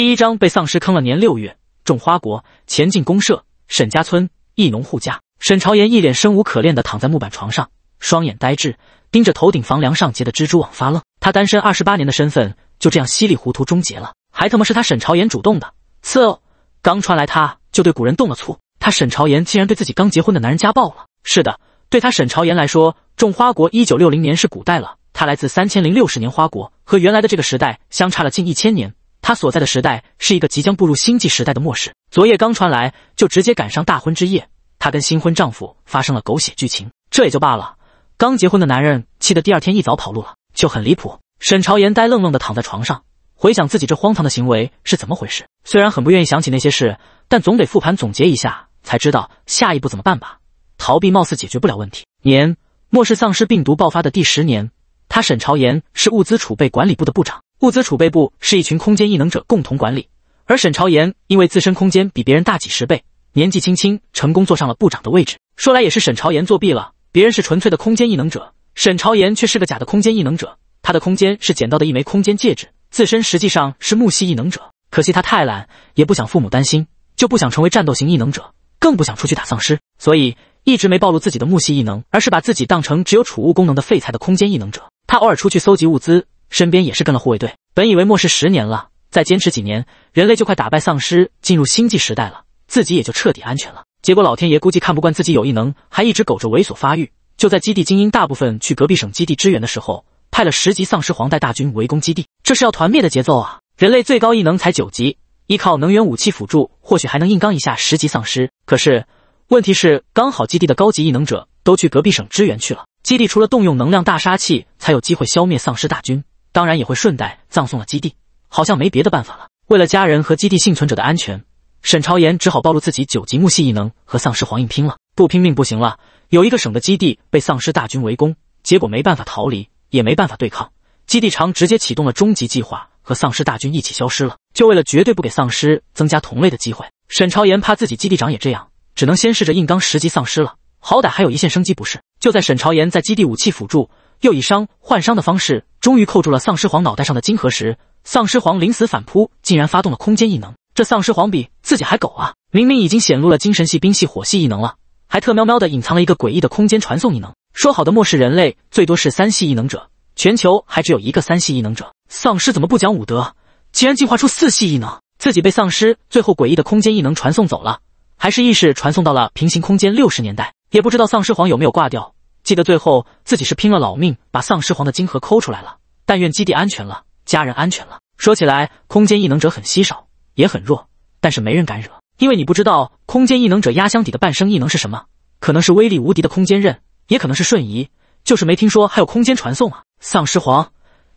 第一章被丧尸坑了年六月，种花国前进公社沈家村一农户家，沈朝言一脸生无可恋的躺在木板床上，双眼呆滞，盯着头顶房梁上结的蜘蛛网发愣。他单身二十八年的身份就这样稀里糊涂终结了，还特么是他沈朝言主动的。次哦，刚传来他就对古人动了粗，他沈朝言竟然对自己刚结婚的男人家暴了。是的，对他沈朝言来说，种花国一九六零年是古代了，他来自三千零六十年花国，和原来的这个时代相差了近一千年。他所在的时代是一个即将步入星际时代的末世，昨夜刚传来，就直接赶上大婚之夜。她跟新婚丈夫发生了狗血剧情，这也就罢了。刚结婚的男人气得第二天一早跑路了，就很离谱。沈朝言呆愣愣的躺在床上，回想自己这荒唐的行为是怎么回事。虽然很不愿意想起那些事，但总得复盘总结一下，才知道下一步怎么办吧。逃避貌似解决不了问题。年末世丧尸病毒爆发的第十年，他沈朝言是物资储备管理部的部长。物资储备部是一群空间异能者共同管理，而沈朝言因为自身空间比别人大几十倍，年纪轻轻成功坐上了部长的位置。说来也是沈朝言作弊了，别人是纯粹的空间异能者，沈朝言却是个假的空间异能者。他的空间是捡到的一枚空间戒指，自身实际上是木系异能者。可惜他太懒，也不想父母担心，就不想成为战斗型异能者，更不想出去打丧尸，所以一直没暴露自己的木系异能，而是把自己当成只有储物功能的废材的空间异能者。他偶尔出去搜集物资。身边也是跟了护卫队，本以为末世十年了，再坚持几年，人类就快打败丧尸，进入星际时代了，自己也就彻底安全了。结果老天爷估计看不惯自己有异能，还一直苟着猥琐发育。就在基地精英大部分去隔壁省基地支援的时候，派了十级丧尸黄带大军围攻基地，这是要团灭的节奏啊！人类最高异能才九级，依靠能源武器辅助，或许还能硬刚一下十级丧尸。可是问题是，刚好基地的高级异能者都去隔壁省支援去了，基地除了动用能量大杀器，才有机会消灭丧尸大军。当然也会顺带葬送了基地，好像没别的办法了。为了家人和基地幸存者的安全，沈朝言只好暴露自己九级木系异能和丧尸黄硬拼了。不拼命不行了。有一个省的基地被丧尸大军围攻，结果没办法逃离，也没办法对抗，基地长直接启动了终极计划，和丧尸大军一起消失了。就为了绝对不给丧尸增加同类的机会。沈朝言怕自己基地长也这样，只能先试着硬刚十级丧尸了，好歹还有一线生机不是？就在沈朝言在基地武器辅助。又以伤换伤的方式，终于扣住了丧尸皇脑袋上的金核石。丧尸皇临死反扑，竟然发动了空间异能。这丧尸皇比自己还狗啊！明明已经显露了精神系、冰系、火系异能了，还特喵喵的隐藏了一个诡异的空间传送异能。说好的末世人类最多是三系异能者，全球还只有一个三系异能者，丧尸怎么不讲武德？竟然进化出四系异能！自己被丧尸最后诡异的空间异能传送走了，还是意识传送到了平行空间六十年代，也不知道丧尸皇有没有挂掉。记得最后自己是拼了老命把丧尸皇的金盒抠出来了，但愿基地安全了，家人安全了。说起来，空间异能者很稀少，也很弱，但是没人敢惹，因为你不知道空间异能者压箱底的半生异能是什么，可能是威力无敌的空间刃，也可能是瞬移，就是没听说还有空间传送啊！丧尸皇，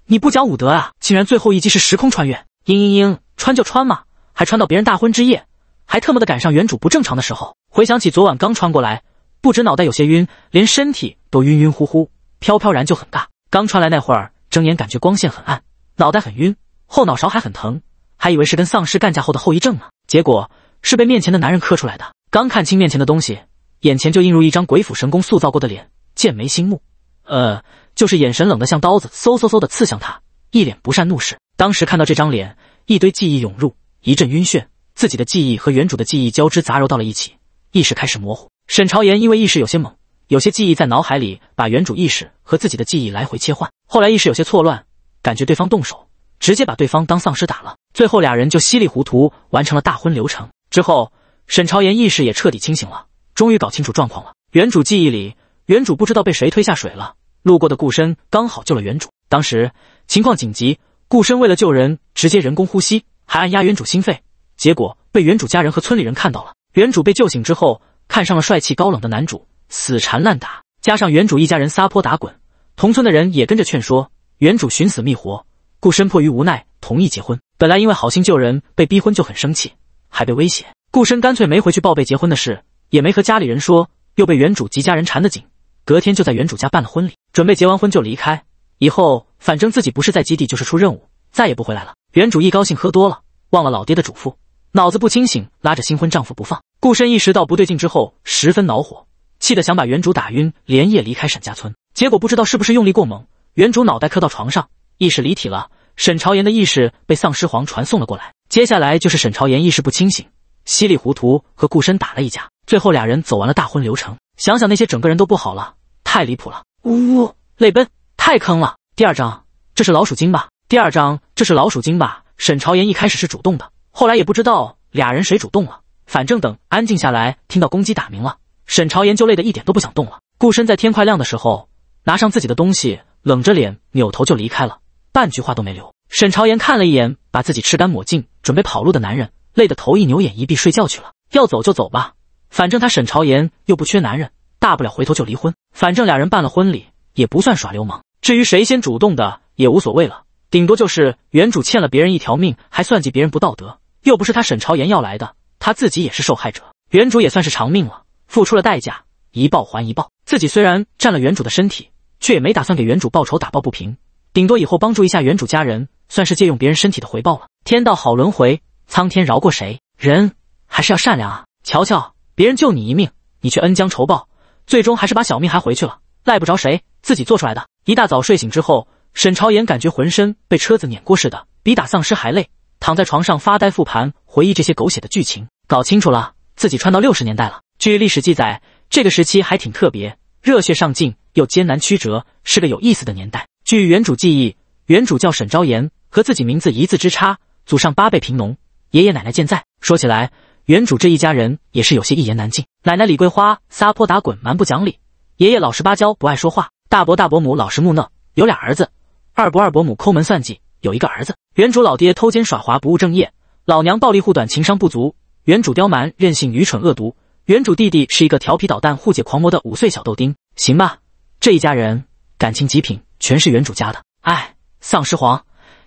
你不讲武德啊，竟然最后一击是时空穿越！嘤嘤嘤，穿就穿嘛，还穿到别人大婚之夜，还特么的赶上原主不正常的时候。回想起昨晚刚穿过来，不止脑袋有些晕，连身体。都晕晕乎乎，飘飘然就很尬。刚穿来那会儿，睁眼感觉光线很暗，脑袋很晕，后脑勺还很疼，还以为是跟丧尸干架后的后遗症呢。结果是被面前的男人磕出来的。刚看清面前的东西，眼前就映入一张鬼斧神工塑造过的脸，剑眉星目，呃，就是眼神冷得像刀子，嗖嗖嗖的刺向他，一脸不善怒视。当时看到这张脸，一堆记忆涌入，一阵晕眩，自己的记忆和原主的记忆交织杂糅到了一起，意识开始模糊。沈朝言因为意识有些懵。有些记忆在脑海里，把原主意识和自己的记忆来回切换。后来意识有些错乱，感觉对方动手，直接把对方当丧尸打了。最后俩人就稀里糊涂完成了大婚流程。之后，沈朝言意识也彻底清醒了，终于搞清楚状况了。原主记忆里，原主不知道被谁推下水了，路过的顾深刚好救了原主。当时情况紧急，顾深为了救人，直接人工呼吸，还按压原主心肺。结果被原主家人和村里人看到了。原主被救醒之后，看上了帅气高冷的男主。死缠烂打，加上原主一家人撒泼打滚，同村的人也跟着劝说，原主寻死觅活，顾深迫于无奈同意结婚。本来因为好心救人被逼婚就很生气，还被威胁，顾深干脆没回去报备结婚的事，也没和家里人说，又被原主及家人缠得紧。隔天就在原主家办了婚礼，准备结完婚就离开，以后反正自己不是在基地就是出任务，再也不回来了。原主一高兴喝多了，忘了老爹的嘱咐，脑子不清醒，拉着新婚丈夫不放。顾深意识到不对劲之后，十分恼火。气得想把原主打晕，连夜离开沈家村。结果不知道是不是用力过猛，原主脑袋磕到床上，意识离体了。沈朝言的意识被丧尸皇传送了过来。接下来就是沈朝言意识不清醒，稀里糊涂和顾深打了一架。最后俩人走完了大婚流程。想想那些整个人都不好了，太离谱了！呜呜，泪奔，太坑了。第二章，这是老鼠精吧？第二章，这是老鼠精吧？沈朝言一开始是主动的，后来也不知道俩人谁主动了。反正等安静下来，听到公鸡打鸣了。沈朝言就累得一点都不想动了。顾身在天快亮的时候，拿上自己的东西，冷着脸扭头就离开了，半句话都没留。沈朝言看了一眼把自己吃干抹净、准备跑路的男人，累得头一扭，眼一闭，睡觉去了。要走就走吧，反正他沈朝言又不缺男人，大不了回头就离婚。反正俩人办了婚礼，也不算耍流氓。至于谁先主动的也无所谓了，顶多就是原主欠了别人一条命，还算计别人不道德，又不是他沈朝言要来的，他自己也是受害者。原主也算是偿命了。付出了代价，一报还一报。自己虽然占了原主的身体，却也没打算给原主报仇、打抱不平，顶多以后帮助一下原主家人，算是借用别人身体的回报了。天道好轮回，苍天饶过谁？人还是要善良啊！瞧瞧别人救你一命，你却恩将仇报，最终还是把小命还回去了，赖不着谁，自己做出来的。一大早睡醒之后，沈朝言感觉浑身被车子碾过似的，比打丧尸还累。躺在床上发呆复盘，回忆这些狗血的剧情，搞清楚了，自己穿到六十年代了。据历史记载，这个时期还挺特别，热血上进又艰难曲折，是个有意思的年代。据原主记忆，原主叫沈昭言，和自己名字一字之差。祖上八辈贫农，爷爷奶奶健在。说起来，原主这一家人也是有些一言难尽。奶奶李桂花撒泼打滚，蛮不讲理；爷爷老实巴交，不爱说话。大伯大伯母老实木讷，有俩儿子；二伯二伯母抠门算计，有一个儿子。原主老爹偷奸耍滑，不务正业；老娘暴力护短，情商不足。原主刁蛮任性，愚蠢恶毒。原主弟弟是一个调皮捣蛋、护姐狂魔的五岁小豆丁，行吧，这一家人感情极品，全是原主家的。哎，丧尸皇，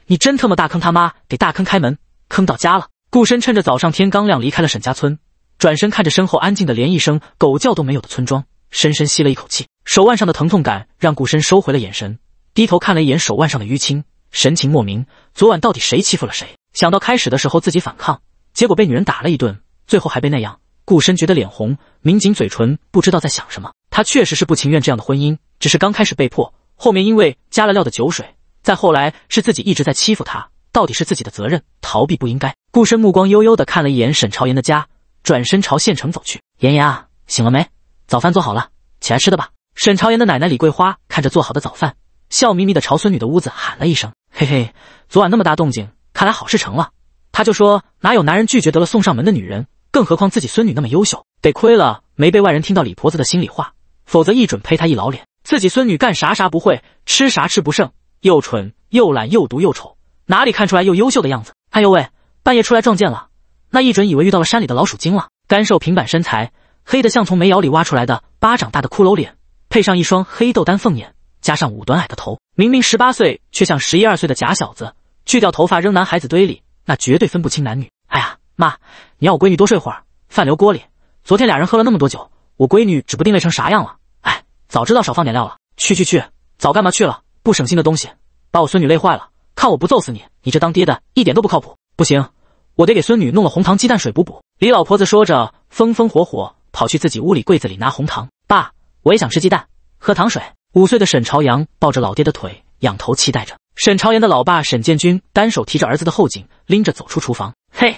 你真特么大坑他妈，给大坑开门，坑到家了。顾深趁着早上天刚亮离开了沈家村，转身看着身后安静的连一声狗叫都没有的村庄，深深吸了一口气，手腕上的疼痛感让顾深收回了眼神，低头看了一眼手腕上的淤青，神情莫名。昨晚到底谁欺负了谁？想到开始的时候自己反抗，结果被女人打了一顿，最后还被那样。顾深觉得脸红，抿紧嘴唇，不知道在想什么。他确实是不情愿这样的婚姻，只是刚开始被迫，后面因为加了料的酒水，再后来是自己一直在欺负他，到底是自己的责任，逃避不应该。顾深目光悠悠的看了一眼沈朝言的家，转身朝县城走去。妍妍啊，醒了没？早饭做好了，起来吃的吧。沈朝言的奶奶李桂花看着做好的早饭，笑眯眯的朝孙女的屋子喊了一声：“嘿嘿，昨晚那么大动静，看来好事成了。”他就说：“哪有男人拒绝得了送上门的女人？”更何况自己孙女那么优秀，得亏了没被外人听到李婆子的心里话，否则一准呸她一老脸。自己孙女干啥啥不会，吃啥吃不剩，又蠢又懒又毒又丑，哪里看出来又优秀的样子？哎呦喂，半夜出来撞见了，那一准以为遇到了山里的老鼠精了。干瘦平板身材，黑的像从煤窑里挖出来的，巴掌大的骷髅脸，配上一双黑豆丹凤眼，加上五短矮的头，明明十八岁却像十一二岁的假小子。去掉头发扔男孩子堆里，那绝对分不清男女。哎呀！妈，你让我闺女多睡会儿，饭留锅里。昨天俩人喝了那么多酒，我闺女指不定累成啥样了。哎，早知道少放点料了。去去去，早干嘛去了？不省心的东西，把我孙女累坏了，看我不揍死你！你这当爹的一点都不靠谱。不行，我得给孙女弄了红糖鸡蛋水补补。李老婆子说着，风风火火跑去自己屋里柜子里拿红糖。爸，我也想吃鸡蛋，喝糖水。五岁的沈朝阳抱着老爹的腿，仰头期待着。沈朝阳的老爸沈建军单手提着儿子的后颈，拎着走出厨房。嘿。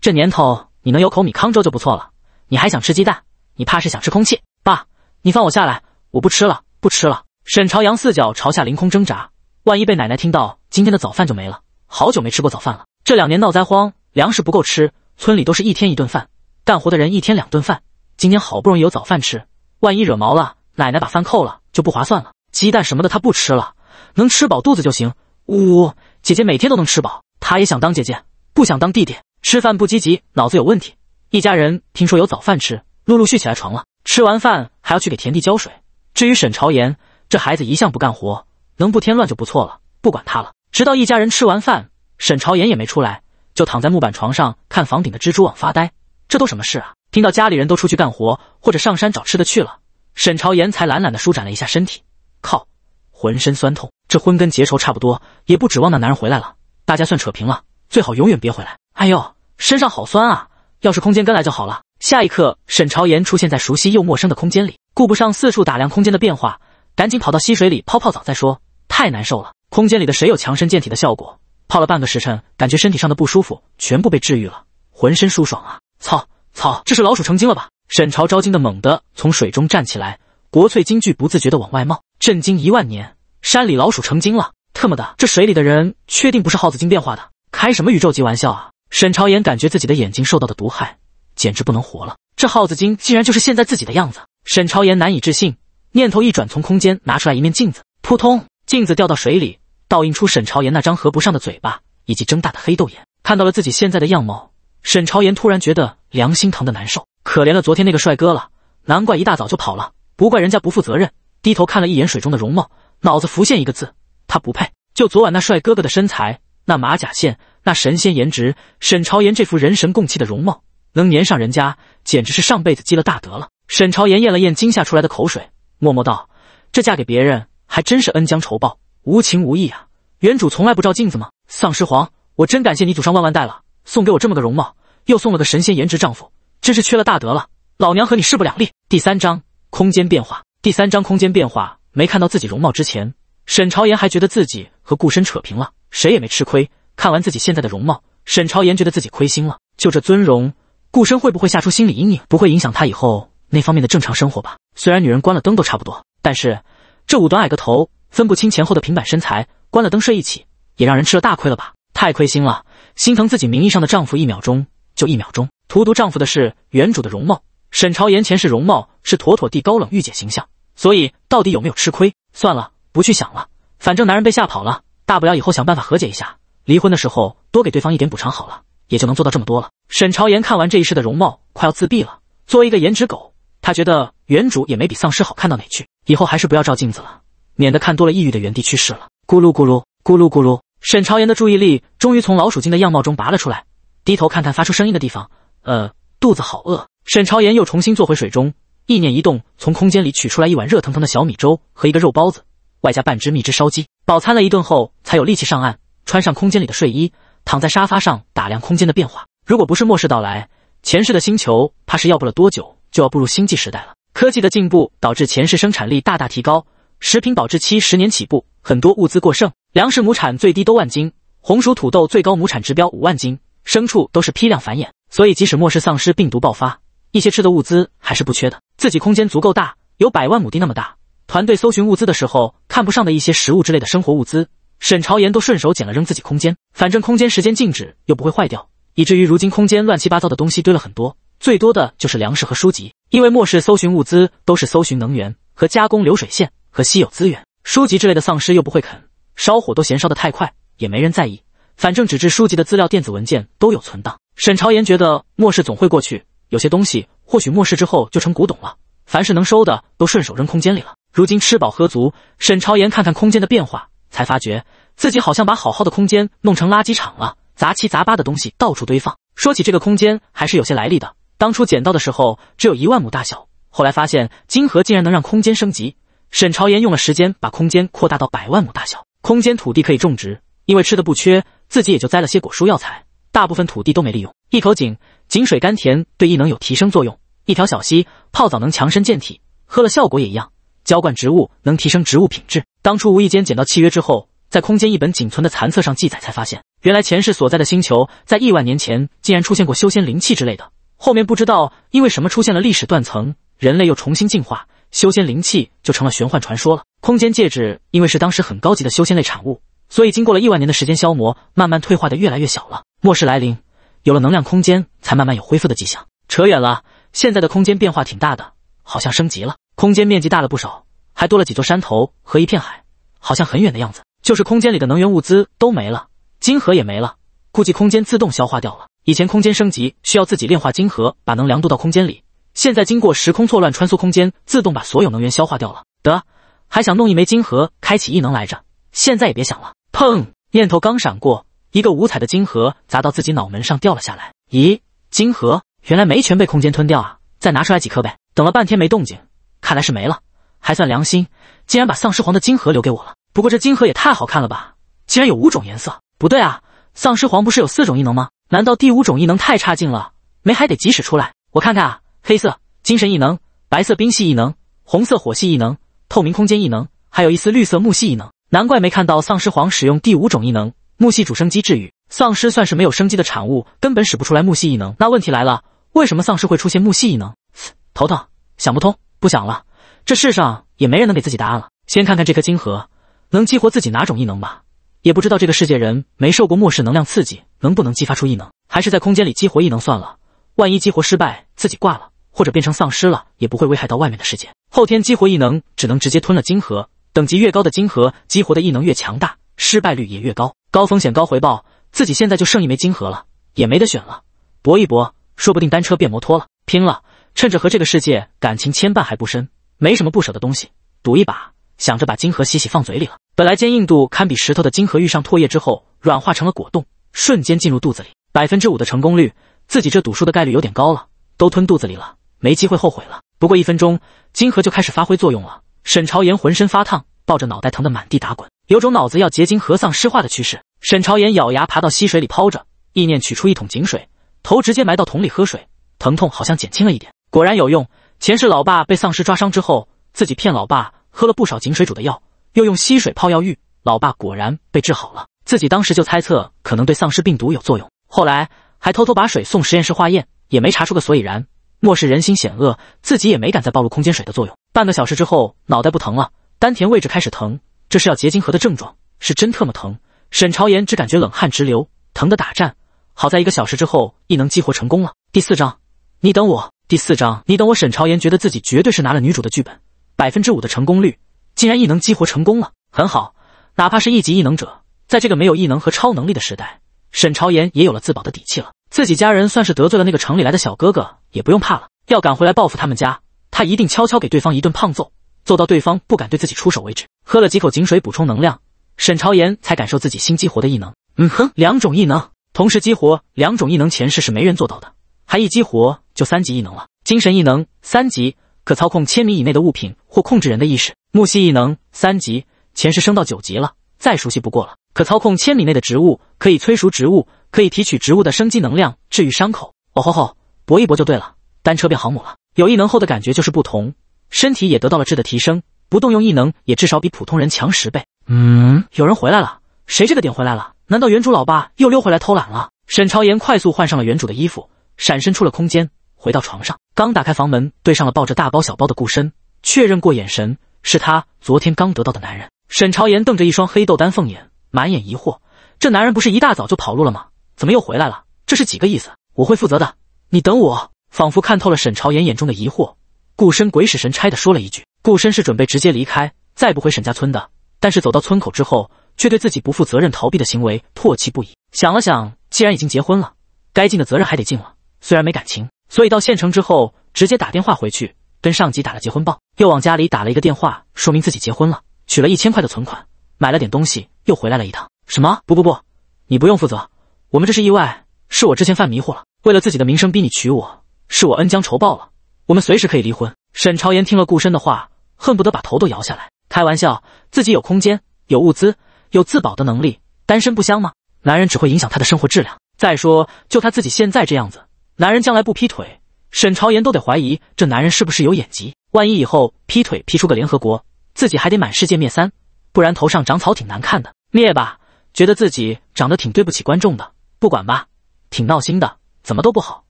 这年头你能有口米糠粥就不错了，你还想吃鸡蛋？你怕是想吃空气？爸，你放我下来，我不吃了，不吃了。沈朝阳四脚朝下凌空挣扎，万一被奶奶听到，今天的早饭就没了。好久没吃过早饭了。这两年闹灾荒，粮食不够吃，村里都是一天一顿饭，干活的人一天两顿饭。今天好不容易有早饭吃，万一惹毛了奶奶把饭扣了，就不划算了。鸡蛋什么的他不吃了，能吃饱肚子就行。呜呜，姐姐每天都能吃饱，她也想当姐姐，不想当弟弟。吃饭不积极，脑子有问题。一家人听说有早饭吃，陆陆续起来床了。吃完饭还要去给田地浇水。至于沈朝言，这孩子一向不干活，能不添乱就不错了，不管他了。直到一家人吃完饭，沈朝言也没出来，就躺在木板床上看房顶的蜘蛛网发呆。这都什么事啊？听到家里人都出去干活或者上山找吃的去了，沈朝言才懒懒地舒展了一下身体。靠，浑身酸痛。这婚跟结仇差不多，也不指望那男人回来了。大家算扯平了，最好永远别回来。哎呦，身上好酸啊！要是空间跟来就好了。下一刻，沈朝言出现在熟悉又陌生的空间里，顾不上四处打量空间的变化，赶紧跑到溪水里泡泡澡再说。太难受了，空间里的水有强身健体的效果，泡了半个时辰，感觉身体上的不舒服全部被治愈了，浑身舒爽啊！操操，这是老鼠成精了吧？沈朝招惊的猛地从水中站起来，国粹京剧不自觉的往外冒，震惊一万年！山里老鼠成精了！特么的，这水里的人确定不是耗子精变化的？开什么宇宙级玩笑啊！沈朝言感觉自己的眼睛受到的毒害，简直不能活了。这耗子精竟然就是现在自己的样子，沈朝言难以置信。念头一转，从空间拿出来一面镜子，扑通，镜子掉到水里，倒映出沈朝言那张合不上的嘴巴以及睁大的黑豆眼。看到了自己现在的样貌，沈朝言突然觉得良心疼的难受。可怜了昨天那个帅哥了，难怪一大早就跑了，不怪人家不负责任。低头看了一眼水中的容貌，脑子浮现一个字：他不配。就昨晚那帅哥哥的身材，那马甲线。那神仙颜值，沈朝言这副人神共泣的容貌，能粘上人家，简直是上辈子积了大德了。沈朝言咽了咽惊吓出来的口水，默默道：“这嫁给别人，还真是恩将仇报，无情无义啊！原主从来不照镜子吗？丧尸皇，我真感谢你祖上万万代了，送给我这么个容貌，又送了个神仙颜值丈夫，真是缺了大德了。老娘和你势不两立。”第三章空间变化。第三章空间变化，没看到自己容貌之前，沈朝言还觉得自己和顾深扯平了，谁也没吃亏。看完自己现在的容貌，沈朝言觉得自己亏心了。就这尊容，顾深会不会吓出心理阴影？不会影响他以后那方面的正常生活吧？虽然女人关了灯都差不多，但是这五短矮个头、分不清前后的平板身材，关了灯睡一起，也让人吃了大亏了吧？太亏心了，心疼自己名义上的丈夫一秒钟，就一秒钟。荼毒丈夫的是原主的容貌，沈朝言前世容貌是妥妥地高冷御姐形象，所以到底有没有吃亏？算了，不去想了。反正男人被吓跑了，大不了以后想办法和解一下。离婚的时候多给对方一点补偿好了，也就能做到这么多了。沈朝言看完这一世的容貌，快要自闭了。作为一个颜值狗，他觉得原主也没比丧尸好看到哪去。以后还是不要照镜子了，免得看多了抑郁的原地去世了。咕噜咕噜咕噜咕噜，沈朝言的注意力终于从老鼠精的样貌中拔了出来，低头看看发出声音的地方，呃，肚子好饿。沈朝言又重新坐回水中，意念一动，从空间里取出来一碗热腾腾的小米粥和一个肉包子，外加半只蜜汁烧鸡，饱餐了一顿后，才有力气上岸。穿上空间里的睡衣，躺在沙发上打量空间的变化。如果不是末世到来，前世的星球怕是要不了多久就要步入星际时代了。科技的进步导致前世生产力大大提高，食品保质期十年起步，很多物资过剩，粮食亩产最低都万斤，红薯、土豆最高亩产指标五万斤，牲畜都是批量繁衍，所以即使末世丧尸病毒爆发，一些吃的物资还是不缺的。自己空间足够大，有百万亩地那么大，团队搜寻物资的时候看不上的一些食物之类的生活物资。沈朝言都顺手捡了扔自己空间，反正空间时间静止又不会坏掉，以至于如今空间乱七八糟的东西堆了很多，最多的就是粮食和书籍。因为末世搜寻物资都是搜寻能源和加工流水线和稀有资源，书籍之类的丧尸又不会啃，烧火都嫌烧的太快，也没人在意。反正纸质书籍的资料、电子文件都有存档。沈朝言觉得末世总会过去，有些东西或许末世之后就成古董了。凡是能收的都顺手扔空间里了。如今吃饱喝足，沈朝言看看空间的变化。才发觉自己好像把好好的空间弄成垃圾场了，杂七杂八的东西到处堆放。说起这个空间，还是有些来历的。当初捡到的时候，只有一万亩大小，后来发现金盒竟然能让空间升级。沈朝言用了时间把空间扩大到百万亩大小。空间土地可以种植，因为吃的不缺，自己也就栽了些果蔬药材。大部分土地都没利用。一口井，井水甘甜，对异能有提升作用。一条小溪，泡澡能强身健体，喝了效果也一样。浇灌植物能提升植物品质。当初无意间捡到契约之后，在空间一本仅存的残册上记载，才发现原来前世所在的星球在亿万年前竟然出现过修仙灵气之类的。后面不知道因为什么出现了历史断层，人类又重新进化，修仙灵气就成了玄幻传说了。空间戒指因为是当时很高级的修仙类产物，所以经过了亿万年的时间消磨，慢慢退化的越来越小了。末世来临，有了能量空间才慢慢有恢复的迹象。扯远了，现在的空间变化挺大的，好像升级了。空间面积大了不少，还多了几座山头和一片海，好像很远的样子。就是空间里的能源物资都没了，金核也没了，估计空间自动消化掉了。以前空间升级需要自己炼化金核，把能量渡到空间里，现在经过时空错乱穿梭，空间自动把所有能源消化掉了。得，还想弄一枚金核开启异能来着，现在也别想了。砰！念头刚闪过，一个五彩的金核砸到自己脑门上掉了下来。咦，金核原来没全被空间吞掉啊，再拿出来几颗呗。等了半天没动静。看来是没了，还算良心，竟然把丧尸皇的金盒留给我了。不过这金盒也太好看了吧，竟然有五种颜色。不对啊，丧尸皇不是有四种异能吗？难道第五种异能太差劲了？没还得及时出来，我看看啊，黑色精神异能，白色冰系异能，红色火系异能，透明空间异能，还有一丝绿色木系异能。难怪没看到丧尸皇使用第五种异能木系主生机治愈丧尸，算是没有生机的产物，根本使不出来木系异能。那问题来了，为什么丧尸会出现木系异能？头疼，想不通。不想了，这世上也没人能给自己答案了。先看看这颗金核能激活自己哪种异能吧。也不知道这个世界人没受过末世能量刺激，能不能激发出异能。还是在空间里激活异能算了，万一激活失败，自己挂了，或者变成丧尸了，也不会危害到外面的世界。后天激活异能只能直接吞了金核，等级越高的金核，激活的异能越强大，失败率也越高。高风险高回报，自己现在就剩一枚金核了，也没得选了，搏一搏，说不定单车变摩托了，拼了！趁着和这个世界感情牵绊还不深，没什么不舍的东西，赌一把，想着把金核洗洗放嘴里了。本来坚硬度堪比石头的金核，遇上唾液之后软化成了果冻，瞬间进入肚子里。百分之五的成功率，自己这赌输的概率有点高了，都吞肚子里了，没机会后悔了。不过一分钟，金核就开始发挥作用了。沈朝言浑身发烫，抱着脑袋疼得满地打滚，有种脑子要结晶核丧尸化的趋势。沈朝言咬牙爬到溪水里泡着，意念取出一桶井水，头直接埋到桶里喝水，疼痛好像减轻了一点。果然有用。前世老爸被丧尸抓伤之后，自己骗老爸喝了不少井水煮的药，又用溪水泡药浴，老爸果然被治好了。自己当时就猜测可能对丧尸病毒有作用，后来还偷偷把水送实验室化验，也没查出个所以然。末世人心险恶，自己也没敢再暴露空间水的作用。半个小时之后，脑袋不疼了，丹田位置开始疼，这是要结晶核的症状，是真特么疼。沈朝言只感觉冷汗直流，疼得打颤。好在一个小时之后，异能激活成功了。第四章，你等我。第四章，你等我，沈朝言觉得自己绝对是拿了女主的剧本，百分之五的成功率竟然异能激活成功了，很好，哪怕是一级异能者，在这个没有异能和超能力的时代，沈朝言也有了自保的底气了。自己家人算是得罪了那个城里来的小哥哥，也不用怕了。要敢回来报复他们家，他一定悄悄给对方一顿胖揍，揍到对方不敢对自己出手为止。喝了几口井水补充能量，沈朝言才感受自己新激活的异能。嗯哼，两种异能同时激活，两种异能前世是没人做到的，还一激活。就三级异能了，精神异能三级，可操控千米以内的物品或控制人的意识。木系异能三级，前世升到九级了，再熟悉不过了，可操控千米内的植物，可以催熟植物，可以提取植物的生机能量，治愈伤口。哦吼吼，搏一搏就对了，单车变航母了。有异能后的感觉就是不同，身体也得到了质的提升，不动用异能也至少比普通人强十倍。嗯，有人回来了，谁这个点回来了？难道原主老爸又溜回来偷懒了？沈朝言快速换上了原主的衣服，闪身出了空间。回到床上，刚打开房门，对上了抱着大包小包的顾深，确认过眼神，是他昨天刚得到的男人沈朝言，瞪着一双黑豆丹凤眼，满眼疑惑。这男人不是一大早就跑路了吗？怎么又回来了？这是几个意思？我会负责的，你等我。仿佛看透了沈朝言眼中的疑惑，顾深鬼使神差的说了一句。顾深是准备直接离开，再不回沈家村的。但是走到村口之后，却对自己不负责任、逃避的行为唾弃不已。想了想，既然已经结婚了，该尽的责任还得尽了，虽然没感情。所以到县城之后，直接打电话回去跟上级打了结婚报，又往家里打了一个电话说明自己结婚了，取了一千块的存款，买了点东西，又回来了一趟。什么？不不不，你不用负责，我们这是意外，是我之前犯迷糊了，为了自己的名声逼你娶我，是我恩将仇报了。我们随时可以离婚。沈朝言听了顾深的话，恨不得把头都摇下来。开玩笑，自己有空间，有物资，有自保的能力，单身不香吗？男人只会影响他的生活质量。再说，就他自己现在这样子。男人将来不劈腿，沈朝言都得怀疑这男人是不是有眼疾。万一以后劈腿劈出个联合国，自己还得满世界灭三，不然头上长草挺难看的。灭吧，觉得自己长得挺对不起观众的，不管吧，挺闹心的，怎么都不好，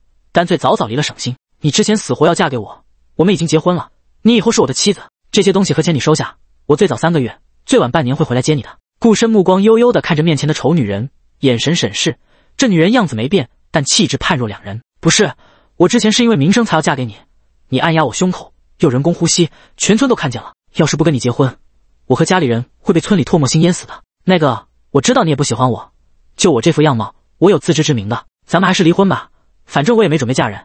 干脆早早离了省心。你之前死活要嫁给我，我们已经结婚了，你以后是我的妻子。这些东西和钱你收下，我最早三个月，最晚半年会回来接你的。顾深目光悠悠地看着面前的丑女人，眼神审视。这女人样子没变，但气质判若两人。不是，我之前是因为名声才要嫁给你。你按压我胸口，又人工呼吸，全村都看见了。要是不跟你结婚，我和家里人会被村里唾沫星淹死的。那个，我知道你也不喜欢我，就我这副样貌，我有自知之明的。咱们还是离婚吧，反正我也没准备嫁人。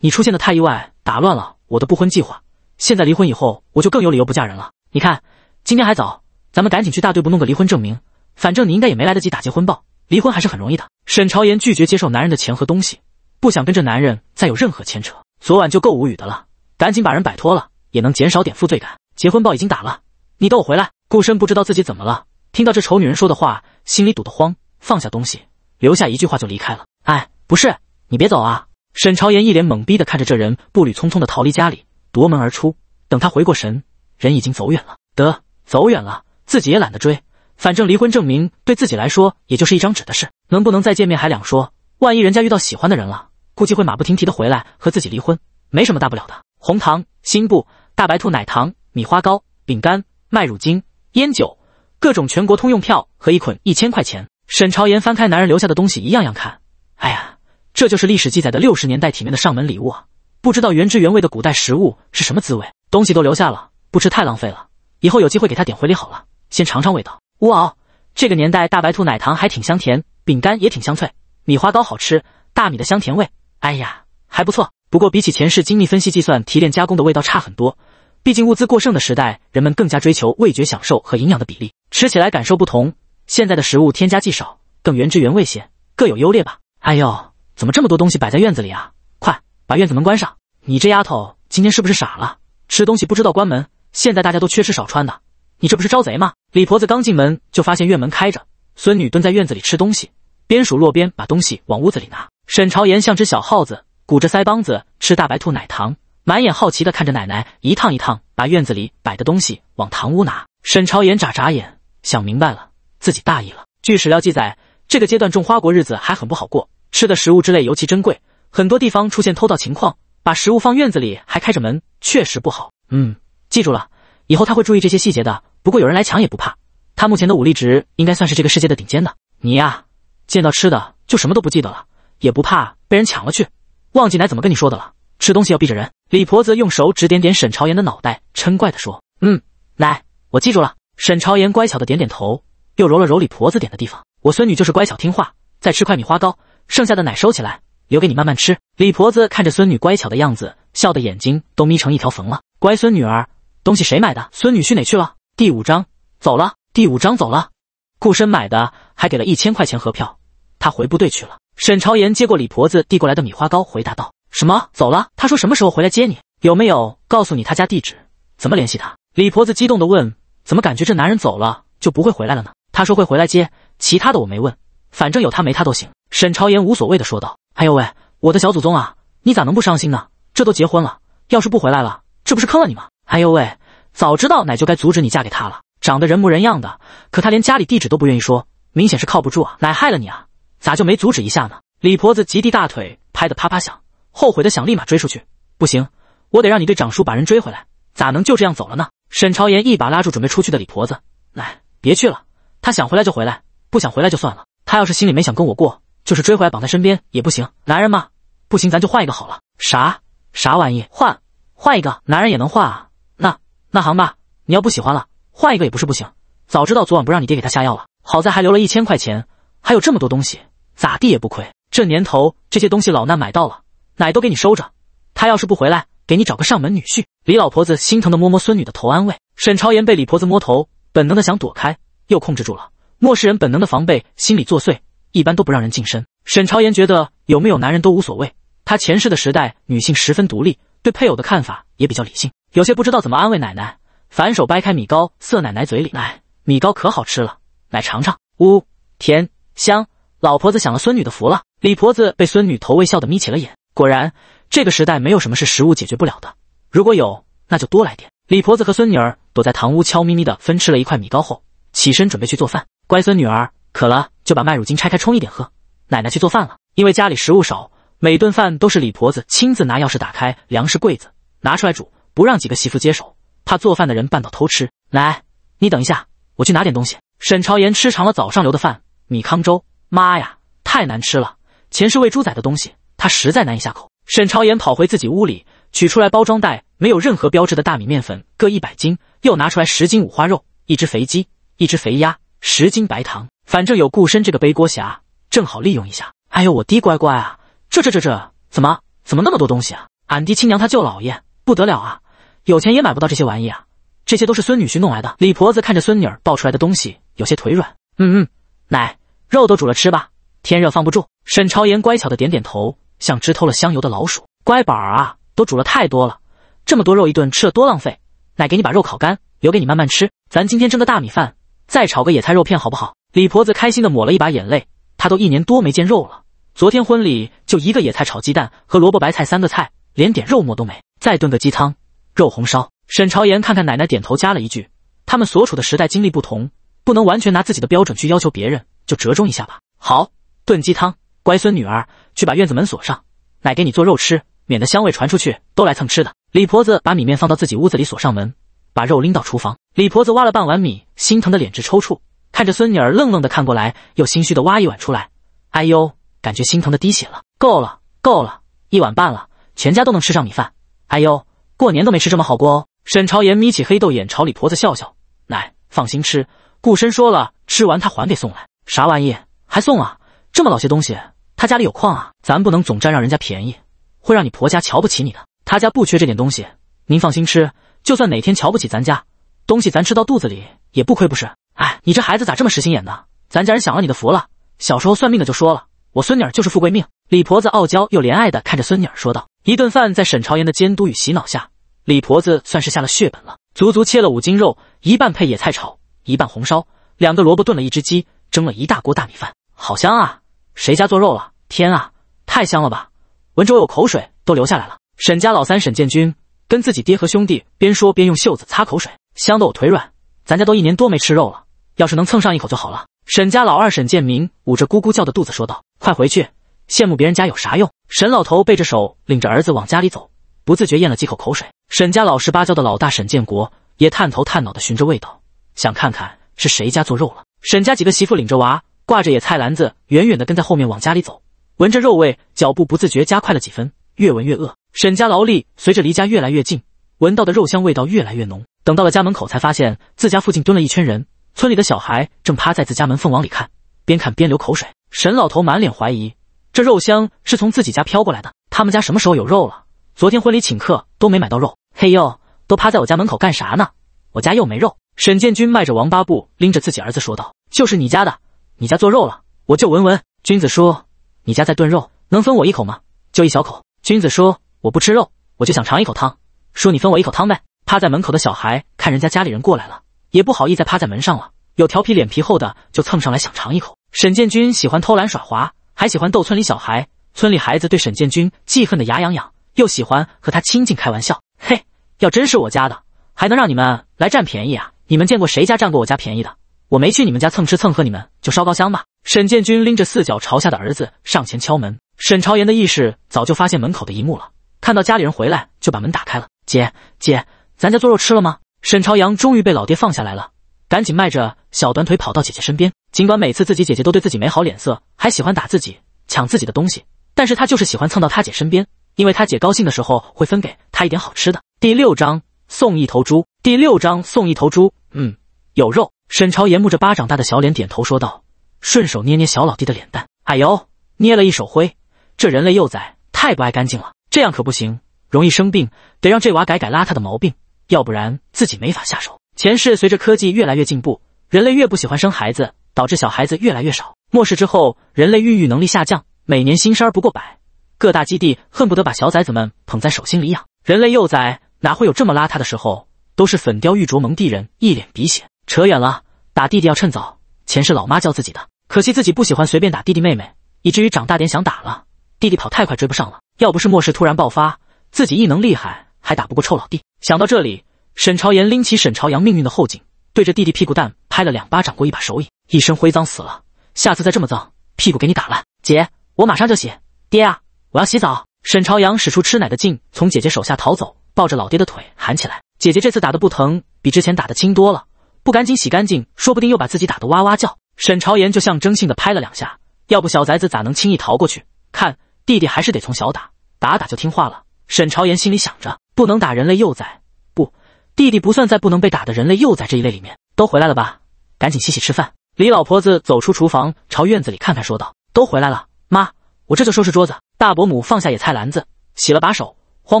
你出现的太意外，打乱了我的不婚计划。现在离婚以后，我就更有理由不嫁人了。你看，今天还早，咱们赶紧去大队部弄个离婚证明。反正你应该也没来得及打结婚报，离婚还是很容易的。沈朝言拒绝接受男人的钱和东西。不想跟这男人再有任何牵扯，昨晚就够无语的了，赶紧把人摆脱了，也能减少点负罪感。结婚报已经打了，你等我回来。顾深不知道自己怎么了，听到这丑女人说的话，心里堵得慌，放下东西，留下一句话就离开了。哎，不是你别走啊！沈朝言一脸懵逼的看着这人步履匆匆的逃离家里，夺门而出。等他回过神，人已经走远了。得走远了，自己也懒得追，反正离婚证明对自己来说也就是一张纸的事，能不能再见面还两说。万一人家遇到喜欢的人了，估计会马不停蹄的回来和自己离婚，没什么大不了的。红糖、新布、大白兔奶糖、米花糕、饼干、麦乳精、烟酒、各种全国通用票和一捆一千块钱。沈朝言翻开男人留下的东西，一样样看。哎呀，这就是历史记载的六十年代体面的上门礼物啊！不知道原汁原味的古代食物是什么滋味。东西都留下了，不吃太浪费了。以后有机会给他点回礼好了，先尝尝味道。哇哦，这个年代大白兔奶糖还挺香甜，饼干也挺香脆。米花糕好吃，大米的香甜味，哎呀，还不错。不过比起前世精密分析、计算、提炼、加工的味道差很多。毕竟物资过剩的时代，人们更加追求味觉享受和营养的比例，吃起来感受不同。现在的食物添加剂少，更原汁原味些，各有优劣吧。哎呦，怎么这么多东西摆在院子里啊？快把院子门关上！你这丫头今天是不是傻了？吃东西不知道关门？现在大家都缺吃少穿的，你这不是招贼吗？李婆子刚进门就发现院门开着，孙女蹲在院子里吃东西。边数落边把东西往屋子里拿，沈朝言像只小耗子，鼓着腮帮子吃大白兔奶糖，满眼好奇的看着奶奶一趟一趟把院子里摆的东西往堂屋拿。沈朝言眨眨眼，想明白了，自己大意了。据史料记载，这个阶段种花果日子还很不好过，吃的食物之类尤其珍贵，很多地方出现偷盗情况，把食物放院子里还开着门，确实不好。嗯，记住了，以后他会注意这些细节的。不过有人来抢也不怕，他目前的武力值应该算是这个世界的顶尖的。你呀。见到吃的就什么都不记得了，也不怕被人抢了去。忘记奶怎么跟你说的了？吃东西要避着人。李婆子用手指点点沈朝言的脑袋，嗔怪地说：“嗯，奶，我记住了。”沈朝言乖巧的点点头，又揉了揉李婆子点的地方。我孙女就是乖巧听话。再吃块米花糕，剩下的奶收起来，留给你慢慢吃。李婆子看着孙女乖巧的样子，笑的眼睛都眯成一条缝了。乖孙女儿，东西谁买的？孙女婿哪去了？第五章走了。第五章走了。顾深买的。还给了一千块钱合票，他回部队去了。沈朝言接过李婆子递过来的米花糕，回答道：“什么走了？他说什么时候回来接你？有没有告诉你他家地址？怎么联系他？”李婆子激动地问：“怎么感觉这男人走了就不会回来了呢？他说会回来接，其他的我没问，反正有他没他都行。”沈朝言无所谓的说道：“哎呦喂，我的小祖宗啊，你咋能不伤心呢？这都结婚了，要是不回来了，这不是坑了你吗？哎呦喂，早知道奶就该阻止你嫁给他了。长得人模人样的，可他连家里地址都不愿意说。”明显是靠不住啊！奶害了你啊，咋就没阻止一下呢？李婆子极地大腿拍得啪啪响，后悔的想立马追出去。不行，我得让你队长叔把人追回来，咋能就这样走了呢？沈朝言一把拉住准备出去的李婆子，奶别去了。他想回来就回来，不想回来就算了。他要是心里没想跟我过，就是追回来绑在身边也不行。男人嘛，不行咱就换一个好了。啥啥玩意？换换一个男人也能换啊？那那行吧。你要不喜欢了，换一个也不是不行。早知道昨晚不让你爹给他下药了。好在还留了一千块钱，还有这么多东西，咋地也不亏。这年头这些东西老难买到了，奶都给你收着。他要是不回来，给你找个上门女婿。李老婆子心疼的摸摸孙女的头，安慰。沈朝言被李婆子摸头，本能的想躲开，又控制住了。末世人本能的防备心理作祟，一般都不让人近身。沈朝言觉得有没有男人都无所谓，他前世的时代女性十分独立，对配偶的看法也比较理性，有些不知道怎么安慰奶奶，反手掰开米糕塞奶奶嘴里，奶，米糕可好吃了。奶尝尝，呜，甜香。老婆子享了孙女的福了。李婆子被孙女投喂笑得眯起了眼。果然，这个时代没有什么是食物解决不了的。如果有，那就多来点。李婆子和孙女儿躲在堂屋悄咪咪的分吃了一块米糕后，起身准备去做饭。乖孙女儿，渴了就把麦乳精拆开冲一点喝。奶奶去做饭了，因为家里食物少，每顿饭都是李婆子亲自拿钥匙打开粮食柜子拿出来煮，不让几个媳妇接手，怕做饭的人绊倒偷吃。来，你等一下，我去拿点东西。沈朝言吃长了早上留的饭米糠粥，妈呀，太难吃了！前世喂猪仔的东西，他实在难以下口。沈朝言跑回自己屋里，取出来包装袋没有任何标志的大米、面粉各一百斤，又拿出来十斤五花肉、一只肥鸡、一只肥鸭、十斤白糖。反正有顾深这个背锅侠，正好利用一下。哎呦，我的乖乖啊！这这这这怎么怎么那么多东西啊？俺爹亲娘他舅老爷不得了啊！有钱也买不到这些玩意啊！这些都是孙女婿弄来的。李婆子看着孙女儿抱出来的东西。有些腿软，嗯嗯，奶，肉都煮了吃吧，天热放不住。沈朝言乖巧的点点头，像只偷了香油的老鼠。乖宝儿啊，都煮了太多了，这么多肉一顿吃了多浪费，奶给你把肉烤干，留给你慢慢吃。咱今天蒸个大米饭，再炒个野菜肉片，好不好？李婆子开心的抹了一把眼泪，她都一年多没见肉了，昨天婚礼就一个野菜炒鸡蛋和萝卜白菜三个菜，连点肉末都没。再炖个鸡汤，肉红烧。沈朝言看看奶奶点头，加了一句：他们所处的时代经历不同。不能完全拿自己的标准去要求别人，就折中一下吧。好，炖鸡汤，乖孙女儿，去把院子门锁上。奶给你做肉吃，免得香味传出去都来蹭吃的。李婆子把米面放到自己屋子里，锁上门，把肉拎到厨房。李婆子挖了半碗米，心疼的脸直抽搐，看着孙女儿愣愣的看过来，又心虚的挖一碗出来。哎呦，感觉心疼的滴血了。够了，够了，一碗半了，全家都能吃上米饭。哎呦，过年都没吃这么好过哦。沈朝言眯起黑豆眼朝李婆子笑笑，奶放心吃。顾深说了，吃完他还得送来，啥玩意？还送啊？这么老些东西，他家里有矿啊？咱不能总占让人家便宜，会让你婆家瞧不起你的。他家不缺这点东西，您放心吃。就算哪天瞧不起咱家，东西咱吃到肚子里也不亏，不是？哎，你这孩子咋这么实心眼呢？咱家人享了你的福了。小时候算命的就说了，我孙女儿就是富贵命。李婆子傲娇又怜爱的看着孙女儿说道。一顿饭在沈朝言的监督与洗脑下，李婆子算是下了血本了，足足切了五斤肉，一半配野菜炒。一半红烧，两个萝卜炖了一只鸡，蒸了一大锅大米饭，好香啊！谁家做肉了？天啊，太香了吧！闻着我口水都流下来了。沈家老三沈建军跟自己爹和兄弟边说边用袖子擦口水，香的我腿软。咱家都一年多没吃肉了，要是能蹭上一口就好了。沈家老二沈建明捂着咕咕叫的肚子说道：“快回去，羡慕别人家有啥用？”沈老头背着手领着儿子往家里走，不自觉咽了几口口水。沈家老实巴交的老大沈建国也探头探脑的寻着味道。想看看是谁家做肉了。沈家几个媳妇领着娃，挂着野菜篮子，远远地跟在后面往家里走，闻着肉味，脚步不自觉加快了几分。越闻越饿。沈家劳力随着离家越来越近，闻到的肉香味道越来越浓。等到了家门口，才发现自家附近蹲了一圈人，村里的小孩正趴在自家门缝往里看，边看边流口水。沈老头满脸怀疑，这肉香是从自己家飘过来的。他们家什么时候有肉了？昨天婚礼请客都没买到肉。嘿呦，都趴在我家门口干啥呢？我家又没肉。沈建军迈着王八步，拎着自己儿子说道：“就是你家的，你家做肉了，我就闻闻。”君子说：“你家在炖肉，能分我一口吗？就一小口。”君子说：“我不吃肉，我就想尝一口汤，说你分我一口汤呗。”趴在门口的小孩看人家家里人过来了，也不好意再趴在门上了。有调皮脸皮厚的就蹭上来想尝一口。沈建军喜欢偷懒耍滑，还喜欢逗村里小孩。村里孩子对沈建军记恨的牙痒痒，又喜欢和他亲近开玩笑。嘿，要真是我家的，还能让你们来占便宜啊？你们见过谁家占过我家便宜的？我没去你们家蹭吃蹭喝，你们就烧高香吧。沈建军拎着四脚朝下的儿子上前敲门。沈朝阳的意识早就发现门口的一幕了，看到家里人回来，就把门打开了。姐姐，咱家做肉吃了吗？沈朝阳终于被老爹放下来了，赶紧迈着小短腿跑到姐姐身边。尽管每次自己姐姐都对自己没好脸色，还喜欢打自己、抢自己的东西，但是他就是喜欢蹭到他姐身边，因为他姐高兴的时候会分给他一点好吃的。第六章送一头猪。第六章送一头猪，嗯，有肉。沈朝言摸着巴掌大的小脸，点头说道，顺手捏捏小老弟的脸蛋，哎呦，捏了一手灰。这人类幼崽太不爱干净了，这样可不行，容易生病。得让这娃改改邋遢的毛病，要不然自己没法下手。前世随着科技越来越进步，人类越不喜欢生孩子，导致小孩子越来越少。末世之后，人类孕育能力下降，每年新生儿不过百，各大基地恨不得把小崽子们捧在手心里养。人类幼崽哪会有这么邋遢的时候？都是粉雕玉琢蒙地人，一脸鼻血。扯远了，打弟弟要趁早。钱是老妈教自己的，可惜自己不喜欢随便打弟弟妹妹，以至于长大点想打了，弟弟跑太快追不上了。要不是末世突然爆发，自己异能厉害还打不过臭老弟。想到这里，沈朝言拎起沈朝阳命运的后颈，对着弟弟屁股蛋拍了两巴掌，过一把手瘾，一身灰脏死了。下次再这么脏，屁股给你打烂。姐，我马上就洗。爹啊，我要洗澡！沈朝阳使出吃奶的劲从姐姐手下逃走，抱着老爹的腿喊起来。姐姐这次打的不疼，比之前打的轻多了。不赶紧洗干净，说不定又把自己打得哇哇叫。沈朝言就象征性的拍了两下，要不小崽子咋能轻易逃过去？看弟弟还是得从小打，打打就听话了。沈朝言心里想着，不能打人类幼崽，不，弟弟不算在不能被打的人类幼崽这一类里面。都回来了吧？赶紧洗洗吃饭。李老婆子走出厨房，朝院子里看看，说道：“都回来了，妈，我这就收拾桌子。”大伯母放下野菜篮子，洗了把手，慌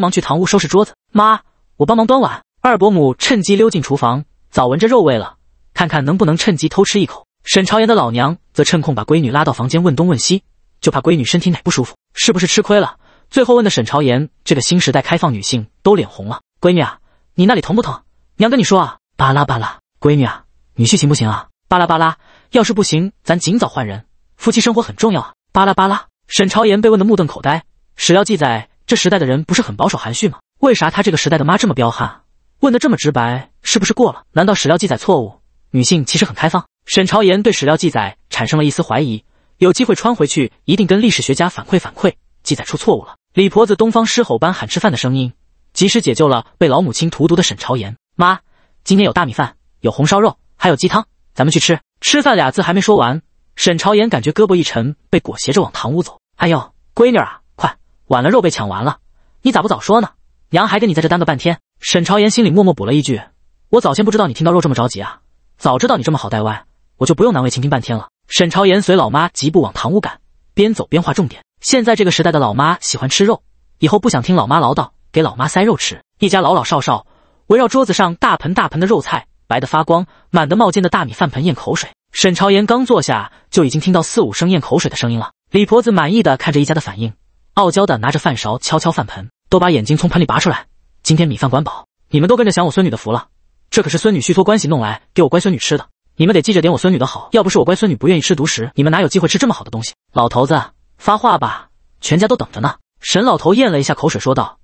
忙去堂屋收拾桌子。妈。我帮忙端碗，二伯母趁机溜进厨房，早闻着肉味了，看看能不能趁机偷吃一口。沈朝言的老娘则趁空把闺女拉到房间问东问西，就怕闺女身体哪不舒服，是不是吃亏了？最后问的沈朝言这个新时代开放女性都脸红了。闺女啊，你那里疼不疼？娘跟你说啊，巴拉巴拉。闺女啊，女婿行不行啊？巴拉巴拉。要是不行，咱尽早换人。夫妻生活很重要啊，巴拉巴拉。沈朝言被问得目瞪口呆。史料记载，这时代的人不是很保守含蓄吗？为啥他这个时代的妈这么彪悍？问得这么直白，是不是过了？难道史料记载错误？女性其实很开放。沈朝言对史料记载产生了一丝怀疑，有机会穿回去，一定跟历史学家反馈反馈，记载出错误了。李婆子东方狮吼般喊吃饭的声音，及时解救了被老母亲荼毒的沈朝言。妈，今天有大米饭，有红烧肉，还有鸡汤，咱们去吃。吃饭俩字还没说完，沈朝言感觉胳膊一沉，被裹挟着往堂屋走。哎呦，闺女啊，快晚了，肉被抢完了，你咋不早说呢？娘还跟你在这耽搁半天。沈朝言心里默默补了一句：“我早先不知道你听到肉这么着急啊，早知道你这么好带歪，我就不用难为秦婷半天了。”沈朝言随老妈疾步往堂屋赶，边走边划重点。现在这个时代的老妈喜欢吃肉，以后不想听老妈唠叨，给老妈塞肉吃。一家老老少少围绕桌子上大盆大盆的肉菜，白得发光，满得冒尖的大米饭盆咽口水。沈朝言刚坐下，就已经听到四五声咽口水的声音了。李婆子满意的看着一家的反应，傲娇的拿着饭勺敲敲饭盆。都把眼睛从盆里拔出来，今天米饭管饱，你们都跟着享我孙女的福了。这可是孙女虚托关系弄来给我乖孙女吃的，你们得记着点我孙女的好。要不是我乖孙女不愿意吃独食，你们哪有机会吃这么好的东西？老头子发话吧，全家都等着呢。沈老头咽了一下口水，说道：“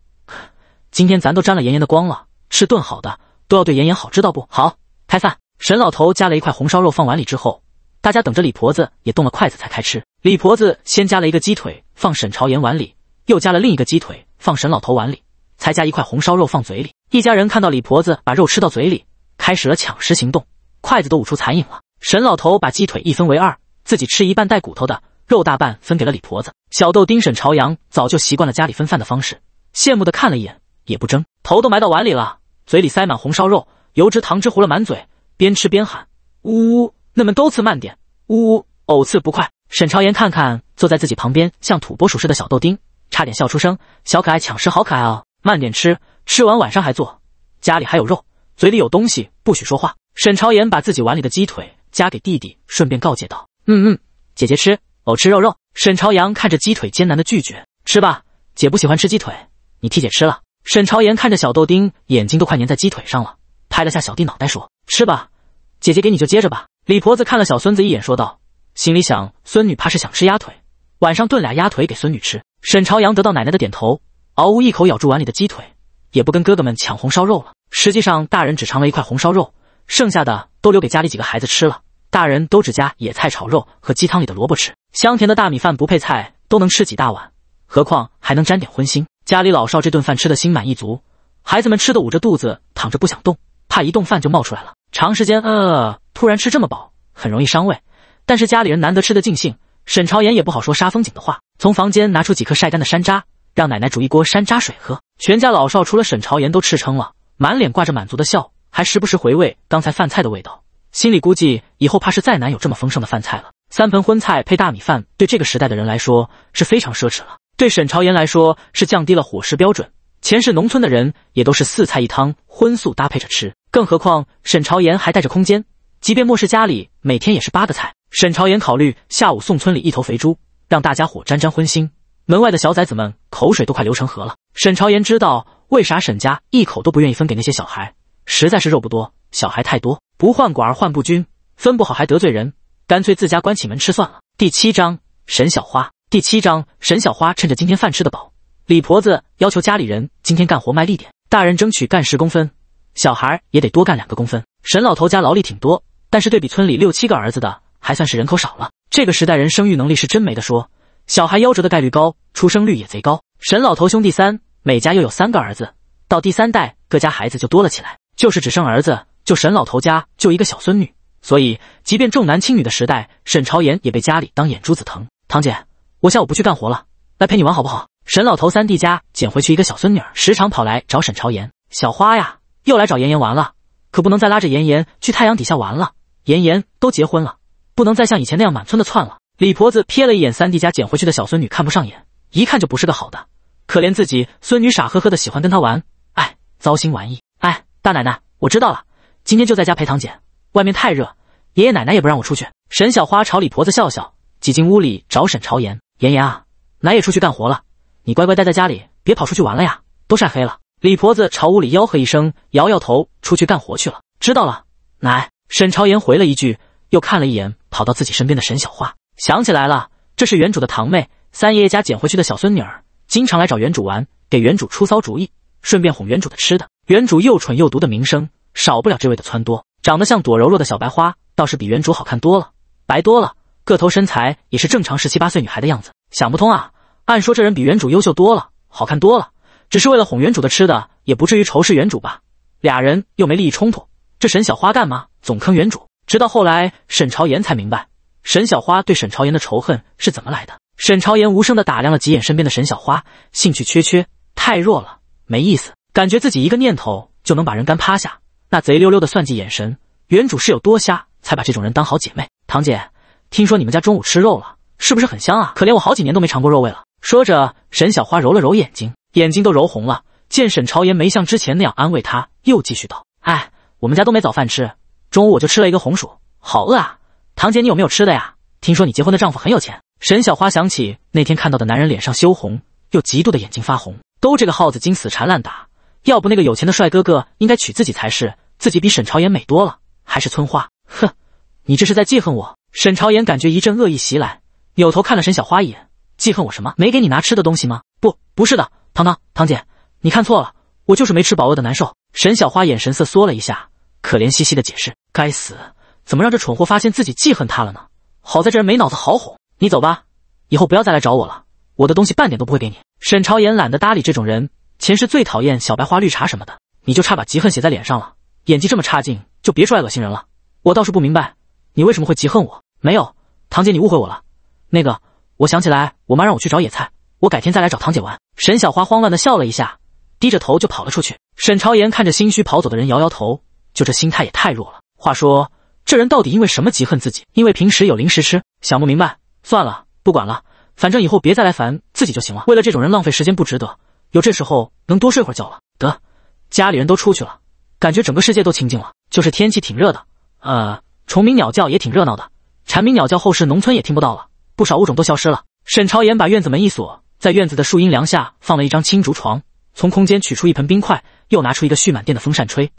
今天咱都沾了妍妍的光了，吃顿好的都要对妍妍好，知道不好？开饭。”沈老头夹了一块红烧肉放碗里之后，大家等着李婆子也动了筷子才开吃。李婆子先夹了一个鸡腿放沈朝妍碗里，又夹了另一个鸡腿。放沈老头碗里，才夹一块红烧肉放嘴里。一家人看到李婆子把肉吃到嘴里，开始了抢食行动，筷子都捂出残影了。沈老头把鸡腿一分为二，自己吃一半带骨头的，肉大半分给了李婆子。小豆丁沈朝阳早就习惯了家里分饭的方式，羡慕的看了一眼，也不争，头都埋到碗里了，嘴里塞满红烧肉，油脂糖汁糊了满嘴，边吃边喊：“呜呜，那们都吃慢点，呜呜，偶次不快。”沈朝阳看看坐在自己旁边像土拨鼠似的小豆丁。差点笑出声，小可爱抢食好可爱哦，慢点吃，吃完晚上还做，家里还有肉，嘴里有东西不许说话。沈朝言把自己碗里的鸡腿夹给弟弟，顺便告诫道：“嗯嗯，姐姐吃，偶吃肉肉。”沈朝阳看着鸡腿艰难的拒绝，吃吧，姐不喜欢吃鸡腿，你替姐吃了。沈朝言看着小豆丁，眼睛都快粘在鸡腿上了，拍了下小弟脑袋说：“吃吧，姐姐给你就接着吧。”李婆子看了小孙子一眼，说道，心里想，孙女怕是想吃鸭腿。晚上炖俩鸭腿给孙女吃。沈朝阳得到奶奶的点头，嗷呜一口咬住碗里的鸡腿，也不跟哥哥们抢红烧肉了。实际上，大人只尝了一块红烧肉，剩下的都留给家里几个孩子吃了。大人都只夹野菜炒肉和鸡汤里的萝卜吃，香甜的大米饭不配菜都能吃几大碗，何况还能沾点荤腥。家里老少这顿饭吃得心满意足，孩子们吃得捂着肚子躺着不想动，怕一动饭就冒出来了。长时间饿，突然吃这么饱，很容易伤胃。但是家里人难得吃得尽兴。沈朝言也不好说杀风景的话，从房间拿出几颗晒干的山楂，让奶奶煮一锅山楂水喝。全家老少除了沈朝言都吃撑了，满脸挂着满足的笑，还时不时回味刚才饭菜的味道，心里估计以后怕是再难有这么丰盛的饭菜了。三盆荤菜配大米饭，对这个时代的人来说是非常奢侈了。对沈朝言来说是降低了伙食标准。前世农村的人也都是四菜一汤，荤素搭配着吃，更何况沈朝言还带着空间，即便末世家里每天也是八个菜。沈朝言考虑下午送村里一头肥猪，让大家伙沾沾荤腥。门外的小崽子们口水都快流成河了。沈朝言知道为啥沈家一口都不愿意分给那些小孩，实在是肉不多，小孩太多，不患寡而患不均，分不好还得罪人，干脆自家关起门吃算了。第七章沈小花。第七章沈小花趁着今天饭吃得饱，李婆子要求家里人今天干活卖力点，大人争取干十公分，小孩也得多干两个公分。沈老头家劳力挺多，但是对比村里六七个儿子的。还算是人口少了，这个时代人生育能力是真没得说，小孩夭折的概率高，出生率也贼高。沈老头兄弟三，每家又有三个儿子，到第三代各家孩子就多了起来。就是只生儿子，就沈老头家就一个小孙女，所以即便重男轻女的时代，沈朝言也被家里当眼珠子疼。堂姐，我下午不去干活了，来陪你玩好不好？沈老头三弟家捡回去一个小孙女儿，时常跑来找沈朝言。小花呀，又来找妍妍玩了，可不能再拉着妍妍去太阳底下玩了，妍妍都结婚了。不能再像以前那样满村的窜了。李婆子瞥了一眼三弟家捡回去的小孙女，看不上眼，一看就不是个好的。可怜自己孙女傻呵呵的喜欢跟他玩，哎，糟心玩意！哎，大奶奶，我知道了，今天就在家陪堂姐。外面太热，爷爷奶奶也不让我出去。沈小花朝李婆子笑笑，挤进屋里找沈朝言。言言啊，奶也出去干活了，你乖乖待在家里，别跑出去玩了呀，都晒黑了。李婆子朝屋里吆喝一声，摇摇头，出去干活去了。知道了，奶。沈朝言回了一句，又看了一眼。跑到自己身边的沈小花想起来了，这是原主的堂妹，三爷爷家捡回去的小孙女儿，经常来找原主玩，给原主出骚主意，顺便哄原主的吃的。原主又蠢又毒的名声，少不了这位的撺掇。长得像朵柔弱的小白花，倒是比原主好看多了，白多了，个头身材也是正常十七八岁女孩的样子。想不通啊，按说这人比原主优秀多了，好看多了，只是为了哄原主的吃的，也不至于仇视原主吧？俩人又没利益冲突，这沈小花干嘛总坑原主？直到后来，沈朝言才明白沈小花对沈朝言的仇恨是怎么来的。沈朝言无声的打量了几眼身边的沈小花，兴趣缺缺，太弱了，没意思。感觉自己一个念头就能把人干趴下。那贼溜溜的算计眼神，原主是有多瞎才把这种人当好姐妹？堂姐，听说你们家中午吃肉了，是不是很香啊？可怜我好几年都没尝过肉味了。说着，沈小花揉了揉眼睛，眼睛都揉红了。见沈朝言没像之前那样安慰她，又继续道：“哎，我们家都没早饭吃。”中午我就吃了一个红薯，好饿啊！堂姐，你有没有吃的呀？听说你结婚的丈夫很有钱。沈小花想起那天看到的男人脸上羞红，又嫉妒的眼睛发红，都这个耗子精死缠烂打，要不那个有钱的帅哥哥应该娶自己才是，自己比沈朝言美多了，还是村花。哼，你这是在记恨我？沈朝言感觉一阵恶意袭来，扭头看了沈小花一眼，记恨我什么？没给你拿吃的东西吗？不，不是的，堂堂堂姐，你看错了，我就是没吃饱，饿的难受。沈小花眼神色缩了一下。可怜兮兮的解释：“该死，怎么让这蠢货发现自己记恨他了呢？好在这人没脑子好哄，你走吧，以后不要再来找我了，我的东西半点都不会给你。”沈朝言懒得搭理这种人，前世最讨厌小白花绿茶什么的，你就差把嫉恨写在脸上了，演技这么差劲，就别说恶心人了。我倒是不明白，你为什么会嫉恨我？没有，堂姐你误会我了。那个，我想起来我妈让我去找野菜，我改天再来找堂姐玩。沈小花慌乱的笑了一下，低着头就跑了出去。沈朝言看着心虚跑走的人，摇摇头。就这心态也太弱了。话说，这人到底因为什么嫉恨自己？因为平时有零食吃？想不明白。算了，不管了，反正以后别再来烦自己就行了。为了这种人浪费时间不值得。有这时候能多睡会儿觉了。得，家里人都出去了，感觉整个世界都清静了。就是天气挺热的，呃，虫鸣鸟叫也挺热闹的。蝉鸣鸟叫后世农村也听不到了，不少物种都消失了。沈朝言把院子门一锁，在院子的树荫凉下放了一张青竹床，从空间取出一盆冰块，又拿出一个蓄满电的风扇吹。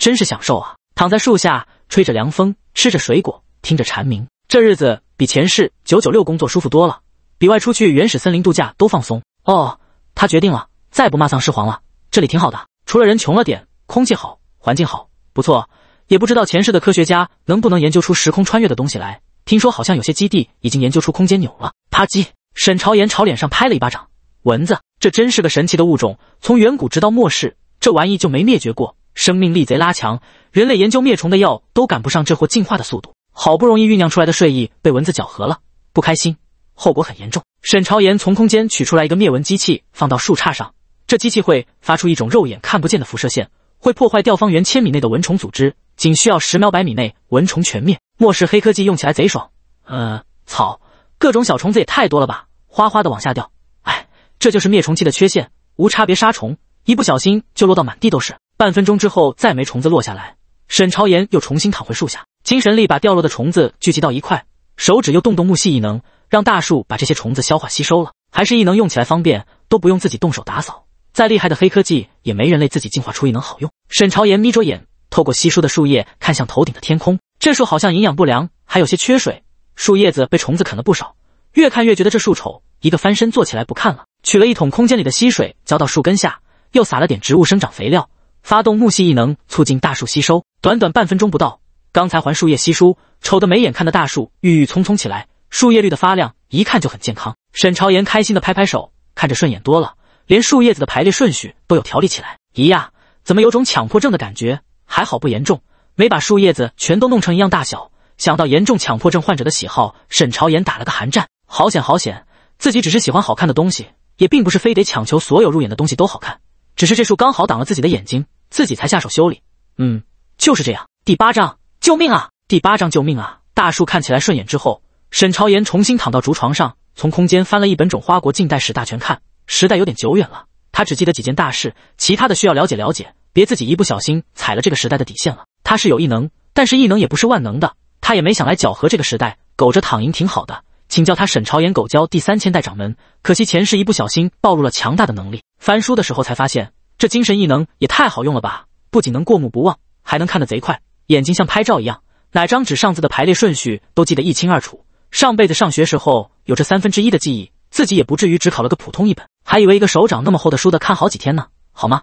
真是享受啊！躺在树下，吹着凉风，吃着水果，听着蝉鸣，这日子比前世九九六工作舒服多了，比外出去原始森林度假都放松哦。他决定了，再不骂丧尸皇了。这里挺好的，除了人穷了点，空气好，环境好，不错。也不知道前世的科学家能不能研究出时空穿越的东西来。听说好像有些基地已经研究出空间钮了。啪叽！沈朝言朝脸上拍了一巴掌。蚊子，这真是个神奇的物种，从远古直到末世，这玩意就没灭绝过。生命力贼拉强，人类研究灭虫的药都赶不上这货进化的速度。好不容易酝酿出来的睡意被蚊子搅和了，不开心，后果很严重。沈朝言从空间取出来一个灭蚊机器，放到树杈上。这机器会发出一种肉眼看不见的辐射线，会破坏掉方圆千米内的蚊虫组织，仅需要十秒，百米内蚊虫全灭。末世黑科技用起来贼爽。呃，草，各种小虫子也太多了吧，哗哗的往下掉。哎，这就是灭虫器的缺陷，无差别杀虫，一不小心就落到满地都是。半分钟之后，再没虫子落下来。沈朝言又重新躺回树下，精神力把掉落的虫子聚集到一块，手指又动动木系异能，让大树把这些虫子消化吸收了。还是异能用起来方便，都不用自己动手打扫。再厉害的黑科技也没人类自己进化出异能好用。沈朝言眯着眼，透过稀疏的树叶看向头顶的天空，这树好像营养不良，还有些缺水，树叶子被虫子啃了不少。越看越觉得这树丑，一个翻身坐起来不看了。取了一桶空间里的溪水浇到树根下，又撒了点植物生长肥料。发动木系异能，促进大树吸收。短短半分钟不到，刚才还树叶稀疏、丑得没眼看的大树郁郁葱葱起来，树叶绿得发亮，一看就很健康。沈朝言开心地拍拍手，看着顺眼多了，连树叶子的排列顺序都有条理起来。咦呀，怎么有种强迫症的感觉？还好不严重，没把树叶子全都弄成一样大小。想到严重强迫症患者的喜好，沈朝言打了个寒战。好险好险，自己只是喜欢好看的东西，也并不是非得强求所有入眼的东西都好看。只是这树刚好挡了自己的眼睛，自己才下手修理。嗯，就是这样。第八章，救命啊！第八章，救命啊！大树看起来顺眼之后，沈朝言重新躺到竹床上，从空间翻了一本《种花国近代史大全》看，时代有点久远了。他只记得几件大事，其他的需要了解了解，别自己一不小心踩了这个时代的底线了。他是有异能，但是异能也不是万能的。他也没想来搅和这个时代，苟着躺赢挺好的。请教他，沈朝言狗教第三千代掌门，可惜前世一不小心暴露了强大的能力。翻书的时候才发现，这精神异能也太好用了吧！不仅能过目不忘，还能看得贼快，眼睛像拍照一样，哪张纸上字的排列顺序都记得一清二楚。上辈子上学时候有这三分之一的记忆，自己也不至于只考了个普通一本。还以为一个手掌那么厚的书得看好几天呢，好吗？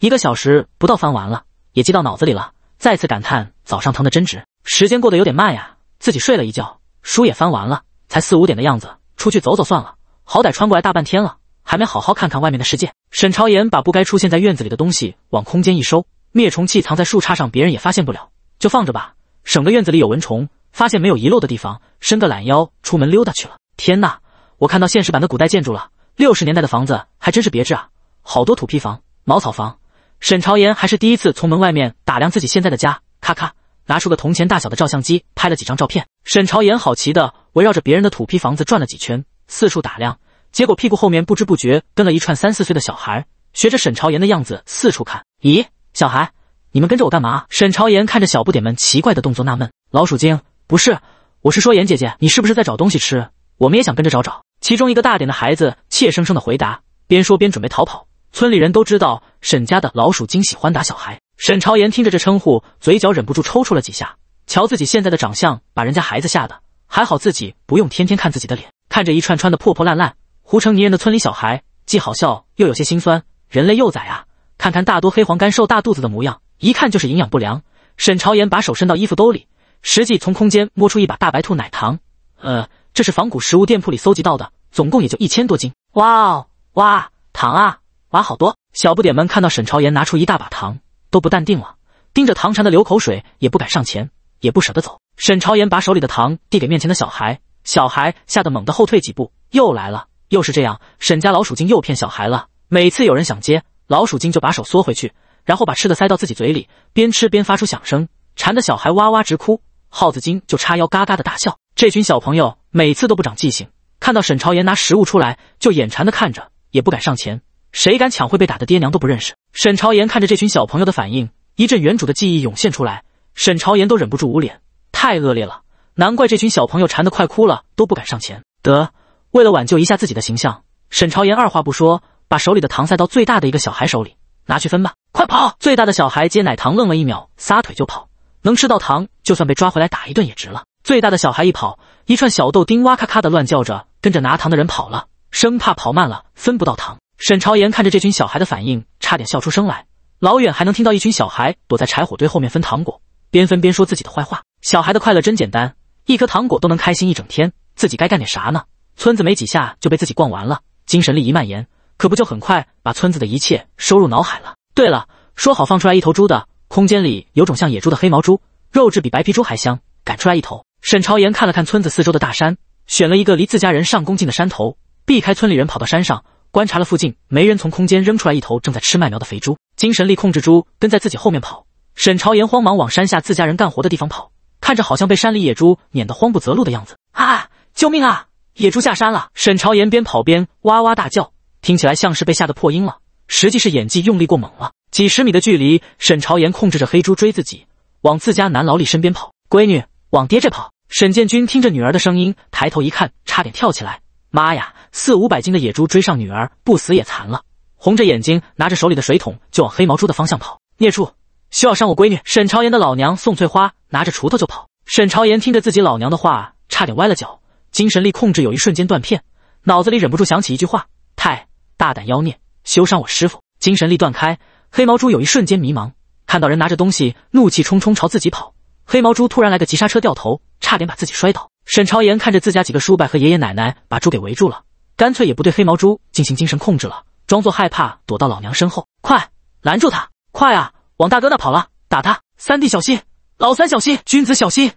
一个小时不到翻完了，也记到脑子里了。再次感叹早上疼的真值，时间过得有点慢呀。自己睡了一觉，书也翻完了，才四五点的样子，出去走走算了。好歹穿过来大半天了，还没好好看看外面的世界。沈朝言把不该出现在院子里的东西往空间一收，灭虫器藏在树杈上，别人也发现不了，就放着吧，省得院子里有蚊虫。发现没有遗漏的地方，伸个懒腰，出门溜达去了。天哪，我看到现实版的古代建筑了，六十年代的房子还真是别致啊，好多土坯房、茅草房。沈朝言还是第一次从门外面打量自己现在的家，咔咔拿出个铜钱大小的照相机拍了几张照片。沈朝言好奇的围绕着别人的土坯房子转了几圈，四处打量。结果屁股后面不知不觉跟了一串三四岁的小孩，学着沈朝言的样子四处看。咦，小孩，你们跟着我干嘛？沈朝言看着小不点们奇怪的动作纳闷。老鼠精不是，我是说，言姐姐，你是不是在找东西吃？我们也想跟着找找。其中一个大点的孩子怯生生的回答，边说边准备逃跑。村里人都知道沈家的老鼠精喜欢打小孩。沈朝言听着这称呼，嘴角忍不住抽搐了几下。瞧自己现在的长相，把人家孩子吓的。还好自己不用天天看自己的脸，看着一串串的破破烂烂。胡成泥人的村里小孩，既好笑又有些心酸。人类幼崽啊，看看大多黑黄干瘦大肚子的模样，一看就是营养不良。沈朝言把手伸到衣服兜里，实际从空间摸出一把大白兔奶糖，呃，这是仿古食物店铺里搜集到的，总共也就一千多斤。哇哦哇，糖啊，哇好多！小不点们看到沈朝言拿出一大把糖，都不淡定了，盯着糖馋的流口水，也不敢上前，也不舍得走。沈朝言把手里的糖递给面前的小孩，小孩吓得猛地后退几步，又来了。又是这样，沈家老鼠精又骗小孩了。每次有人想接，老鼠精就把手缩回去，然后把吃的塞到自己嘴里，边吃边发出响声，馋的小孩哇哇直哭。耗子精就叉腰嘎嘎的大笑。这群小朋友每次都不长记性，看到沈朝言拿食物出来，就眼馋的看着，也不敢上前。谁敢抢会被打的爹娘都不认识。沈朝言看着这群小朋友的反应，一阵原主的记忆涌现出来，沈朝言都忍不住捂脸，太恶劣了，难怪这群小朋友馋得快哭了，都不敢上前。得。为了挽救一下自己的形象，沈朝言二话不说，把手里的糖塞到最大的一个小孩手里，拿去分吧，快跑！最大的小孩接奶糖，愣了一秒，撒腿就跑。能吃到糖，就算被抓回来打一顿也值了。最大的小孩一跑，一串小豆丁哇咔咔的乱叫着，跟着拿糖的人跑了，生怕跑慢了分不到糖。沈朝言看着这群小孩的反应，差点笑出声来。老远还能听到一群小孩躲在柴火堆后面分糖果，边分边说自己的坏话。小孩的快乐真简单，一颗糖果都能开心一整天。自己该干点啥呢？村子没几下就被自己逛完了，精神力一蔓延，可不就很快把村子的一切收入脑海了？对了，说好放出来一头猪的，空间里有种像野猪的黑毛猪，肉质比白皮猪还香，赶出来一头。沈朝言看了看村子四周的大山，选了一个离自家人上公近的山头，避开村里人，跑到山上，观察了附近没人，从空间扔出来一头正在吃麦苗的肥猪，精神力控制猪跟在自己后面跑。沈朝言慌忙往山下自家人干活的地方跑，看着好像被山里野猪撵得慌不择路的样子，啊！救命啊！野猪下山了，沈朝言边跑边哇哇大叫，听起来像是被吓得破音了，实际是演技用力过猛了。几十米的距离，沈朝言控制着黑猪追自己，往自家男老李身边跑。闺女，往爹这跑！沈建军听着女儿的声音，抬头一看，差点跳起来。妈呀，四五百斤的野猪追上女儿，不死也残了。红着眼睛，拿着手里的水桶就往黑毛猪的方向跑。孽畜，休要伤我闺女！沈朝言的老娘宋翠花拿着锄头就跑。沈朝言听着自己老娘的话，差点歪了脚。精神力控制有一瞬间断片，脑子里忍不住想起一句话：太大胆妖孽，休伤我师傅。”精神力断开，黑毛猪有一瞬间迷茫，看到人拿着东西，怒气冲冲朝自己跑，黑毛猪突然来个急刹车，掉头，差点把自己摔倒。沈朝言看着自家几个叔伯和爷爷奶奶把猪给围住了，干脆也不对黑毛猪进行精神控制了，装作害怕，躲到老娘身后，快拦住他！快啊，往大哥那跑了！打他！三弟小心！老三小心！君子小心！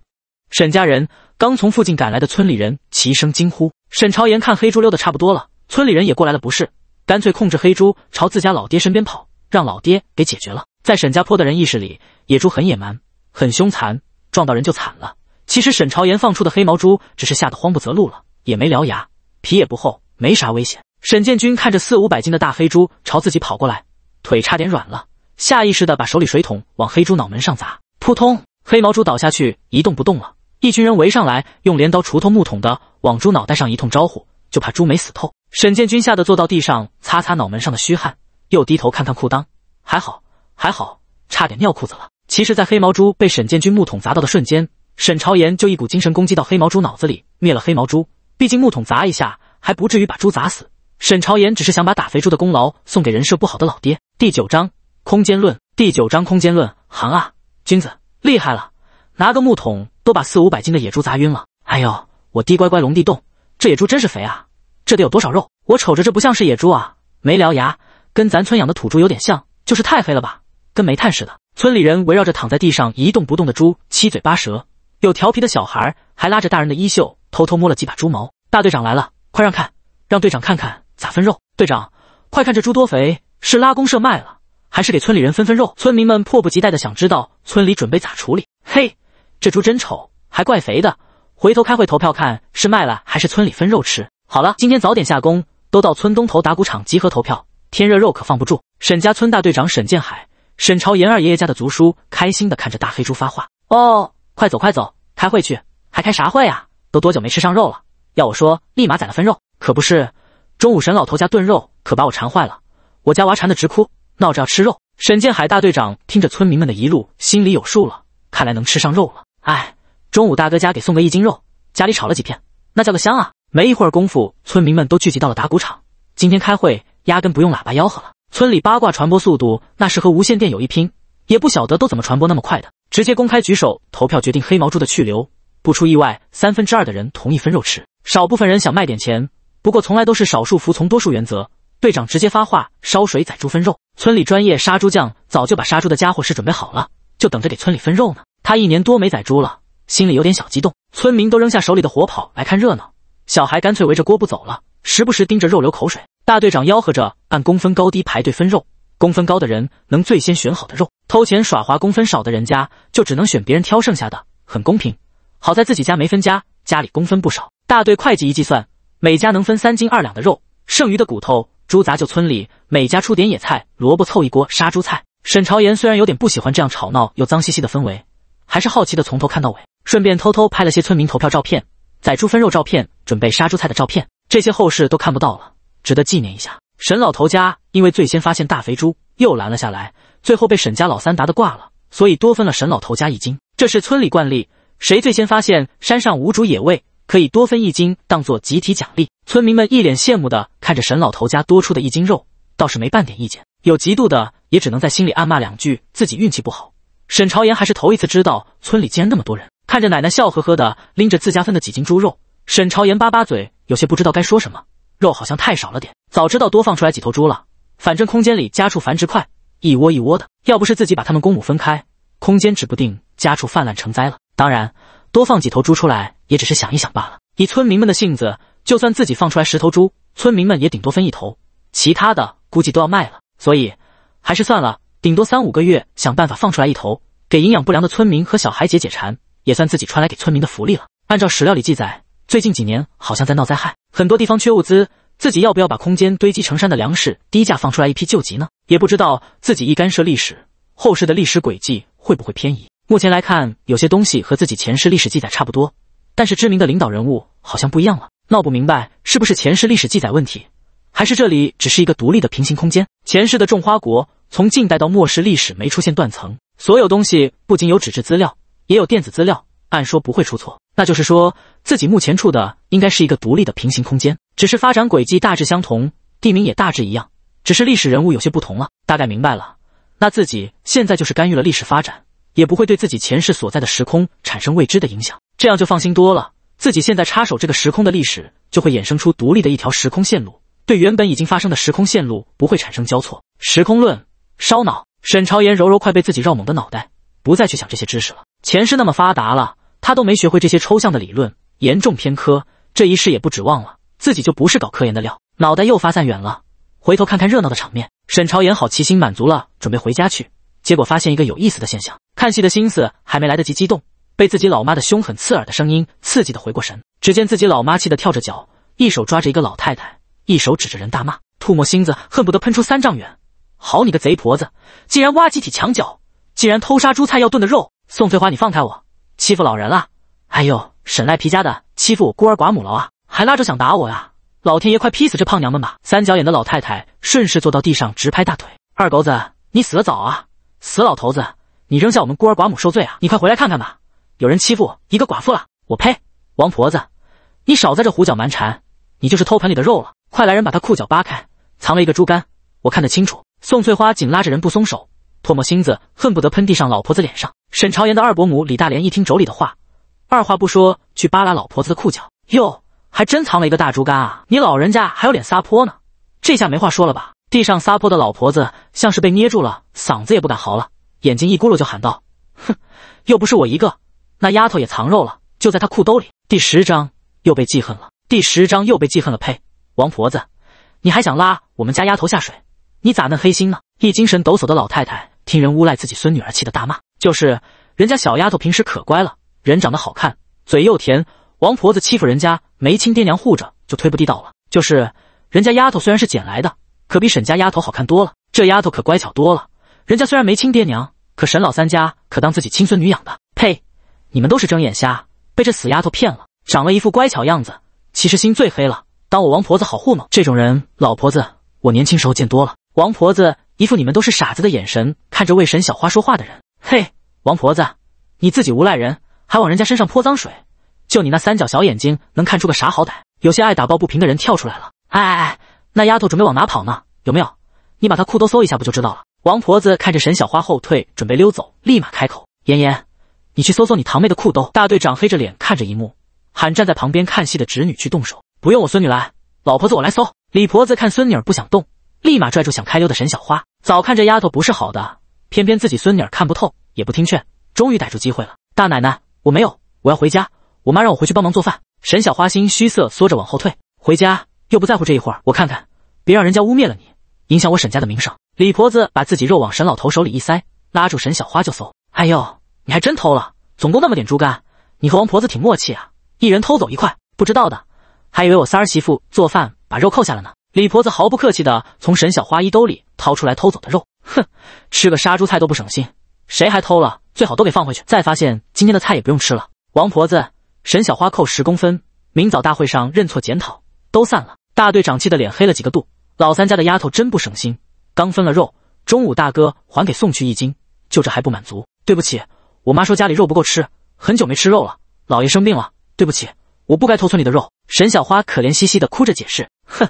沈家人。刚从附近赶来的村里人齐声惊呼。沈朝言看黑猪溜的差不多了，村里人也过来了，不是？干脆控制黑猪朝自家老爹身边跑，让老爹给解决了。在沈家坡的人意识里，野猪很野蛮，很凶残，撞到人就惨了。其实沈朝言放出的黑毛猪只是吓得慌不择路了，也没獠牙，皮也不厚，没啥危险。沈建军看着四五百斤的大黑猪朝自己跑过来，腿差点软了，下意识的把手里水桶往黑猪脑门上砸，扑通，黑毛猪倒下去一动不动了。一群人围上来，用镰刀、锄头、木桶的往猪脑袋上一通招呼，就怕猪没死透。沈建军吓得坐到地上，擦擦脑门上的虚汗，又低头看看裤裆，还好，还好，差点尿裤子了。其实，在黑毛猪被沈建军木桶砸到的瞬间，沈朝言就一股精神攻击到黑毛猪脑子里，灭了黑毛猪。毕竟木桶砸一下还不至于把猪砸死。沈朝言只是想把打肥猪的功劳送给人设不好的老爹。第九章空间论。第九章空间论，行啊，君子厉害了。拿个木桶都把四五百斤的野猪砸晕了。哎呦，我滴乖乖龙地洞，这野猪真是肥啊！这得有多少肉？我瞅着这不像是野猪啊，没獠牙，跟咱村养的土猪有点像，就是太黑了吧，跟煤炭似的。村里人围绕着躺在地上一动不动的猪七嘴八舌，有调皮的小孩还拉着大人的衣袖偷偷摸了几把猪毛。大队长来了，快让看，让队长看看咋分肉。队长，快看这猪多肥，是拉公社卖了，还是给村里人分分肉？村民们迫不及待地想知道村里准备咋处理。嘿。这猪真丑，还怪肥的。回头开会投票看是卖了还是村里分肉吃。好了，今天早点下工，都到村东头打谷场集合投票。天热肉可放不住。沈家村大队长沈建海，沈朝言二爷爷家的族叔开心的看着大黑猪发话：“哦，快走快走，开会去！还开啥会呀？都多久没吃上肉了？要我说，立马宰了分肉。可不是，中午沈老头家炖肉可把我馋坏了，我家娃馋得直哭，闹着要吃肉。沈建海大队长听着村民们的一路，心里有数了，看来能吃上肉了。哎，中午大哥家给送个一斤肉，家里炒了几片，那叫个香啊！没一会儿功夫，村民们都聚集到了打谷场。今天开会压根不用喇叭吆喝了，村里八卦传播速度那是和无线电有一拼，也不晓得都怎么传播那么快的。直接公开举手投票决定黑毛猪的去留，不出意外，三分之二的人同意分肉吃，少部分人想卖点钱，不过从来都是少数服从多数原则。队长直接发话，烧水宰猪分肉。村里专业杀猪匠早就把杀猪的家伙事准备好了，就等着给村里分肉呢。他一年多没宰猪了，心里有点小激动。村民都扔下手里的活跑来看热闹，小孩干脆围着锅不走了，时不时盯着肉流口水。大队长吆喝着按公分高低排队分肉，公分高的人能最先选好的肉，偷钱耍滑公分少的人家就只能选别人挑剩下的，很公平。好在自己家没分家，家里公分不少。大队会计一计算，每家能分三斤二两的肉，剩余的骨头猪杂就村里每家出点野菜萝卜凑一锅杀猪菜。沈朝言虽然有点不喜欢这样吵闹又脏兮兮的氛围。还是好奇的从头看到尾，顺便偷偷拍了些村民投票照片、宰猪分肉照片、准备杀猪菜的照片。这些后事都看不到了，值得纪念一下。沈老头家因为最先发现大肥猪，又拦了下来，最后被沈家老三打的挂了，所以多分了沈老头家一斤。这是村里惯例，谁最先发现山上无主野味，可以多分一斤当做集体奖励。村民们一脸羡慕的看着沈老头家多出的一斤肉，倒是没半点意见。有嫉妒的也只能在心里暗骂两句自己运气不好。沈朝言还是头一次知道村里竟然那么多人，看着奶奶笑呵呵的拎着自家分的几斤猪肉，沈朝言巴巴嘴，有些不知道该说什么。肉好像太少了点，早知道多放出来几头猪了。反正空间里家畜繁殖快，一窝一窝的，要不是自己把他们公母分开，空间指不定家畜泛滥成灾了。当然，多放几头猪出来也只是想一想罢了。以村民们的性子，就算自己放出来十头猪，村民们也顶多分一头，其他的估计都要卖了。所以，还是算了。顶多三五个月，想办法放出来一头，给营养不良的村民和小孩解解馋，也算自己穿来给村民的福利了。按照史料里记载，最近几年好像在闹灾害，很多地方缺物资。自己要不要把空间堆积成山的粮食低价放出来一批救急呢？也不知道自己一干涉历史，后世的历史轨迹会不会偏移。目前来看，有些东西和自己前世历史记载差不多，但是知名的领导人物好像不一样了，闹不明白是不是前世历史记载问题，还是这里只是一个独立的平行空间？前世的种花国。从近代到末世，历史没出现断层，所有东西不仅有纸质资料，也有电子资料，按说不会出错。那就是说，自己目前处的应该是一个独立的平行空间，只是发展轨迹大致相同，地名也大致一样，只是历史人物有些不同了。大概明白了，那自己现在就是干预了历史发展，也不会对自己前世所在的时空产生未知的影响，这样就放心多了。自己现在插手这个时空的历史，就会衍生出独立的一条时空线路，对原本已经发生的时空线路不会产生交错。时空论。烧脑！沈朝言揉揉快被自己绕懵的脑袋，不再去想这些知识了。前世那么发达了，他都没学会这些抽象的理论，严重偏科。这一世也不指望了，自己就不是搞科研的料。脑袋又发散远了，回头看看热闹的场面。沈朝言好奇心满足了，准备回家去，结果发现一个有意思的现象。看戏的心思还没来得及激动，被自己老妈的凶狠刺耳的声音刺激的回过神。只见自己老妈气得跳着脚，一手抓着一个老太太，一手指着人大骂，吐沫星子恨不得喷出三丈远。好你个贼婆子，竟然挖集体墙角，竟然偷杀猪菜要炖的肉！宋翠花，你放开我，欺负老人了！哎呦，沈赖皮家的，欺负我孤儿寡母了啊！还拉着想打我啊！老天爷，快劈死这胖娘们吧！三角眼的老太太顺势坐到地上，直拍大腿。二狗子，你死得早啊！死老头子，你扔下我们孤儿寡母受罪啊！你快回来看看吧，有人欺负一个寡妇了！我呸，王婆子，你少在这胡搅蛮缠！你就是偷盆里的肉了！快来人，把他裤脚扒开，藏了一个猪肝，我看得清楚。宋翠花紧拉着人不松手，唾沫星子恨不得喷地上、老婆子脸上。沈朝言的二伯母李大莲一听妯娌的话，二话不说去扒拉老婆子的裤脚。哟，还真藏了一个大竹竿啊！你老人家还有脸撒泼呢？这下没话说了吧？地上撒泼的老婆子像是被捏住了嗓子，也不敢嚎了，眼睛一咕噜就喊道：“哼，又不是我一个，那丫头也藏肉了，就在她裤兜里。”第十章又被记恨了。第十章又被记恨了。呸，王婆子，你还想拉我们家丫头下水？你咋那黑心呢？一精神抖擞的老太太听人诬赖自己孙女儿，气得大骂：“就是人家小丫头平时可乖了，人长得好看，嘴又甜。王婆子欺负人家没亲爹娘护着，就忒不地道了。就是人家丫头虽然是捡来的，可比沈家丫头好看多了。这丫头可乖巧多了。人家虽然没亲爹娘，可沈老三家可当自己亲孙女养的。呸！你们都是睁眼瞎，被这死丫头骗了，长了一副乖巧样子，其实心最黑了。当我王婆子好糊弄？这种人，老婆子我年轻时候见多了。”王婆子一副你们都是傻子的眼神看着为沈小花说话的人，嘿，王婆子，你自己无赖人，还往人家身上泼脏水，就你那三角小眼睛能看出个啥好歹？有些爱打抱不平的人跳出来了，哎哎，那丫头准备往哪跑呢？有没有？你把她裤兜搜一下不就知道了？王婆子看着沈小花后退准备溜走，立马开口，妍妍，你去搜搜你堂妹的裤兜。大队长黑着脸看着一幕，喊站在旁边看戏的侄女去动手，不用我孙女来，老婆子我来搜。李婆子看孙女儿不想动。立马拽住想开溜的沈小花，早看这丫头不是好的，偏偏自己孙女儿看不透，也不听劝，终于逮住机会了。大奶奶，我没有，我要回家，我妈让我回去帮忙做饭。沈小花心虚色缩着往后退，回家又不在乎这一会儿，我看看，别让人家污蔑了你，影响我沈家的名声。李婆子把自己肉往沈老头手里一塞，拉住沈小花就搜。哎呦，你还真偷了，总共那么点猪肝，你和王婆子挺默契啊，一人偷走一块，不知道的还以为我三儿媳妇做饭把肉扣下了呢。李婆子毫不客气的从沈小花衣兜里掏出来偷走的肉，哼，吃个杀猪菜都不省心，谁还偷了？最好都给放回去。再发现今天的菜也不用吃了。王婆子，沈小花扣十公分，明早大会上认错检讨。都散了。大队长气得脸黑了几个度。老三家的丫头真不省心，刚分了肉，中午大哥还给送去一斤，就这还不满足。对不起，我妈说家里肉不够吃，很久没吃肉了。老爷生病了，对不起，我不该偷村里的肉。沈小花可怜兮兮的哭着解释。哼，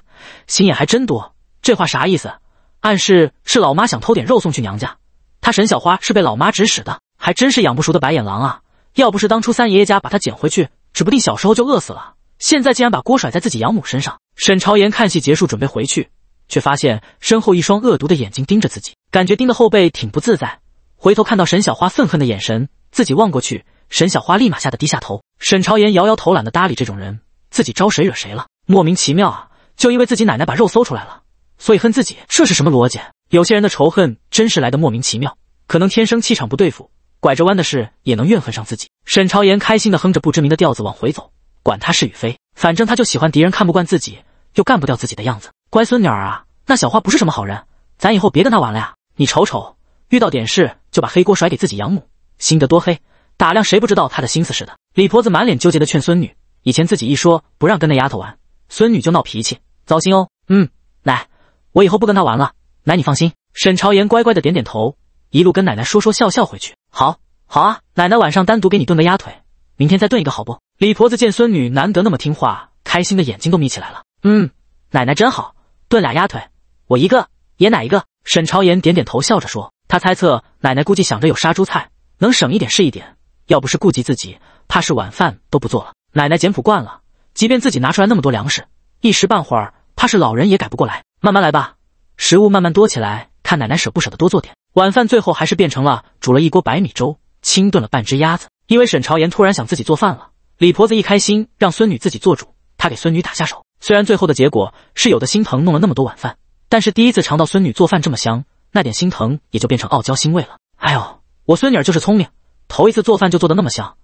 心眼还真多，这话啥意思？暗示是老妈想偷点肉送去娘家，他沈小花是被老妈指使的，还真是养不熟的白眼狼啊！要不是当初三爷爷家把他捡回去，指不定小时候就饿死了。现在竟然把锅甩在自己养母身上。沈朝言看戏结束，准备回去，却发现身后一双恶毒的眼睛盯着自己，感觉盯的后背挺不自在。回头看到沈小花愤恨的眼神，自己望过去，沈小花立马吓得低下头。沈朝言摇摇头，懒得搭理这种人，自己招谁惹谁了？莫名其妙啊！就因为自己奶奶把肉搜出来了，所以恨自己，这是什么逻辑？有些人的仇恨真是来的莫名其妙，可能天生气场不对付，拐着弯的事也能怨恨上自己。沈朝言开心地哼着不知名的调子往回走，管他是与非，反正他就喜欢敌人看不惯自己又干不掉自己的样子。乖孙女儿啊，那小花不是什么好人，咱以后别跟她玩了呀！你瞅瞅，遇到点事就把黑锅甩给自己养母，心得多黑？打量谁不知道他的心思似的。李婆子满脸纠结地劝孙女，以前自己一说不让跟那丫头玩，孙女就闹脾气。糟心哦，嗯，奶，我以后不跟他玩了，奶你放心。沈朝言乖乖的点点头，一路跟奶奶说说笑笑回去。好，好啊，奶奶晚上单独给你炖个鸭腿，明天再炖一个好不？李婆子见孙女难得那么听话，开心的眼睛都眯起来了。嗯，奶奶真好，炖俩鸭腿，我一个，爷奶一个。沈朝言点点头，笑着说，他猜测奶奶估计想着有杀猪菜，能省一点是一点。要不是顾及自己，怕是晚饭都不做了。奶奶简朴惯了，即便自己拿出来那么多粮食，一时半会儿。怕是老人也改不过来，慢慢来吧。食物慢慢多起来，看奶奶舍不舍得多做点晚饭。最后还是变成了煮了一锅白米粥，清炖了半只鸭子。因为沈朝言突然想自己做饭了，李婆子一开心，让孙女自己做主，她给孙女打下手。虽然最后的结果是有的心疼弄了那么多晚饭，但是第一次尝到孙女做饭这么香，那点心疼也就变成傲娇欣慰了。哎呦，我孙女儿就是聪明，头一次做饭就做的那么香，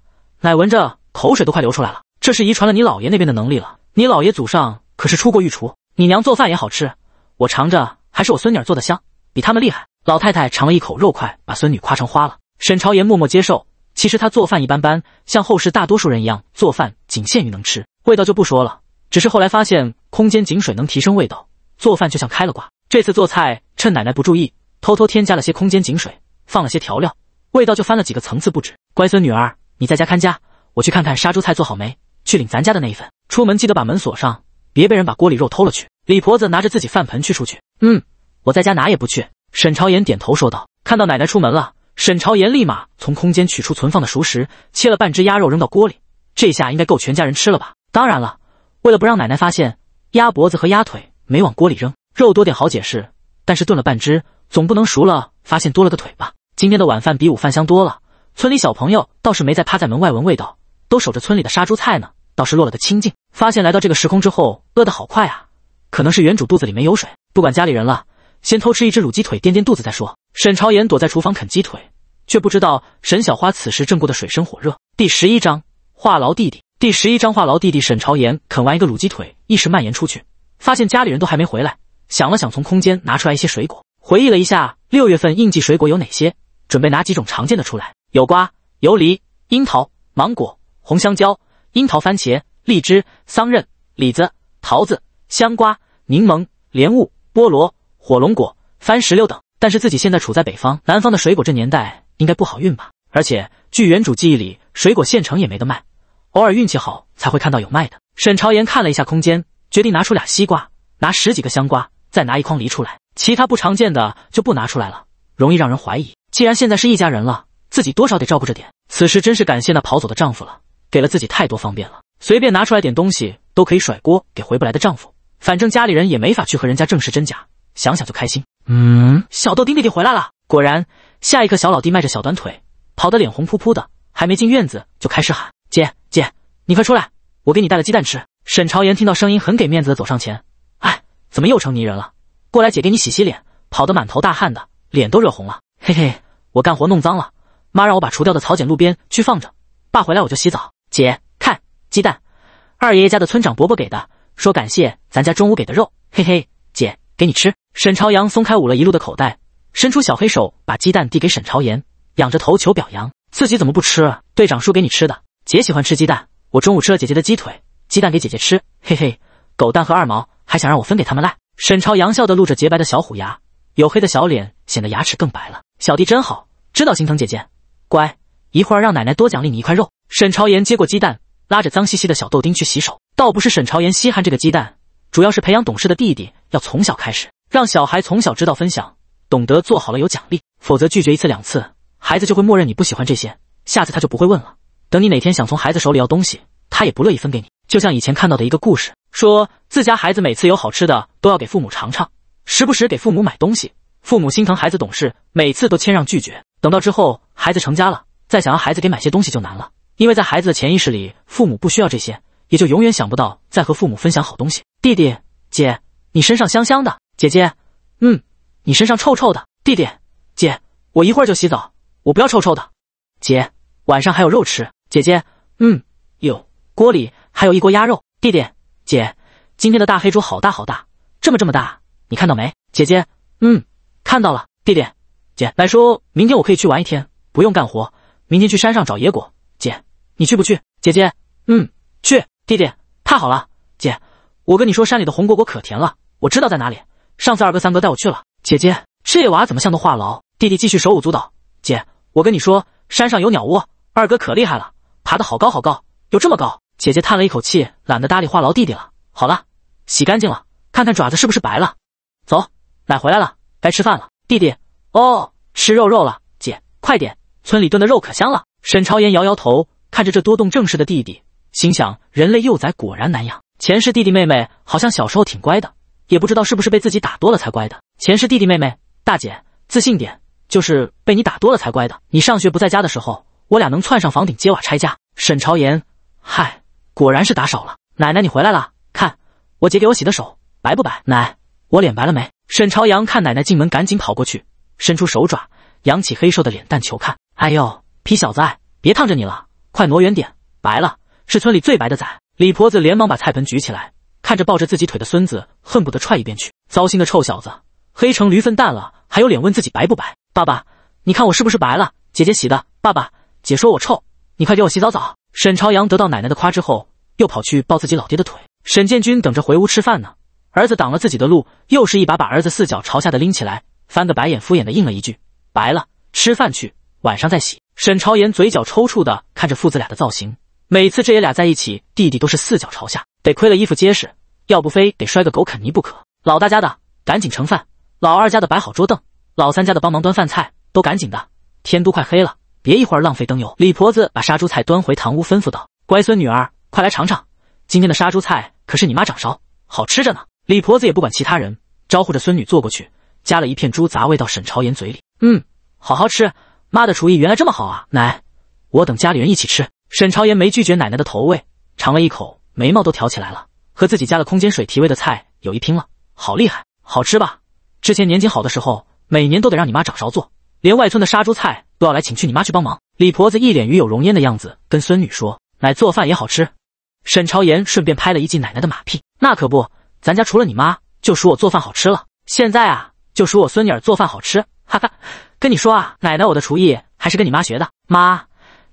奶闻着口水都快流出来了。这是遗传了你姥爷那边的能力了，你姥爷祖上可是出过御厨。你娘做饭也好吃，我尝着还是我孙女儿做的香，比他们厉害。老太太尝了一口肉块，把孙女夸成花了。沈朝言默默接受，其实他做饭一般般，像后世大多数人一样，做饭仅限于能吃，味道就不说了。只是后来发现空间井水能提升味道，做饭就像开了挂。这次做菜，趁奶奶不注意，偷偷添加了些空间井水，放了些调料，味道就翻了几个层次不止。乖孙女儿，你在家看家，我去看看杀猪菜做好没，去领咱家的那一份。出门记得把门锁上。别被人把锅里肉偷了去。李婆子拿着自己饭盆去出去。嗯，我在家哪也不去。沈朝言点头说道。看到奶奶出门了，沈朝言立马从空间取出存放的熟食，切了半只鸭肉扔到锅里。这下应该够全家人吃了吧？当然了，为了不让奶奶发现，鸭脖子和鸭腿没往锅里扔。肉多点好解释，但是炖了半只，总不能熟了发现多了个腿吧？今天的晚饭比午饭香多了。村里小朋友倒是没再趴在门外闻味道，都守着村里的杀猪菜呢。倒是落了个清净。发现来到这个时空之后，饿得好快啊！可能是原主肚子里没有水。不管家里人了，先偷吃一只卤鸡腿垫垫肚子再说。沈朝言躲在厨房啃鸡腿，却不知道沈小花此时正过得水深火热。第十一章话痨弟弟。第十一章话痨弟弟。沈朝言啃完一个卤鸡腿，意识蔓延出去，发现家里人都还没回来。想了想，从空间拿出来一些水果，回忆了一下六月份应季水果有哪些，准备拿几种常见的出来：有瓜、有梨、樱桃、芒果、红香蕉。樱桃、番茄、荔枝、桑葚、李子、桃子、香瓜、柠檬、莲雾、菠萝、火龙果、番石榴等。但是自己现在处在北方，南方的水果这年代应该不好运吧？而且据原主记忆里，水果县城也没得卖，偶尔运气好才会看到有卖的。沈朝言看了一下空间，决定拿出俩西瓜，拿十几个香瓜，再拿一筐梨出来，其他不常见的就不拿出来了，容易让人怀疑。既然现在是一家人了，自己多少得照顾着点。此时真是感谢那跑走的丈夫了。给了自己太多方便了，随便拿出来点东西都可以甩锅给回不来的丈夫，反正家里人也没法去和人家证实真假，想想就开心。嗯，小豆丁弟弟回来了，果然，下一刻小老弟迈着小短腿，跑得脸红扑扑的，还没进院子就开始喊：“姐姐，你快出来，我给你带了鸡蛋吃。”沈朝言听到声音，很给面子的走上前：“哎，怎么又成泥人了？过来，姐给你洗洗脸，跑得满头大汗的脸都热红了。嘿嘿，我干活弄脏了，妈让我把除掉的草捡路边去放着，爸回来我就洗澡。”姐，看鸡蛋，二爷爷家的村长伯伯给的，说感谢咱家中午给的肉，嘿嘿，姐给你吃。沈朝阳松开捂了一路的口袋，伸出小黑手把鸡蛋递给沈朝岩，仰着头求表扬，自己怎么不吃？队长叔给你吃的，姐喜欢吃鸡蛋，我中午吃了姐姐的鸡腿，鸡蛋给姐姐吃，嘿嘿。狗蛋和二毛还想让我分给他们赖。沈朝阳笑的露着洁白的小虎牙，黝黑的小脸显得牙齿更白了。小弟真好，知道心疼姐姐，乖。一会儿让奶奶多奖励你一块肉。沈朝言接过鸡蛋，拉着脏兮兮的小豆丁去洗手。倒不是沈朝言稀罕这个鸡蛋，主要是培养懂事的弟弟，要从小开始，让小孩从小知道分享，懂得做好了有奖励，否则拒绝一次两次，孩子就会默认你不喜欢这些，下次他就不会问了。等你哪天想从孩子手里要东西，他也不乐意分给你。就像以前看到的一个故事，说自家孩子每次有好吃的都要给父母尝尝，时不时给父母买东西，父母心疼孩子懂事，每次都谦让拒绝。等到之后孩子成家了。再想要孩子给买些东西就难了，因为在孩子的潜意识里，父母不需要这些，也就永远想不到再和父母分享好东西。弟弟，姐，你身上香香的。姐姐，嗯，你身上臭臭的。弟弟，姐，我一会儿就洗澡，我不要臭臭的。姐，晚上还有肉吃。姐姐，嗯，有锅里还有一锅鸭肉。弟弟，姐，今天的大黑猪好大好大，这么这么大，你看到没？姐姐，嗯，看到了。弟弟，姐，来说，明天我可以去玩一天，不用干活。明天去山上找野果，姐，你去不去？姐姐，嗯，去。弟弟，太好了，姐，我跟你说，山里的红果果可甜了，我知道在哪里。上次二哥、三哥带我去了。姐姐，这娃怎么像个话痨？弟弟继续手舞足蹈。姐，我跟你说，山上有鸟窝，二哥可厉害了，爬得好高好高，有这么高。姐姐叹了一口气，懒得搭理话痨弟弟了。好了，洗干净了，看看爪子是不是白了。走，奶回来了，该吃饭了。弟弟，哦，吃肉肉了，姐，快点。村里炖的肉可香了。沈朝言摇摇头，看着这多动正事的弟弟，心想：人类幼崽果然难养。前世弟弟妹妹好像小时候挺乖的，也不知道是不是被自己打多了才乖的。前世弟弟妹妹，大姐自信点，就是被你打多了才乖的。你上学不在家的时候，我俩能窜上房顶接瓦拆家。沈朝言，嗨，果然是打少了。奶奶你回来了，看我姐给我洗的手白不白？奶，我脸白了没？沈朝阳看奶奶进门，赶紧跑过去，伸出手爪，扬起黑瘦的脸蛋求看。哎呦，皮小子，别烫着你了，快挪远点！白了，是村里最白的崽。李婆子连忙把菜盆举起来，看着抱着自己腿的孙子，恨不得踹一边去。糟心的臭小子，黑成驴粪蛋了，还有脸问自己白不白？爸爸，你看我是不是白了？姐姐洗的，爸爸，姐说我臭，你快给我洗澡澡。沈朝阳得到奶奶的夸之后，又跑去抱自己老爹的腿。沈建军等着回屋吃饭呢，儿子挡了自己的路，又是一把把儿子四脚朝下的拎起来，翻个白眼，敷衍的应了一句：“白了，吃饭去。”晚上再洗。沈朝言嘴角抽搐的看着父子俩的造型，每次这爷俩在一起，弟弟都是四脚朝下，得亏了衣服结实，要不非得摔个狗啃泥不可。老大家的赶紧盛饭，老二家的摆好桌凳，老三家的帮忙端饭菜，都赶紧的，天都快黑了，别一会儿浪费灯油。李婆子把杀猪菜端回堂屋，吩咐道：“乖孙女儿，快来尝尝今天的杀猪菜，可是你妈掌勺，好吃着呢。”李婆子也不管其他人，招呼着孙女坐过去，夹了一片猪杂喂到沈朝言嘴里。嗯，好好吃。妈的厨艺原来这么好啊！奶，我等家里人一起吃。沈朝言没拒绝奶奶的投喂，尝了一口，眉毛都挑起来了，和自己加了空间水提味的菜有一拼了，好厉害，好吃吧？之前年景好的时候，每年都得让你妈掌勺做，连外村的杀猪菜都要来请去你妈去帮忙。李婆子一脸与有容焉的样子，跟孙女说：“奶做饭也好吃。”沈朝言顺便拍了一记奶奶的马屁：“那可不，咱家除了你妈，就数我做饭好吃了。现在啊，就数我孙女儿做饭好吃，哈哈。”跟你说啊，奶奶，我的厨艺还是跟你妈学的。妈，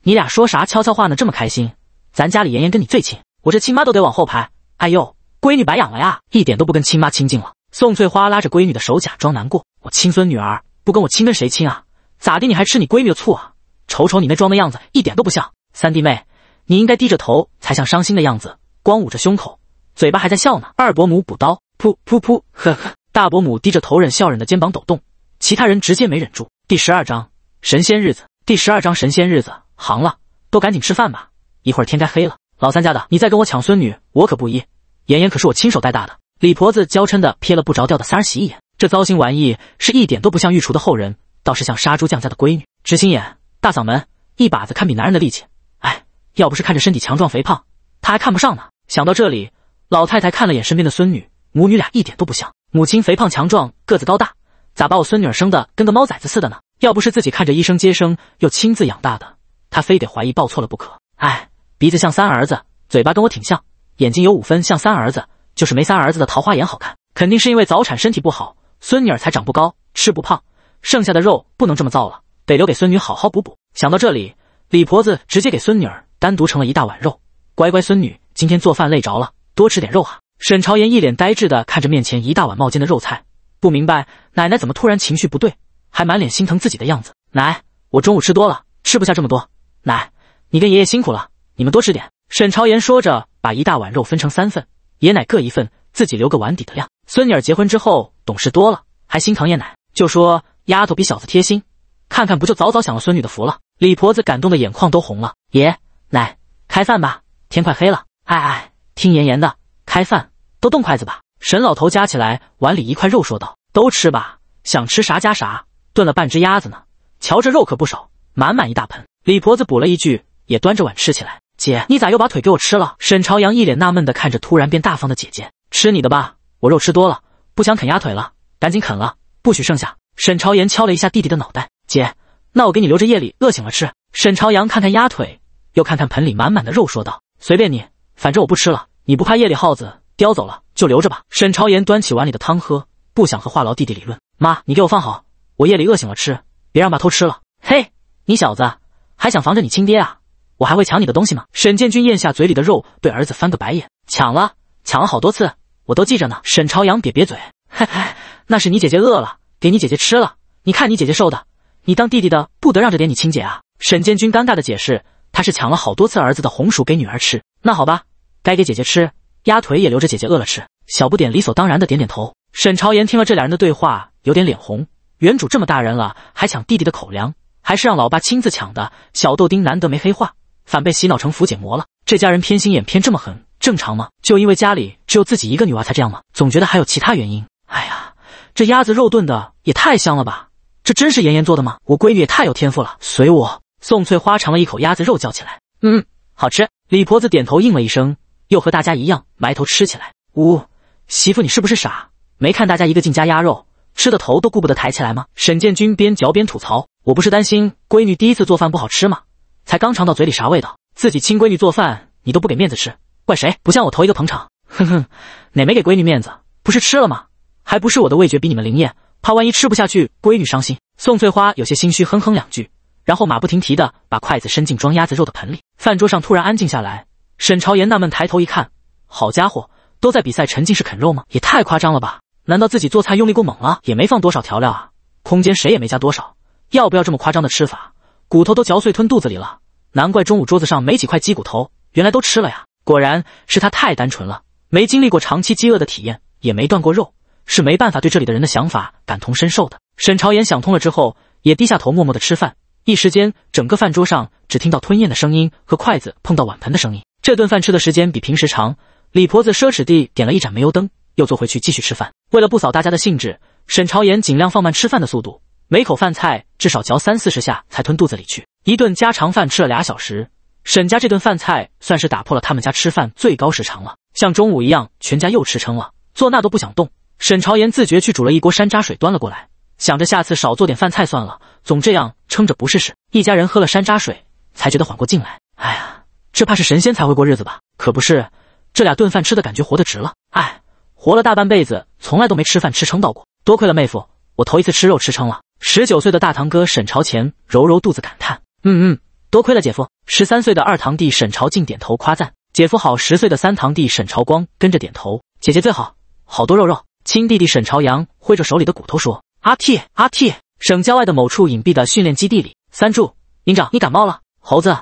你俩说啥悄悄话呢？这么开心？咱家里妍妍跟你最亲，我这亲妈都得往后排。哎呦，闺女白养了呀，一点都不跟亲妈亲近了。宋翠花拉着闺女的手，假装难过。我亲孙女儿不跟我亲，跟谁亲啊？咋的？你还吃你闺女的醋啊？瞅瞅你那装的样子，一点都不像。三弟妹，你应该低着头才像伤心的样子，光捂着胸口，嘴巴还在笑呢。二伯母补刀，噗噗噗，呵呵。大伯母低着头忍笑忍的肩膀抖动，其他人直接没忍住。第十二章神仙日子。第十二章神仙日子。行了，都赶紧吃饭吧，一会儿天该黑了。老三家的，你再跟我抢孙女，我可不依。妍妍可是我亲手带大的。李婆子娇嗔地瞥了不着调的三儿媳一眼，这糟心玩意是一点都不像御厨的后人，倒是像杀猪匠家的闺女，直心眼，大嗓门，一把子堪比男人的力气。哎，要不是看着身体强壮肥胖，她还看不上呢。想到这里，老太太看了眼身边的孙女，母女俩一点都不像，母亲肥胖强壮，个子高大。咋把我孙女儿生的跟个猫崽子似的呢？要不是自己看着医生接生，又亲自养大的，他非得怀疑抱错了不可。哎，鼻子像三儿子，嘴巴跟我挺像，眼睛有五分像三儿子，就是没三儿子的桃花眼好看。肯定是因为早产身体不好，孙女儿才长不高，吃不胖。剩下的肉不能这么造了，得留给孙女好好补补。想到这里，李婆子直接给孙女儿单独盛了一大碗肉。乖乖，孙女今天做饭累着了，多吃点肉哈。沈朝言一脸呆滞的看着面前一大碗冒尖的肉菜。不明白奶奶怎么突然情绪不对，还满脸心疼自己的样子。奶，我中午吃多了，吃不下这么多。奶，你跟爷爷辛苦了，你们多吃点。沈朝言说着，把一大碗肉分成三份，爷奶各一份，自己留个碗底的量。孙女儿结婚之后懂事多了，还心疼爷奶，就说丫头比小子贴心。看看不就早早享了孙女的福了？李婆子感动的眼眶都红了。爷奶，开饭吧，天快黑了。哎哎，听妍妍的，开饭，都动筷子吧。沈老头夹起来碗里一块肉，说道：“都吃吧，想吃啥夹啥。炖了半只鸭子呢，瞧这肉可不少，满满一大盆。”李婆子补了一句，也端着碗吃起来。姐，你咋又把腿给我吃了？沈朝阳一脸纳闷的看着突然变大方的姐姐，吃你的吧，我肉吃多了，不想啃鸭腿了，赶紧啃了，不许剩下。沈朝阳敲了一下弟弟的脑袋，姐，那我给你留着，夜里饿醒了吃。沈朝阳看看鸭腿，又看看盆里满满的肉，说道：“随便你，反正我不吃了，你不怕夜里耗子叼走了？”就留着吧。沈朝言端起碗里的汤喝，不想和话痨弟弟理论。妈，你给我放好，我夜里饿醒了吃，别让爸偷吃了。嘿，你小子还想防着你亲爹啊？我还会抢你的东西吗？沈建军咽下嘴里的肉，对儿子翻个白眼。抢了，抢了好多次，我都记着呢。沈朝阳瘪瘪嘴，嗨嗨，那是你姐姐饿了，给你姐姐吃了。你看你姐姐瘦的，你当弟弟的不得让着点你亲姐啊？沈建军尴尬的解释，他是抢了好多次儿子的红薯给女儿吃。那好吧，该给姐姐吃。鸭腿也留着，姐姐饿了吃。小不点理所当然的点点头。沈朝言听了这俩人的对话，有点脸红。原主这么大人了，还抢弟弟的口粮，还是让老爸亲自抢的。小豆丁难得没黑化，反被洗脑成福姐魔了。这家人偏心眼偏这么狠，正常吗？就因为家里只有自己一个女娃才这样吗？总觉得还有其他原因。哎呀，这鸭子肉炖的也太香了吧！这真是妍妍做的吗？我闺女也太有天赋了。随我。宋翠花尝了一口鸭子肉，叫起来：“嗯，好吃。”李婆子点头应了一声。又和大家一样埋头吃起来。呜，媳妇，你是不是傻？没看大家一个劲夹鸭肉，吃的头都顾不得抬起来吗？沈建军边嚼边吐槽：“我不是担心闺女第一次做饭不好吃吗？才刚尝到嘴里啥味道，自己亲闺女做饭你都不给面子吃，怪谁？不像我头一个捧场。哼哼，哪没给闺女面子？不是吃了吗？还不是我的味觉比你们灵验，怕万一吃不下去，闺女伤心。”宋翠花有些心虚，哼哼两句，然后马不停蹄的把筷子伸进装鸭子肉的盆里。饭桌上突然安静下来。沈朝言纳闷，抬头一看，好家伙，都在比赛沉浸式啃肉吗？也太夸张了吧！难道自己做菜用力过猛了？也没放多少调料啊，空间谁也没加多少，要不要这么夸张的吃法？骨头都嚼碎吞肚子里了，难怪中午桌子上没几块鸡骨头，原来都吃了呀！果然是他太单纯了，没经历过长期饥饿的体验，也没断过肉，是没办法对这里的人的想法感同身受的。沈朝言想通了之后，也低下头默默的吃饭。一时间，整个饭桌上只听到吞咽的声音和筷子碰到碗盆的声音。这顿饭吃的时间比平时长，李婆子奢侈地点了一盏煤油灯，又坐回去继续吃饭。为了不扫大家的兴致，沈朝言尽量放慢吃饭的速度，每口饭菜至少嚼三四十下才吞肚子里去。一顿家常饭吃了俩小时，沈家这顿饭菜算是打破了他们家吃饭最高时长了。像中午一样，全家又吃撑了，坐那都不想动。沈朝言自觉去煮了一锅山楂水端了过来，想着下次少做点饭菜算了，总这样撑着不是事。一家人喝了山楂水才觉得缓过劲来。哎呀！这怕是神仙才会过日子吧？可不是，这俩顿饭吃的感觉活得值了。哎，活了大半辈子，从来都没吃饭吃撑到过，多亏了妹夫，我头一次吃肉吃撑了。十九岁的大堂哥沈朝前揉揉肚子感叹：“嗯嗯，多亏了姐夫。”十三岁的二堂弟沈朝敬点头夸赞：“姐夫好。”十岁的三堂弟沈朝光跟着点头：“姐姐最好，好多肉肉。”亲弟弟沈朝阳挥着手里的骨头说：“阿嚏阿嚏。”省郊外的某处隐蔽的训练基地里，三柱营长，你感冒了？猴子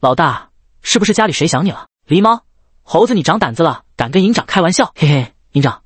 老大。是不是家里谁想你了？狸猫，猴子，你长胆子了，敢跟营长开玩笑？嘿嘿，营长，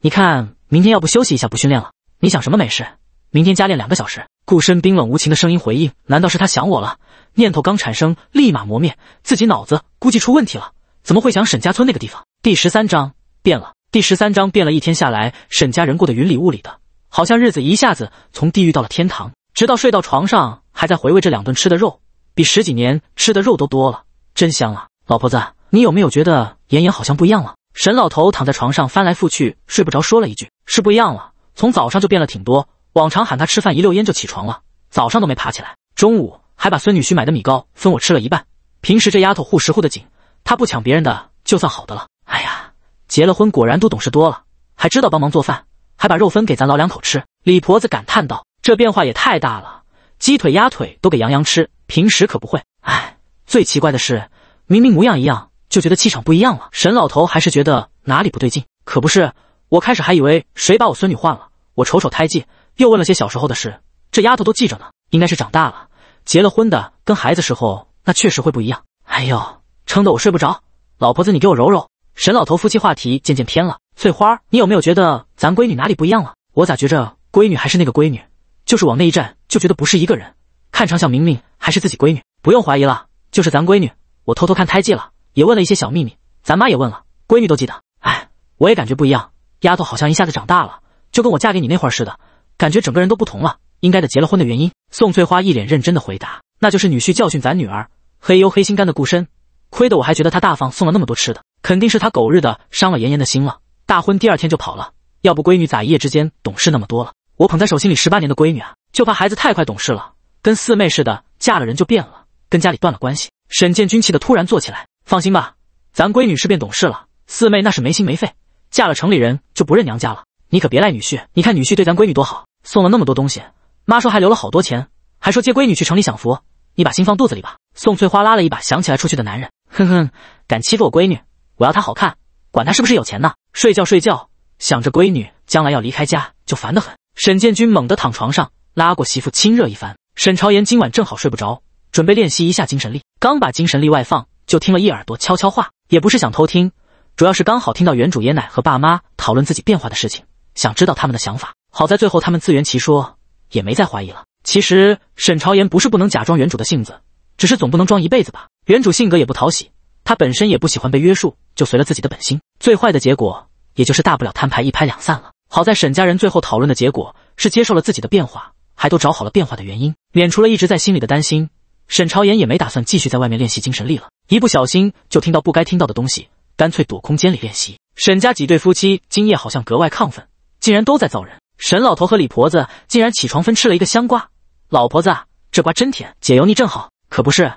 你看明天要不休息一下，不训练了？你想什么美事？明天加练两个小时。顾身冰冷无情的声音回应。难道是他想我了？念头刚产生，立马磨灭。自己脑子估计出问题了，怎么会想沈家村那个地方？第十三章变了。第十三章变了一天下来，沈家人过得云里雾里的，好像日子一下子从地狱到了天堂。直到睡到床上，还在回味这两顿吃的肉，比十几年吃的肉都多了。真香啊！老婆子，你有没有觉得妍妍好像不一样了？沈老头躺在床上翻来覆去睡不着，说了一句：“是不一样了，从早上就变了挺多。往常喊他吃饭，一溜烟就起床了，早上都没爬起来。中午还把孙女婿买的米糕分我吃了一半。平时这丫头护食护的紧，她不抢别人的就算好的了。哎呀，结了婚果然都懂事多了，还知道帮忙做饭，还把肉分给咱老两口吃。”李婆子感叹道：“这变化也太大了，鸡腿鸭腿都给杨洋吃，平时可不会。哎。”最奇怪的是，明明模样一样，就觉得气场不一样了。沈老头还是觉得哪里不对劲，可不是？我开始还以为谁把我孙女换了。我瞅瞅胎记，又问了些小时候的事，这丫头都记着呢。应该是长大了，结了婚的，跟孩子时候那确实会不一样。哎呦，撑得我睡不着。老婆子，你给我揉揉。沈老头夫妻话题渐渐偏了。翠花，你有没有觉得咱闺女哪里不一样了？我咋觉着闺女还是那个闺女，就是往那一站，就觉得不是一个人。看长相，明明还是自己闺女，不用怀疑了。就是咱闺女，我偷偷看胎记了，也问了一些小秘密，咱妈也问了，闺女都记得。哎，我也感觉不一样，丫头好像一下子长大了，就跟我嫁给你那会儿似的，感觉整个人都不同了。应该的，结了婚的原因。宋翠花一脸认真的回答，那就是女婿教训咱女儿，黑油黑心肝的顾深。亏得我还觉得他大方，送了那么多吃的，肯定是他狗日的伤了妍妍的心了。大婚第二天就跑了，要不闺女咋一夜之间懂事那么多了？我捧在手心里十八年的闺女啊，就怕孩子太快懂事了，跟四妹似的，嫁了人就变了。跟家里断了关系，沈建军气得突然坐起来。放心吧，咱闺女是变懂事了。四妹那是没心没肺，嫁了城里人就不认娘家了。你可别赖女婿，你看女婿对咱闺女多好，送了那么多东西，妈说还留了好多钱，还说接闺女去城里享福。你把心放肚子里吧。宋翠花拉了一把，想起来出去的男人，哼哼，敢欺负我闺女，我要她好看。管她是不是有钱呢？睡觉睡觉，想着闺女将来要离开家，就烦得很。沈建军猛地躺床上，拉过媳妇亲热一番。沈朝言今晚正好睡不着。准备练习一下精神力，刚把精神力外放，就听了一耳朵悄悄话。也不是想偷听，主要是刚好听到原主爷奶和爸妈讨论自己变化的事情，想知道他们的想法。好在最后他们自圆其说，也没再怀疑了。其实沈朝言不是不能假装原主的性子，只是总不能装一辈子吧。原主性格也不讨喜，他本身也不喜欢被约束，就随了自己的本心。最坏的结果也就是大不了摊牌一拍两散了。好在沈家人最后讨论的结果是接受了自己的变化，还都找好了变化的原因，免除了一直在心里的担心。沈朝言也没打算继续在外面练习精神力了，一不小心就听到不该听到的东西，干脆躲空间里练习。沈家几对夫妻今夜好像格外亢奋，竟然都在造人。沈老头和李婆子竟然起床分吃了一个香瓜，老婆子这瓜真甜，解油腻正好，可不是，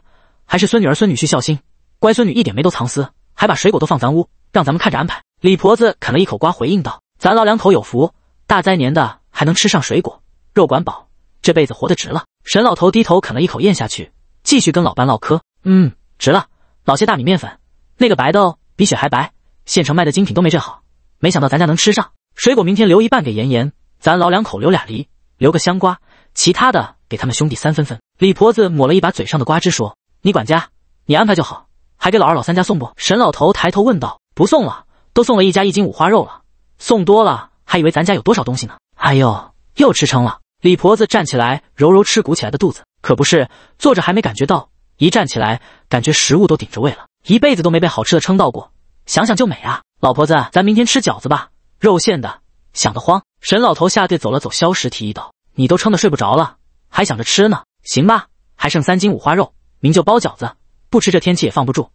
还是孙女儿孙女婿孝心，乖孙女一点没都藏私，还把水果都放咱屋，让咱们看着安排。李婆子啃了一口瓜，回应道：“咱老两口有福，大灾年的还能吃上水果，肉管饱，这辈子活得值了。”沈老头低头啃了一口，咽下去。继续跟老伴唠嗑，嗯，值了。老些大米面粉，那个白的哦，比雪还白。县城卖的精品都没这好。没想到咱家能吃上。水果明天留一半给妍妍，咱老两口留俩梨，留个香瓜，其他的给他们兄弟三分分。李婆子抹了一把嘴上的瓜汁，说：“你管家，你安排就好。还给老二老三家送不？”沈老头抬头问道：“不送了，都送了一家一斤五花肉了，送多了还以为咱家有多少东西呢。哎呦，又吃撑了。”李婆子站起来，揉揉吃鼓起来的肚子。可不是，坐着还没感觉到，一站起来，感觉食物都顶着胃了。一辈子都没被好吃的撑到过，想想就美啊！老婆子，咱明天吃饺子吧，肉馅的。想得慌。沈老头下地走了走，消食，提议道：“你都撑得睡不着了，还想着吃呢？行吧，还剩三斤五花肉，明就包饺子。不吃这天气也放不住。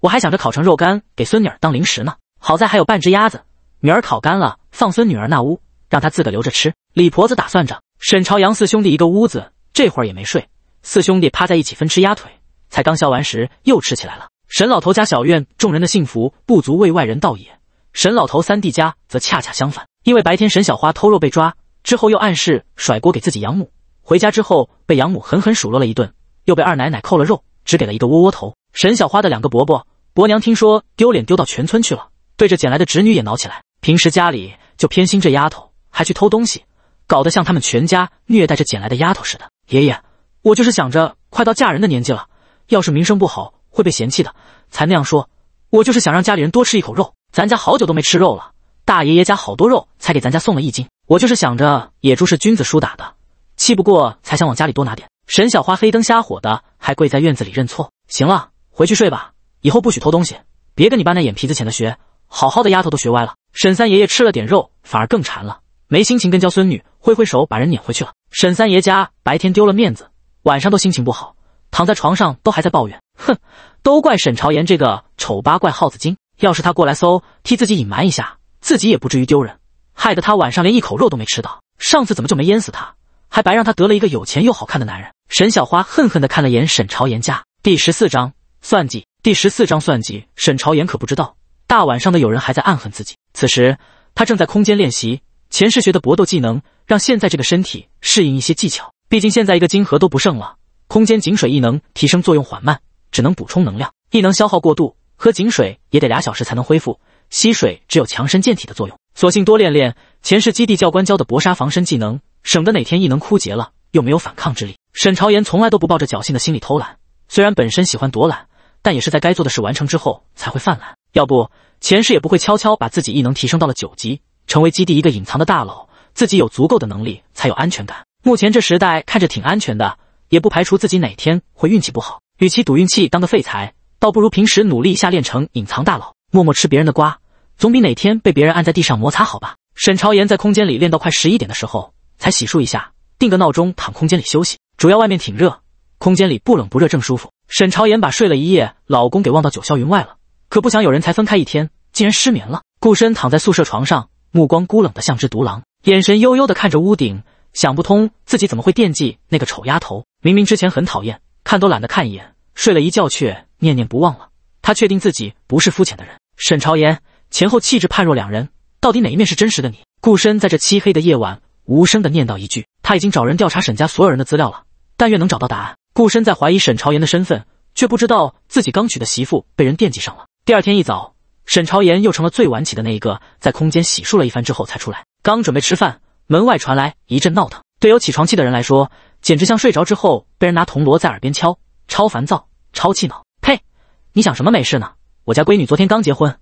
我还想着烤成肉干给孙女儿当零食呢。好在还有半只鸭子，明儿烤干了放孙女儿那屋，让她自个留着吃。”李婆子打算着，沈朝阳四兄弟一个屋子。这会儿也没睡，四兄弟趴在一起分吃鸭腿，才刚消完时又吃起来了。沈老头家小院众人的幸福不足为外人道也。沈老头三弟家则恰恰相反，因为白天沈小花偷肉被抓之后，又暗示甩锅给自己养母，回家之后被养母狠狠数落了一顿，又被二奶奶扣了肉，只给了一个窝窝头。沈小花的两个伯伯伯娘听说丢脸丢到全村去了，对着捡来的侄女也挠起来。平时家里就偏心这丫头，还去偷东西，搞得像他们全家虐待这捡来的丫头似的。爷爷，我就是想着快到嫁人的年纪了，要是名声不好会被嫌弃的，才那样说。我就是想让家里人多吃一口肉，咱家好久都没吃肉了。大爷爷家好多肉，才给咱家送了一斤。我就是想着野猪是君子叔打的，气不过才想往家里多拿点。沈小花黑灯瞎火的还跪在院子里认错，行了，回去睡吧。以后不许偷东西，别跟你爸那眼皮子浅的学，好好的丫头都学歪了。沈三爷爷吃了点肉，反而更馋了。没心情跟教孙女挥挥手，把人撵回去了。沈三爷家白天丢了面子，晚上都心情不好，躺在床上都还在抱怨。哼，都怪沈朝言这个丑八怪耗子精，要是他过来搜，替自己隐瞒一下，自己也不至于丢人，害得他晚上连一口肉都没吃到。上次怎么就没淹死他，还白让他得了一个有钱又好看的男人？沈小花恨恨地看了眼沈朝言家。第十四章算计。第十四章算计。沈朝言可不知道，大晚上的有人还在暗恨自己。此时他正在空间练习。前世学的搏斗技能，让现在这个身体适应一些技巧。毕竟现在一个晶核都不剩了，空间井水异能提升作用缓慢，只能补充能量。异能消耗过度，喝井水也得俩小时才能恢复。吸水只有强身健体的作用，索性多练练前世基地教官教的搏杀防身技能，省得哪天异能枯竭了又没有反抗之力。沈朝言从来都不抱着侥幸的心理偷懒，虽然本身喜欢躲懒，但也是在该做的事完成之后才会犯懒。要不前世也不会悄悄把自己异能提升到了九级。成为基地一个隐藏的大佬，自己有足够的能力才有安全感。目前这时代看着挺安全的，也不排除自己哪天会运气不好。与其赌运气当个废材，倒不如平时努力一下练成隐藏大佬，默默吃别人的瓜，总比哪天被别人按在地上摩擦好吧。沈朝言在空间里练到快十一点的时候才洗漱一下，定个闹钟躺空间里休息。主要外面挺热，空间里不冷不热正舒服。沈朝言把睡了一夜老公给忘到九霄云外了，可不想有人才分开一天竟然失眠了，顾深躺在宿舍床上。目光孤冷的像只独狼，眼神幽幽的看着屋顶，想不通自己怎么会惦记那个丑丫头。明明之前很讨厌，看都懒得看一眼，睡了一觉却念念不忘了。他确定自己不是肤浅的人。沈朝言前后气质判若两人，到底哪一面是真实的你？顾深在这漆黑的夜晚，无声的念叨一句：他已经找人调查沈家所有人的资料了，但愿能找到答案。顾深在怀疑沈朝言的身份，却不知道自己刚娶的媳妇被人惦记上了。第二天一早。沈朝言又成了最晚起的那一个，在空间洗漱了一番之后才出来。刚准备吃饭，门外传来一阵闹腾，对有起床气的人来说，简直像睡着之后被人拿铜锣在耳边敲，超烦躁，超气恼。呸！你想什么美事呢？我家闺女昨天刚结婚，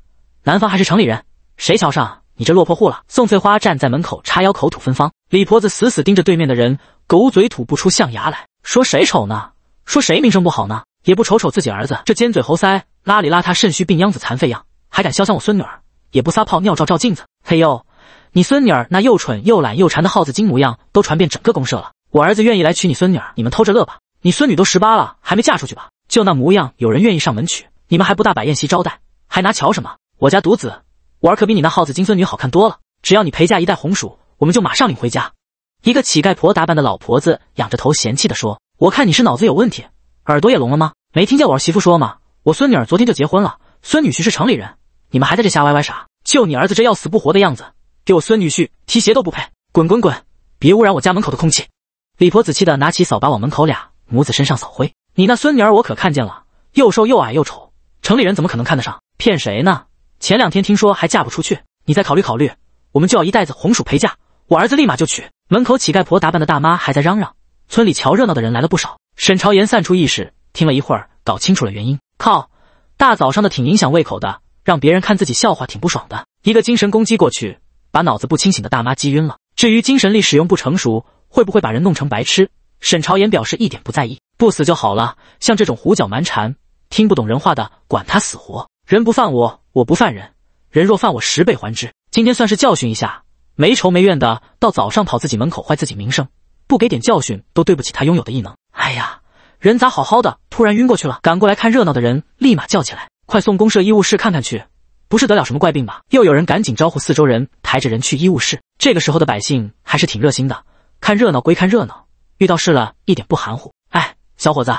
男方还是城里人，谁瞧上你这落魄户了？宋翠花站在门口，叉腰口吐芬芳。李婆子死死盯着对面的人，狗嘴吐不出象牙来说谁丑呢？说谁名声不好呢？也不瞅瞅自己儿子这尖嘴猴腮、邋里邋遢、肾虚病秧子、残废样。还敢肖想我孙女儿，也不撒泡尿照照镜子。嘿呦，你孙女儿那又蠢又懒又馋的耗子精模样都传遍整个公社了。我儿子愿意来娶你孙女儿，你们偷着乐吧。你孙女都十八了，还没嫁出去吧？就那模样，有人愿意上门娶，你们还不大摆宴席招待，还拿瞧什么？我家独子，我儿可比你那耗子精孙女好看多了。只要你陪嫁一袋红薯，我们就马上领回家。一个乞丐婆打扮的老婆子仰着头嫌弃的说：“我看你是脑子有问题，耳朵也聋了吗？没听见我儿媳妇说吗？我孙女儿昨天就结婚了，孙女婿是城里人。”你们还在这瞎歪歪啥？就你儿子这要死不活的样子，给我孙女婿提鞋都不配！滚滚滚，别污染我家门口的空气！李婆子气的拿起扫把往门口俩母子身上扫灰。你那孙女儿我可看见了，又瘦又矮又丑，城里人怎么可能看得上？骗谁呢？前两天听说还嫁不出去，你再考虑考虑，我们就要一袋子红薯陪嫁，我儿子立马就娶。门口乞丐婆打扮的大妈还在嚷嚷，村里瞧热闹的人来了不少。沈朝言散出意识，听了一会儿，搞清楚了原因。靠，大早上的挺影响胃口的。让别人看自己笑话挺不爽的。一个精神攻击过去，把脑子不清醒的大妈击晕了。至于精神力使用不成熟，会不会把人弄成白痴，沈朝言表示一点不在意。不死就好了。像这种胡搅蛮缠、听不懂人话的，管他死活。人不犯我，我不犯人。人若犯我，十倍还之。今天算是教训一下。没仇没怨的，到早上跑自己门口坏自己名声，不给点教训都对不起他拥有的异能。哎呀，人咋好好的突然晕过去了？赶过来看热闹的人立马叫起来。快送公社医务室看看去，不是得了什么怪病吧？又有人赶紧招呼四周人抬着人去医务室。这个时候的百姓还是挺热心的，看热闹归看热闹，遇到事了一点不含糊。哎，小伙子，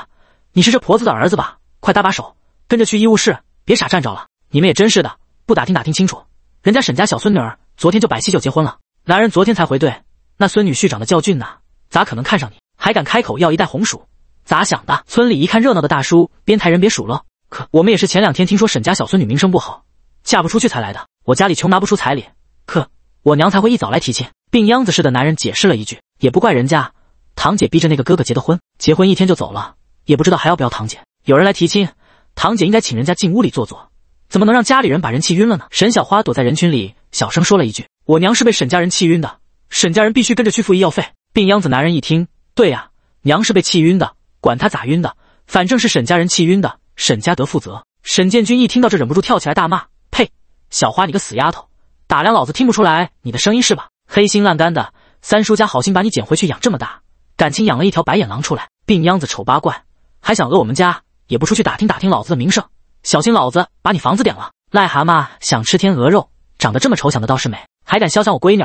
你是这婆子的儿子吧？快搭把手，跟着去医务室，别傻站着了。你们也真是的，不打听打听清楚，人家沈家小孙女儿昨天就摆喜酒结婚了，男人昨天才回队，那孙女婿长得较俊呢，咋可能看上你？还敢开口要一袋红薯，咋想的？村里一看热闹的大叔边抬人边数落。可我们也是前两天听说沈家小孙女名声不好，嫁不出去才来的。我家里穷，拿不出彩礼，可我娘才会一早来提亲。病秧子似的男人解释了一句，也不怪人家。堂姐逼着那个哥哥结的婚，结婚一天就走了，也不知道还要不要堂姐。有人来提亲，堂姐应该请人家进屋里坐坐，怎么能让家里人把人气晕了呢？沈小花躲在人群里小声说了一句：“我娘是被沈家人气晕的，沈家人必须跟着去付医药费。”病秧子男人一听，对呀，娘是被气晕的，管他咋晕的，反正是沈家人气晕的。沈家德负责。沈建军一听到这，忍不住跳起来大骂：“呸！小花，你个死丫头，打量老子听不出来你的声音是吧？黑心烂肝的三叔家好心把你捡回去养这么大，感情养了一条白眼狼出来，病秧子丑八怪，还想讹我们家，也不出去打听打听老子的名声，小心老子把你房子点了！癞蛤蟆想吃天鹅肉，长得这么丑，想的倒是美，还敢肖想我闺女，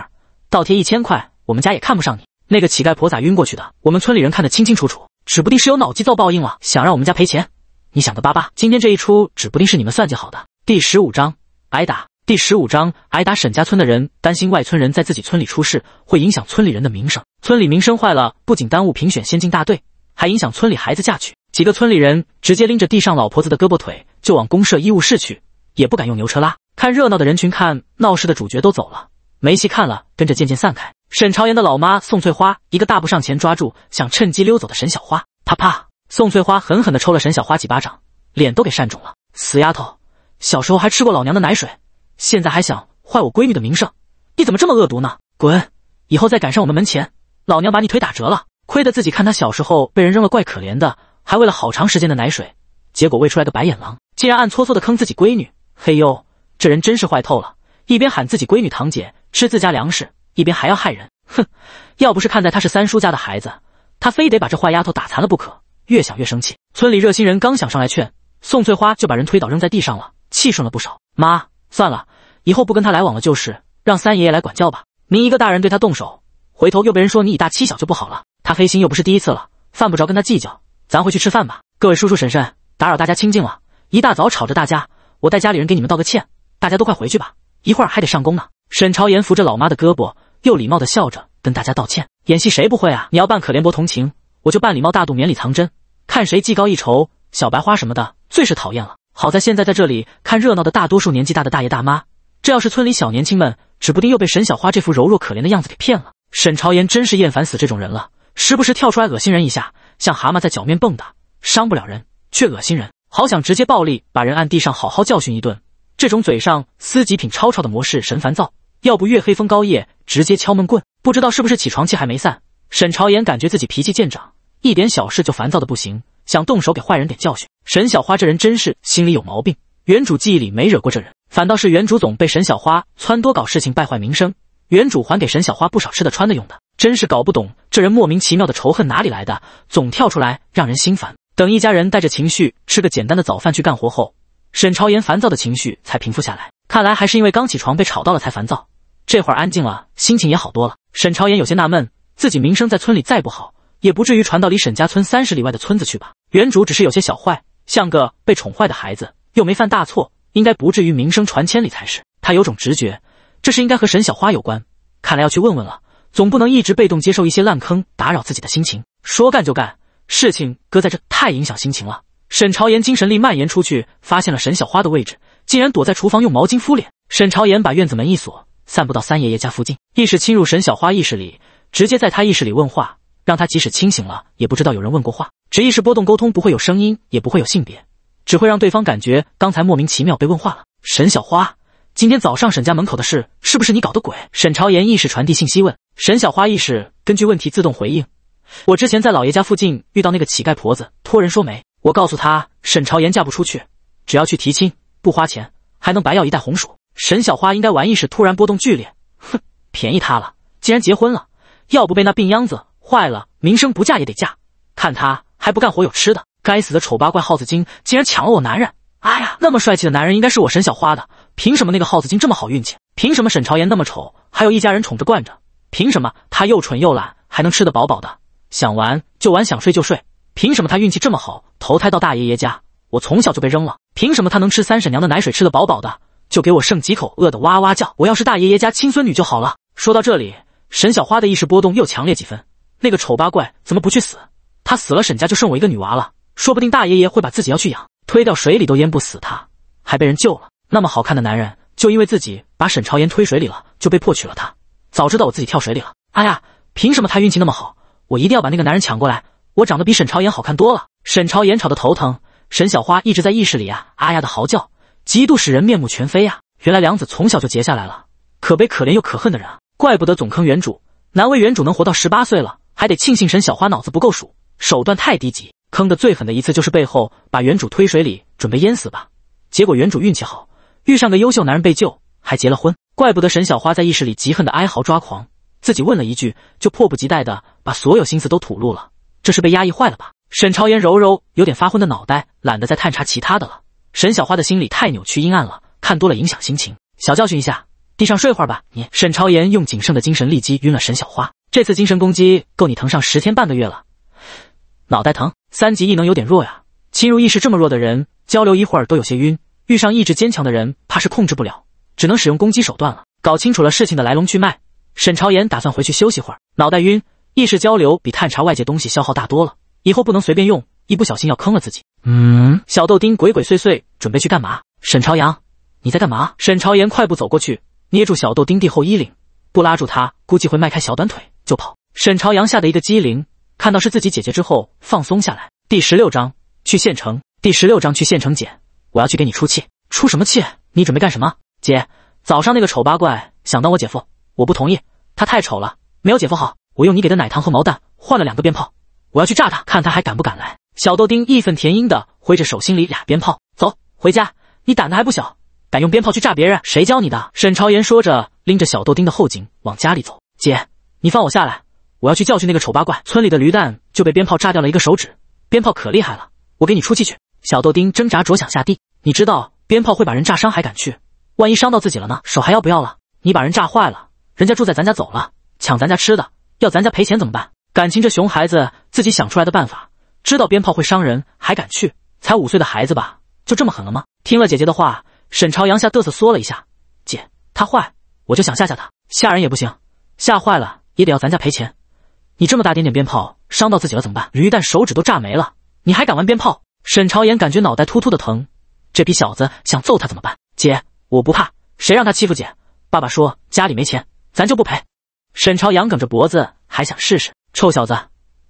倒贴一千块，我们家也看不上你。那个乞丐婆咋晕过去的？我们村里人看得清清楚楚，指不定是有脑机遭报应了，想让我们家赔钱。”你想的巴巴，今天这一出指不定是你们算计好的。第十五章挨打。第十五章挨打。沈家村的人担心外村人在自己村里出事，会影响村里人的名声。村里名声坏了，不仅耽误评选先进大队，还影响村里孩子嫁娶。几个村里人直接拎着地上老婆子的胳膊腿就往公社医务室去，也不敢用牛车拉。看热闹的人群看闹事的主角都走了，没戏看了，跟着渐渐散开。沈朝言的老妈宋翠花一个大步上前，抓住想趁机溜走的沈小花，啪啪。宋翠花狠狠地抽了沈小花几巴掌，脸都给扇肿了。死丫头，小时候还吃过老娘的奶水，现在还想坏我闺女的名声，你怎么这么恶毒呢？滚！以后再赶上我们门前，老娘把你腿打折了。亏得自己看她小时候被人扔了，怪可怜的，还喂了好长时间的奶水，结果喂出来个白眼狼，竟然暗搓搓的坑自己闺女。嘿呦，这人真是坏透了，一边喊自己闺女堂姐吃自家粮食，一边还要害人。哼，要不是看在她是三叔家的孩子，他非得把这坏丫头打残了不可。越想越生气，村里热心人刚想上来劝，宋翠花就把人推倒扔在地上了，气顺了不少。妈，算了，以后不跟他来往了，就是让三爷爷来管教吧。您一个大人对他动手，回头又被人说你以大欺小就不好了。他黑心又不是第一次了，犯不着跟他计较。咱回去吃饭吧。各位叔叔婶婶，打扰大家清静了，一大早吵着大家，我带家里人给你们道个歉。大家都快回去吧，一会儿还得上工呢。沈朝言扶着老妈的胳膊，又礼貌的笑着跟大家道歉。演戏谁不会啊？你要扮可怜博同情。我就扮礼貌大度，绵里藏针，看谁技高一筹。小白花什么的最是讨厌了。好在现在在这里看热闹的大多数年纪大的大爷大妈，这要是村里小年轻们，指不定又被沈小花这副柔弱可怜的样子给骗了。沈朝言真是厌烦死这种人了，时不时跳出来恶心人一下，像蛤蟆在脚面蹦跶，伤不了人，却恶心人。好想直接暴力把人按地上好好教训一顿。这种嘴上撕极品吵吵的模式神烦躁。要不月黑风高夜直接敲闷棍？不知道是不是起床气还没散，沈朝言感觉自己脾气见长。一点小事就烦躁的不行，想动手给坏人点教训。沈小花这人真是心里有毛病。原主记忆里没惹过这人，反倒是原主总被沈小花撺掇搞事情，败坏名声。原主还给沈小花不少吃的、穿的、用的，真是搞不懂这人莫名其妙的仇恨哪里来的，总跳出来让人心烦。等一家人带着情绪吃个简单的早饭去干活后，沈朝言烦躁的情绪才平复下来。看来还是因为刚起床被吵到了才烦躁，这会儿安静了，心情也好多了。沈朝言有些纳闷，自己名声在村里再不好。也不至于传到离沈家村三十里外的村子去吧。原主只是有些小坏，像个被宠坏的孩子，又没犯大错，应该不至于名声传千里才是。他有种直觉，这事应该和沈小花有关，看来要去问问了。总不能一直被动接受一些烂坑打扰自己的心情。说干就干，事情搁在这太影响心情了。沈朝言精神力蔓延出去，发现了沈小花的位置，竟然躲在厨房用毛巾敷脸。沈朝言把院子门一锁，散步到三爷爷家附近，意识侵入沈小花意识里，直接在她意识里问话。让他即使清醒了也不知道有人问过话，直意识波动沟通不会有声音，也不会有性别，只会让对方感觉刚才莫名其妙被问话了。沈小花，今天早上沈家门口的事是不是你搞的鬼？沈朝言意识传递信息问。沈小花意识根据问题自动回应，我之前在老爷家附近遇到那个乞丐婆子，托人说媒，我告诉她沈朝言嫁不出去，只要去提亲，不花钱还能白要一袋红薯。沈小花应该玩意识突然波动剧烈，哼，便宜他了。既然结婚了，要不被那病秧子。坏了，名声不嫁也得嫁。看他还不干活，有吃的。该死的丑八怪耗子精，竟然抢了我男人！哎呀，那么帅气的男人应该是我沈小花的，凭什么那个耗子精这么好运气？凭什么沈朝言那么丑，还有一家人宠着惯着？凭什么他又蠢又懒，还能吃得饱饱的？想玩就玩，想睡就睡。凭什么他运气这么好，投胎到大爷爷家？我从小就被扔了，凭什么他能吃三婶娘的奶水，吃得饱饱的，就给我剩几口，饿得哇哇叫？我要是大爷爷家亲孙女就好了。说到这里，沈小花的意识波动又强烈几分。那个丑八怪怎么不去死？他死了，沈家就剩我一个女娃了。说不定大爷爷会把自己要去养，推掉水里都淹不死，他还被人救了。那么好看的男人，就因为自己把沈朝言推水里了，就被迫娶了他。早知道我自己跳水里了。哎呀，凭什么他运气那么好？我一定要把那个男人抢过来。我长得比沈朝言好看多了。沈朝言吵得头疼。沈小花一直在意识里啊，阿呀的嚎叫，嫉妒使人面目全非呀。原来梁子从小就结下来了，可悲可怜又可恨的人啊，怪不得总坑原主，难为原主能活到十八岁了。还得庆幸沈小花脑子不够数，手段太低级，坑的最狠的一次就是背后把原主推水里准备淹死吧，结果原主运气好，遇上个优秀男人被救，还结了婚。怪不得沈小花在意识里极恨的哀嚎抓狂，自己问了一句就迫不及待的把所有心思都吐露了，这是被压抑坏了吧？沈朝言揉揉有点发昏的脑袋，懒得再探查其他的了。沈小花的心里太扭曲阴暗了，看多了影响心情，小教训一下，地上睡会儿吧你。沈朝言用仅剩的精神力击晕了沈小花。这次精神攻击够你疼上十天半个月了，脑袋疼。三级异能有点弱呀，侵入意识这么弱的人交流一会儿都有些晕，遇上意志坚强的人怕是控制不了，只能使用攻击手段了。搞清楚了事情的来龙去脉，沈朝言打算回去休息会儿，脑袋晕，意识交流比探查外界东西消耗大多了，以后不能随便用，一不小心要坑了自己。嗯，小豆丁鬼鬼祟祟准备去干嘛？沈朝阳，你在干嘛？沈朝言快步走过去，捏住小豆丁地后衣领，不拉住他估计会迈开小短腿。就跑，沈朝阳吓得一个机灵，看到是自己姐姐之后放松下来。第十六章去县城。第十六章去县城姐，我要去给你出气。出什么气？你准备干什么？姐，早上那个丑八怪想当我姐夫，我不同意，他太丑了，没有姐夫好。我用你给的奶糖和毛蛋换了两个鞭炮，我要去炸他，看他还敢不敢来。小豆丁义愤填膺的挥着手心里俩鞭炮，走，回家。你胆子还不小，敢用鞭炮去炸别人？谁教你的？沈朝言说着，拎着小豆丁的后颈往家里走。姐。你放我下来，我要去教训那个丑八怪。村里的驴蛋就被鞭炮炸掉了一个手指，鞭炮可厉害了，我给你出气去。小豆丁挣扎着想下地，你知道鞭炮会把人炸伤还敢去？万一伤到自己了呢？手还要不要了？你把人炸坏了，人家住在咱家走了，抢咱家吃的，要咱家赔钱怎么办？感情这熊孩子自己想出来的办法，知道鞭炮会伤人还敢去？才五岁的孩子吧，就这么狠了吗？听了姐姐的话，沈朝阳吓得瑟缩了一下。姐，他坏，我就想吓吓他，吓人也不行，吓坏了。也得要咱家赔钱，你这么大点点鞭炮伤到自己了怎么办？驴蛋手指都炸没了，你还敢玩鞭炮？沈朝言感觉脑袋突突的疼，这批小子想揍他怎么办？姐，我不怕，谁让他欺负姐？爸爸说家里没钱，咱就不赔。沈朝阳梗着脖子还想试试，臭小子，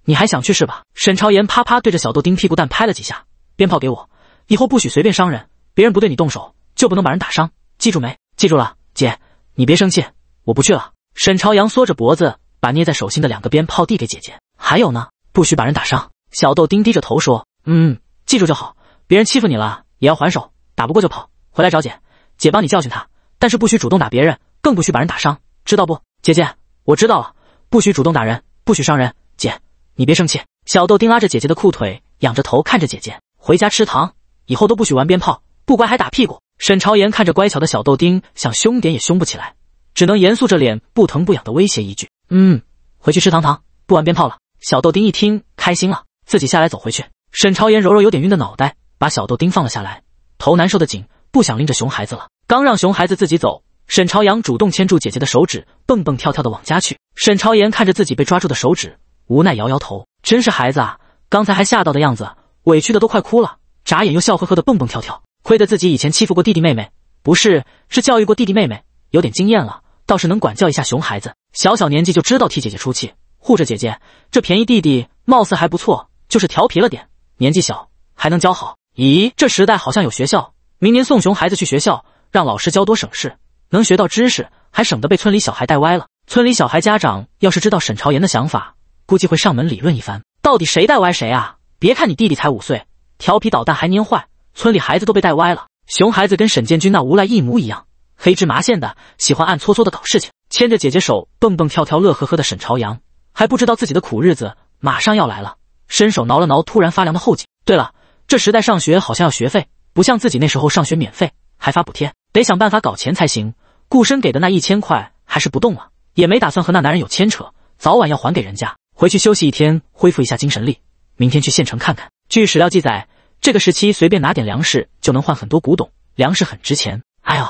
你还想去是吧？沈朝言啪啪对着小豆丁屁股蛋拍了几下，鞭炮给我，以后不许随便伤人，别人不对你动手就不能把人打伤，记住没？记住了，姐，你别生气，我不去了。沈朝阳缩着脖子，把捏在手心的两个鞭炮递给姐姐。还有呢，不许把人打伤。小豆丁低着头说：“嗯，记住就好。别人欺负你了，也要还手，打不过就跑，回来找姐姐帮你教训他。但是不许主动打别人，更不许把人打伤，知道不？”姐姐，我知道了，不许主动打人，不许伤人。姐，你别生气。小豆丁拉着姐姐的裤腿，仰着头看着姐姐。回家吃糖，以后都不许玩鞭炮，不乖还打屁股。沈朝阳看着乖巧的小豆丁，想凶点也凶不起来。只能严肃着脸，不疼不痒的威胁一句：“嗯，回去吃糖糖，不玩鞭炮了。”小豆丁一听，开心了，自己下来走回去。沈朝言揉揉有点晕的脑袋，把小豆丁放了下来，头难受的紧，不想拎着熊孩子了。刚让熊孩子自己走，沈朝阳主动牵住姐姐的手指，蹦蹦跳跳的往家去。沈朝言看着自己被抓住的手指，无奈摇摇头，真是孩子啊，刚才还吓到的样子，委屈的都快哭了，眨眼又笑呵呵的蹦蹦跳跳，亏得自己以前欺负过弟弟妹妹，不是，是教育过弟弟妹妹，有点经验了。倒是能管教一下熊孩子，小小年纪就知道替姐姐出气，护着姐姐。这便宜弟弟貌似还不错，就是调皮了点，年纪小还能教好。咦，这时代好像有学校，明年送熊孩子去学校，让老师教多省事，能学到知识，还省得被村里小孩带歪了。村里小孩家长要是知道沈朝言的想法，估计会上门理论一番，到底谁带歪谁啊？别看你弟弟才五岁，调皮捣蛋还蔫坏，村里孩子都被带歪了。熊孩子跟沈建军那无赖一模一样。黑芝麻馅的，喜欢暗搓搓的搞事情。牵着姐姐手蹦蹦跳跳乐呵呵的沈朝阳还不知道自己的苦日子马上要来了，伸手挠了挠突然发凉的后颈。对了，这时代上学好像要学费，不像自己那时候上学免费，还发补贴，得想办法搞钱才行。顾深给的那一千块还是不动了，也没打算和那男人有牵扯，早晚要还给人家。回去休息一天，恢复一下精神力，明天去县城看看。据史料记载，这个时期随便拿点粮食就能换很多古董，粮食很值钱。哎呦！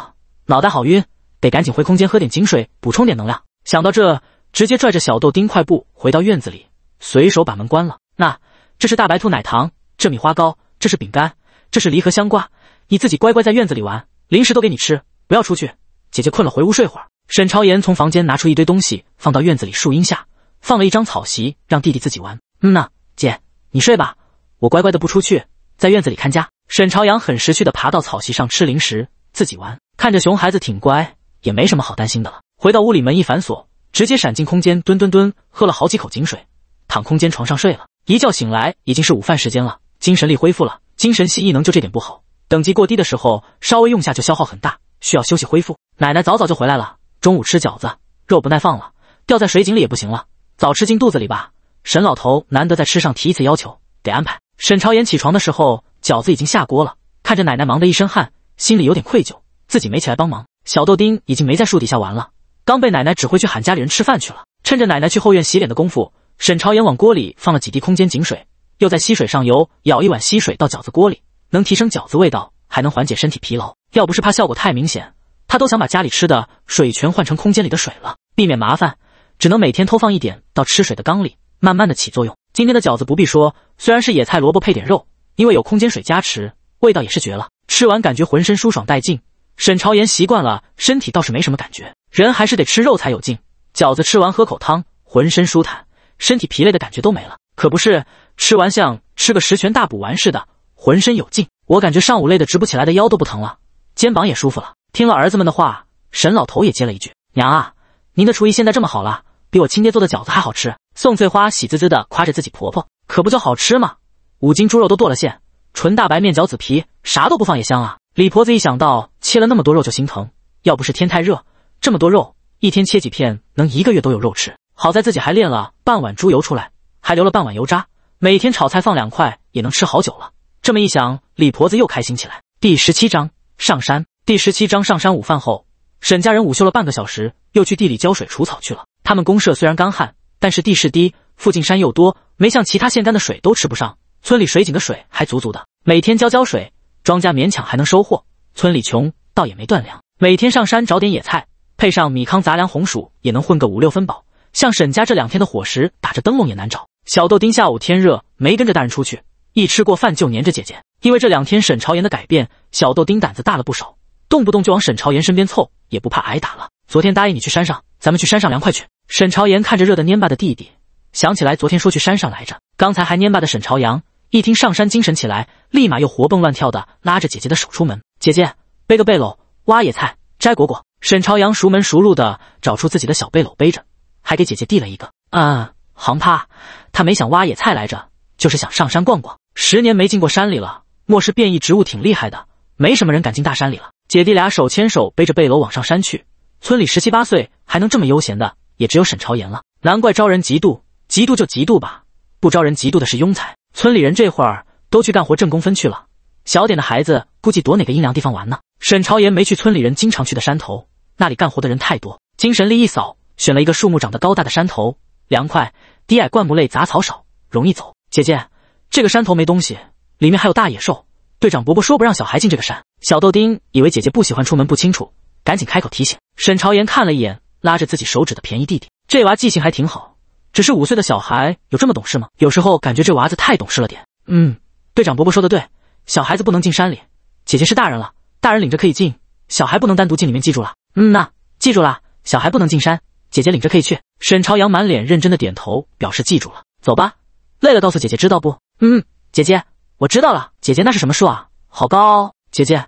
脑袋好晕，得赶紧回空间喝点井水，补充点能量。想到这，直接拽着小豆丁快步回到院子里，随手把门关了。那这是大白兔奶糖，这米花糕，这是饼干，这是梨和香瓜，你自己乖乖在院子里玩，零食都给你吃，不要出去。姐姐困了，回屋睡会儿。沈朝言从房间拿出一堆东西，放到院子里树荫下，放了一张草席，让弟弟自己玩。嗯呐，姐你睡吧，我乖乖的不出去，在院子里看家。沈朝阳很识趣的爬到草席上吃零食，自己玩。看着熊孩子挺乖，也没什么好担心的了。回到屋里，门一反锁，直接闪进空间，蹲蹲蹲，喝了好几口井水，躺空间床上睡了。一觉醒来，已经是午饭时间了。精神力恢复了，精神系异能就这点不好，等级过低的时候，稍微用下就消耗很大，需要休息恢复。奶奶早早就回来了，中午吃饺子，肉不耐放了，掉在水井里也不行了，早吃进肚子里吧。沈老头难得在吃上提一次要求，得安排。沈朝言起床的时候，饺子已经下锅了，看着奶奶忙得一身汗，心里有点愧疚。自己没起来帮忙，小豆丁已经没在树底下玩了，刚被奶奶指挥去喊家里人吃饭去了。趁着奶奶去后院洗脸的功夫，沈朝言往锅里放了几滴空间井水，又在溪水上游舀一碗溪水到饺子锅里，能提升饺子味道，还能缓解身体疲劳。要不是怕效果太明显，他都想把家里吃的水全换成空间里的水了，避免麻烦，只能每天偷放一点到吃水的缸里，慢慢的起作用。今天的饺子不必说，虽然是野菜萝卜配点肉，因为有空间水加持，味道也是绝了。吃完感觉浑身舒爽带劲。沈朝言习惯了，身体倒是没什么感觉，人还是得吃肉才有劲。饺子吃完喝口汤，浑身舒坦，身体疲累的感觉都没了，可不是？吃完像吃个十全大补丸似的，浑身有劲。我感觉上午累得直不起来的腰都不疼了，肩膀也舒服了。听了儿子们的话，沈老头也接了一句：“娘啊，您的厨艺现在这么好了，比我亲爹做的饺子还好吃。”宋翠花喜滋滋的夸着自己婆婆：“可不就好吃吗？五斤猪肉都剁了馅，纯大白面饺子皮，啥都不放也香啊。”李婆子一想到切了那么多肉就心疼，要不是天太热，这么多肉一天切几片，能一个月都有肉吃。好在自己还炼了半碗猪油出来，还留了半碗油渣，每天炒菜放两块也能吃好久了。这么一想，李婆子又开心起来。第十七章上山。第十七章上山。午饭后，沈家人午休了半个小时，又去地里浇水除草去了。他们公社虽然干旱，但是地势低，附近山又多，没像其他县干的水都吃不上。村里水井的水还足足的，每天浇浇水。庄家勉强还能收获，村里穷倒也没断粮，每天上山找点野菜，配上米糠、杂粮、红薯，也能混个五六分饱。像沈家这两天的伙食，打着灯笼也难找。小豆丁下午天热，没跟着大人出去，一吃过饭就黏着姐姐。因为这两天沈朝言的改变，小豆丁胆子大了不少，动不动就往沈朝言身边凑，也不怕挨打了。昨天答应你去山上，咱们去山上凉快去。沈朝言看着热得蔫巴的弟弟，想起来昨天说去山上来着，刚才还蔫巴的沈朝阳。一听上山，精神起来，立马又活蹦乱跳的拉着姐姐的手出门。姐姐背个背篓，挖野菜，摘果果。沈朝阳熟门熟路的找出自己的小背篓背着，还给姐姐递了一个。啊，航趴，他没想挖野菜来着，就是想上山逛逛。十年没进过山里了，末世变异植物挺厉害的，没什么人敢进大山里了。姐弟俩手牵手背着背篓往上山去。村里十七八岁还能这么悠闲的，也只有沈朝阳了。难怪招人嫉妒，嫉妒就嫉妒吧，不招人嫉妒的是庸才。村里人这会儿都去干活挣工分去了，小点的孩子估计躲哪个阴凉地方玩呢。沈朝言没去村里人经常去的山头，那里干活的人太多。精神力一扫，选了一个树木长得高大的山头，凉快，低矮灌木类杂草少，容易走。姐姐，这个山头没东西，里面还有大野兽。队长伯伯说不让小孩进这个山。小豆丁以为姐姐不喜欢出门不清楚，赶紧开口提醒。沈朝言看了一眼拉着自己手指的便宜弟弟，这娃记性还挺好。只是五岁的小孩有这么懂事吗？有时候感觉这娃子太懂事了点。嗯，队长伯伯说的对，小孩子不能进山里。姐姐是大人了，大人领着可以进，小孩不能单独进里面。记住了。嗯呐，记住了，小孩不能进山，姐姐领着可以去。沈朝阳满脸认真的点头，表示记住了。走吧，累了告诉姐姐，知道不？嗯，姐姐，我知道了。姐姐那是什么树啊？好高。姐姐，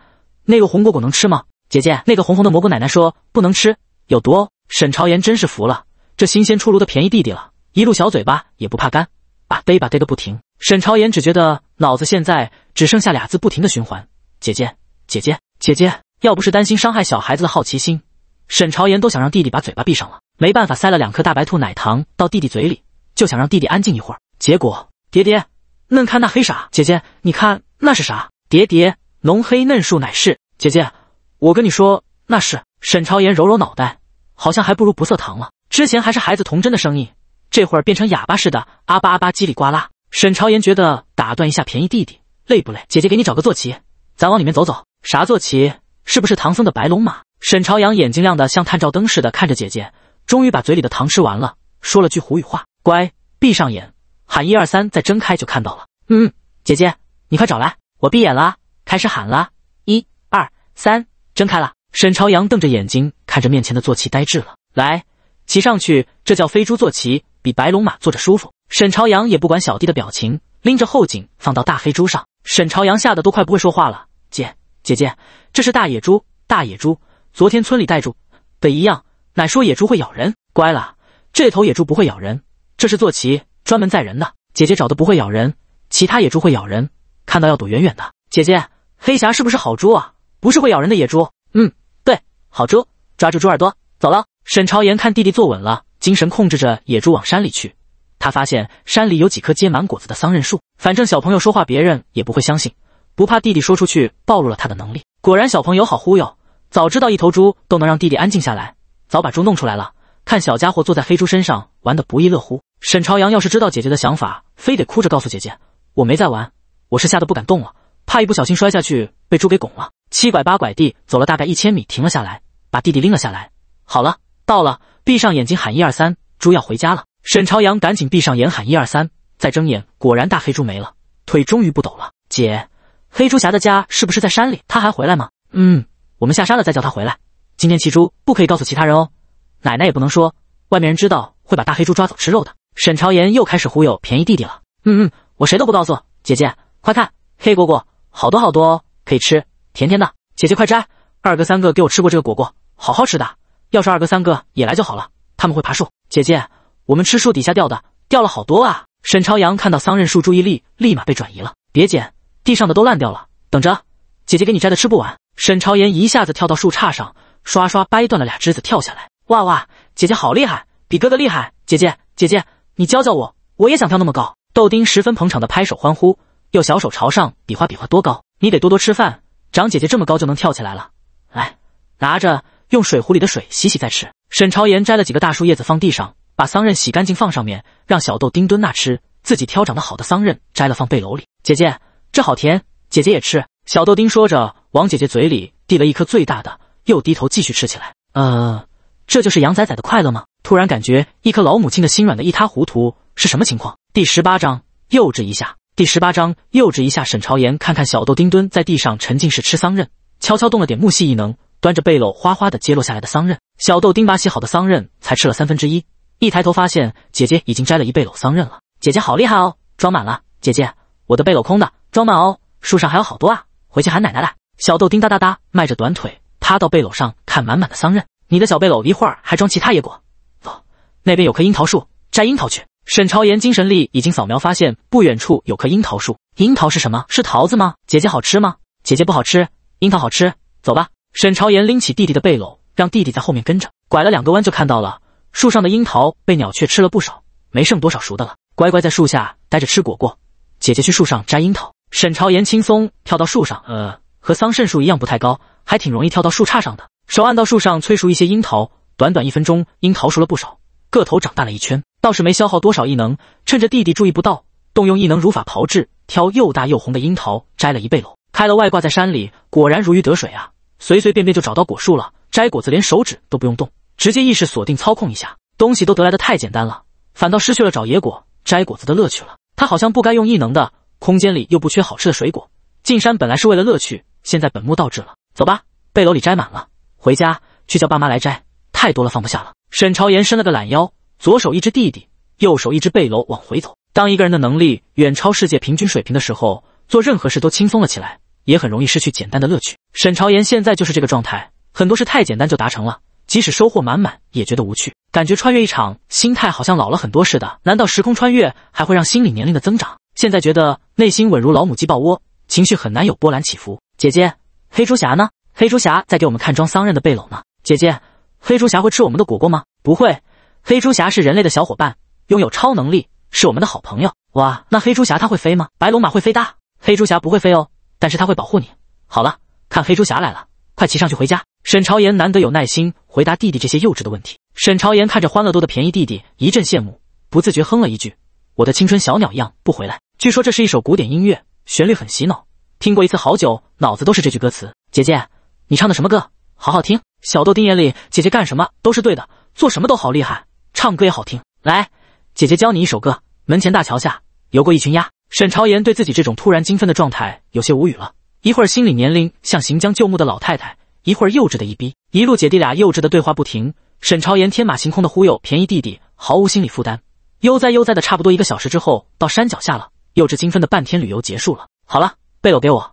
那个红果果能吃吗？姐姐，那个红红的蘑菇，奶奶说不能吃，有毒哦。沈朝阳真是服了，这新鲜出炉的便宜弟弟了。一路小嘴巴也不怕干，把逮吧逮个不停。沈朝言只觉得脑子现在只剩下俩字，不停的循环：姐姐，姐姐，姐姐。要不是担心伤害小孩子的好奇心，沈朝言都想让弟弟把嘴巴闭上了。没办法，塞了两颗大白兔奶糖到弟弟嘴里，就想让弟弟安静一会儿。结果，蝶蝶，嫩看那黑啥？姐姐，你看那是啥？蝶蝶，浓黑嫩树乃是姐姐。我跟你说，那是……沈朝言揉揉脑袋，好像还不如不色糖了。之前还是孩子童真的声音。这会儿变成哑巴似的，阿巴阿巴叽里呱啦。沈朝言觉得打断一下便宜弟弟累不累？姐姐给你找个坐骑，咱往里面走走。啥坐骑？是不是唐僧的白龙马？沈朝阳眼睛亮的像探照灯似的看着姐姐，终于把嘴里的糖吃完了，说了句胡语话，乖，闭上眼，喊一二三，再睁开就看到了。嗯，姐姐你快找来，我闭眼了，开始喊了，一二三，睁开了。沈朝阳瞪着眼睛看着面前的坐骑，呆滞了。来。骑上去，这叫飞猪坐骑，比白龙马坐着舒服。沈朝阳也不管小弟的表情，拎着后颈放到大黑猪上。沈朝阳吓得都快不会说话了，姐姐姐，这是大野猪，大野猪，昨天村里逮住的一样，乃说野猪会咬人。乖了，这头野猪不会咬人，这是坐骑，专门载人的。姐姐找的不会咬人，其他野猪会咬人，看到要躲远远的。姐姐，黑侠是不是好猪啊？不是会咬人的野猪。嗯，对，好猪，抓住猪耳朵，走了。沈朝阳看弟弟坐稳了，精神控制着野猪往山里去。他发现山里有几棵结满果子的桑葚树。反正小朋友说话别人也不会相信，不怕弟弟说出去暴露了他的能力。果然小朋友好忽悠，早知道一头猪都能让弟弟安静下来，早把猪弄出来了。看小家伙坐在黑猪身上玩得不亦乐乎。沈朝阳要是知道姐姐的想法，非得哭着告诉姐姐，我没在玩，我是吓得不敢动了，怕一不小心摔下去被猪给拱了。七拐八拐地走了大概一千米，停了下来，把弟弟拎了下来。好了。到了，闭上眼睛喊一二三，猪要回家了。沈朝阳赶紧闭上眼喊一二三，再睁眼，果然大黑猪没了，腿终于不抖了。姐，黑猪侠的家是不是在山里？他还回来吗？嗯，我们下山了再叫他回来。今天骑猪不可以告诉其他人哦，奶奶也不能说，外面人知道会把大黑猪抓走吃肉的。沈朝阳又开始忽悠便宜弟弟了。嗯嗯，我谁都不告诉。姐姐，快看，黑果果，好多好多哦，可以吃，甜甜的。姐姐快摘，二哥、三哥给我吃过这个果果，好好吃的。要是二哥、三哥也来就好了，他们会爬树。姐姐，我们吃树底下掉的，掉了好多啊！沈朝阳看到桑葚树，注意力立马被转移了。别捡，地上的都烂掉了。等着，姐姐给你摘的吃不完。沈朝阳一下子跳到树杈上，刷刷掰断了俩枝子，跳下来。哇哇，姐姐好厉害，比哥哥厉害。姐姐，姐姐，你教教我，我也想跳那么高。豆丁十分捧场的拍手欢呼，又小手朝上比划比划多高。你得多多吃饭，长姐姐这么高就能跳起来了。来，拿着。用水壶里的水洗洗再吃。沈朝言摘了几个大树叶子放地上，把桑葚洗干净放上面，让小豆丁蹲那吃。自己挑长得好的桑葚摘了放背篓里。姐姐，这好甜，姐姐也吃。小豆丁说着，往姐姐嘴里递了一颗最大的，又低头继续吃起来。呃，这就是羊仔仔的快乐吗？突然感觉一颗老母亲的心软的一塌糊涂，是什么情况？第十八章，幼稚一下。第十八章，幼稚一下。沈朝言看看小豆丁蹲在地上沉浸式吃桑葚，悄悄动了点木系异能。端着背篓，哗哗的接落下来的桑葚。小豆丁把洗好的桑葚才吃了三分之一，一抬头发现姐姐已经摘了一背篓桑葚了。姐姐好厉害哦，装满了。姐姐，我的背篓空的，装满哦。树上还有好多啊，回去喊奶奶来。小豆丁哒哒哒，迈着短腿趴到背篓上看满满的桑葚。你的小背篓一会儿还装其他野果。走，那边有棵樱桃树，摘樱桃去。沈朝言精神力已经扫描发现不远处有棵樱桃树。樱桃是什么？是桃子吗？姐姐好吃吗？姐姐不好吃，樱桃好吃。走吧。沈朝言拎起弟弟的背篓，让弟弟在后面跟着，拐了两个弯就看到了树上的樱桃被鸟雀吃了不少，没剩多少熟的了。乖乖在树下待着吃果果，姐姐去树上摘樱桃。沈朝言轻松跳到树上，呃，和桑葚树一样不太高，还挺容易跳到树杈上的。手按到树上催熟一些樱桃，短短一分钟，樱桃熟了不少，个头长大了一圈，倒是没消耗多少异能。趁着弟弟注意不到，动用异能如法炮制，挑又大又红的樱桃摘了一背篓。开了外挂在山里，果然如鱼得水啊。随随便便就找到果树了，摘果子连手指都不用动，直接意识锁定操控一下，东西都得来的太简单了，反倒失去了找野果摘果子的乐趣了。他好像不该用异能的，空间里又不缺好吃的水果。进山本来是为了乐趣，现在本末倒置了。走吧，背篓里摘满了，回家去叫爸妈来摘，太多了放不下了。沈朝言伸了个懒腰，左手一只弟弟，右手一只背篓，往回走。当一个人的能力远超世界平均水平的时候，做任何事都轻松了起来。也很容易失去简单的乐趣。沈朝言现在就是这个状态，很多事太简单就达成了，即使收获满满也觉得无趣，感觉穿越一场，心态好像老了很多似的。难道时空穿越还会让心理年龄的增长？现在觉得内心稳如老母鸡抱窝，情绪很难有波澜起伏。姐姐，黑猪侠呢？黑猪侠在给我们看装桑葚的背篓呢。姐姐，黑猪侠会吃我们的果果吗？不会，黑猪侠是人类的小伙伴，拥有超能力，是我们的好朋友。哇，那黑猪侠他会飞吗？白龙马会飞哒，黑猪侠不会飞哦。但是他会保护你。好了，看黑猪侠来了，快骑上去回家。沈朝言难得有耐心回答弟弟这些幼稚的问题。沈朝言看着欢乐多的便宜弟弟，一阵羡慕，不自觉哼了一句：“我的青春小鸟一样不回来。”据说这是一首古典音乐，旋律很洗脑，听过一次好久，脑子都是这句歌词。姐姐，你唱的什么歌？好好听。小豆丁眼里，姐姐干什么都是对的，做什么都好厉害，唱歌也好听。来，姐姐教你一首歌：门前大桥下游过一群鸭。沈朝言对自己这种突然精分的状态有些无语了，一会儿心理年龄像行将就木的老太太，一会儿幼稚的一逼，一路姐弟俩幼稚的对话不停。沈朝言天马行空的忽悠便宜弟弟，毫无心理负担，悠哉悠哉的，差不多一个小时之后到山脚下了，幼稚精分的半天旅游结束了。好了，背篓给我，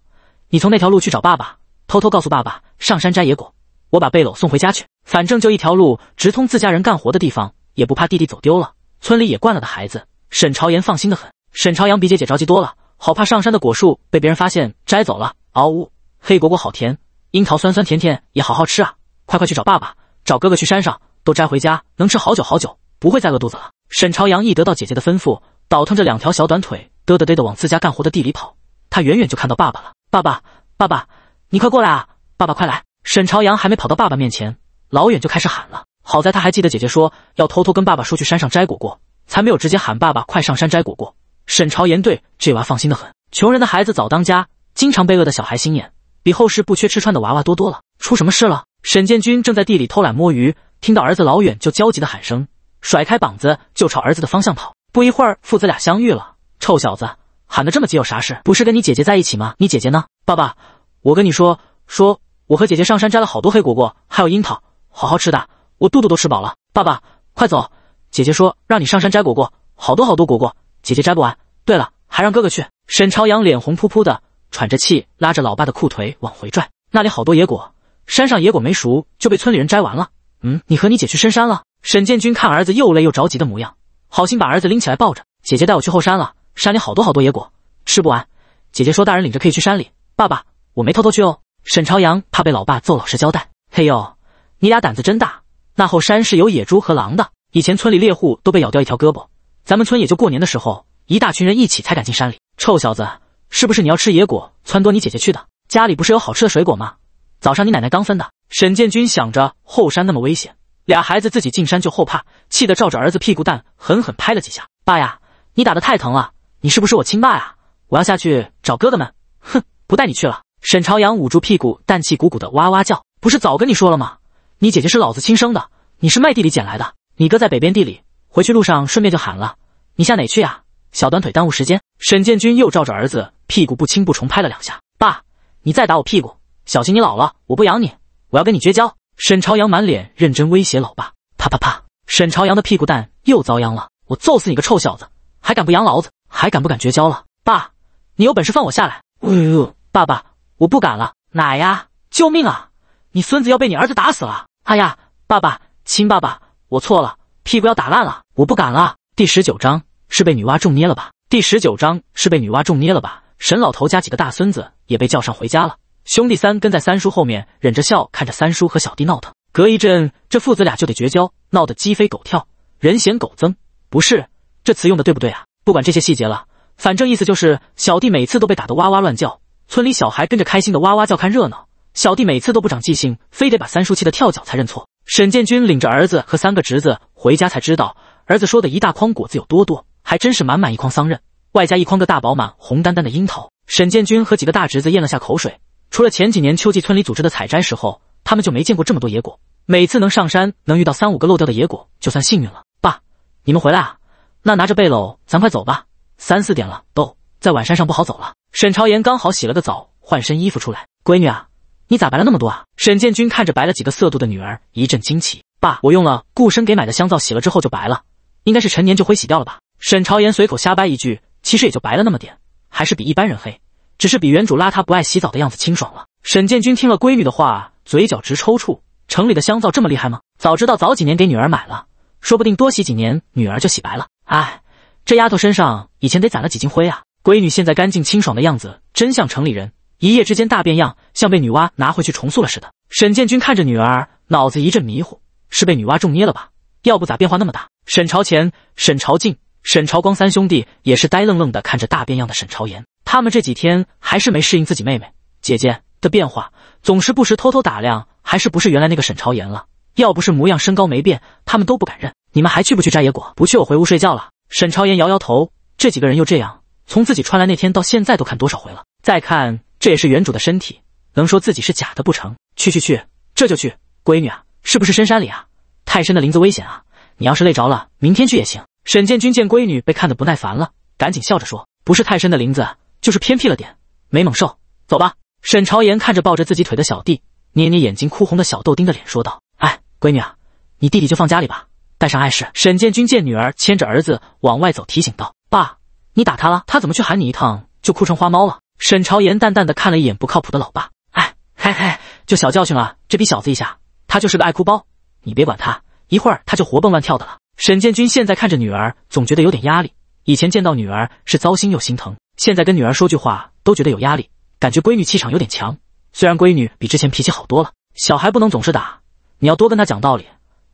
你从那条路去找爸爸，偷偷告诉爸爸上山摘野果，我把背篓送回家去，反正就一条路直通自家人干活的地方，也不怕弟弟走丢了。村里也惯了的孩子，沈朝言放心的很。沈朝阳比姐姐着急多了，好怕上山的果树被别人发现摘走了。嗷呜，黑果果好甜，樱桃酸酸甜甜也好好吃啊！快快去找爸爸，找哥哥去山上，都摘回家，能吃好久好久，不会再饿肚子了。沈朝阳一得到姐姐的吩咐，倒腾着两条小短腿嘚嘚嘚的往自家干活的地里跑。他远远就看到爸爸了，爸爸，爸爸，你快过来啊！爸爸快来！沈朝阳还没跑到爸爸面前，老远就开始喊了。好在他还记得姐姐说要偷偷跟爸爸说去山上摘果果，才没有直接喊爸爸快上山摘果果。沈朝言对这娃放心的很，穷人的孩子早当家，经常被饿的小孩心眼比后世不缺吃穿的娃娃多多了。出什么事了？沈建军正在地里偷懒摸鱼，听到儿子老远就焦急的喊声，甩开膀子就朝儿子的方向跑。不一会儿，父子俩相遇了。臭小子，喊得这么急有啥事？不是跟你姐姐在一起吗？你姐姐呢？爸爸，我跟你说说，我和姐姐上山摘了好多黑果果，还有樱桃，好好吃的，我肚肚都吃饱了。爸爸，快走，姐姐说让你上山摘果果，好多好多果果。姐姐摘不完。对了，还让哥哥去。沈朝阳脸红扑扑的，喘着气，拉着老爸的裤腿往回拽。那里好多野果，山上野果没熟就被村里人摘完了。嗯，你和你姐去深山了？沈建军看儿子又累又着急的模样，好心把儿子拎起来抱着。姐姐带我去后山了，山里好多好多野果，吃不完。姐姐说大人领着可以去山里。爸爸，我没偷偷去哦。沈朝阳怕被老爸揍，老实交代。嘿呦，你俩胆子真大。那后山是有野猪和狼的，以前村里猎户都被咬掉一条胳膊。咱们村也就过年的时候，一大群人一起才敢进山里。臭小子，是不是你要吃野果，撺掇你姐姐去的？家里不是有好吃的水果吗？早上你奶奶刚分的。沈建军想着后山那么危险，俩孩子自己进山就后怕，气得照着儿子屁股蛋狠狠拍了几下。爸呀，你打的太疼了，你是不是我亲爸呀？我要下去找哥哥们。哼，不带你去了。沈朝阳捂住屁股蛋，气鼓鼓的哇哇叫。不是早跟你说了吗？你姐姐是老子亲生的，你是麦地里捡来的。你哥在北边地里。回去路上，顺便就喊了：“你下哪去啊？小短腿耽误时间。”沈建军又照着儿子屁股不轻不重拍了两下。“爸，你再打我屁股，小心你老了我不养你，我要跟你绝交！”沈朝阳满脸认真威胁老爸：“啪啪啪！”沈朝阳的屁股蛋又遭殃了。“我揍死你个臭小子，还敢不养老子？还敢不敢绝交了？爸，你有本事放我下来！”“呜呜，爸爸，我不敢了。”“哪呀？救命啊！你孙子要被你儿子打死了！”“哎呀，爸爸，亲爸爸，我错了。”屁股要打烂了，我不敢了。第十九章是被女娲重捏了吧？第十九章是被女娲重捏了吧？沈老头家几个大孙子也被叫上回家了。兄弟三跟在三叔后面，忍着笑看着三叔和小弟闹腾。隔一阵，这父子俩就得绝交，闹得鸡飞狗跳，人嫌狗憎，不是？这词用的对不对啊？不管这些细节了，反正意思就是小弟每次都被打得哇哇乱叫，村里小孩跟着开心的哇哇叫看热闹。小弟每次都不长记性，非得把三叔气得跳脚才认错。沈建军领着儿子和三个侄子回家，才知道儿子说的一大筐果子有多多，还真是满满一筐桑葚，外加一筐个大饱满、红丹丹的樱桃。沈建军和几个大侄子咽了下口水，除了前几年秋季村里组织的采摘时候，他们就没见过这么多野果。每次能上山，能遇到三五个漏掉的野果，就算幸运了。爸，你们回来啊？那拿着背篓，咱快走吧，三四点了，都，在晚山上不好走了。沈朝言刚好洗了个澡，换身衣服出来，闺女啊。你咋白了那么多啊？沈建军看着白了几个色度的女儿，一阵惊奇。爸，我用了顾生给买的香皂洗了之后就白了，应该是陈年旧灰洗掉了吧？沈朝言随口瞎掰一句，其实也就白了那么点，还是比一般人黑，只是比原主邋遢不爱洗澡的样子清爽了。沈建军听了闺女的话，嘴角直抽搐。城里的香皂这么厉害吗？早知道早几年给女儿买了，说不定多洗几年女儿就洗白了。哎，这丫头身上以前得攒了几斤灰啊！闺女现在干净清爽的样子，真像城里人。一夜之间大变样，像被女娲拿回去重塑了似的。沈建军看着女儿，脑子一阵迷糊，是被女娲重捏了吧？要不咋变化那么大？沈朝前、沈朝进、沈朝光三兄弟也是呆愣愣的看着大变样的沈朝言。他们这几天还是没适应自己妹妹姐姐的变化，总是不时偷偷打量，还是不是原来那个沈朝言了？要不是模样身高没变，他们都不敢认。你们还去不去摘野果？不去，我回屋睡觉了。沈朝言摇摇头，这几个人又这样，从自己穿来那天到现在都看多少回了？再看。这也是原主的身体，能说自己是假的不成？去去去，这就去。闺女啊，是不是深山里啊？太深的林子危险啊！你要是累着了，明天去也行。沈建军见闺女被看得不耐烦了，赶紧笑着说：“不是太深的林子，就是偏僻了点，没猛兽，走吧。”沈朝言看着抱着自己腿的小弟，捏捏眼睛哭红的小豆丁的脸，说道：“哎，闺女啊，你弟弟就放家里吧，带上碍事。”沈建军见女儿牵着儿子往外走，提醒道：“爸，你打他了？他怎么去喊你一趟就哭成花猫了？”沈朝言淡淡的看了一眼不靠谱的老爸，哎，嘿嘿，就小教训了这逼小子一下，他就是个爱哭包，你别管他，一会儿他就活蹦乱跳的了。沈建军现在看着女儿，总觉得有点压力。以前见到女儿是糟心又心疼，现在跟女儿说句话都觉得有压力，感觉闺女气场有点强。虽然闺女比之前脾气好多了，小孩不能总是打，你要多跟她讲道理。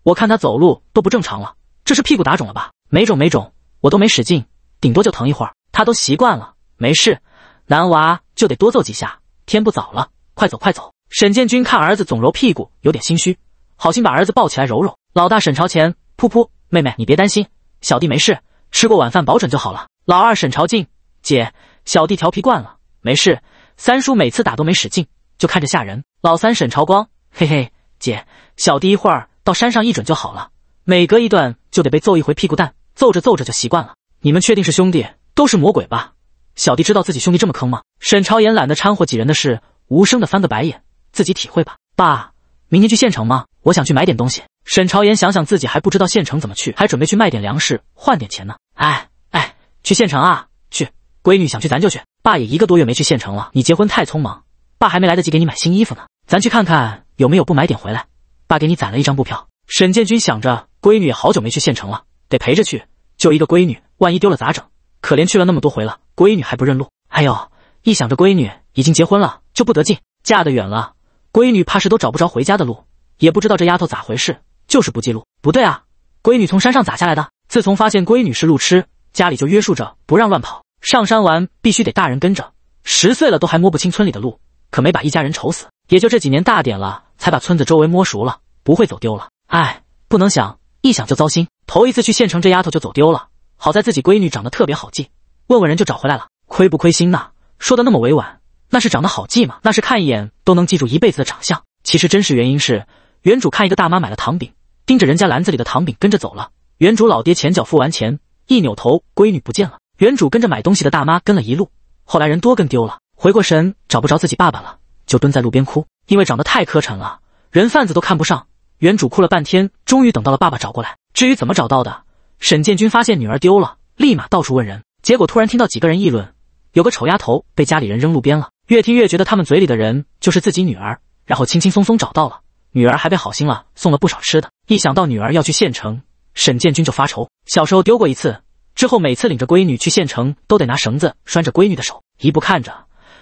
我看她走路都不正常了，这是屁股打肿了吧？没肿没肿，我都没使劲，顶多就疼一会儿，她都习惯了，没事。男娃就得多揍几下，天不早了，快走快走。沈建军看儿子总揉屁股，有点心虚，好心把儿子抱起来揉揉。老大沈朝前，噗噗，妹妹你别担心，小弟没事，吃过晚饭保准就好了。老二沈朝进，姐，小弟调皮惯了，没事。三叔每次打都没使劲，就看着吓人。老三沈朝光，嘿嘿，姐，小弟一会儿到山上一准就好了。每隔一段就得被揍一回屁股蛋，揍着揍着就习惯了。你们确定是兄弟，都是魔鬼吧？小弟知道自己兄弟这么坑吗？沈朝言懒得掺和几人的事，无声的翻个白眼，自己体会吧。爸，明天去县城吗？我想去买点东西。沈朝言想想自己还不知道县城怎么去，还准备去卖点粮食换点钱呢。哎哎，去县城啊？去，闺女想去咱就去。爸也一个多月没去县城了，你结婚太匆忙，爸还没来得及给你买新衣服呢。咱去看看有没有不买点回来，爸给你攒了一张布票。沈建军想着闺女好久没去县城了，得陪着去，就一个闺女，万一丢了咋整？可怜去了那么多回了，闺女还不认路。还有，一想着闺女已经结婚了，就不得劲。嫁得远了，闺女怕是都找不着回家的路。也不知道这丫头咋回事，就是不记路。不对啊，闺女从山上咋下来的？自从发现闺女是路痴，家里就约束着不让乱跑。上山玩必须得大人跟着。十岁了都还摸不清村里的路，可没把一家人愁死。也就这几年大点了，才把村子周围摸熟了，不会走丢了。哎，不能想，一想就糟心。头一次去县城，这丫头就走丢了。好在自己闺女长得特别好记，问问人就找回来了。亏不亏心呢？说的那么委婉，那是长得好记吗？那是看一眼都能记住一辈子的长相。其实真实原因是，原主看一个大妈买了糖饼，盯着人家篮子里的糖饼跟着走了。原主老爹前脚付完钱，一扭头闺女不见了。原主跟着买东西的大妈跟了一路，后来人多跟丢了，回过神找不着自己爸爸了，就蹲在路边哭。因为长得太磕碜了，人贩子都看不上。原主哭了半天，终于等到了爸爸找过来。至于怎么找到的？沈建军发现女儿丢了，立马到处问人。结果突然听到几个人议论，有个丑丫头被家里人扔路边了。越听越觉得他们嘴里的人就是自己女儿，然后轻轻松松找到了女儿，还被好心了送了不少吃的。一想到女儿要去县城，沈建军就发愁。小时候丢过一次，之后每次领着闺女去县城，都得拿绳子拴着闺女的手，一步看着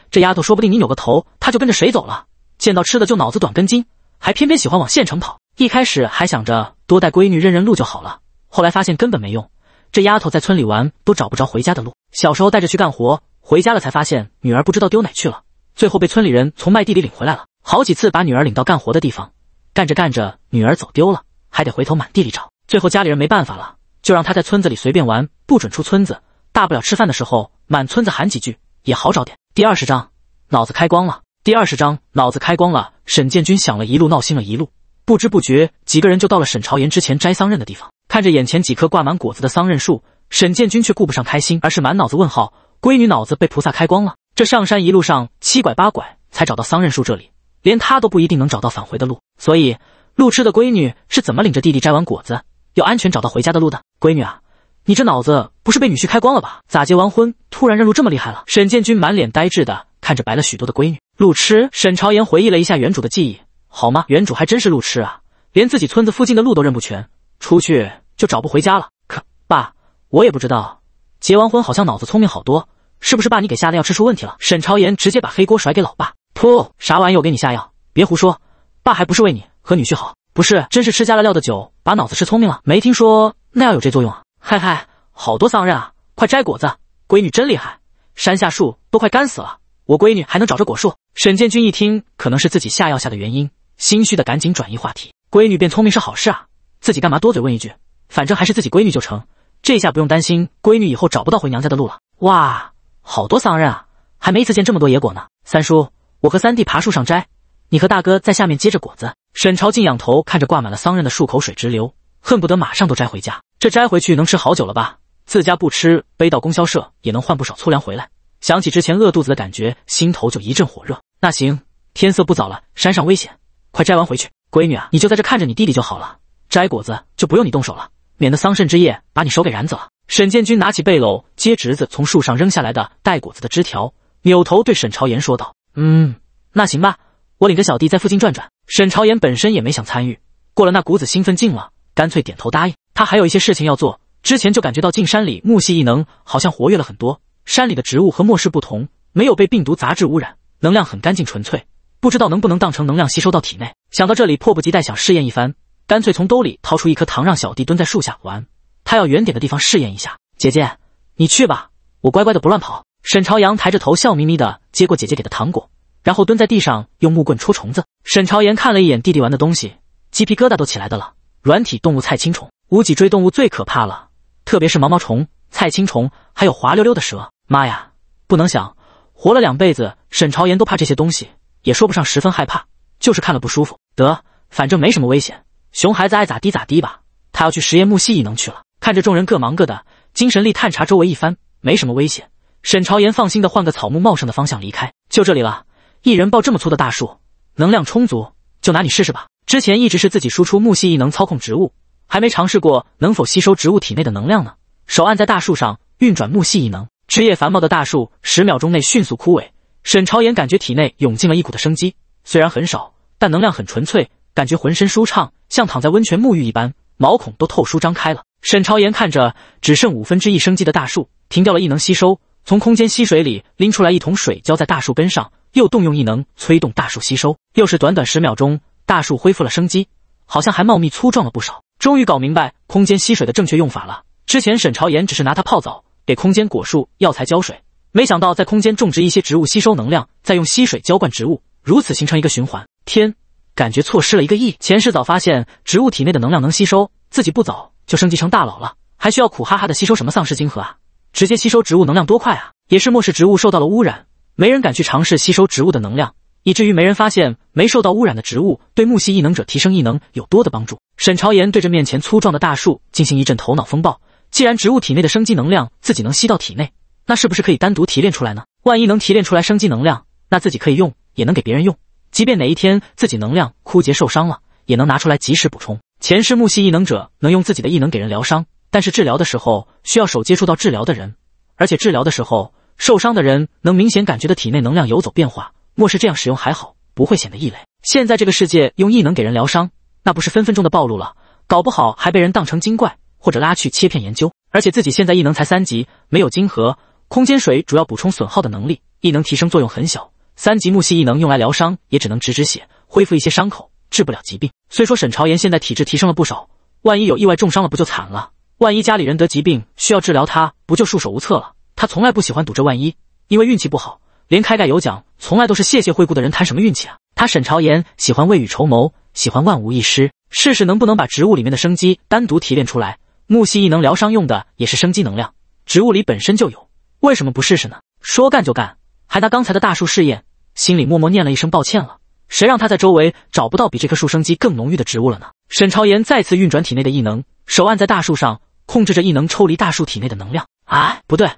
这丫头，说不定你扭个头，她就跟着谁走了。见到吃的就脑子短根筋，还偏偏喜欢往县城跑。一开始还想着多带闺女认认路就好了。后来发现根本没用，这丫头在村里玩都找不着回家的路。小时候带着去干活，回家了才发现女儿不知道丢哪去了。最后被村里人从麦地里领回来了。好几次把女儿领到干活的地方，干着干着女儿走丢了，还得回头满地里找。最后家里人没办法了，就让她在村子里随便玩，不准出村子，大不了吃饭的时候满村子喊几句也好找点。第二十章脑子开光了。第二十章脑子开光了。沈建军想了一路，闹心了一路，不知不觉几个人就到了沈朝言之前摘桑葚的地方。看着眼前几棵挂满果子的桑葚树，沈建军却顾不上开心，而是满脑子问号。闺女脑子被菩萨开光了？这上山一路上七拐八拐才找到桑葚树，这里连他都不一定能找到返回的路。所以路痴的闺女是怎么领着弟弟摘完果子，又安全找到回家的路的？闺女啊，你这脑子不是被女婿开光了吧？咋结完婚突然认路这么厉害了？沈建军满脸呆滞的看着白了许多的闺女。路痴？沈朝言回忆了一下原主的记忆，好吗？原主还真是路痴啊，连自己村子附近的路都认不全。出去就找不回家了，可爸，我也不知道。结完婚好像脑子聪明好多，是不是爸你给下药吃出问题了？沈朝言直接把黑锅甩给老爸。噗，啥玩意儿？我给你下药？别胡说，爸还不是为你和女婿好。不是，真是吃加了料的酒，把脑子吃聪明了？没听说那药有这作用啊。嗨嗨，好多桑葚啊，快摘果子。闺女真厉害，山下树都快干死了，我闺女还能找着果树。沈建军一听可能是自己下药下的原因，心虚的赶紧转移话题。闺女变聪明是好事啊。自己干嘛多嘴问一句？反正还是自己闺女就成，这下不用担心闺女以后找不到回娘家的路了。哇，好多桑葚啊，还没一次见这么多野果呢。三叔，我和三弟爬树上摘，你和大哥在下面接着果子。沈朝静仰头看着挂满了桑葚的树，口水直流，恨不得马上都摘回家。这摘回去能吃好久了吧？自家不吃，背到供销社也能换不少粗粮回来。想起之前饿肚子的感觉，心头就一阵火热。那行，天色不早了，山上危险，快摘完回去。闺女啊，你就在这看着你弟弟就好了。摘果子就不用你动手了，免得桑葚之夜把你手给染紫了。沈建军拿起背篓，接侄子从树上扔下来的带果子的枝条，扭头对沈朝言说道：“嗯，那行吧，我领着小弟在附近转转。”沈朝言本身也没想参与，过了那股子兴奋劲了，干脆点头答应。他还有一些事情要做，之前就感觉到进山里木系异能好像活跃了很多。山里的植物和末世不同，没有被病毒杂质污染，能量很干净纯粹，不知道能不能当成能量吸收到体内。想到这里，迫不及待想试验一番。干脆从兜里掏出一颗糖，让小弟蹲在树下玩。他要远点的地方试验一下。姐姐，你去吧，我乖乖的不乱跑。沈朝阳抬着头，笑眯眯的接过姐姐给的糖果，然后蹲在地上用木棍戳虫子。沈朝言看了一眼弟弟玩的东西，鸡皮疙瘩都起来的了。软体动物菜青虫，无脊椎动物最可怕了，特别是毛毛虫、菜青虫，还有滑溜溜的蛇。妈呀，不能想！活了两辈子，沈朝言都怕这些东西，也说不上十分害怕，就是看了不舒服。得，反正没什么危险。熊孩子爱咋滴咋滴吧，他要去实验木系异能去了。看着众人各忙各的，精神力探查周围一番，没什么危险。沈朝言放心的换个草木茂盛的方向离开。就这里了，一人抱这么粗的大树，能量充足，就拿你试试吧。之前一直是自己输出木系异能操控植物，还没尝试过能否吸收植物体内的能量呢。手按在大树上，运转木系异能，枝叶繁茂的大树十秒钟内迅速枯萎。沈朝言感觉体内涌进了一股的生机，虽然很少，但能量很纯粹。感觉浑身舒畅，像躺在温泉沐浴一般，毛孔都透舒张开了。沈朝言看着只剩五分之一生机的大树，停掉了异能吸收，从空间吸水里拎出来一桶水浇在大树根上，又动用异能催动大树吸收。又是短短十秒钟，大树恢复了生机，好像还茂密粗壮了不少。终于搞明白空间吸水的正确用法了。之前沈朝言只是拿它泡澡，给空间果树药材浇水，没想到在空间种植一些植物吸收能量，再用吸水浇灌植物，如此形成一个循环。天。感觉错失了一个亿。前世早发现植物体内的能量能吸收，自己不早就升级成大佬了？还需要苦哈哈的吸收什么丧尸晶核啊？直接吸收植物能量多快啊！也是末世植物受到了污染，没人敢去尝试吸收植物的能量，以至于没人发现没受到污染的植物对木系异能者提升异能有多的帮助。沈朝言对着面前粗壮的大树进行一阵头脑风暴：既然植物体内的生机能量自己能吸到体内，那是不是可以单独提炼出来呢？万一能提炼出来生机能量，那自己可以用，也能给别人用。即便哪一天自己能量枯竭受伤了，也能拿出来及时补充。前世木系异能者能用自己的异能给人疗伤，但是治疗的时候需要手接触到治疗的人，而且治疗的时候受伤的人能明显感觉到体内能量游走变化。末世这样使用还好，不会显得异类。现在这个世界用异能给人疗伤，那不是分分钟的暴露了，搞不好还被人当成精怪或者拉去切片研究。而且自己现在异能才三级，没有晶核，空间水主要补充损耗的能力，异能提升作用很小。三级木系异能用来疗伤也只能止止血，恢复一些伤口，治不了疾病。虽说沈朝言现在体质提升了不少，万一有意外重伤了，不就惨了？万一家里人得疾病需要治疗，他不就束手无策了？他从来不喜欢赌这万一，因为运气不好，连开盖有奖，从来都是谢谢惠顾的人谈什么运气啊？他沈朝言喜欢未雨绸缪，喜欢万无一失。试试能不能把植物里面的生机单独提炼出来？木系异能疗伤用的也是生机能量，植物里本身就有，为什么不试试呢？说干就干，还拿刚才的大树试验。心里默默念了一声抱歉了，谁让他在周围找不到比这棵树生机更浓郁的植物了呢？沈朝言再次运转体内的异能，手按在大树上，控制着异能抽离大树体内的能量。啊，不对，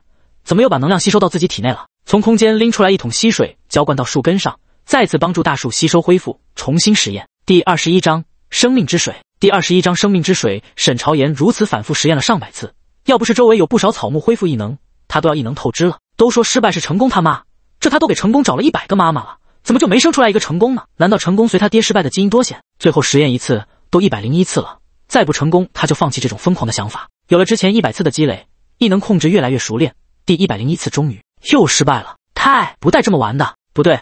怎么又把能量吸收到自己体内了？从空间拎出来一桶溪水，浇灌到树根上，再次帮助大树吸收恢复，重新实验。第二十一章生命之水。第二十一章生命之水。沈朝言如此反复实验了上百次，要不是周围有不少草木恢复异能，他都要异能透支了。都说失败是成功，他妈。这他都给成功找了一百个妈妈了，怎么就没生出来一个成功呢？难道成功随他爹失败的基因多些？最后实验一次都一百零一次了，再不成功他就放弃这种疯狂的想法。有了之前一百次的积累，异能控制越来越熟练。第一百零一次终于又失败了，太不带这么玩的！不对，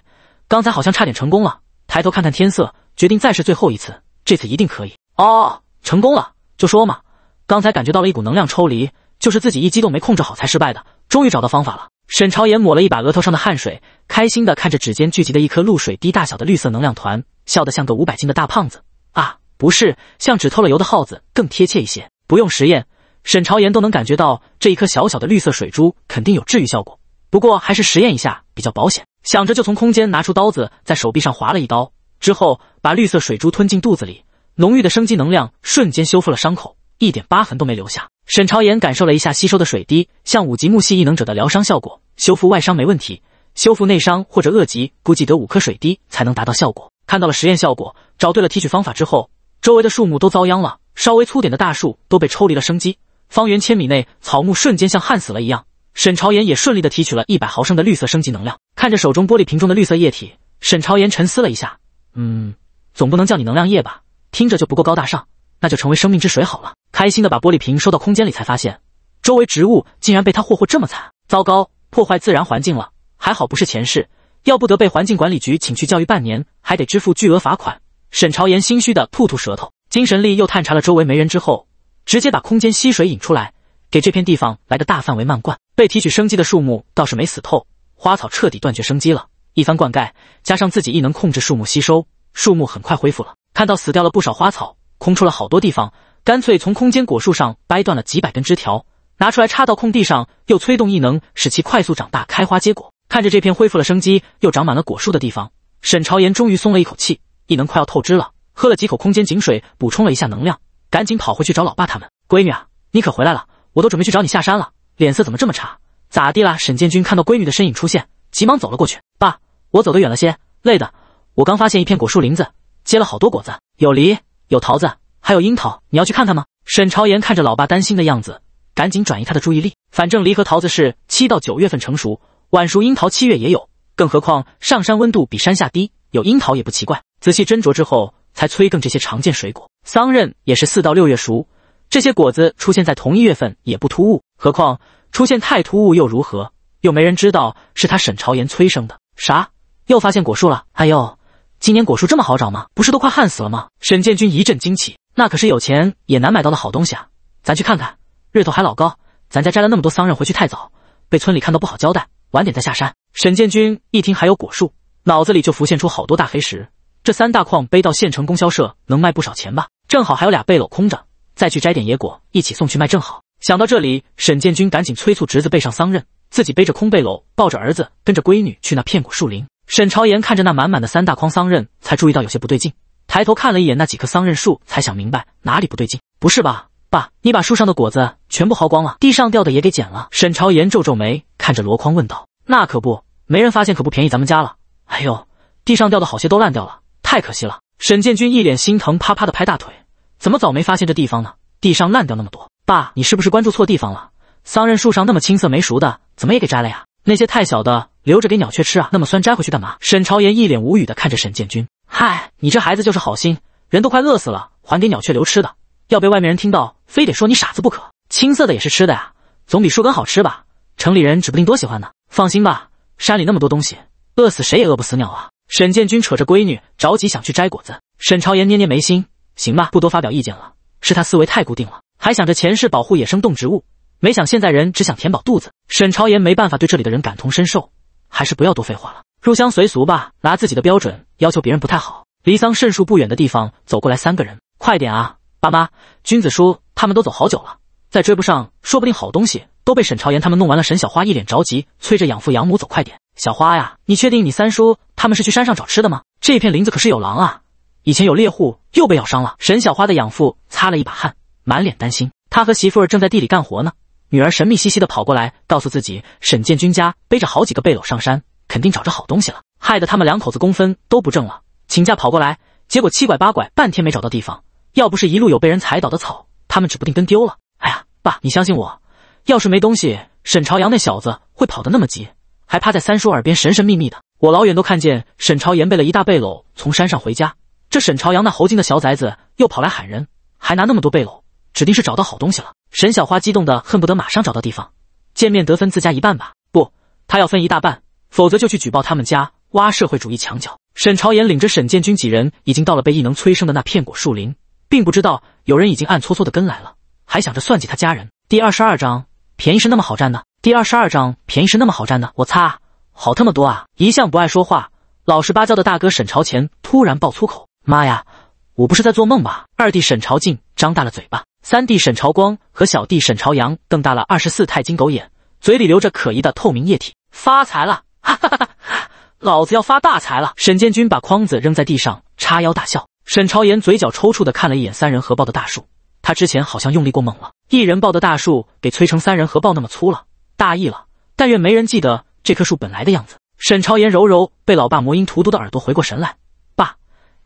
刚才好像差点成功了。抬头看看天色，决定再试最后一次，这次一定可以。哦，成功了！就说嘛，刚才感觉到了一股能量抽离，就是自己一激动没控制好才失败的。终于找到方法了。沈朝言抹了一把额头上的汗水，开心的看着指尖聚集的一颗露水滴大小的绿色能量团，笑得像个五百斤的大胖子啊，不是像只偷了油的耗子更贴切一些。不用实验，沈朝言都能感觉到这一颗小小的绿色水珠肯定有治愈效果，不过还是实验一下比较保险。想着就从空间拿出刀子，在手臂上划了一刀，之后把绿色水珠吞进肚子里，浓郁的生机能量瞬间修复了伤口，一点疤痕都没留下。沈朝言感受了一下吸收的水滴，像五级木系异能者的疗伤效果，修复外伤没问题，修复内伤或者恶疾估计得五颗水滴才能达到效果。看到了实验效果，找对了提取方法之后，周围的树木都遭殃了，稍微粗点的大树都被抽离了生机，方圆千米内草木瞬间像旱死了一样。沈朝言也顺利的提取了一百毫升的绿色升级能量，看着手中玻璃瓶中的绿色液体，沈朝言沉思了一下，嗯，总不能叫你能量液吧，听着就不够高大上。那就成为生命之水好了。开心的把玻璃瓶收到空间里，才发现周围植物竟然被他霍霍这么惨！糟糕，破坏自然环境了。还好不是前世，要不得被环境管理局请去教育半年，还得支付巨额罚款。沈朝言心虚的吐吐舌头，精神力又探查了周围没人之后，直接把空间吸水引出来，给这片地方来个大范围漫灌。被提取生机的树木倒是没死透，花草彻底断绝生机了。一番灌溉，加上自己异能控制树木吸收，树木很快恢复了。看到死掉了不少花草。空出了好多地方，干脆从空间果树上掰断了几百根枝条，拿出来插到空地上，又催动异能使其快速长大、开花结果。看着这片恢复了生机又长满了果树的地方，沈朝言终于松了一口气。异能快要透支了，喝了几口空间井水补充了一下能量，赶紧跑回去找老爸他们。闺女啊，你可回来了！我都准备去找你下山了，脸色怎么这么差？咋地啦？沈建军看到闺女的身影出现，急忙走了过去。爸，我走得远了些，累的。我刚发现一片果树林子，结了好多果子，有梨。有桃子，还有樱桃，你要去看看吗？沈朝言看着老爸担心的样子，赶紧转移他的注意力。反正梨和桃子是七到九月份成熟，晚熟樱桃七月也有，更何况上山温度比山下低，有樱桃也不奇怪。仔细斟酌之后，才催更这些常见水果。桑葚也是四到六月熟，这些果子出现在同一月份也不突兀。何况出现太突兀又如何？又没人知道是他沈朝言催生的。啥？又发现果树了？哎呦，今年果树这么好找吗？不是都快旱死了吗？沈建军一阵惊奇，那可是有钱也难买到的好东西啊！咱去看看，日头还老高，咱家摘了那么多桑葚，回去太早，被村里看到不好交代，晚点再下山。沈建军一听还有果树，脑子里就浮现出好多大黑石，这三大矿背到县城供销社能卖不少钱吧？正好还有俩背篓空着，再去摘点野果一起送去卖，正好。想到这里，沈建军赶紧催促侄子背上桑葚，自己背着空背篓，抱着儿子，跟着闺女去那片果树林。沈朝言看着那满满的三大筐桑葚，才注意到有些不对劲，抬头看了一眼那几棵桑葚树，才想明白哪里不对劲。不是吧，爸，你把树上的果子全部薅光了，地上掉的也给捡了。沈朝言皱皱眉，看着箩筐问道：“那可不，没人发现可不便宜咱们家了。哎呦，地上掉的好些都烂掉了，太可惜了。”沈建军一脸心疼，啪啪的拍大腿：“怎么早没发现这地方呢？地上烂掉那么多，爸，你是不是关注错地方了？桑葚树上那么青涩没熟的，怎么也给摘了呀？”那些太小的留着给鸟雀吃啊，那么酸摘回去干嘛？沈朝言一脸无语的看着沈建军，嗨，你这孩子就是好心，人都快饿死了，还给鸟雀留吃的，要被外面人听到，非得说你傻子不可。青色的也是吃的呀，总比树根好吃吧？城里人指不定多喜欢呢。放心吧，山里那么多东西，饿死谁也饿不死鸟啊。沈建军扯着闺女，着急想去摘果子。沈朝言捏捏眉心，行吧，不多发表意见了，是他思维太固定了，还想着前世保护野生动植物。没想现在人只想填饱肚子，沈朝言没办法对这里的人感同身受，还是不要多废话了，入乡随俗吧，拿自己的标准要求别人不太好。离桑葚树不远的地方走过来三个人，快点啊，爸妈！君子叔他们都走好久了，再追不上，说不定好东西都被沈朝言他们弄完了。沈小花一脸着急，催着养父养母走快点。小花呀，你确定你三叔他们是去山上找吃的吗？这片林子可是有狼啊，以前有猎户又被咬伤了。沈小花的养父擦了一把汗，满脸担心，他和媳妇儿正在地里干活呢。女儿神秘兮兮的跑过来，告诉自己，沈建军家背着好几个背篓上山，肯定找着好东西了，害得他们两口子工分都不挣了，请假跑过来，结果七拐八拐半天没找到地方，要不是一路有被人踩倒的草，他们指不定跟丢了。哎呀，爸，你相信我，要是没东西，沈朝阳那小子会跑得那么急，还趴在三叔耳边神神秘秘的。我老远都看见沈朝阳背了一大背篓从山上回家，这沈朝阳那猴精的小崽子又跑来喊人，还拿那么多背篓，指定是找到好东西了。沈小花激动的恨不得马上找到地方见面得分自家一半吧，不，她要分一大半，否则就去举报他们家挖社会主义墙角。沈朝言领着沈建军几人已经到了被异能催生的那片果树林，并不知道有人已经暗搓搓的跟来了，还想着算计他家人。第二十二章便宜是那么好占呢？第二十二章便宜是那么好占呢？我擦，好特么多啊！一向不爱说话、老实巴交的大哥沈朝前突然爆粗口：“妈呀，我不是在做梦吧？”二弟沈朝进张大了嘴巴。三弟沈朝光和小弟沈朝阳瞪大了二十四金狗眼，嘴里流着可疑的透明液体，发财了，哈哈哈哈，老子要发大财了！沈建军把筐子扔在地上，叉腰大笑。沈朝言嘴角抽搐的看了一眼三人合抱的大树，他之前好像用力过猛了，一人抱的大树给催成三人合抱那么粗了，大意了，但愿没人记得这棵树本来的样子。沈朝言揉揉被老爸魔音荼毒的耳朵回过神来，爸，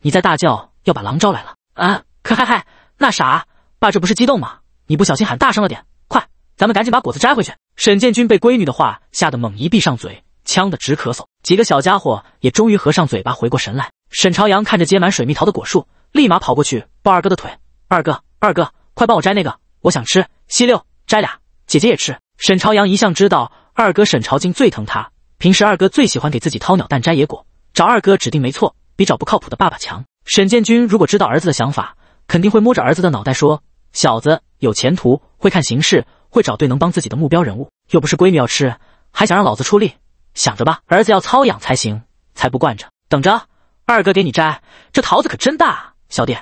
你在大叫要把狼招来了啊？可嗨嗨，那啥。爸，这不是激动吗？你不小心喊大声了点，快，咱们赶紧把果子摘回去。沈建军被闺女的话吓得猛一闭上嘴，呛得直咳嗽。几个小家伙也终于合上嘴巴，回过神来。沈朝阳看着结满水蜜桃的果树，立马跑过去抱二哥的腿：“二哥，二哥，快帮我摘那个，我想吃。”西六摘俩，姐姐也吃。沈朝阳一向知道二哥沈朝金最疼他，平时二哥最喜欢给自己掏鸟蛋、摘野果，找二哥指定没错，比找不靠谱的爸爸强。沈建军如果知道儿子的想法，肯定会摸着儿子的脑袋说。小子有前途，会看形势，会找对能帮自己的目标人物，又不是闺女要吃，还想让老子出力，想着吧，儿子要操养才行，才不惯着。等着，二哥给你摘，这桃子可真大。小弟，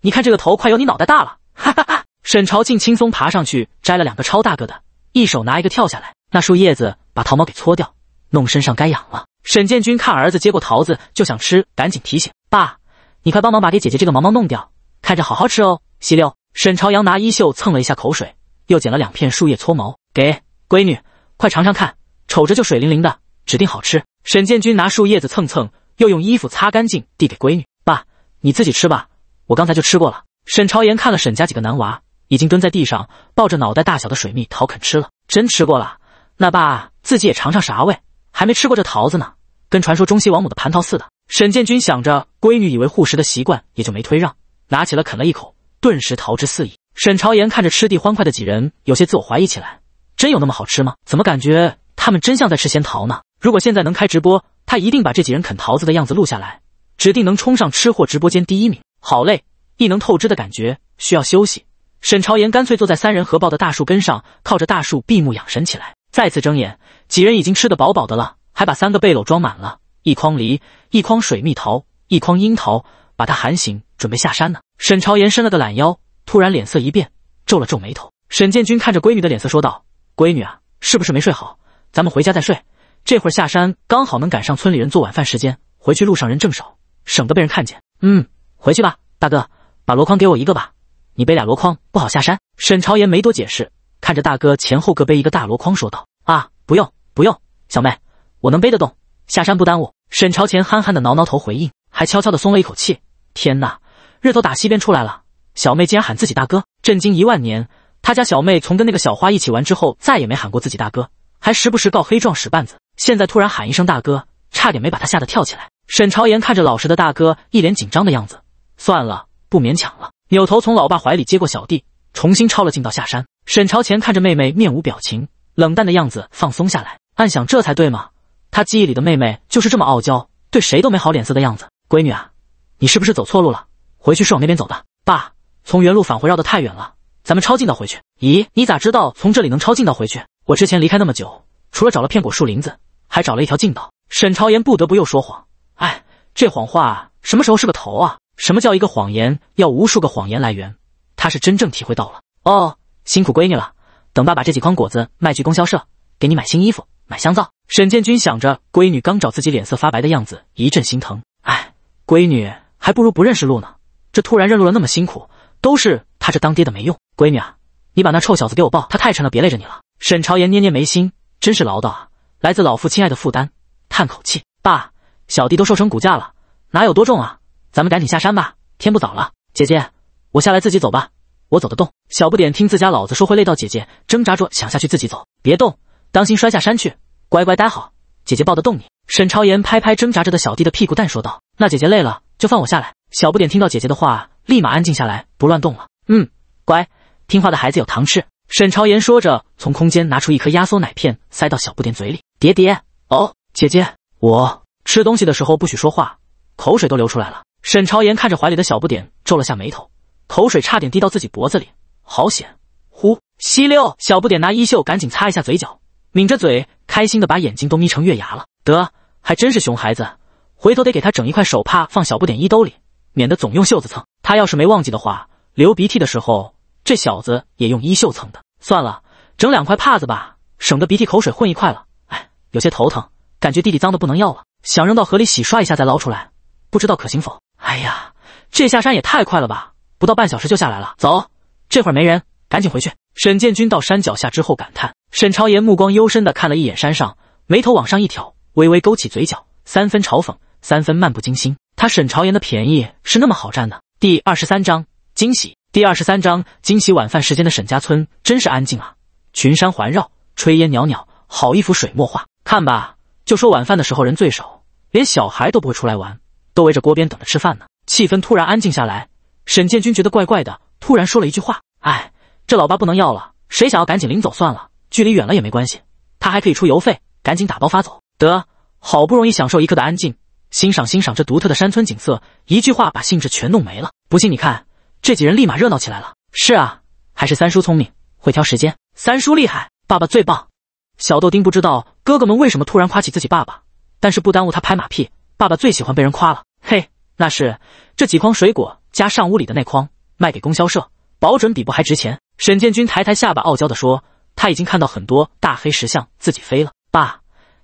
你看这个头快有你脑袋大了，哈哈哈。沈朝庆轻松爬上去摘了两个超大个的，一手拿一个跳下来，那树叶子把桃毛给搓掉，弄身上该痒了。沈建军看儿子接过桃子就想吃，赶紧提醒爸，你快帮忙把给姐姐这个毛毛弄掉，看着好好吃哦。西六。沈朝阳拿衣袖蹭了一下口水，又捡了两片树叶搓毛，给闺女，快尝尝看，瞅着就水灵灵的，指定好吃。沈建军拿树叶子蹭蹭，又用衣服擦干净，递给闺女：“爸，你自己吃吧，我刚才就吃过了。”沈朝阳看了沈家几个男娃，已经蹲在地上抱着脑袋大小的水蜜桃啃吃了，真吃过了。那爸自己也尝尝啥味，还没吃过这桃子呢，跟传说中西王母的蟠桃似的。沈建军想着闺女以为护食的习惯，也就没推让，拿起了啃了一口。顿时桃之四溢。沈朝言看着吃地欢快的几人，有些自我怀疑起来：真有那么好吃吗？怎么感觉他们真像在吃仙桃呢？如果现在能开直播，他一定把这几人啃桃子的样子录下来，指定能冲上吃货直播间第一名。好累，异能透支的感觉，需要休息。沈朝言干脆坐在三人合抱的大树根上，靠着大树闭目养神起来。再次睁眼，几人已经吃得饱饱的了，还把三个背篓装满了：一筐梨，一筐水蜜桃，一筐樱桃。把他喊醒，准备下山呢。沈朝言伸了个懒腰，突然脸色一变，皱了皱眉头。沈建军看着闺女的脸色，说道：“闺女啊，是不是没睡好？咱们回家再睡。这会儿下山刚好能赶上村里人做晚饭时间，回去路上人正少，省得被人看见。”“嗯，回去吧，大哥，把箩筐给我一个吧，你背俩箩筐不好下山。”沈朝言没多解释，看着大哥前后各背一个大箩筐，说道：“啊，不用，不用，小妹，我能背得动，下山不耽误。”沈朝前憨憨的挠挠头回应，还悄悄的松了一口气：“天哪！”日头打西边出来了，小妹竟然喊自己大哥，震惊一万年！他家小妹从跟那个小花一起玩之后，再也没喊过自己大哥，还时不时告黑状使绊子。现在突然喊一声大哥，差点没把他吓得跳起来。沈朝言看着老实的大哥一脸紧张的样子，算了，不勉强了，扭头从老爸怀里接过小弟，重新抄了近道下山。沈朝前看着妹妹面无表情、冷淡的样子，放松下来，暗想这才对嘛，他记忆里的妹妹就是这么傲娇，对谁都没好脸色的样子。闺女啊，你是不是走错路了？回去是往那边走的，爸，从原路返回绕得太远了，咱们抄近道回去。咦，你咋知道从这里能抄近道回去？我之前离开那么久，除了找了片果树林子，还找了一条近道。沈朝言不得不又说谎。哎，这谎话什么时候是个头啊？什么叫一个谎言要无数个谎言来源？他是真正体会到了。哦，辛苦闺女了，等爸把这几筐果子卖去供销社，给你买新衣服、买香皂。沈建军想着闺女刚找自己脸色发白的样子，一阵心疼。哎，闺女还不如不认识路呢。这突然认路了，那么辛苦，都是他这当爹的没用。闺女啊，你把那臭小子给我抱，他太沉了，别累着你了。沈朝言捏捏眉心，真是唠叨啊，来自老父亲爱的负担，叹口气。爸，小弟都瘦成骨架了，哪有多重啊？咱们赶紧下山吧，天不早了。姐姐，我下来自己走吧，我走得动。小不点听自家老子说会累到姐姐，挣扎着想下去自己走，别动，当心摔下山去，乖乖待好，姐姐抱得动你。沈朝言拍拍挣扎着的小弟的屁股蛋，说道：“那姐姐累了就放我下来。”小不点听到姐姐的话，立马安静下来，不乱动了。嗯，乖，听话的孩子有糖吃。沈朝言说着，从空间拿出一颗压缩奶片，塞到小不点嘴里。叠叠，哦，姐姐，我吃东西的时候不许说话，口水都流出来了。沈朝言看着怀里的小不点，皱了下眉头，口水差点滴到自己脖子里，好险。呼，吸溜。小不点拿衣袖赶紧擦一下嘴角，抿着嘴，开心的把眼睛都眯成月牙了。得，还真是熊孩子，回头得给他整一块手帕放小不点衣兜里。免得总用袖子蹭，他要是没忘记的话，流鼻涕的时候这小子也用衣袖蹭的。算了，整两块帕子吧，省得鼻涕口水混一块了。哎，有些头疼，感觉弟弟脏的不能要了，想扔到河里洗刷一下再捞出来，不知道可行否？哎呀，这下山也太快了吧，不到半小时就下来了。走，这会儿没人，赶紧回去。沈建军到山脚下之后感叹，沈朝言目光幽深的看了一眼山上，眉头往上一挑，微微勾起嘴角，三分嘲讽，三分漫不经心。他沈朝言的便宜是那么好占的。第二十三章惊喜。第二十三章惊喜。晚饭时间的沈家村真是安静啊，群山环绕，炊烟袅袅，好一幅水墨画。看吧，就说晚饭的时候人最少，连小孩都不会出来玩，都围着锅边等着吃饭呢。气氛突然安静下来，沈建军觉得怪怪的，突然说了一句话：“哎，这老八不能要了，谁想要赶紧领走算了，距离远了也没关系，他还可以出邮费，赶紧打包发走。得好不容易享受一刻的安静。”欣赏欣赏这独特的山村景色，一句话把兴致全弄没了。不信你看，这几人立马热闹起来了。是啊，还是三叔聪明，会挑时间。三叔厉害，爸爸最棒。小豆丁不知道哥哥们为什么突然夸起自己爸爸，但是不耽误他拍马屁。爸爸最喜欢被人夸了。嘿，那是这几筐水果加上屋里的那筐，卖给供销社，保准比不还值钱。沈建军抬抬下巴，傲娇地说：“他已经看到很多大黑石像自己飞了。爸，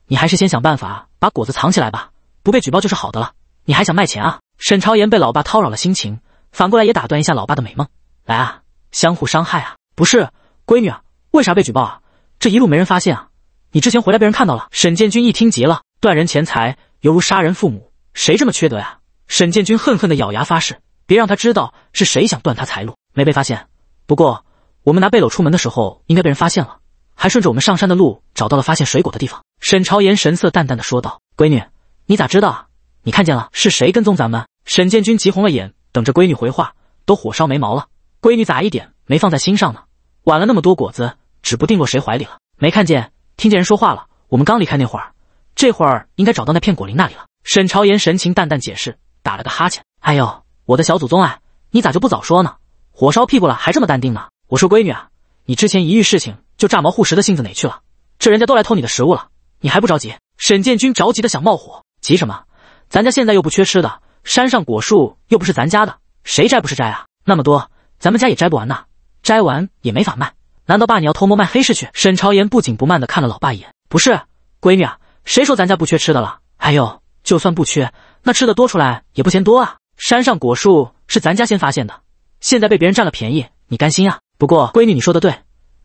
你还是先想办法把果子藏起来吧。”不被举报就是好的了，你还想卖钱啊？沈朝言被老爸叨扰了心情，反过来也打断一下老爸的美梦，来啊，相互伤害啊！不是，闺女啊，为啥被举报啊？这一路没人发现啊？你之前回来被人看到了？沈建军一听急了，断人钱财犹如杀人父母，谁这么缺德呀？沈建军恨恨的咬牙发誓，别让他知道是谁想断他财路。没被发现，不过我们拿背篓出门的时候应该被人发现了，还顺着我们上山的路找到了发现水果的地方。沈朝言神色淡淡的说道：“闺女。”你咋知道啊？你看见了是谁跟踪咱们？沈建军急红了眼，等着闺女回话，都火烧眉毛了。闺女咋一点没放在心上呢？晚了那么多果子，指不定落谁怀里了。没看见，听见人说话了。我们刚离开那会儿，这会儿应该找到那片果林那里了。沈朝言神情淡淡解释，打了个哈欠。哎呦，我的小祖宗哎，你咋就不早说呢？火烧屁股了还这么淡定呢？我说闺女啊，你之前一遇事情就炸毛护食的性子哪去了？这人家都来偷你的食物了，你还不着急？沈建军着急的想冒火。急什么？咱家现在又不缺吃的，山上果树又不是咱家的，谁摘不是摘啊？那么多，咱们家也摘不完呐。摘完也没法卖。难道爸你要偷摸卖黑市去？沈朝言不紧不慢的看了老爸一眼，不是，闺女啊，谁说咱家不缺吃的了？还有，就算不缺，那吃的多出来也不嫌多啊。山上果树是咱家先发现的，现在被别人占了便宜，你甘心啊？不过闺女你说的对，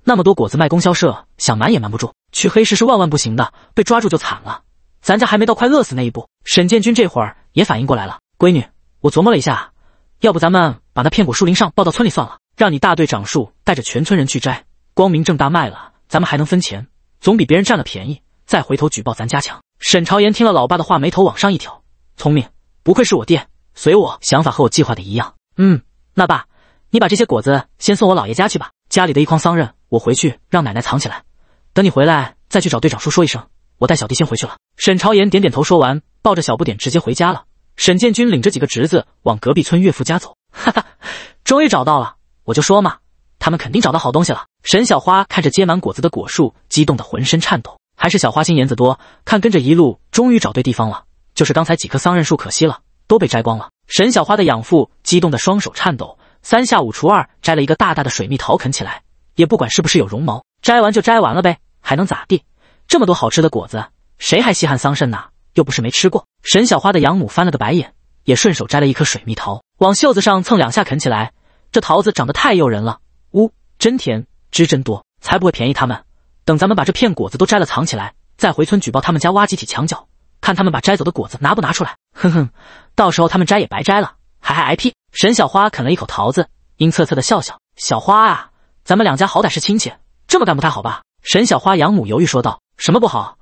那么多果子卖供销社，想瞒也瞒不住，去黑市是万万不行的，被抓住就惨了。咱家还没到快饿死那一步。沈建军这会儿也反应过来了，闺女，我琢磨了一下，要不咱们把那片果树林上抱到村里算了，让你大队长树带着全村人去摘，光明正大卖了，咱们还能分钱，总比别人占了便宜再回头举报咱家强。沈朝言听了老爸的话，眉头往上一挑，聪明，不愧是我爹。随我，想法和我计划的一样。嗯，那爸，你把这些果子先送我姥爷家去吧，家里的一筐桑葚我回去让奶奶藏起来，等你回来再去找队长叔说一声。我带小弟先回去了。沈朝言点点头，说完，抱着小不点直接回家了。沈建军领着几个侄子往隔壁村岳父家走。哈哈，终于找到了！我就说嘛，他们肯定找到好东西了。沈小花看着结满果子的果树，激动的浑身颤抖。还是小花心眼子多，看跟着一路，终于找对地方了。就是刚才几棵桑葚树，可惜了，都被摘光了。沈小花的养父激动的双手颤抖，三下五除二摘了一个大大的水蜜桃啃起来，也不管是不是有绒毛，摘完就摘完了呗，还能咋地？这么多好吃的果子。谁还稀罕桑葚呢？又不是没吃过。沈小花的养母翻了个白眼，也顺手摘了一颗水蜜桃，往袖子上蹭两下啃起来。这桃子长得太诱人了，呜，真甜，汁真多，才不会便宜他们。等咱们把这片果子都摘了藏起来，再回村举报他们家挖集体墙角，看他们把摘走的果子拿不拿出来。哼哼，到时候他们摘也白摘了，还还挨批。沈小花啃了一口桃子，阴恻恻的笑笑：“小花啊，咱们两家好歹是亲戚，这么干不太好吧？”沈小花养母犹豫说道：“什么不好？”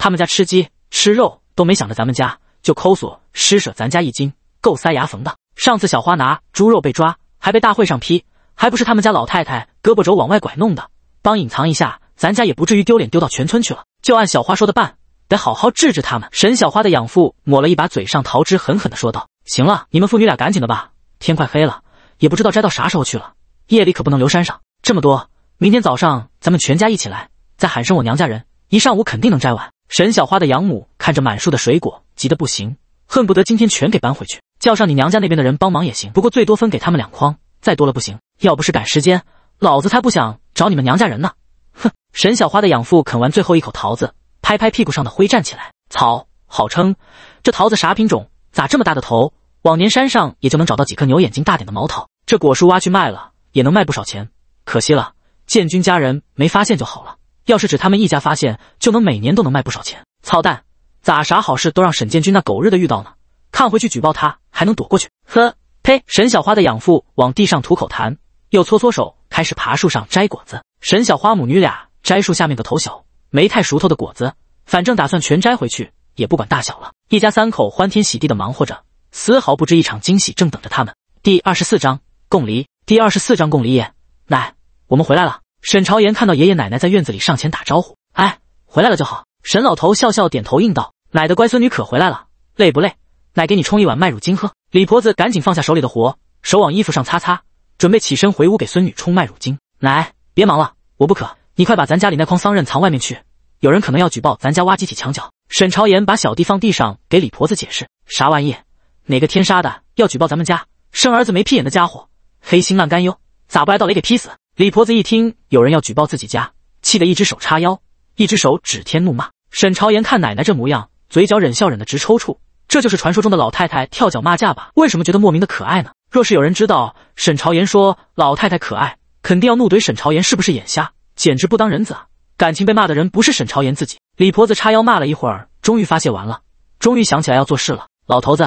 他们家吃鸡吃肉都没想着咱们家，就抠索施舍咱家一斤，够塞牙缝的。上次小花拿猪肉被抓，还被大会上批，还不是他们家老太太胳膊肘往外拐弄的？帮隐藏一下，咱家也不至于丢脸丢到全村去了。就按小花说的办，得好好治治他们。沈小花的养父抹了一把嘴上桃汁，狠狠地说道：“行了，你们父女俩赶紧的吧，天快黑了，也不知道摘到啥时候去了，夜里可不能留山上这么多。明天早上咱们全家一起来，再喊声我娘家人，一上午肯定能摘完。”沈小花的养母看着满树的水果，急得不行，恨不得今天全给搬回去。叫上你娘家那边的人帮忙也行，不过最多分给他们两筐，再多了不行。要不是赶时间，老子才不想找你们娘家人呢！哼！沈小花的养父啃完最后一口桃子，拍拍屁股上的灰站起来。草，好撑！这桃子啥品种？咋这么大的头？往年山上也就能找到几颗牛眼睛大点的毛桃，这果树挖去卖了也能卖不少钱。可惜了，建军家人没发现就好了。要是指他们一家发现，就能每年都能卖不少钱。操蛋，咋啥好事都让沈建军那狗日的遇到呢？看回去举报他，还能躲过去？呵，呸！沈小花的养父往地上吐口痰，又搓搓手，开始爬树上摘果子。沈小花母女俩摘树下面的头小、没太熟透的果子，反正打算全摘回去，也不管大小了。一家三口欢天喜地的忙活着，丝毫不知一场惊喜正等着他们。第二十四章共离。第二十四章共离也，奶，我们回来了。沈朝言看到爷爷奶奶在院子里上前打招呼，哎，回来了就好。沈老头笑笑点头应道：“奶的乖孙女可回来了，累不累？奶给你冲一碗麦乳精喝。”李婆子赶紧放下手里的活，手往衣服上擦擦，准备起身回屋给孙女冲麦乳精。奶，别忙了，我不渴。你快把咱家里那筐桑葚藏外面去，有人可能要举报咱家挖集体墙角。沈朝言把小弟放地上，给李婆子解释：“啥玩意？哪个天杀的要举报咱们家生儿子没屁眼的家伙，黑心烂肝哟，咋不挨道雷给劈死？”李婆子一听有人要举报自己家，气得一只手叉腰，一只手指天怒骂。沈朝言看奶奶这模样，嘴角忍笑忍得直抽搐，这就是传说中的老太太跳脚骂架吧？为什么觉得莫名的可爱呢？若是有人知道沈朝言说老太太可爱，肯定要怒怼沈朝言，是不是眼瞎，简直不当人子啊！感情被骂的人不是沈朝言自己。李婆子叉腰骂了一会儿，终于发泄完了，终于想起来要做事了。老头子，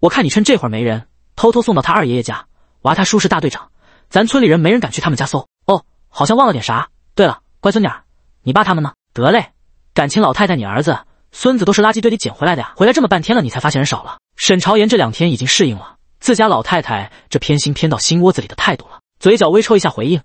我看你趁这会儿没人，偷偷送到他二爷爷家。娃他叔是大队长，咱村里人没人敢去他们家搜。好像忘了点啥。对了，乖孙女儿，你爸他们呢？得嘞，感情老太太你儿子孙子都是垃圾堆里捡回来的呀？回来这么半天了，你才发现人少了？沈朝言这两天已经适应了自家老太太这偏心偏到心窝子里的态度了，嘴角微抽一下回应：“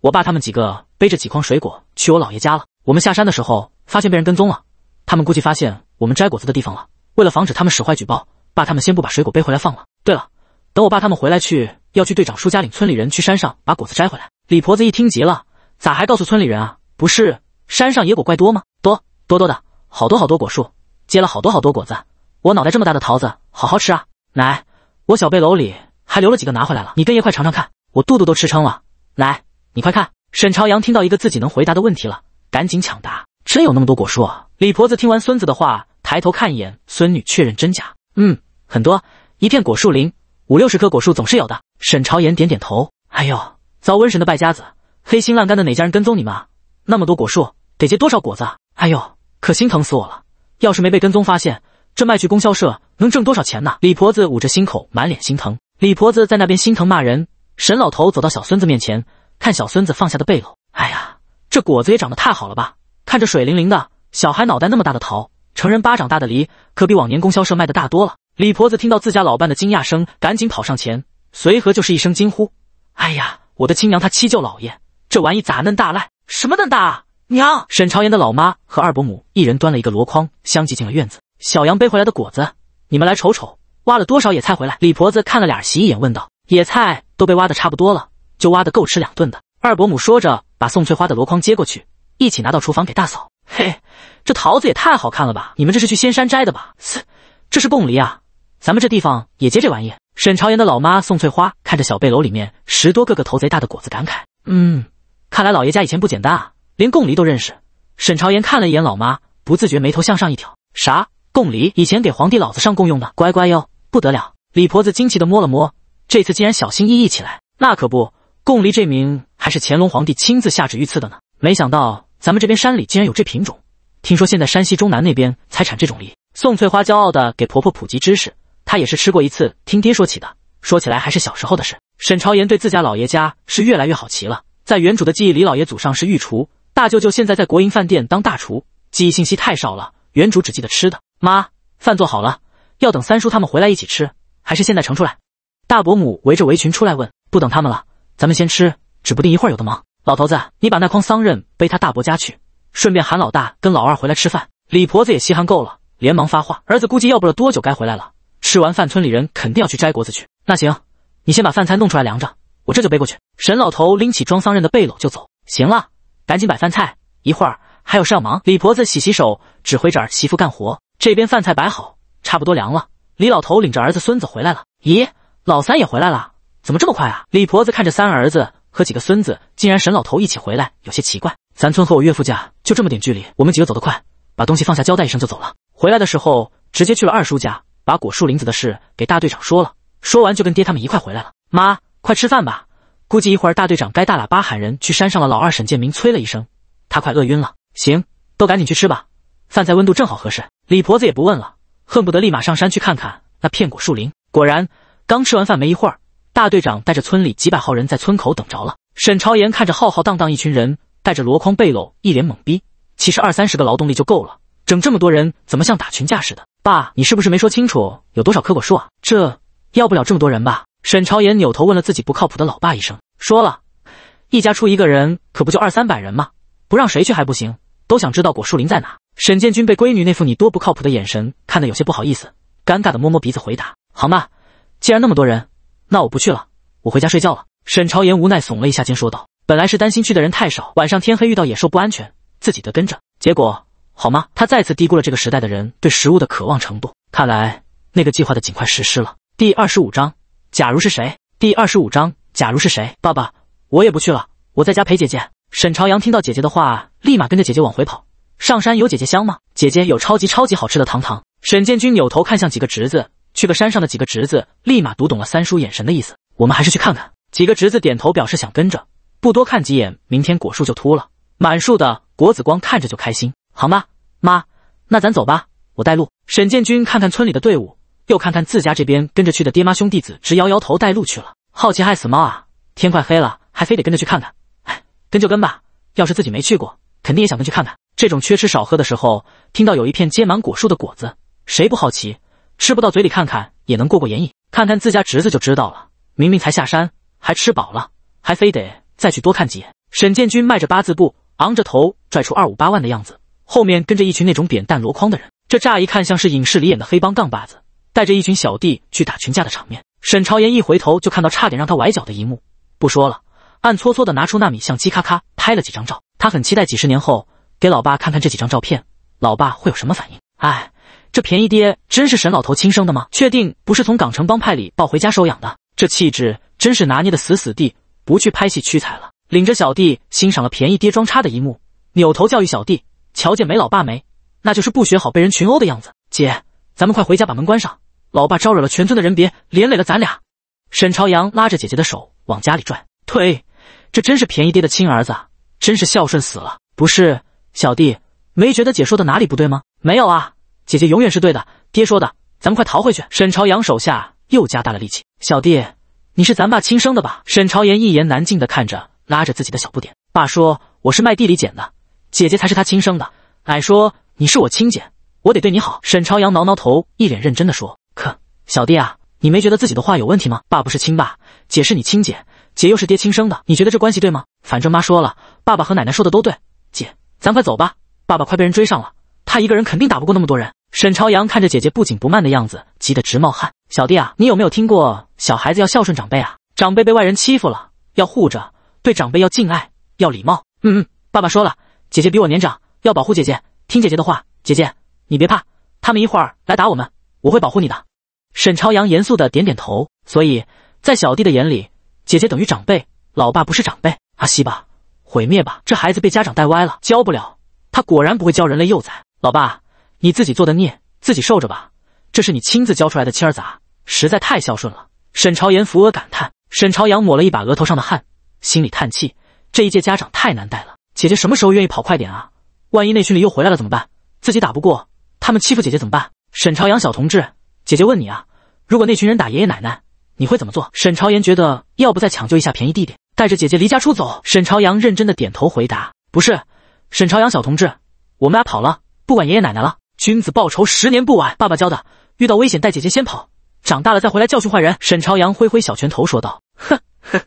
我爸他们几个背着几筐水果去我姥爷家了。我们下山的时候发现被人跟踪了，他们估计发现我们摘果子的地方了。为了防止他们使坏举报，爸他们先不把水果背回来放了。对了，等我爸他们回来去，要去队长叔家领村里人去山上把果子摘回来。”李婆子一听急了，咋还告诉村里人啊？不是山上野果怪多吗？多多多的，好多好多果树，结了好多好多果子。我脑袋这么大的桃子，好好吃啊！奶，我小背篓里还留了几个，拿回来了。你跟爷快尝尝看，我肚肚都吃撑了。奶，你快看。沈朝阳听到一个自己能回答的问题了，赶紧抢答：真有那么多果树啊！李婆子听完孙子的话，抬头看一眼孙女，确认真假。嗯，很多，一片果树林，五六十棵果树总是有的。沈朝阳点点头，哎呦，遭瘟神的败家子，黑心烂肝的哪家人跟踪你吗？那么多果树，得结多少果子？哎呦，可心疼死我了！要是没被跟踪发现，这卖去供销社能挣多少钱呢？李婆子捂着心口，满脸心疼。李婆子在那边心疼骂人。沈老头走到小孙子面前，看小孙子放下的背篓。哎呀，这果子也长得太好了吧？看着水灵灵的，小孩脑袋那么大的桃，成人巴掌大的梨，可比往年供销社卖的大多了。李婆子听到自家老伴的惊讶声，赶紧跑上前，随和就是一声惊呼：“哎呀！”我的亲娘，他七舅老爷，这玩意咋嫩大赖？什么嫩大？娘，沈朝言的老妈和二伯母一人端了一个箩筐，相继进了院子。小杨背回来的果子，你们来瞅瞅，挖了多少野菜回来？李婆子看了俩儿媳一眼，问道：“野菜都被挖的差不多了，就挖的够吃两顿的。”二伯母说着，把宋翠花的箩筐接过去，一起拿到厨房给大嫂。嘿，这桃子也太好看了吧？你们这是去仙山摘的吧？嘶，这是贡梨啊，咱们这地方也结这玩意。沈朝言的老妈宋翠花看着小背篓里面十多个个头贼大的果子，感慨：“嗯，看来老爷家以前不简单啊，连贡梨都认识。”沈朝言看了一眼老妈，不自觉眉头向上一挑：“啥贡梨？以前给皇帝老子上贡用的，乖乖哟，不得了！”李婆子惊奇的摸了摸，这次竟然小心翼翼起来。那可不，贡梨这名还是乾隆皇帝亲自下旨御赐的呢。没想到咱们这边山里竟然有这品种，听说现在山西中南那边才产这种梨。宋翠花骄傲的给婆婆普及知识。他也是吃过一次，听爹说起的。说起来还是小时候的事。沈朝言对自家老爷家是越来越好奇了。在原主的记忆里，老爷祖上是御厨，大舅舅现在在国营饭店当大厨。记忆信息太少了，原主只记得吃的。妈，饭做好了，要等三叔他们回来一起吃，还是现在盛出来？大伯母围着围裙出来问：“不等他们了，咱们先吃，指不定一会儿有的忙。”老头子，你把那筐桑葚背他大伯家去，顺便喊老大跟老二回来吃饭。李婆子也稀罕够了，连忙发话：“儿子估计要不了多久该回来了。”吃完饭，村里人肯定要去摘果子去。那行，你先把饭菜弄出来凉着，我这就背过去。沈老头拎起装桑葚的背篓就走。行了，赶紧摆饭菜，一会儿还有事要忙。李婆子洗洗手，指挥着儿媳妇干活。这边饭菜摆好，差不多凉了。李老头领着儿子孙子回来了。咦，老三也回来了，怎么这么快啊？李婆子看着三儿子和几个孙子竟然沈老头一起回来，有些奇怪。咱村和我岳父家就这么点距离，我们几个走得快，把东西放下交代一声就走了。回来的时候直接去了二叔家。把果树林子的事给大队长说了，说完就跟爹他们一块回来了。妈，快吃饭吧，估计一会儿大队长该大喇叭喊人去山上了。老二沈建明催了一声，他快饿晕了。行，都赶紧去吃吧，饭菜温度正好合适。李婆子也不问了，恨不得立马上山去看看那片果树林。果然，刚吃完饭没一会儿，大队长带着村里几百号人在村口等着了。沈朝言看着浩浩荡荡一群人，带着箩筐背篓，一脸懵逼。其实二三十个劳动力就够了，整这么多人怎么像打群架似的？爸，你是不是没说清楚有多少棵果树啊？这要不了这么多人吧？沈朝言扭头问了自己不靠谱的老爸一声，说了一家出一个人，可不就二三百人吗？不让谁去还不行？都想知道果树林在哪。沈建军被闺女那副你多不靠谱的眼神看得有些不好意思，尴尬的摸摸鼻子回答：“好吧，既然那么多人，那我不去了，我回家睡觉了。”沈朝言无奈耸了一下肩，说道：“本来是担心去的人太少，晚上天黑遇到野兽不安全，自己得跟着。结果……”好吗？他再次低估了这个时代的人对食物的渴望程度。看来那个计划的尽快实施了。第二十五章，假如是谁？第二十五章，假如是谁？爸爸，我也不去了，我在家陪姐姐。沈朝阳听到姐姐的话，立马跟着姐姐往回跑。上山有姐姐香吗？姐姐有超级超级好吃的糖糖。沈建军扭头看向几个侄子，去个山上的几个侄子立马读懂了三叔眼神的意思。我们还是去看看。几个侄子点头表示想跟着，不多看几眼，明天果树就秃了，满树的果子光看着就开心。好吗？妈，那咱走吧，我带路。沈建军看看村里的队伍，又看看自家这边跟着去的爹妈兄弟子，直摇摇头，带路去了。好奇害死猫啊！天快黑了，还非得跟着去看看。哎，跟就跟吧，要是自己没去过，肯定也想跟去看看。这种缺吃少喝的时候，听到有一片结满果树的果子，谁不好奇？吃不到嘴里看看也能过过眼瘾。看看自家侄子就知道了，明明才下山，还吃饱了，还非得再去多看几眼。沈建军迈着八字步，昂着头，拽出二五八万的样子。后面跟着一群那种扁担箩筐的人，这乍一看像是影视里演的黑帮杠把子带着一群小弟去打群架的场面。沈朝言一回头就看到差点让他崴脚的一幕，不说了，暗搓搓的拿出纳米相机咔咔拍了几张照。他很期待几十年后给老爸看看这几张照片，老爸会有什么反应？哎，这便宜爹真是沈老头亲生的吗？确定不是从港城帮派里抱回家收养的？这气质真是拿捏的死死地，不去拍戏屈才了。领着小弟欣赏了便宜爹装叉的一幕，扭头教育小弟。瞧见没，老爸没，那就是不学好被人群殴的样子。姐，咱们快回家把门关上，老爸招惹了全村的人，别连累了咱俩。沈朝阳拉着姐姐的手往家里拽。推，这真是便宜爹的亲儿子，真是孝顺死了。不是，小弟，没觉得姐说的哪里不对吗？没有啊，姐姐永远是对的。爹说的，咱们快逃回去。沈朝阳手下又加大了力气。小弟，你是咱爸亲生的吧？沈朝阳一言难尽的看着拉着自己的小不点。爸说我是卖地里捡的。姐姐才是他亲生的，矮说你是我亲姐，我得对你好。沈朝阳挠挠头，一脸认真的说：“可小弟啊，你没觉得自己的话有问题吗？爸不是亲爸，姐是你亲姐，姐又是爹亲生的，你觉得这关系对吗？反正妈说了，爸爸和奶奶说的都对。姐，咱快走吧，爸爸快被人追上了，他一个人肯定打不过那么多人。”沈朝阳看着姐姐不紧不慢的样子，急得直冒汗。小弟啊，你有没有听过小孩子要孝顺长辈啊？长辈被外人欺负了，要护着，对长辈要敬爱，要礼貌。嗯嗯，爸爸说了。姐姐比我年长，要保护姐姐，听姐姐的话。姐姐，你别怕，他们一会儿来打我们，我会保护你的。沈朝阳严肃的点点头。所以在小弟的眼里，姐姐等于长辈，老爸不是长辈。阿西吧，毁灭吧，这孩子被家长带歪了，教不了。他果然不会教人类幼崽。老爸，你自己做的孽，自己受着吧。这是你亲自教出来的亲儿杂，实在太孝顺了。沈朝言扶额感叹。沈朝阳抹了一把额头上的汗，心里叹气，这一届家长太难带了。姐姐什么时候愿意跑快点啊？万一那群里又回来了怎么办？自己打不过他们欺负姐姐怎么办？沈朝阳小同志，姐姐问你啊，如果那群人打爷爷奶奶，你会怎么做？沈朝阳觉得，要不再抢救一下便宜弟弟，带着姐姐离家出走。沈朝阳认真的点头回答：“不是，沈朝阳小同志，我们俩跑了，不管爷爷奶奶了。君子报仇，十年不晚。爸爸教的，遇到危险带姐姐先跑，长大了再回来教训坏人。”沈朝阳挥挥小拳头说道：“哼哼。”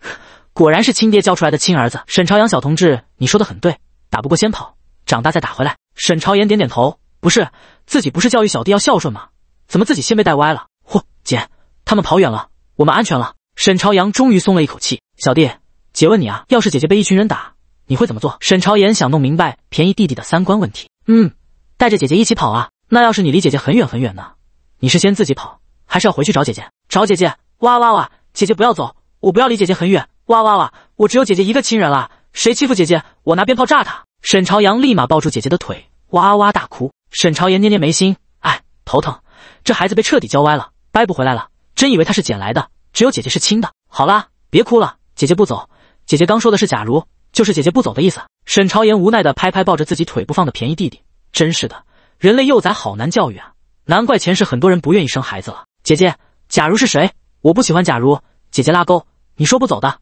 果然是亲爹教出来的亲儿子，沈朝阳小同志，你说的很对，打不过先跑，长大再打回来。沈朝阳点点头，不是自己不是教育小弟要孝顺吗？怎么自己先被带歪了？嚯，姐，他们跑远了，我们安全了。沈朝阳终于松了一口气。小弟，姐问你啊，要是姐姐被一群人打，你会怎么做？沈朝阳想弄明白便宜弟弟的三观问题。嗯，带着姐姐一起跑啊。那要是你离姐姐很远很远呢？你是先自己跑，还是要回去找姐姐？找姐姐！哇哇哇！姐姐不要走，我不要离姐姐很远。哇哇哇！我只有姐姐一个亲人了，谁欺负姐姐，我拿鞭炮炸他！沈朝阳立马抱住姐姐的腿，哇哇大哭。沈朝阳捏捏眉心，哎，头疼，这孩子被彻底教歪了，掰不回来了。真以为他是捡来的，只有姐姐是亲的。好啦，别哭了，姐姐不走。姐姐刚说的是假如，就是姐姐不走的意思。沈朝阳无奈的拍拍抱着自己腿不放的便宜弟弟，真是的，人类幼崽好难教育啊，难怪前世很多人不愿意生孩子了。姐姐，假如是谁？我不喜欢假如，姐姐拉钩，你说不走的。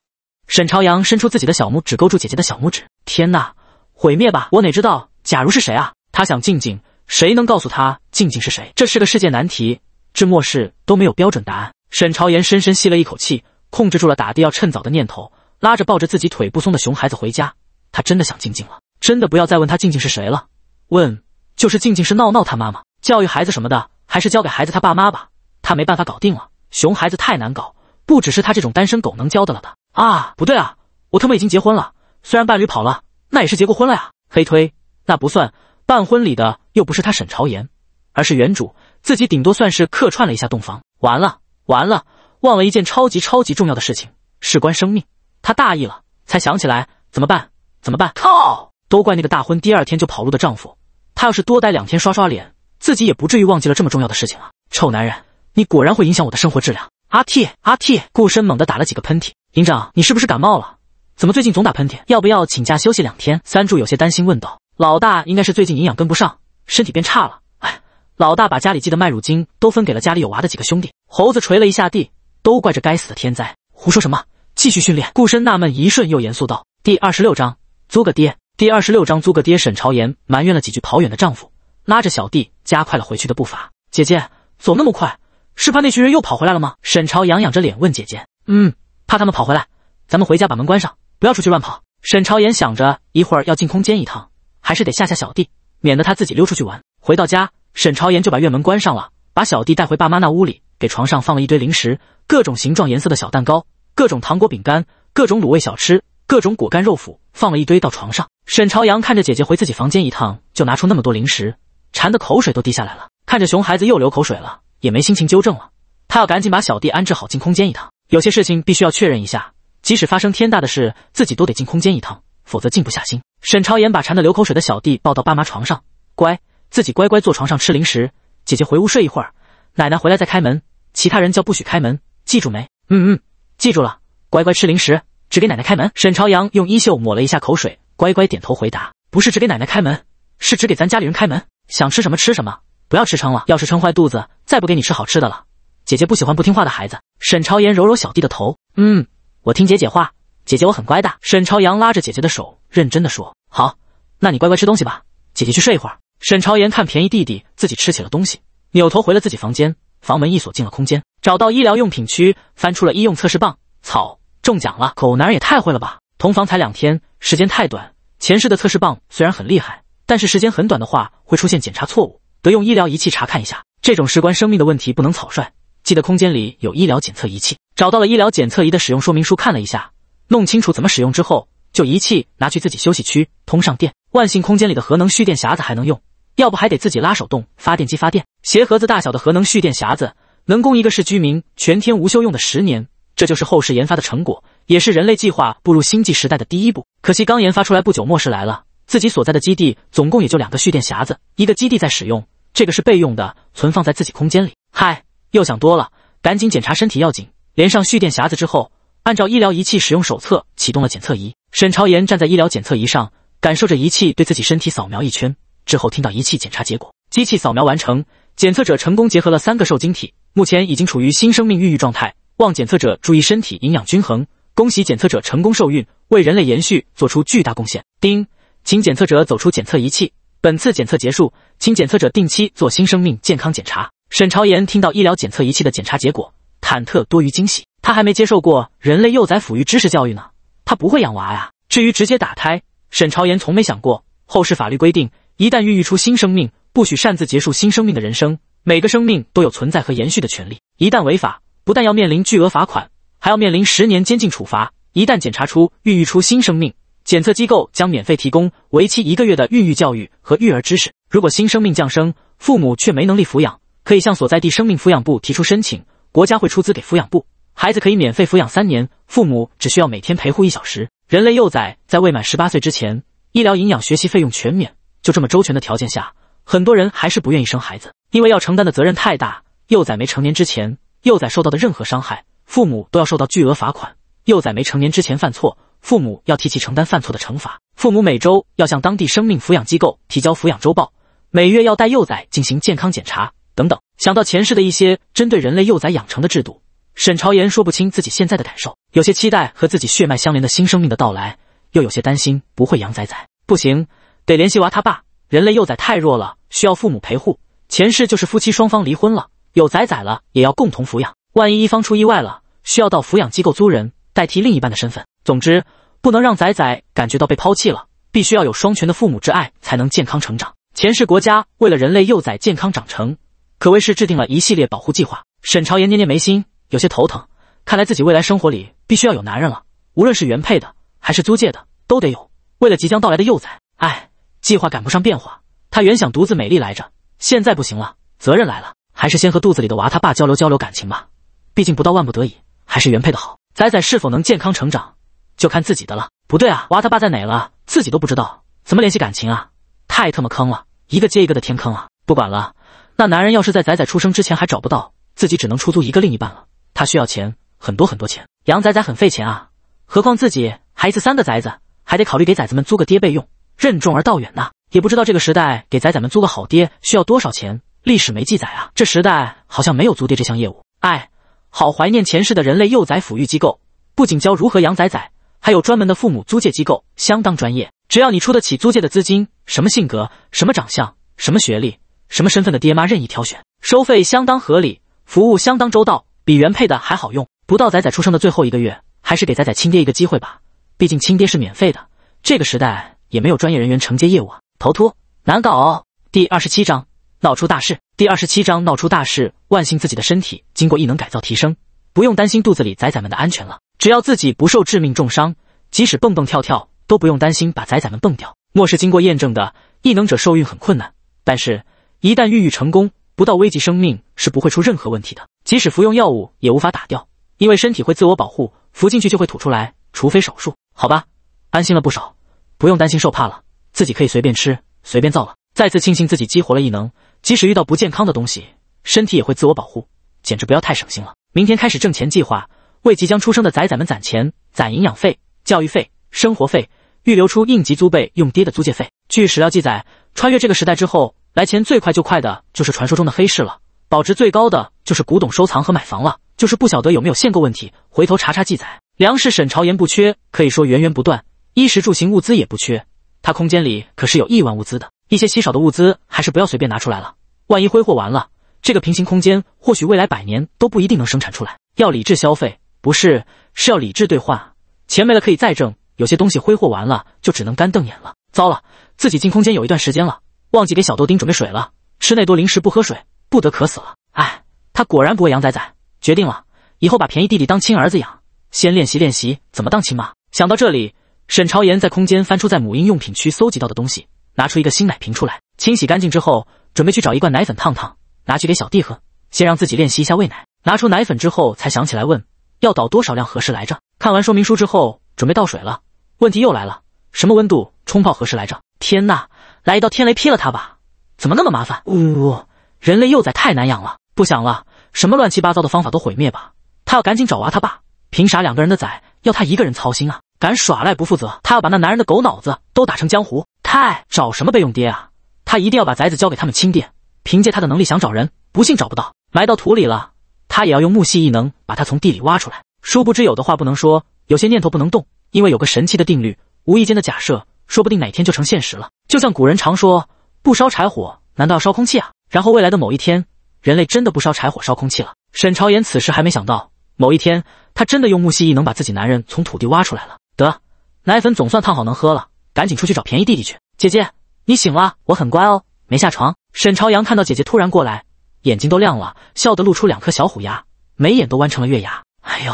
沈朝阳伸出自己的小拇指勾住姐姐的小拇指，天哪，毁灭吧！我哪知道，假如是谁啊？他想静静，谁能告诉他静静是谁？这是个世界难题，至末世都没有标准答案。沈朝阳深深吸了一口气，控制住了打的要趁早的念头，拉着抱着自己腿不松的熊孩子回家。他真的想静静了，真的不要再问他静静是谁了。问就是静静是闹闹他妈妈，教育孩子什么的，还是交给孩子他爸妈吧。他没办法搞定了，熊孩子太难搞，不只是他这种单身狗能教得了的。啊，不对啊，我他妈已经结婚了，虽然伴侣跑了，那也是结过婚了呀。黑推，那不算，办婚礼的又不是他沈朝言，而是原主，自己顶多算是客串了一下洞房。完了完了，忘了一件超级超级重要的事情，事关生命，他大意了，才想起来，怎么办？怎么办？靠，都怪那个大婚第二天就跑路的丈夫，他要是多待两天刷刷脸，自己也不至于忘记了这么重要的事情啊。臭男人，你果然会影响我的生活质量。阿嚏阿嚏，顾深猛地打了几个喷嚏。营长，你是不是感冒了？怎么最近总打喷嚏？要不要请假休息两天？三柱有些担心问道。老大应该是最近营养跟不上，身体变差了。哎，老大把家里寄的麦乳精都分给了家里有娃的几个兄弟。猴子捶了一下地，都怪这该死的天灾！胡说什么？继续训练。顾身纳闷一瞬，又严肃道。第二十六章租个爹。第二十六章租个爹。沈朝言埋怨了几句跑远的丈夫，拉着小弟加快了回去的步伐。姐姐，走那么快，是怕那群人又跑回来了吗？沈朝阳仰着脸问姐姐。嗯。怕他们跑回来，咱们回家把门关上，不要出去乱跑。沈朝言想着一会儿要进空间一趟，还是得吓吓小弟，免得他自己溜出去玩。回到家，沈朝言就把院门关上了，把小弟带回爸妈那屋里，给床上放了一堆零食，各种形状、颜色的小蛋糕，各种糖果、饼干，各种卤味小吃，各种果干、肉脯，放了一堆到床上。沈朝阳看着姐姐回自己房间一趟，就拿出那么多零食，馋的口水都滴下来了。看着熊孩子又流口水了，也没心情纠正了。他要赶紧把小弟安置好，进空间一趟。有些事情必须要确认一下，即使发生天大的事，自己都得进空间一趟，否则静不下心。沈朝阳把馋得流口水的小弟抱到爸妈床上，乖，自己乖乖坐床上吃零食，姐姐回屋睡一会儿，奶奶回来再开门，其他人叫不许开门，记住没？嗯嗯，记住了，乖乖吃零食，只给奶奶开门。沈朝阳用衣袖抹了一下口水，乖乖点头回答，不是只给奶奶开门，是只给咱家里人开门，想吃什么吃什么，不要吃撑了，要是撑坏肚子，再不给你吃好吃的了。姐姐不喜欢不听话的孩子。沈朝言揉揉小弟的头，嗯，我听姐姐话，姐姐我很乖的。沈朝阳拉着姐姐的手，认真的说：“好，那你乖乖吃东西吧，姐姐去睡一会儿。”沈朝言看便宜弟弟自己吃起了东西，扭头回了自己房间，房门一锁，进了空间，找到医疗用品区，翻出了医用测试棒，草，中奖了！狗男人也太会了吧！同房才两天，时间太短。前世的测试棒虽然很厉害，但是时间很短的话会出现检查错误，得用医疗仪器查看一下，这种事关生命的问题不能草率。记得空间里有医疗检测仪器，找到了医疗检测仪的使用说明书，看了一下，弄清楚怎么使用之后，就仪器拿去自己休息区，通上电。万幸，空间里的核能蓄电匣子还能用，要不还得自己拉手动发电机发电。鞋盒子大小的核能蓄电匣子，能供一个市居民全天无休用的十年。这就是后世研发的成果，也是人类计划步入星际时代的第一步。可惜刚研发出来不久，末世来了，自己所在的基地总共也就两个蓄电匣子，一个基地在使用，这个是备用的，存放在自己空间里。嗨。又想多了，赶紧检查身体要紧。连上蓄电匣子之后，按照医疗仪器使用手册启动了检测仪。沈朝言站在医疗检测仪上，感受着仪器对自己身体扫描一圈之后，听到仪器检查结果：机器扫描完成，检测者成功结合了三个受精体，目前已经处于新生命孕育状态。望检测者注意身体营养均衡。恭喜检测者成功受孕，为人类延续做出巨大贡献。丁，请检测者走出检测仪器。本次检测结束，请检测者定期做新生命健康检查。沈朝言听到医疗检测仪器的检查结果，忐忑多于惊喜。他还没接受过人类幼崽抚育知识教育呢，他不会养娃呀。至于直接打胎，沈朝言从没想过。后世法律规定，一旦孕育出新生命，不许擅自结束新生命的人生，每个生命都有存在和延续的权利。一旦违法，不但要面临巨额罚款，还要面临十年监禁处罚。一旦检查出孕育出新生命，检测机构将免费提供为期一个月的孕育教育和育儿知识。如果新生命降生，父母却没能力抚养，可以向所在地生命抚养部提出申请，国家会出资给抚养部，孩子可以免费抚养三年，父母只需要每天陪护一小时。人类幼崽在未满十八岁之前，医疗、营养、学习费用全免。就这么周全的条件下，很多人还是不愿意生孩子，因为要承担的责任太大。幼崽没成年之前，幼崽受到的任何伤害，父母都要受到巨额罚款。幼崽没成年之前犯错，父母要替其承担犯错的惩罚。父母每周要向当地生命抚养机构提交抚养周报，每月要带幼崽进行健康检查。等等，想到前世的一些针对人类幼崽养成的制度，沈朝言说不清自己现在的感受，有些期待和自己血脉相连的新生命的到来，又有些担心不会养崽崽。不行，得联系娃他爸。人类幼崽太弱了，需要父母陪护。前世就是夫妻双方离婚了，有崽崽了也要共同抚养。万一一方出意外了，需要到抚养机构租人代替另一半的身份。总之，不能让崽崽感觉到被抛弃了，必须要有双全的父母之爱才能健康成长。前世国家为了人类幼崽健康长成。可谓是制定了一系列保护计划。沈朝言捏捏眉心，有些头疼。看来自己未来生活里必须要有男人了，无论是原配的还是租借的，都得有。为了即将到来的幼崽，哎，计划赶不上变化。他原想独自美丽来着，现在不行了，责任来了。还是先和肚子里的娃他爸交流交流感情吧，毕竟不到万不得已，还是原配的好。仔仔是否能健康成长，就看自己的了。不对啊，娃他爸在哪了？自己都不知道，怎么联系感情啊？太特么坑了，一个接一个的天坑啊！不管了。那男人要是在仔仔出生之前还找不到，自己只能出租一个另一半了。他需要钱，很多很多钱。养仔仔很费钱啊，何况自己孩子三个崽子，还得考虑给崽子们租个爹备用，任重而道远呐。也不知道这个时代给崽仔们租个好爹需要多少钱，历史没记载啊。这时代好像没有租爹这项业务。哎，好怀念前世的人类幼崽抚育机构，不仅教如何养崽崽，还有专门的父母租借机构，相当专业。只要你出得起租借的资金，什么性格，什么长相，什么学历。什么身份的爹妈任意挑选，收费相当合理，服务相当周到，比原配的还好用。不到仔仔出生的最后一个月，还是给仔仔亲爹一个机会吧，毕竟亲爹是免费的。这个时代也没有专业人员承接业务啊，头秃，难搞。哦。第二十七章闹出大事。第二十七章闹出大事。万幸自己的身体经过异能改造提升，不用担心肚子里仔仔们的安全了。只要自己不受致命重伤，即使蹦蹦跳跳都不用担心把仔仔们蹦掉。末世经过验证的异能者受孕很困难，但是。一旦孕育成功，不到危及生命是不会出任何问题的。即使服用药物也无法打掉，因为身体会自我保护，服进去就会吐出来，除非手术。好吧，安心了不少，不用担心受怕了，自己可以随便吃、随便造了。再次庆幸自己激活了异能，即使遇到不健康的东西，身体也会自我保护，简直不要太省心了。明天开始挣钱计划，为即将出生的仔仔们攒钱、攒营养费、教育费、生活费，预留出应急租备用爹的租借费。据史料记载，穿越这个时代之后。来钱最快就快的就是传说中的黑市了，保值最高的就是古董收藏和买房了，就是不晓得有没有限购问题，回头查查记载。粮食沈朝言不缺，可以说源源不断，衣食住行物资也不缺，他空间里可是有亿万物资的，一些稀少的物资还是不要随便拿出来了，万一挥霍完了，这个平行空间或许未来百年都不一定能生产出来。要理智消费，不是，是要理智兑换钱没了可以再挣，有些东西挥霍完了就只能干瞪眼了。糟了，自己进空间有一段时间了。忘记给小豆丁准备水了，吃那多零食不喝水，不得渴死了！哎，他果然不会养仔仔，决定了，以后把便宜弟弟当亲儿子养，先练习练习怎么当亲妈。想到这里，沈朝言在空间翻出在母婴用品区搜集到的东西，拿出一个新奶瓶出来，清洗干净之后，准备去找一罐奶粉烫烫，拿去给小弟喝，先让自己练习一下喂奶。拿出奶粉之后，才想起来问要倒多少量合适来着。看完说明书之后，准备倒水了，问题又来了，什么温度冲泡合适来着？天呐！来一道天雷劈了他吧！怎么那么麻烦？呜呜，人类幼崽太难养了。不想了，什么乱七八糟的方法都毁灭吧！他要赶紧找娃他爸。凭啥两个人的崽要他一个人操心啊？敢耍赖不负责，他要把那男人的狗脑子都打成浆糊！太，找什么备用爹啊？他一定要把崽子交给他们亲爹。凭借他的能力想找人，不信找不到。埋到土里了，他也要用木系异能把他从地里挖出来。殊不知有的话不能说，有些念头不能动，因为有个神奇的定律：无意间的假设。说不定哪天就成现实了，就像古人常说，不烧柴火，难道要烧空气啊？然后未来的某一天，人类真的不烧柴火，烧空气了。沈朝阳此时还没想到，某一天他真的用木蜥蜴能把自己男人从土地挖出来了。得，奶粉总算烫好，能喝了，赶紧出去找便宜弟弟去。姐姐，你醒了，我很乖哦，没下床。沈朝阳看到姐姐突然过来，眼睛都亮了，笑得露出两颗小虎牙，眉眼都弯成了月牙。哎呦，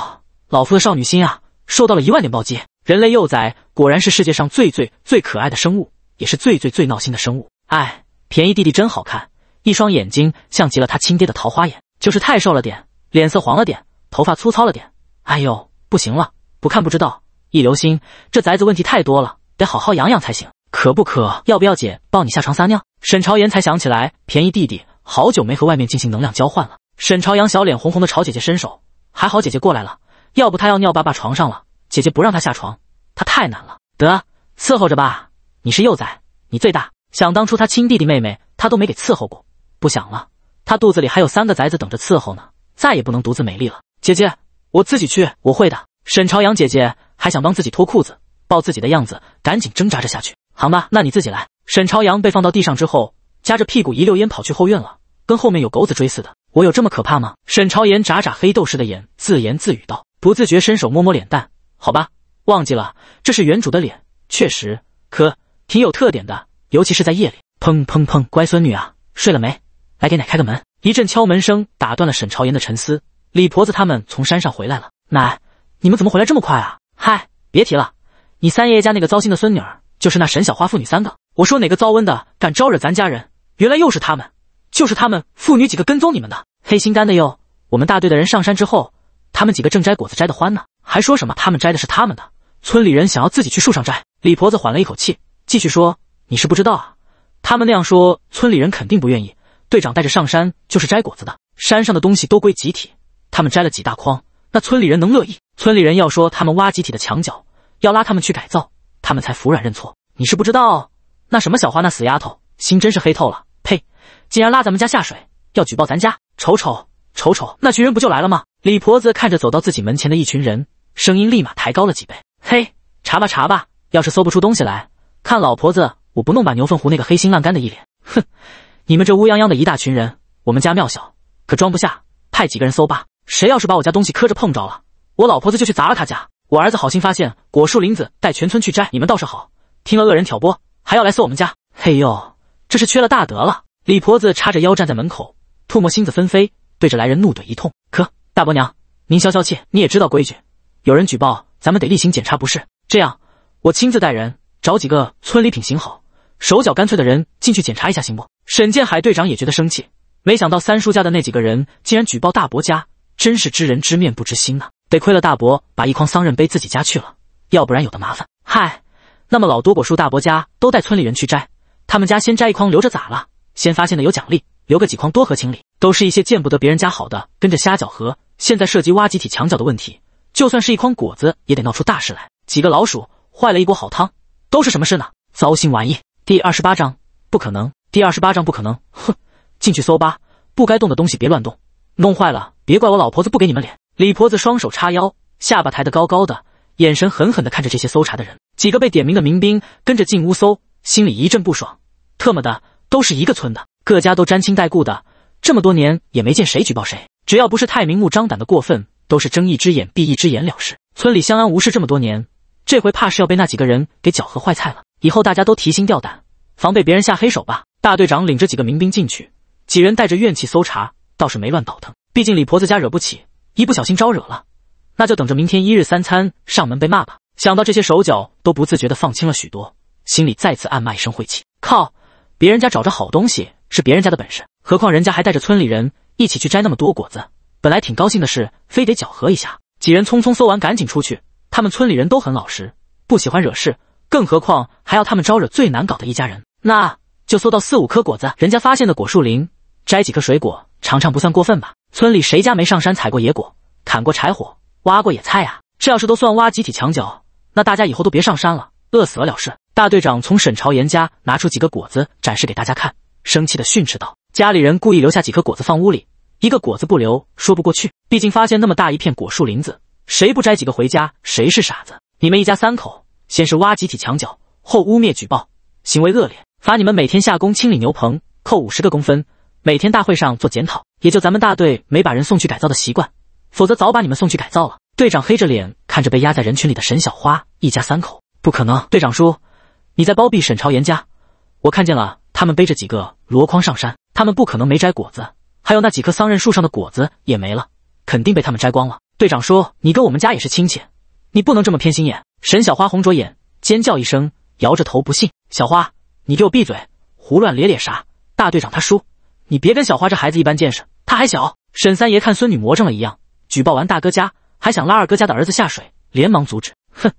老夫的少女心啊，受到了一万点暴击。人类幼崽果然是世界上最最最可爱的生物，也是最最最闹心的生物。哎，便宜弟弟真好看，一双眼睛像极了他亲爹的桃花眼，就是太瘦了点，脸色黄了点，头发粗糙了点。哎呦，不行了，不看不知道，一留心这崽子问题太多了，得好好养养才行。渴不渴？要不要姐抱你下床撒尿？沈朝阳才想起来，便宜弟弟好久没和外面进行能量交换了。沈朝阳小脸红红的朝姐姐伸手，还好姐姐过来了，要不他要尿爸爸床上了。姐姐不让他下床，他太难了，得伺候着吧。你是幼崽，你最大。想当初他亲弟弟妹妹，他都没给伺候过。不想了，他肚子里还有三个崽子等着伺候呢，再也不能独自美丽了。姐姐，我自己去，我会的。沈朝阳姐姐还想帮自己脱裤子，抱自己的样子，赶紧挣扎着下去。好吧，那你自己来。沈朝阳被放到地上之后，夹着屁股一溜烟跑去后院了，跟后面有狗子追似的。我有这么可怕吗？沈朝阳眨眨黑豆似的眼，自言自语道，不自觉伸手摸摸脸蛋。好吧，忘记了，这是原主的脸，确实，可挺有特点的，尤其是在夜里。砰砰砰，乖孙女啊，睡了没？来给奶开个门。一阵敲门声打断了沈朝言的沉思。李婆子他们从山上回来了，奶，你们怎么回来这么快啊？嗨，别提了，你三爷爷家那个糟心的孙女儿，就是那沈小花父女三个。我说哪个遭瘟的敢招惹咱家人，原来又是他们，就是他们父女几个跟踪你们的，黑心肝的哟。我们大队的人上山之后，他们几个正摘果子摘的欢呢。还说什么？他们摘的是他们的，村里人想要自己去树上摘。李婆子缓了一口气，继续说：“你是不知道啊，他们那样说，村里人肯定不愿意。队长带着上山就是摘果子的，山上的东西都归集体，他们摘了几大筐，那村里人能乐意？村里人要说他们挖集体的墙角，要拉他们去改造，他们才服软认错。你是不知道，那什么小花那死丫头心真是黑透了，呸！竟然拉咱们家下水，要举报咱家。瞅瞅瞅瞅，那群人不就来了吗？”李婆子看着走到自己门前的一群人。声音立马抬高了几倍。嘿，查吧查吧，要是搜不出东西来，看老婆子我不弄把牛粪湖那个黑心烂肝的一脸。哼，你们这乌泱泱的一大群人，我们家庙小可装不下，派几个人搜吧。谁要是把我家东西磕着碰着了，我老婆子就去砸了他家。我儿子好心发现果树林子，带全村去摘，你们倒是好，听了恶人挑拨，还要来搜我们家。嘿呦，这是缺了大德了。李婆子叉着腰站在门口，唾沫星子纷飞，对着来人怒怼一通。可大伯娘，您消消气，你也知道规矩。有人举报，咱们得例行检查，不是？这样，我亲自带人找几个村里品行好、手脚干脆的人进去检查一下，行不？沈建海队长也觉得生气，没想到三叔家的那几个人竟然举报大伯家，真是知人知面不知心啊！得亏了大伯把一筐桑葚背自己家去了，要不然有的麻烦。嗨，那么老多果树，大伯家都带村里人去摘，他们家先摘一筐留着咋了？先发现的有奖励，留个几筐多合情理。都是一些见不得别人家好的，跟着瞎搅和。现在涉及挖集体墙角的问题。就算是一筐果子，也得闹出大事来。几个老鼠坏了一锅好汤，都是什么事呢？糟心玩意！第二十八章不可能。第二十八章不可能。哼，进去搜吧，不该动的东西别乱动，弄坏了别怪我老婆子不给你们脸。李婆子双手叉腰，下巴抬得高高的，眼神狠狠的看着这些搜查的人。几个被点名的民兵跟着进屋搜，心里一阵不爽。特么的，都是一个村的，各家都沾亲带故的，这么多年也没见谁举报谁，只要不是太明目张胆的过分。都是睁一只眼闭一只眼了事，村里相安无事这么多年，这回怕是要被那几个人给搅和坏菜了。以后大家都提心吊胆，防备别人下黑手吧。大队长领着几个民兵进去，几人带着怨气搜查，倒是没乱倒腾。毕竟李婆子家惹不起，一不小心招惹了，那就等着明天一日三餐上门被骂吧。想到这些，手脚都不自觉地放轻了许多，心里再次暗骂一声晦气。靠，别人家找着好东西是别人家的本事，何况人家还带着村里人一起去摘那么多果子。本来挺高兴的事，非得搅和一下。几人匆匆搜完，赶紧出去。他们村里人都很老实，不喜欢惹事，更何况还要他们招惹最难搞的一家人。那就搜到四五颗果子，人家发现的果树林，摘几颗水果尝尝，不算过分吧？村里谁家没上山采过野果，砍过柴火，挖过野菜呀？这要是都算挖集体墙角，那大家以后都别上山了，饿死了了事。大队长从沈朝言家拿出几个果子展示给大家看，生气的训斥道：“家里人故意留下几颗果子放屋里。”一个果子不留说不过去，毕竟发现那么大一片果树林子，谁不摘几个回家，谁是傻子？你们一家三口先是挖集体墙角，后污蔑举报，行为恶劣，罚你们每天下工清理牛棚，扣五十个工分，每天大会上做检讨。也就咱们大队没把人送去改造的习惯，否则早把你们送去改造了。队长黑着脸看着被压在人群里的沈小花一家三口，不可能！队长叔，你在包庇沈朝言家，我看见了，他们背着几个箩筐上山，他们不可能没摘果子。还有那几棵桑葚树上的果子也没了，肯定被他们摘光了。队长说：“你跟我们家也是亲戚，你不能这么偏心眼。”沈小花红着眼尖叫一声，摇着头不信。小花，你给我闭嘴，胡乱咧咧啥？大队长他叔，你别跟小花这孩子一般见识，他还小。沈三爷看孙女魔怔了一样，举报完大哥家，还想拉二哥家的儿子下水，连忙阻止。哼，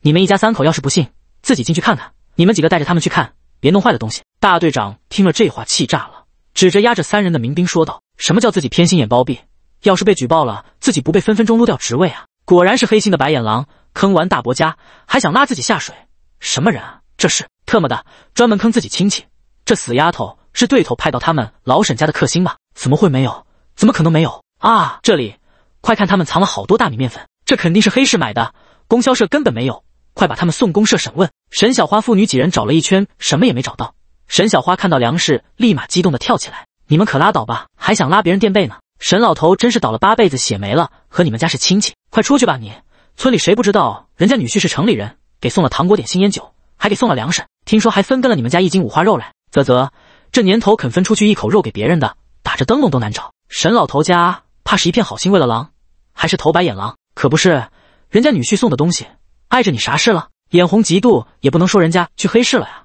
你们一家三口要是不信，自己进去看看。你们几个带着他们去看，别弄坏了东西。大队长听了这话，气炸了。指着压着三人的民兵说道：“什么叫自己偏心眼包庇？要是被举报了，自己不被分分钟撸掉职位啊！果然是黑心的白眼狼，坑完大伯家还想拉自己下水，什么人啊！这是特么的专门坑自己亲戚！这死丫头是对头派到他们老沈家的克星吧？怎么会没有？怎么可能没有啊！这里，快看，他们藏了好多大米面粉，这肯定是黑市买的，供销社根本没有！快把他们送公社审问！”沈小花父女几人找了一圈，什么也没找到。沈小花看到粮食，立马激动的跳起来：“你们可拉倒吧，还想拉别人垫背呢？沈老头真是倒了八辈子血霉了，和你们家是亲戚，快出去吧！你村里谁不知道，人家女婿是城里人，给送了糖果、点心、烟酒，还给送了粮食，听说还分跟了你们家一斤五花肉来。啧啧，这年头肯分出去一口肉给别人的，打着灯笼都难找。沈老头家怕是一片好心，喂了狼，还是头白眼狼。可不是，人家女婿送的东西，碍着你啥事了？眼红嫉妒也不能说人家去黑市了呀。”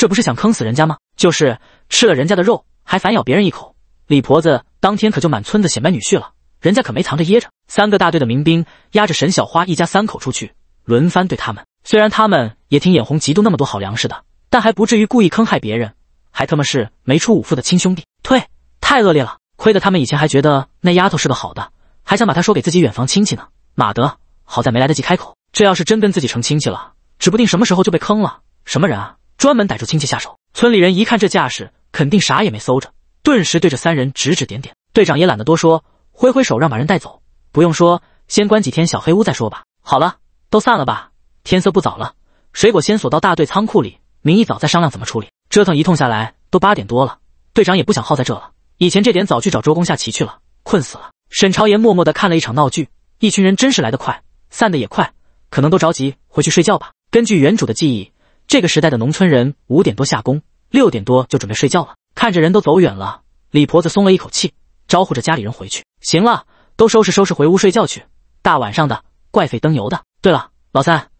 这不是想坑死人家吗？就是吃了人家的肉，还反咬别人一口。李婆子当天可就满村子显摆女婿了，人家可没藏着掖着。三个大队的民兵押着沈小花一家三口出去，轮番对他们。虽然他们也挺眼红嫉妒那么多好粮食的，但还不至于故意坑害别人，还特么是没出五父的亲兄弟。退，太恶劣了！亏得他们以前还觉得那丫头是个好的，还想把她说给自己远房亲戚呢。马德，好在没来得及开口。这要是真跟自己成亲戚了，指不定什么时候就被坑了。什么人啊？专门逮住亲戚下手，村里人一看这架势，肯定啥也没搜着，顿时对着三人指指点点。队长也懒得多说，挥挥手让把人带走。不用说，先关几天小黑屋再说吧。好了，都散了吧，天色不早了。水果先锁到大队仓库里，明一早再商量怎么处理。折腾一通下来，都八点多了，队长也不想耗在这了。以前这点早去找周公下棋去了，困死了。沈朝言默默的看了一场闹剧，一群人真是来得快，散得也快，可能都着急回去睡觉吧。根据原主的记忆。这个时代的农村人五点多下工，六点多就准备睡觉了。看着人都走远了，李婆子松了一口气，招呼着家里人回去。行了，都收拾收拾回屋睡觉去，大晚上的怪费灯油的。对了，老三，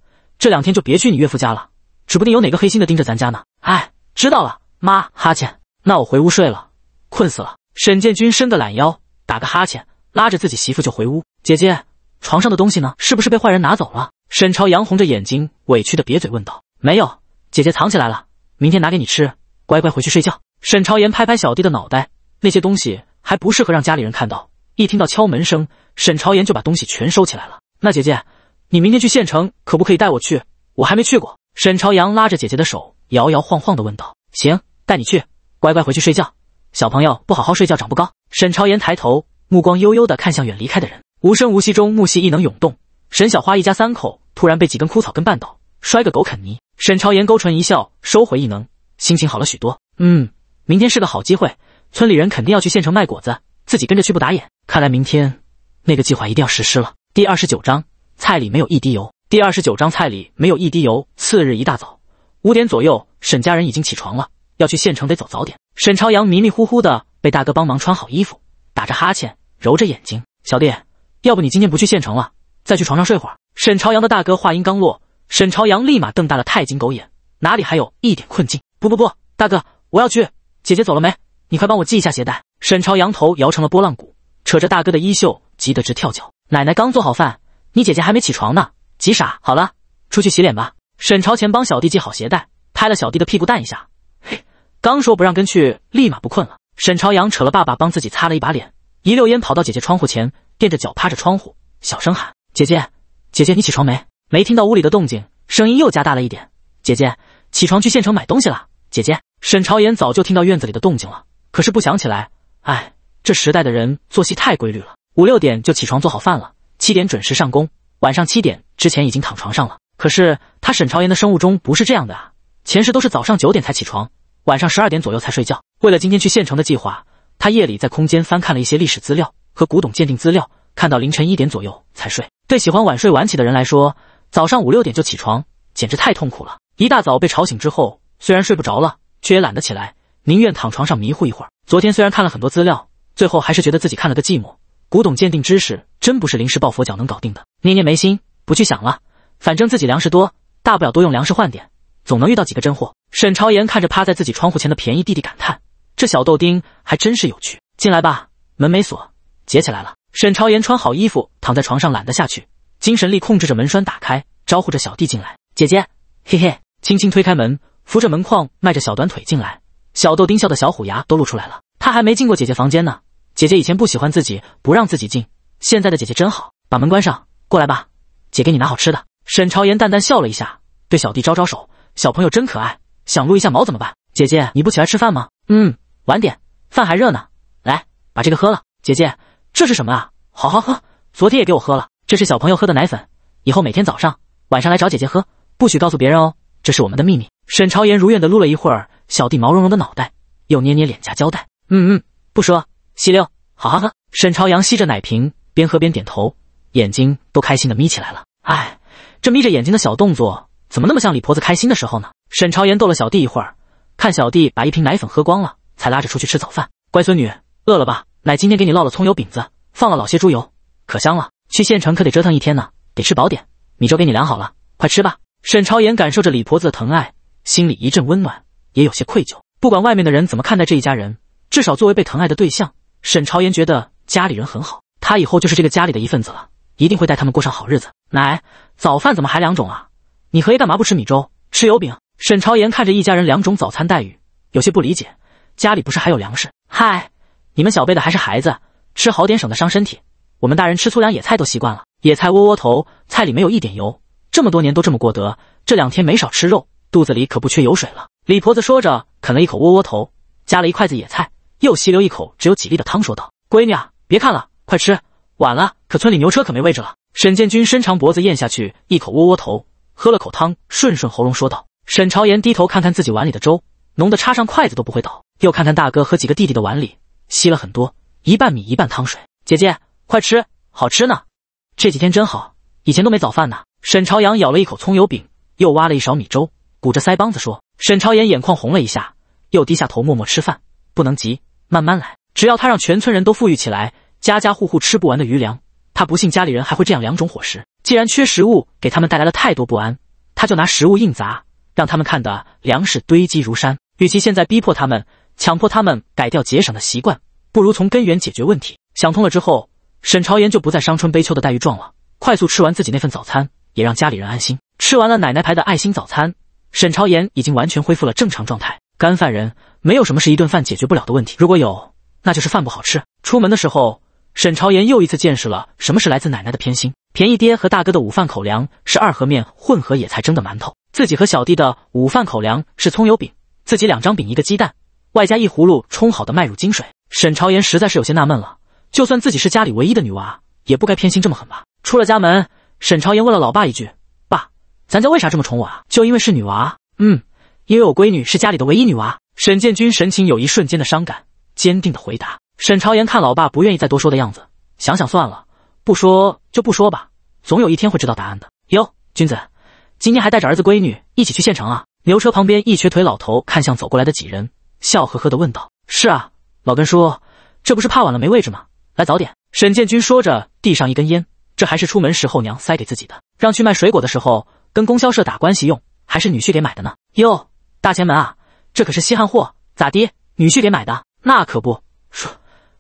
这两天就别去你岳父家了，指不定有哪个黑心的盯着咱家呢。哎，知道了，妈，哈欠，那我回屋睡了，困死了。沈建军伸个懒腰，打个哈欠，拉着自己媳妇就回屋。姐姐，床上的东西呢？是不是被坏人拿走了？沈朝阳红着眼睛，委屈的瘪嘴问道。没有。姐姐藏起来了，明天拿给你吃。乖乖回去睡觉。沈朝言拍拍小弟的脑袋，那些东西还不适合让家里人看到。一听到敲门声，沈朝言就把东西全收起来了。那姐姐，你明天去县城，可不可以带我去？我还没去过。沈朝阳拉着姐姐的手，摇摇晃晃地问道：“行，带你去。乖乖回去睡觉，小朋友不好好睡觉长不高。”沈朝言抬头，目光悠悠地看向远离开的人，无声无息中木系异能涌动。沈小花一家三口突然被几根枯草根绊倒，摔个狗啃泥。沈朝阳勾唇一笑，收回异能，心情好了许多。嗯，明天是个好机会，村里人肯定要去县城卖果子，自己跟着去不打眼。看来明天那个计划一定要实施了。第二十九章：菜里没有一滴油。第二十九章：菜里没有一滴油。次日一大早，五点左右，沈家人已经起床了，要去县城得走早点。沈朝阳迷迷糊糊的被大哥帮忙穿好衣服，打着哈欠，揉着眼睛。小弟，要不你今天不去县城了，再去床上睡会儿。沈朝阳的大哥话音刚落。沈朝阳立马瞪大了钛金狗眼，哪里还有一点困境？不不不，大哥，我要去。姐姐走了没？你快帮我系一下鞋带。沈朝阳头摇成了拨浪鼓，扯着大哥的衣袖，急得直跳脚。奶奶刚做好饭，你姐姐还没起床呢，急啥？好了，出去洗脸吧。沈朝前帮小弟系好鞋带，拍了小弟的屁股蛋一下。嘿，刚说不让跟去，立马不困了。沈朝阳扯了爸爸帮自己擦了一把脸，一溜烟跑到姐姐窗户前，垫着脚趴着窗户，小声喊：“姐姐，姐姐，你起床没？”没听到屋里的动静，声音又加大了一点。姐姐起床去县城买东西了。姐姐沈朝言早就听到院子里的动静了，可是不想起来。哎，这时代的人作息太规律了，五六点就起床做好饭了，七点准时上工，晚上七点之前已经躺床上了。可是他沈朝言的生物钟不是这样的啊，前世都是早上九点才起床，晚上十二点左右才睡觉。为了今天去县城的计划，他夜里在空间翻看了一些历史资料和古董鉴定资料，看到凌晨一点左右才睡。对喜欢晚睡晚起的人来说。早上五六点就起床，简直太痛苦了。一大早被吵醒之后，虽然睡不着了，却也懒得起来，宁愿躺床上迷糊一会儿。昨天虽然看了很多资料，最后还是觉得自己看了个寂寞。古董鉴定知识真不是临时抱佛脚能搞定的。捏捏眉心，不去想了。反正自己粮食多，大不了多用粮食换点，总能遇到几个真货。沈朝言看着趴在自己窗户前的便宜弟弟，感叹：“这小豆丁还真是有趣。”进来吧，门没锁，结起来了。沈朝言穿好衣服，躺在床上，懒得下去。精神力控制着门栓打开，招呼着小弟进来。姐姐，嘿嘿，轻轻推开门，扶着门框，迈着小短腿进来。小豆丁笑的小虎牙都露出来了。他还没进过姐姐房间呢。姐姐以前不喜欢自己，不让自己进。现在的姐姐真好，把门关上，过来吧，姐给你拿好吃的。沈朝言淡淡笑了一下，对小弟招招手。小朋友真可爱，想撸一下毛怎么办？姐姐你不起来吃饭吗？嗯，晚点，饭还热呢。来，把这个喝了。姐姐这是什么啊？好好喝。昨天也给我喝了。这是小朋友喝的奶粉，以后每天早上、晚上来找姐姐喝，不许告诉别人哦，这是我们的秘密。沈朝言如愿的撸了一会儿小弟毛茸茸的脑袋，又捏捏脸颊，交代：“嗯嗯，不说，吸溜，好好喝。”沈朝阳吸着奶瓶，边喝边点头，眼睛都开心的眯起来了。哎，这眯着眼睛的小动作，怎么那么像李婆子开心的时候呢？沈朝言逗了小弟一会儿，看小弟把一瓶奶粉喝光了，才拉着出去吃早饭。乖孙女，饿了吧？奶今天给你烙了葱油饼子，放了老些猪油，可香了。去县城可得折腾一天呢，得吃饱点。米粥给你量好了，快吃吧。沈朝言感受着李婆子的疼爱，心里一阵温暖，也有些愧疚。不管外面的人怎么看待这一家人，至少作为被疼爱的对象，沈朝言觉得家里人很好。他以后就是这个家里的一份子了，一定会带他们过上好日子。奶，早饭怎么还两种啊？你和爷干嘛不吃米粥，吃油饼？沈朝言看着一家人两种早餐待遇，有些不理解。家里不是还有粮食？嗨，你们小辈的还是孩子，吃好点，省得伤身体。我们大人吃粗粮野菜都习惯了，野菜窝窝头，菜里没有一点油，这么多年都这么过得。这两天没少吃肉，肚子里可不缺油水了。李婆子说着，啃了一口窝窝头，夹了一筷子野菜，又吸溜一口只有几粒的汤，说道：“闺女，啊，别看了，快吃，晚了。可村里牛车可没位置了。”沈建军伸长脖子咽下去一口窝窝头，喝了口汤，顺顺喉咙，说道：“沈朝言低头看看自己碗里的粥，浓得插上筷子都不会倒，又看看大哥和几个弟弟的碗里，吸了很多，一半米一半汤水。姐姐。”快吃，好吃呢！这几天真好，以前都没早饭呢。沈朝阳咬了一口葱油饼，又挖了一勺米粥，鼓着腮帮子说：“沈朝阳眼眶红了一下，又低下头默默吃饭。不能急，慢慢来。只要他让全村人都富裕起来，家家户户吃不完的余粮，他不信家里人还会这样两种伙食。既然缺食物给他们带来了太多不安，他就拿食物硬砸，让他们看的粮食堆积如山。与其现在逼迫他们，强迫他们改掉节省的习惯，不如从根源解决问题。想通了之后。”沈朝言就不再伤春悲秋的待遇状了，快速吃完自己那份早餐，也让家里人安心。吃完了奶奶牌的爱心早餐，沈朝言已经完全恢复了正常状态。干饭人没有什么是一顿饭解决不了的问题，如果有，那就是饭不好吃。出门的时候，沈朝言又一次见识了什么是来自奶奶的偏心。便宜爹和大哥的午饭口粮是二合面混合野菜蒸的馒头，自己和小弟的午饭口粮是葱油饼，自己两张饼一个鸡蛋，外加一葫芦冲好的麦乳精水。沈朝言实在是有些纳闷了。就算自己是家里唯一的女娃，也不该偏心这么狠吧？出了家门，沈朝言问了老爸一句：“爸，咱家为啥这么宠我啊？”“就因为是女娃。”“嗯，因为我闺女是家里的唯一女娃。”沈建军神情有一瞬间的伤感，坚定的回答。沈朝言看老爸不愿意再多说的样子，想想算了，不说就不说吧，总有一天会知道答案的。哟，君子，今天还带着儿子闺女一起去县城啊？牛车旁边一瘸腿老头看向走过来的几人，笑呵呵的问道：“是啊，老根叔，这不是怕晚了没位置吗？”来早点，沈建军说着，递上一根烟。这还是出门时候娘塞给自己的，让去卖水果的时候跟供销社打关系用。还是女婿给买的呢。哟，大前门啊，这可是稀罕货，咋的？女婿给买的？那可不，说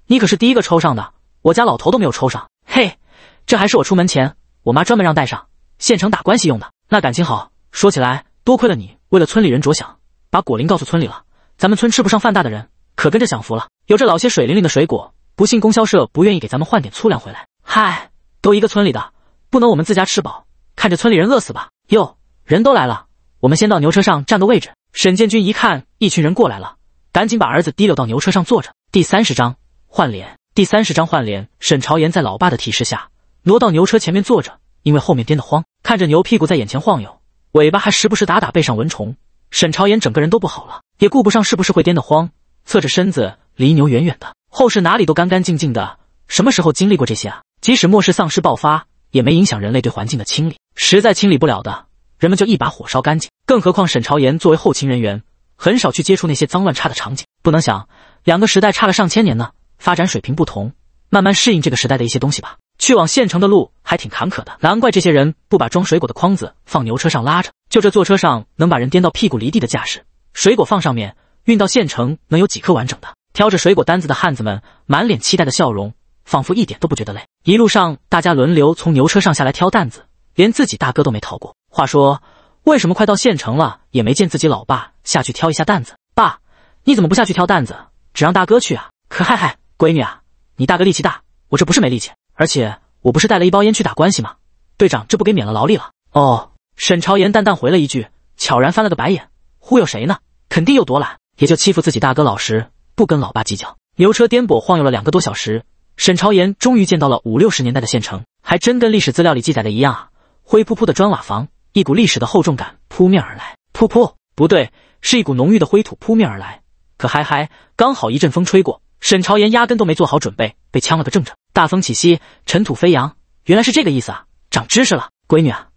你可是第一个抽上的，我家老头都没有抽上。嘿，这还是我出门前我妈专门让带上县城打关系用的。那感情好，说起来多亏了你，为了村里人着想，把果林告诉村里了，咱们村吃不上饭大的人可跟着享福了，有这老些水灵灵的水果。不信供销社不愿意给咱们换点粗粮回来？嗨，都一个村里的，不能我们自家吃饱，看着村里人饿死吧？哟，人都来了，我们先到牛车上占个位置。沈建军一看，一群人过来了，赶紧把儿子提溜到牛车上坐着。第三十章换脸。第三十章换脸。沈朝言在老爸的提示下，挪到牛车前面坐着，因为后面颠得慌，看着牛屁股在眼前晃悠，尾巴还时不时打打背上蚊虫，沈朝言整个人都不好了，也顾不上是不是会颠得慌，侧着身子离牛远远的。后世哪里都干干净净的，什么时候经历过这些啊？即使末世丧尸爆发，也没影响人类对环境的清理。实在清理不了的，人们就一把火烧干净。更何况沈朝言作为后勤人员，很少去接触那些脏乱差的场景。不能想，两个时代差了上千年呢，发展水平不同，慢慢适应这个时代的一些东西吧。去往县城的路还挺坎坷的，难怪这些人不把装水果的筐子放牛车上拉着。就这坐车上能把人颠到屁股离地的架势，水果放上面，运到县城能有几颗完整的？挑着水果单子的汉子们满脸期待的笑容，仿佛一点都不觉得累。一路上，大家轮流从牛车上下来挑担子，连自己大哥都没逃过。话说，为什么快到县城了也没见自己老爸下去挑一下担子？爸，你怎么不下去挑担子，只让大哥去啊？可嗨嗨，闺女啊，你大哥力气大，我这不是没力气，而且我不是带了一包烟去打关系吗？队长这不给免了劳力了？哦，沈朝言淡淡回了一句，悄然翻了个白眼，忽悠谁呢？肯定又躲懒，也就欺负自己大哥老实。不跟老爸计较。牛车颠簸晃悠了两个多小时，沈朝言终于见到了五六十年代的县城，还真跟历史资料里记载的一样啊！灰扑扑的砖瓦房，一股历史的厚重感扑面而来。噗噗，不对，是一股浓郁的灰土扑面而来。可嗨嗨，刚好一阵风吹过，沈朝言压根都没做好准备，被呛了个正着。大风起兮，尘土飞扬，原来是这个意思啊！长知识了，闺女啊，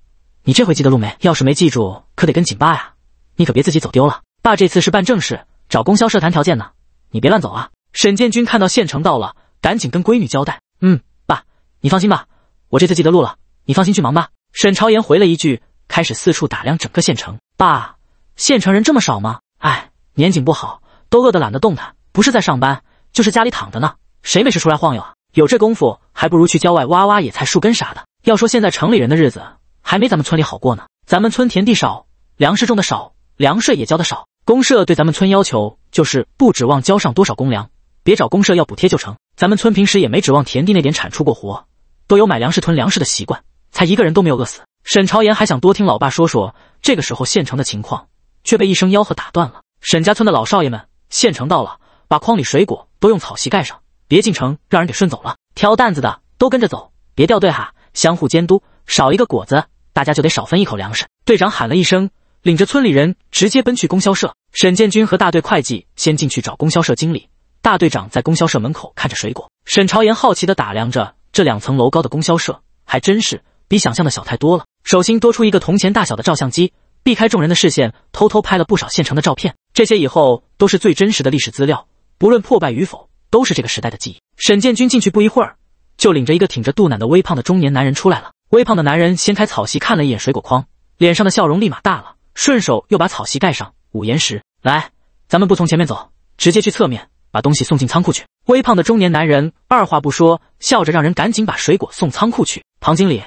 你这回记得路没？要是没记住，可得跟紧爸呀，你可别自己走丢了。爸这次是办正事，找供销社谈条件呢。你别乱走啊！沈建军看到县城到了，赶紧跟闺女交代：“嗯，爸，你放心吧，我这次记得路了。你放心去忙吧。”沈朝言回了一句，开始四处打量整个县城。爸，县城人这么少吗？哎，年景不好，都饿得懒得动弹，不是在上班，就是家里躺着呢。谁没事出来晃悠啊？有这功夫，还不如去郊外挖挖野菜、树根啥的。要说现在城里人的日子还没咱们村里好过呢。咱们村田地少，粮食种的少，粮税也交的少。公社对咱们村要求就是不指望交上多少公粮，别找公社要补贴就成。咱们村平时也没指望田地那点产出过活，都有买粮食囤粮食的习惯，才一个人都没有饿死。沈朝言还想多听老爸说说这个时候县城的情况，却被一声吆喝打断了。沈家村的老少爷们，县城到了，把筐里水果都用草席盖上，别进城让人给顺走了。挑担子的都跟着走，别掉队哈，相互监督，少一个果子，大家就得少分一口粮食。队长喊了一声。领着村里人直接奔去供销社，沈建军和大队会计先进去找供销社经理，大队长在供销社门口看着水果。沈朝言好奇地打量着这两层楼高的供销社，还真是比想象的小太多了。手心多出一个铜钱大小的照相机，避开众人的视线，偷偷拍了不少现成的照片。这些以后都是最真实的历史资料，不论破败与否，都是这个时代的记忆。沈建军进去不一会儿，就领着一个挺着肚腩的微胖的中年男人出来了。微胖的男人掀开草席看了一眼水果筐，脸上的笑容立马大了。顺手又把草席盖上，捂严实。来，咱们不从前面走，直接去侧面，把东西送进仓库去。微胖的中年男人二话不说，笑着让人赶紧把水果送仓库去。庞经理，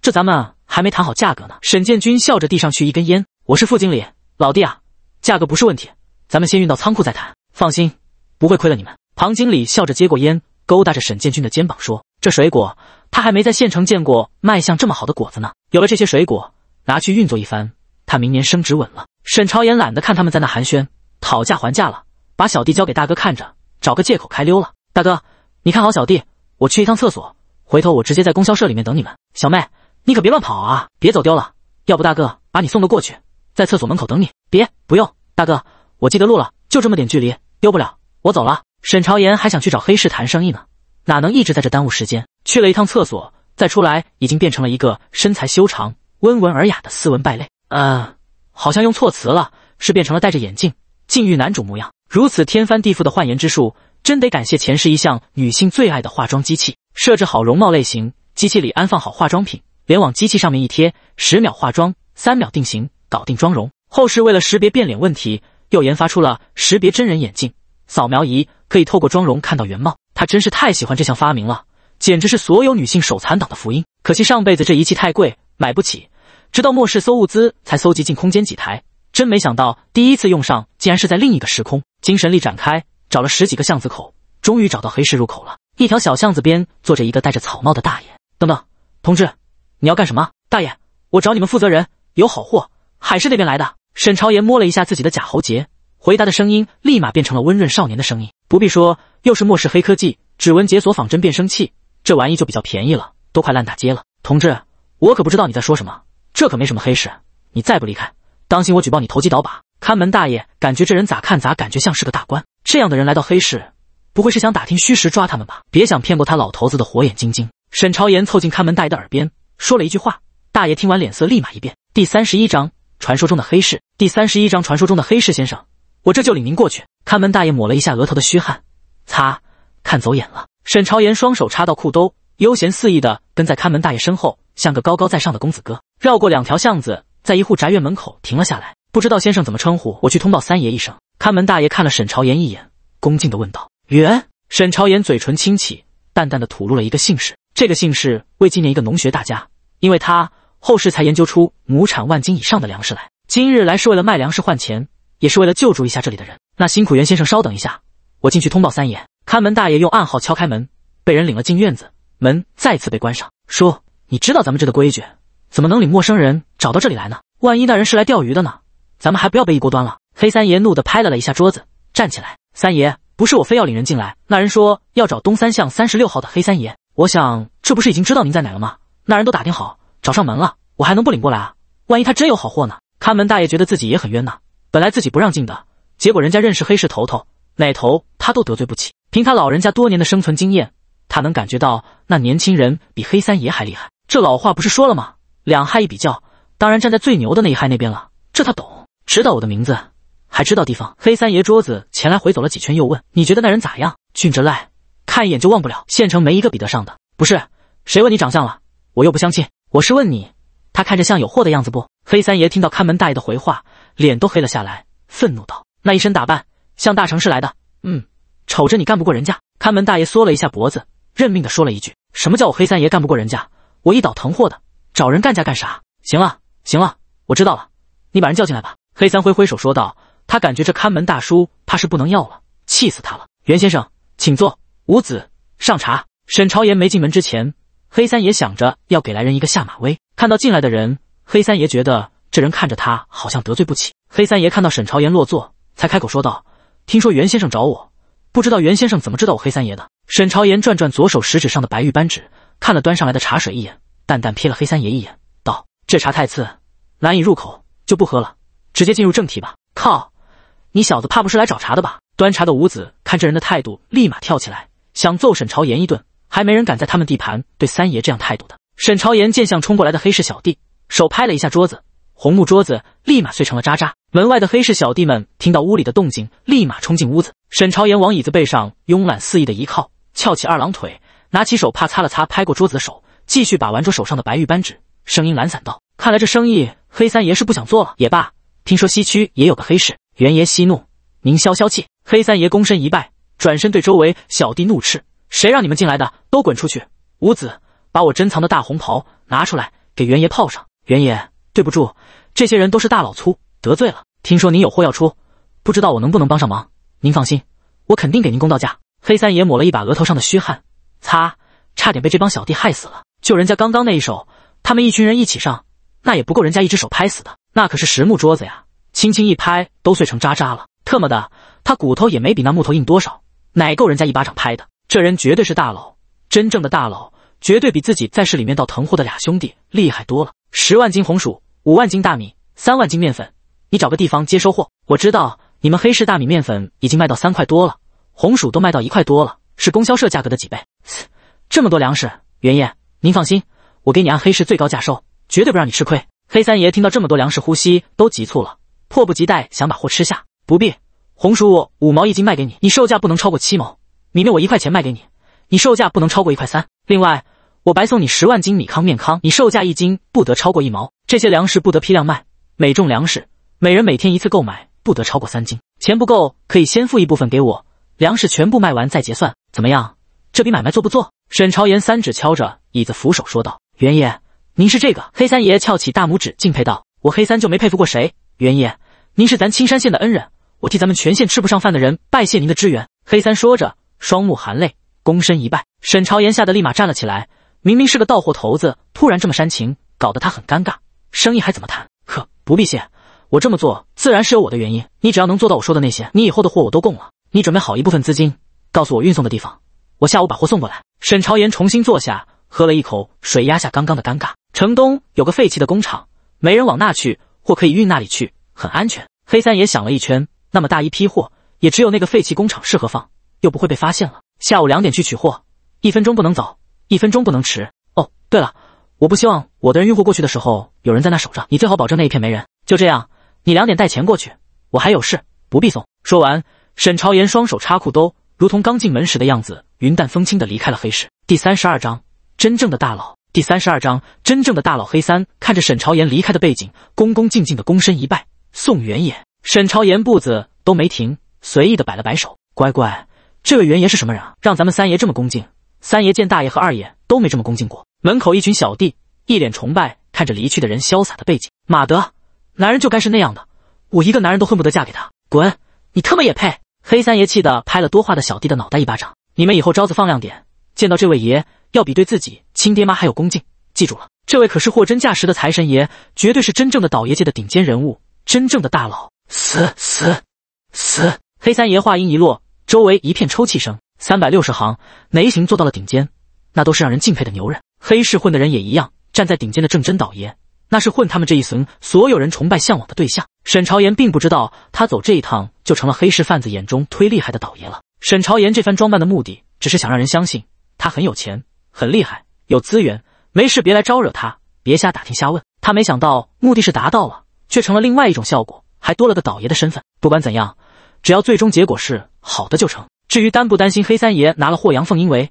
这咱们还没谈好价格呢。沈建军笑着递上去一根烟，我是副经理，老弟啊，价格不是问题，咱们先运到仓库再谈。放心，不会亏了你们。庞经理笑着接过烟，勾搭着沈建军的肩膀说：“这水果，他还没在县城见过卖相这么好的果子呢。有了这些水果，拿去运作一番。”他明年升职稳了。沈朝言懒得看他们在那寒暄、讨价还价了，把小弟交给大哥看着，找个借口开溜了。大哥，你看好小弟，我去一趟厕所，回头我直接在供销社里面等你们。小妹，你可别乱跑啊，别走丢了。要不大哥把你送了过去，在厕所门口等你。别，不用，大哥，我记得路了，就这么点距离，丢不了。我走了。沈朝言还想去找黑市谈生意呢，哪能一直在这耽误时间？去了一趟厕所，再出来已经变成了一个身材修长、温文尔雅的斯文败类。呃，好像用错词了，是变成了戴着眼镜禁欲男主模样。如此天翻地覆的换颜之术，真得感谢前世一项女性最爱的化妆机器。设置好容貌类型，机器里安放好化妆品，脸往机器上面一贴，十秒化妆，三秒定型，搞定妆容。后世为了识别变脸问题，又研发出了识别真人眼镜扫描仪，可以透过妆容看到原貌。他真是太喜欢这项发明了，简直是所有女性手残党的福音。可惜上辈子这仪器太贵，买不起。直到末世搜物资才搜集进空间几台，真没想到第一次用上竟然是在另一个时空。精神力展开，找了十几个巷子口，终于找到黑市入口了。一条小巷子边坐着一个戴着草帽的大爷。等等，同志，你要干什么？大爷，我找你们负责人，有好货，海市那边来的。沈朝言摸了一下自己的假喉结，回答的声音立马变成了温润少年的声音。不必说，又是末世黑科技，指纹解锁仿真变声器，这玩意就比较便宜了，都快烂大街了。同志，我可不知道你在说什么。这可没什么黑市，你再不离开，当心我举报你投机倒把！看门大爷感觉这人咋看咋感觉像是个大官，这样的人来到黑市，不会是想打听虚实抓他们吧？别想骗过他老头子的火眼金睛！沈朝言凑近看门大爷的耳边说了一句话，大爷听完脸色立马一变。第三十一章传说中的黑市。第三十一章传说中的黑市先生，我这就领您过去。看门大爷抹了一下额头的虚汗，擦，看走眼了。沈朝言双手插到裤兜。悠闲肆意的跟在看门大爷身后，像个高高在上的公子哥。绕过两条巷子，在一户宅院门口停了下来。不知道先生怎么称呼，我去通报三爷一声。看门大爷看了沈朝言一眼，恭敬地问道：“元。”沈朝言嘴唇轻启，淡淡地吐露了一个姓氏。这个姓氏为纪念一个农学大家，因为他后世才研究出亩产万斤以上的粮食来。今日来是为了卖粮食换钱，也是为了救助一下这里的人。那辛苦袁先生稍等一下，我进去通报三爷。看门大爷用暗号敲开门，被人领了进院子。门再次被关上。叔，你知道咱们这的规矩，怎么能领陌生人找到这里来呢？万一那人是来钓鱼的呢？咱们还不要被一锅端了？黑三爷怒地拍了了一下桌子，站起来。三爷，不是我非要领人进来。那人说要找东三巷三十六号的黑三爷，我想这不是已经知道您在哪了吗？那人都打听好，找上门了，我还能不领过来啊？万一他真有好货呢？看门大爷觉得自己也很冤呐，本来自己不让进的，结果人家认识黑市头头，哪头他都得罪不起。凭他老人家多年的生存经验。他能感觉到那年轻人比黑三爷还厉害。这老话不是说了吗？两害一比较，当然站在最牛的那一害那边了。这他懂，知道我的名字，还知道地方。黑三爷桌子前来回走了几圈，又问：“你觉得那人咋样？俊着赖，看一眼就忘不了。县城没一个比得上的。不是，谁问你长相了？我又不相信。我是问你，他看着像有货的样子不？”黑三爷听到看门大爷的回话，脸都黑了下来，愤怒道：“那一身打扮，像大城市来的。嗯，瞅着你干不过人家。”看门大爷缩了一下脖子。认命的说了一句：“什么叫我黑三爷干不过人家？我一倒腾货的，找人干架干啥？行了，行了，我知道了，你把人叫进来吧。”黑三挥挥手说道。他感觉这看门大叔怕是不能要了，气死他了。袁先生，请坐，五子上茶。沈朝言没进门之前，黑三爷想着要给来人一个下马威。看到进来的人，黑三爷觉得这人看着他好像得罪不起。黑三爷看到沈朝言落座，才开口说道：“听说袁先生找我，不知道袁先生怎么知道我黑三爷的。”沈朝言转转左手食指上的白玉扳指，看了端上来的茶水一眼，淡淡瞥了黑三爷一眼，道：“这茶太次，难以入口，就不喝了。直接进入正题吧。”“靠，你小子怕不是来找茬的吧？”端茶的五子看这人的态度，立马跳起来，想揍沈朝言一顿。还没人敢在他们地盘对三爷这样态度的。沈朝言见向冲过来的黑市小弟，手拍了一下桌子，红木桌子立马碎成了渣渣。门外的黑市小弟们听到屋里的动静，立马冲进屋子。沈朝言往椅子背上慵懒肆意的一靠。翘起二郎腿，拿起手帕擦了擦拍过桌子的手，继续把玩着手上的白玉扳指，声音懒散道：“看来这生意，黑三爷是不想做了。也罢，听说西区也有个黑市。元爷息怒，您消消气。”黑三爷躬身一拜，转身对周围小弟怒斥：“谁让你们进来的？都滚出去！五子，把我珍藏的大红袍拿出来，给元爷泡上。”元爷，对不住，这些人都是大老粗，得罪了。听说您有货要出，不知道我能不能帮上忙？您放心，我肯定给您公道价。黑三爷抹了一把额头上的虚汗，擦，差点被这帮小弟害死了。就人家刚刚那一手，他们一群人一起上，那也不够人家一只手拍死的。那可是实木桌子呀，轻轻一拍都碎成渣渣了。特么的，他骨头也没比那木头硬多少，哪够人家一巴掌拍的？这人绝对是大佬，真正的大佬，绝对比自己在市里面倒腾货的俩兄弟厉害多了。十万斤红薯，五万斤大米，三万斤面粉，你找个地方接收货。我知道你们黑市大米、面粉已经卖到三块多了。红薯都卖到一块多了，是供销社价格的几倍。这么多粮食，袁爷，您放心，我给你按黑市最高价收，绝对不让你吃亏。黑三爷听到这么多粮食，呼吸都急促了，迫不及待想把货吃下。不必，红薯我五毛一斤卖给你，你售价不能超过七毛；米面我一块钱卖给你，你售价不能超过一块三。另外，我白送你十万斤米糠面糠，你售价一斤不得超过一毛。这些粮食不得批量卖，每种粮食每人每天一次购买不得超过三斤。钱不够可以先付一部分给我。粮食全部卖完再结算，怎么样？这笔买卖做不做？沈朝言三指敲着椅子扶手说道：“袁爷，您是这个。”黑三爷翘起大拇指敬佩道：“我黑三就没佩服过谁。袁爷，您是咱青山县的恩人，我替咱们全县吃不上饭的人拜谢您的支援。”黑三说着，双目含泪，躬身一拜。沈朝言吓得立马站了起来，明明是个到货头子，突然这么煽情，搞得他很尴尬，生意还怎么谈？可不必谢，我这么做自然是有我的原因。你只要能做到我说的那些，你以后的货我都供了。你准备好一部分资金，告诉我运送的地方，我下午把货送过来。沈朝言重新坐下，喝了一口水，压下刚刚的尴尬。城东有个废弃的工厂，没人往那去，货可以运那里去，很安全。黑三爷想了一圈，那么大一批货，也只有那个废弃工厂适合放，又不会被发现了。下午两点去取货，一分钟不能早，一分钟不能迟。哦，对了，我不希望我的人运货过去的时候有人在那守着，你最好保证那一片没人。就这样，你两点带钱过去，我还有事，不必送。说完。沈朝言双手插裤兜，如同刚进门时的样子，云淡风轻的离开了黑市。第三十二章真正的大佬。第三十二章真正的大佬。黑三看着沈朝言离开的背景，恭恭敬敬的躬身一拜，宋元爷。沈朝言步子都没停，随意的摆了摆手，乖乖，这位元爷是什么人啊？让咱们三爷这么恭敬。三爷见大爷和二爷都没这么恭敬过。门口一群小弟一脸崇拜看着离去的人，潇洒的背景。马德，男人就该是那样的。我一个男人都恨不得嫁给他。滚，你特么也配！黑三爷气得拍了多话的小弟的脑袋一巴掌，你们以后招子放亮点，见到这位爷要比对自己亲爹妈还有恭敬，记住了，这位可是货真价实的财神爷，绝对是真正的倒爷界的顶尖人物，真正的大佬，死死死！黑三爷话音一落，周围一片抽泣声。三百六十行，哪行做到了顶尖，那都是让人敬佩的牛人。黑市混的人也一样，站在顶尖的正真倒爷，那是混他们这一层所有人崇拜向往的对象。沈朝言并不知道，他走这一趟就成了黑市贩子眼中忒厉害的倒爷了。沈朝言这番装扮的目的，只是想让人相信他很有钱、很厉害、有资源，没事别来招惹他，别瞎打听瞎问。他没想到，目的是达到了，却成了另外一种效果，还多了个倒爷的身份。不管怎样，只要最终结果是好的就成。至于担不担心黑三爷拿了霍阳奉阴为，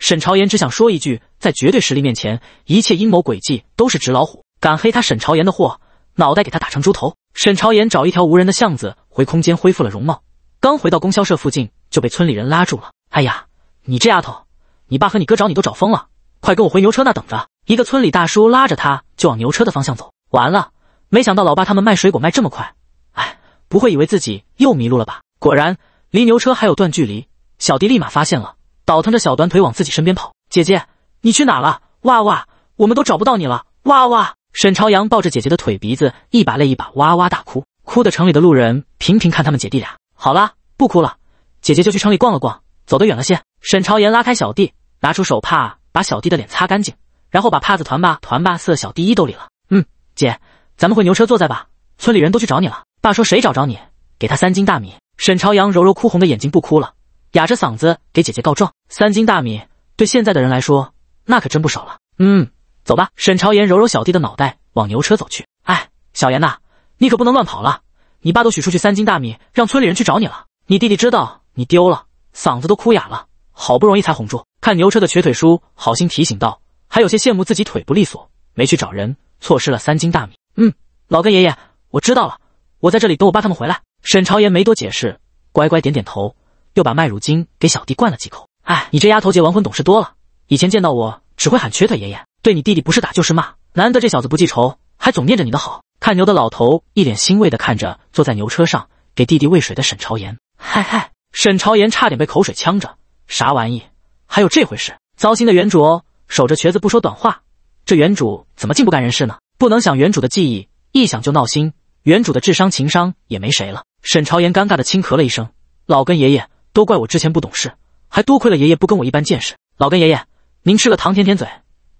沈朝言只想说一句：在绝对实力面前，一切阴谋诡计都是纸老虎。敢黑他沈朝言的货，脑袋给他打成猪头！沈朝言找一条无人的巷子回空间恢复了容貌，刚回到供销社附近就被村里人拉住了。哎呀，你这丫头，你爸和你哥找你都找疯了，快跟我回牛车那等着！一个村里大叔拉着他就往牛车的方向走。完了，没想到老爸他们卖水果卖这么快，哎，不会以为自己又迷路了吧？果然，离牛车还有段距离，小弟立马发现了，倒腾着小短腿往自己身边跑。姐姐，你去哪了？哇哇，我们都找不到你了！哇哇。沈朝阳抱着姐姐的腿，鼻子一把泪一把，哇哇大哭，哭的城里的路人频频看他们姐弟俩。好啦，不哭了，姐姐就去城里逛了逛，走得远了些。沈朝阳拉开小弟，拿出手帕把小弟的脸擦干净，然后把帕子团吧团吧塞小弟衣兜里了。嗯，姐，咱们回牛车坐在吧，村里人都去找你了。爸说谁找着你，给他三斤大米。沈朝阳揉揉哭红的眼睛，不哭了，哑着嗓子给姐姐告状。三斤大米对现在的人来说，那可真不少了。嗯。走吧，沈朝言揉揉小弟的脑袋，往牛车走去。哎，小言呐，你可不能乱跑了，你爸都许出去三斤大米，让村里人去找你了。你弟弟知道你丢了，嗓子都哭哑了，好不容易才哄住。看牛车的瘸腿叔好心提醒道，还有些羡慕自己腿不利索，没去找人，错失了三斤大米。嗯，老根爷爷，我知道了，我在这里等我爸他们回来。沈朝言没多解释，乖乖点点头，又把麦乳精给小弟灌了几口。哎，你这丫头结完婚懂事多了，以前见到我只会喊瘸腿爷爷。对你弟弟不是打就是骂，难得这小子不记仇，还总念着你的好。看牛的老头一脸欣慰的看着坐在牛车上给弟弟喂水的沈朝言。嗨嗨，沈朝言差点被口水呛着。啥玩意？还有这回事？糟心的原主，守着瘸子不说短话，这原主怎么竟不干人事呢？不能想原主的记忆，一想就闹心。原主的智商情商也没谁了。沈朝言尴尬的轻咳了一声。老根爷爷，都怪我之前不懂事，还多亏了爷爷不跟我一般见识。老根爷爷，您吃了糖，舔舔嘴。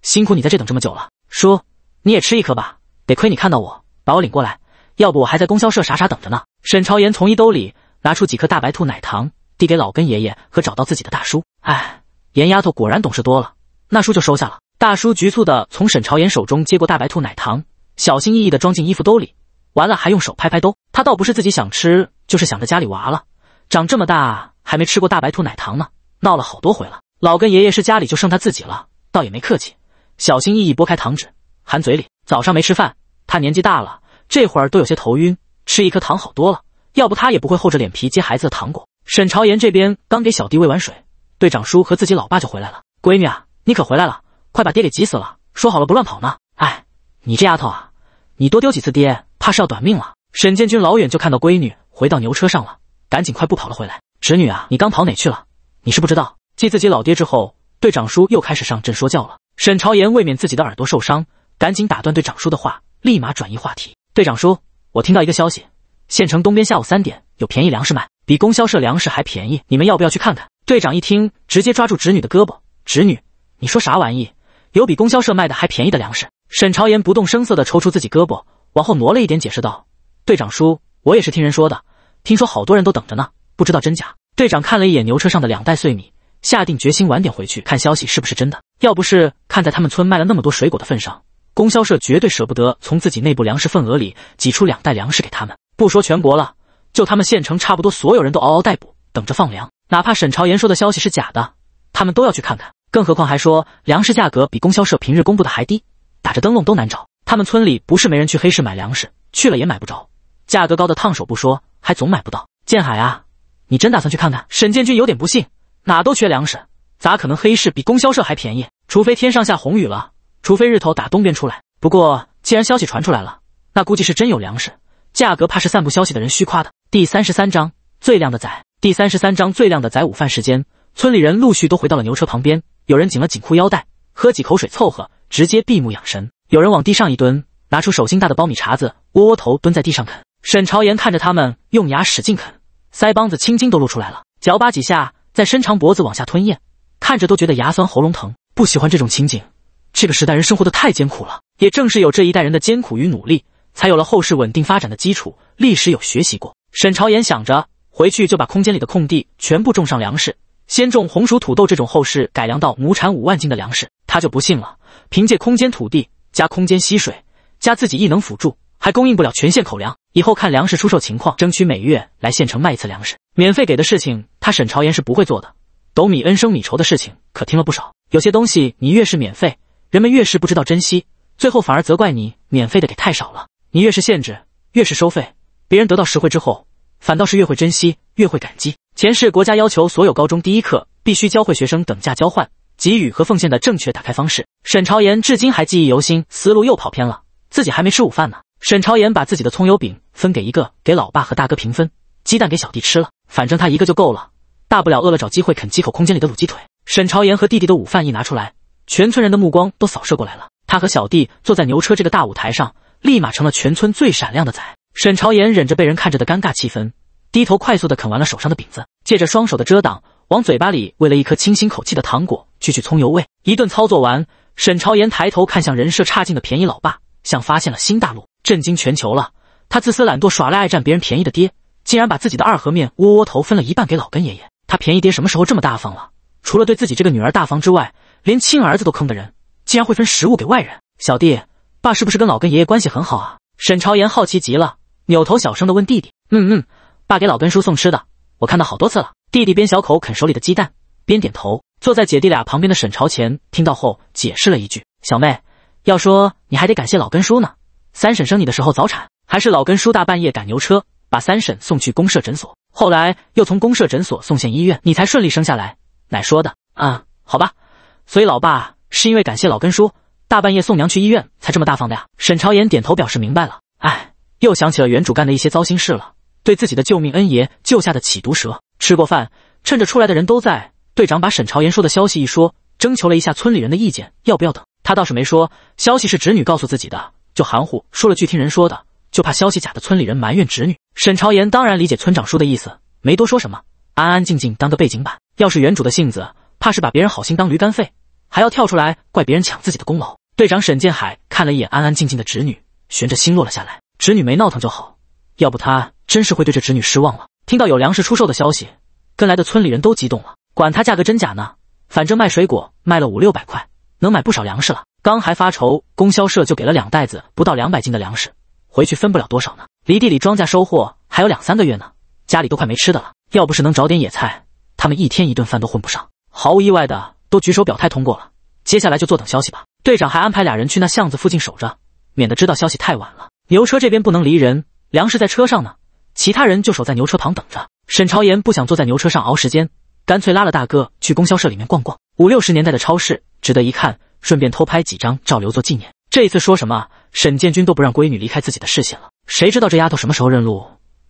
辛苦你在这等这么久了，叔你也吃一颗吧。得亏你看到我，把我领过来，要不我还在供销社傻傻等着呢。沈朝言从衣兜里拿出几颗大白兔奶糖，递给老根爷爷和找到自己的大叔。哎，严丫头果然懂事多了，那叔就收下了。大叔局促的从沈朝言手中接过大白兔奶糖，小心翼翼的装进衣服兜里，完了还用手拍拍兜。他倒不是自己想吃，就是想着家里娃了，长这么大还没吃过大白兔奶糖呢，闹了好多回了。老根爷爷是家里就剩他自己了，倒也没客气。小心翼翼拨开糖纸，含嘴里。早上没吃饭，他年纪大了，这会儿都有些头晕。吃一颗糖好多了，要不他也不会厚着脸皮接孩子的糖果。沈朝言这边刚给小弟喂完水，队长叔和自己老爸就回来了。闺女啊，你可回来了，快把爹给急死了。说好了不乱跑呢，哎，你这丫头啊，你多丢几次爹，怕是要短命了。沈建军老远就看到闺女回到牛车上了，赶紧快步跑了回来。侄女啊，你刚跑哪去了？你是不知道，继自己老爹之后，队长叔又开始上阵说教了。沈朝言未免自己的耳朵受伤，赶紧打断队长叔的话，立马转移话题。队长叔，我听到一个消息，县城东边下午三点有便宜粮食卖，比供销社粮食还便宜，你们要不要去看看？队长一听，直接抓住侄女的胳膊：“侄女，你说啥玩意？有比供销社卖的还便宜的粮食？”沈朝言不动声色地抽出自己胳膊，往后挪了一点，解释道：“队长叔，我也是听人说的，听说好多人都等着呢，不知道真假。”队长看了一眼牛车上的两袋碎米。下定决心晚点回去看消息是不是真的。要不是看在他们村卖了那么多水果的份上，供销社绝对舍不得从自己内部粮食份额里挤出两袋粮食给他们。不说全国了，就他们县城，差不多所有人都嗷嗷待哺，等着放粮。哪怕沈朝言说的消息是假的，他们都要去看看。更何况还说粮食价格比供销社平日公布的还低，打着灯笼都难找。他们村里不是没人去黑市买粮食，去了也买不着，价格高的烫手不说，还总买不到。建海啊，你真打算去看看？沈建军有点不信。哪都缺粮食，咋可能黑市比供销社还便宜？除非天上下红雨了，除非日头打东边出来。不过，既然消息传出来了，那估计是真有粮食，价格怕是散布消息的人虚夸的。第三十三章最靓的仔。第三十三章最靓的仔。午饭时间，村里人陆续都回到了牛车旁边，有人紧了紧裤腰带，喝几口水凑合，直接闭目养神；有人往地上一蹲，拿出手心大的苞米茬子窝窝头，蹲在地上啃。沈朝言看着他们用牙使劲啃，腮帮子青筋都露出来了，嚼吧几下。在伸长脖子往下吞咽，看着都觉得牙酸喉咙疼。不喜欢这种情景。这个时代人生活的太艰苦了。也正是有这一代人的艰苦与努力，才有了后世稳定发展的基础。历史有学习过。沈朝言想着，回去就把空间里的空地全部种上粮食，先种红薯、土豆这种后世改良到亩产五万斤的粮食。他就不信了，凭借空间土地加空间吸水加自己异能辅助。还供应不了全县口粮，以后看粮食出售情况，争取每月来县城卖一次粮食。免费给的事情，他沈朝言是不会做的。斗米恩，升米仇的事情可听了不少。有些东西你越是免费，人们越是不知道珍惜，最后反而责怪你免费的给太少了。你越是限制，越是收费，别人得到实惠之后，反倒是越会珍惜，越会感激。前世国家要求所有高中第一课必须教会学生等价交换、给予和奉献的正确打开方式。沈朝言至今还记忆犹新。思路又跑偏了，自己还没吃午饭呢。沈朝言把自己的葱油饼分给一个，给老爸和大哥平分，鸡蛋给小弟吃了，反正他一个就够了，大不了饿了找机会啃几口空间里的卤鸡腿。沈朝言和弟弟的午饭一拿出来，全村人的目光都扫射过来了，他和小弟坐在牛车这个大舞台上，立马成了全村最闪亮的仔。沈朝言忍着被人看着的尴尬气氛，低头快速的啃完了手上的饼子，借着双手的遮挡，往嘴巴里喂了一颗清新口气的糖果，去去葱油味。一顿操作完，沈朝言抬头看向人设差劲的便宜老爸，像发现了新大陆。震惊全球了！他自私懒惰耍赖爱占别人便宜的爹，竟然把自己的二合面窝窝头分了一半给老根爷爷。他便宜爹什么时候这么大方了？除了对自己这个女儿大方之外，连亲儿子都坑的人，竟然会分食物给外人？小弟，爸是不是跟老根爷爷关系很好啊？沈朝言好奇极了，扭头小声的问弟弟：“嗯嗯，爸给老根叔送吃的，我看到好多次了。”弟弟边小口啃手里的鸡蛋，边点头。坐在姐弟俩旁边的沈朝前听到后解释了一句：“小妹，要说你还得感谢老根叔呢。”三婶生你的时候早产，还是老根叔大半夜赶牛车把三婶送去公社诊所，后来又从公社诊所送县医院，你才顺利生下来。奶说的啊，好吧，所以老爸是因为感谢老根叔大半夜送娘去医院才这么大方的呀。沈朝言点头表示明白了。哎，又想起了原主干的一些糟心事了，对自己的救命恩爷救下的起毒蛇。吃过饭，趁着出来的人都在，队长把沈朝言说的消息一说，征求了一下村里人的意见，要不要等？他倒是没说，消息是侄女告诉自己的。就含糊说了句听人说的，就怕消息假的，村里人埋怨侄女。沈朝言当然理解村长叔的意思，没多说什么，安安静静当个背景板。要是原主的性子，怕是把别人好心当驴肝肺，还要跳出来怪别人抢自己的功劳。队长沈建海看了一眼安安静静的侄女，悬着心落了下来。侄女没闹腾就好，要不他真是会对这侄女失望了。听到有粮食出售的消息，跟来的村里人都激动了，管他价格真假呢，反正卖水果卖了五六百块，能买不少粮食了。刚还发愁，供销社就给了两袋子，不到两百斤的粮食，回去分不了多少呢。离地里庄稼收获还有两三个月呢，家里都快没吃的了。要不是能找点野菜，他们一天一顿饭都混不上。毫无意外的，都举手表态通过了。接下来就坐等消息吧。队长还安排俩人去那巷子附近守着，免得知道消息太晚了。牛车这边不能离人，粮食在车上呢。其他人就守在牛车旁等着。沈朝言不想坐在牛车上熬时间，干脆拉了大哥去供销社里面逛逛。五六十年代的超市，值得一看。顺便偷拍几张照留作纪念。这一次说什么沈建军都不让闺女离开自己的视线了。谁知道这丫头什么时候认路，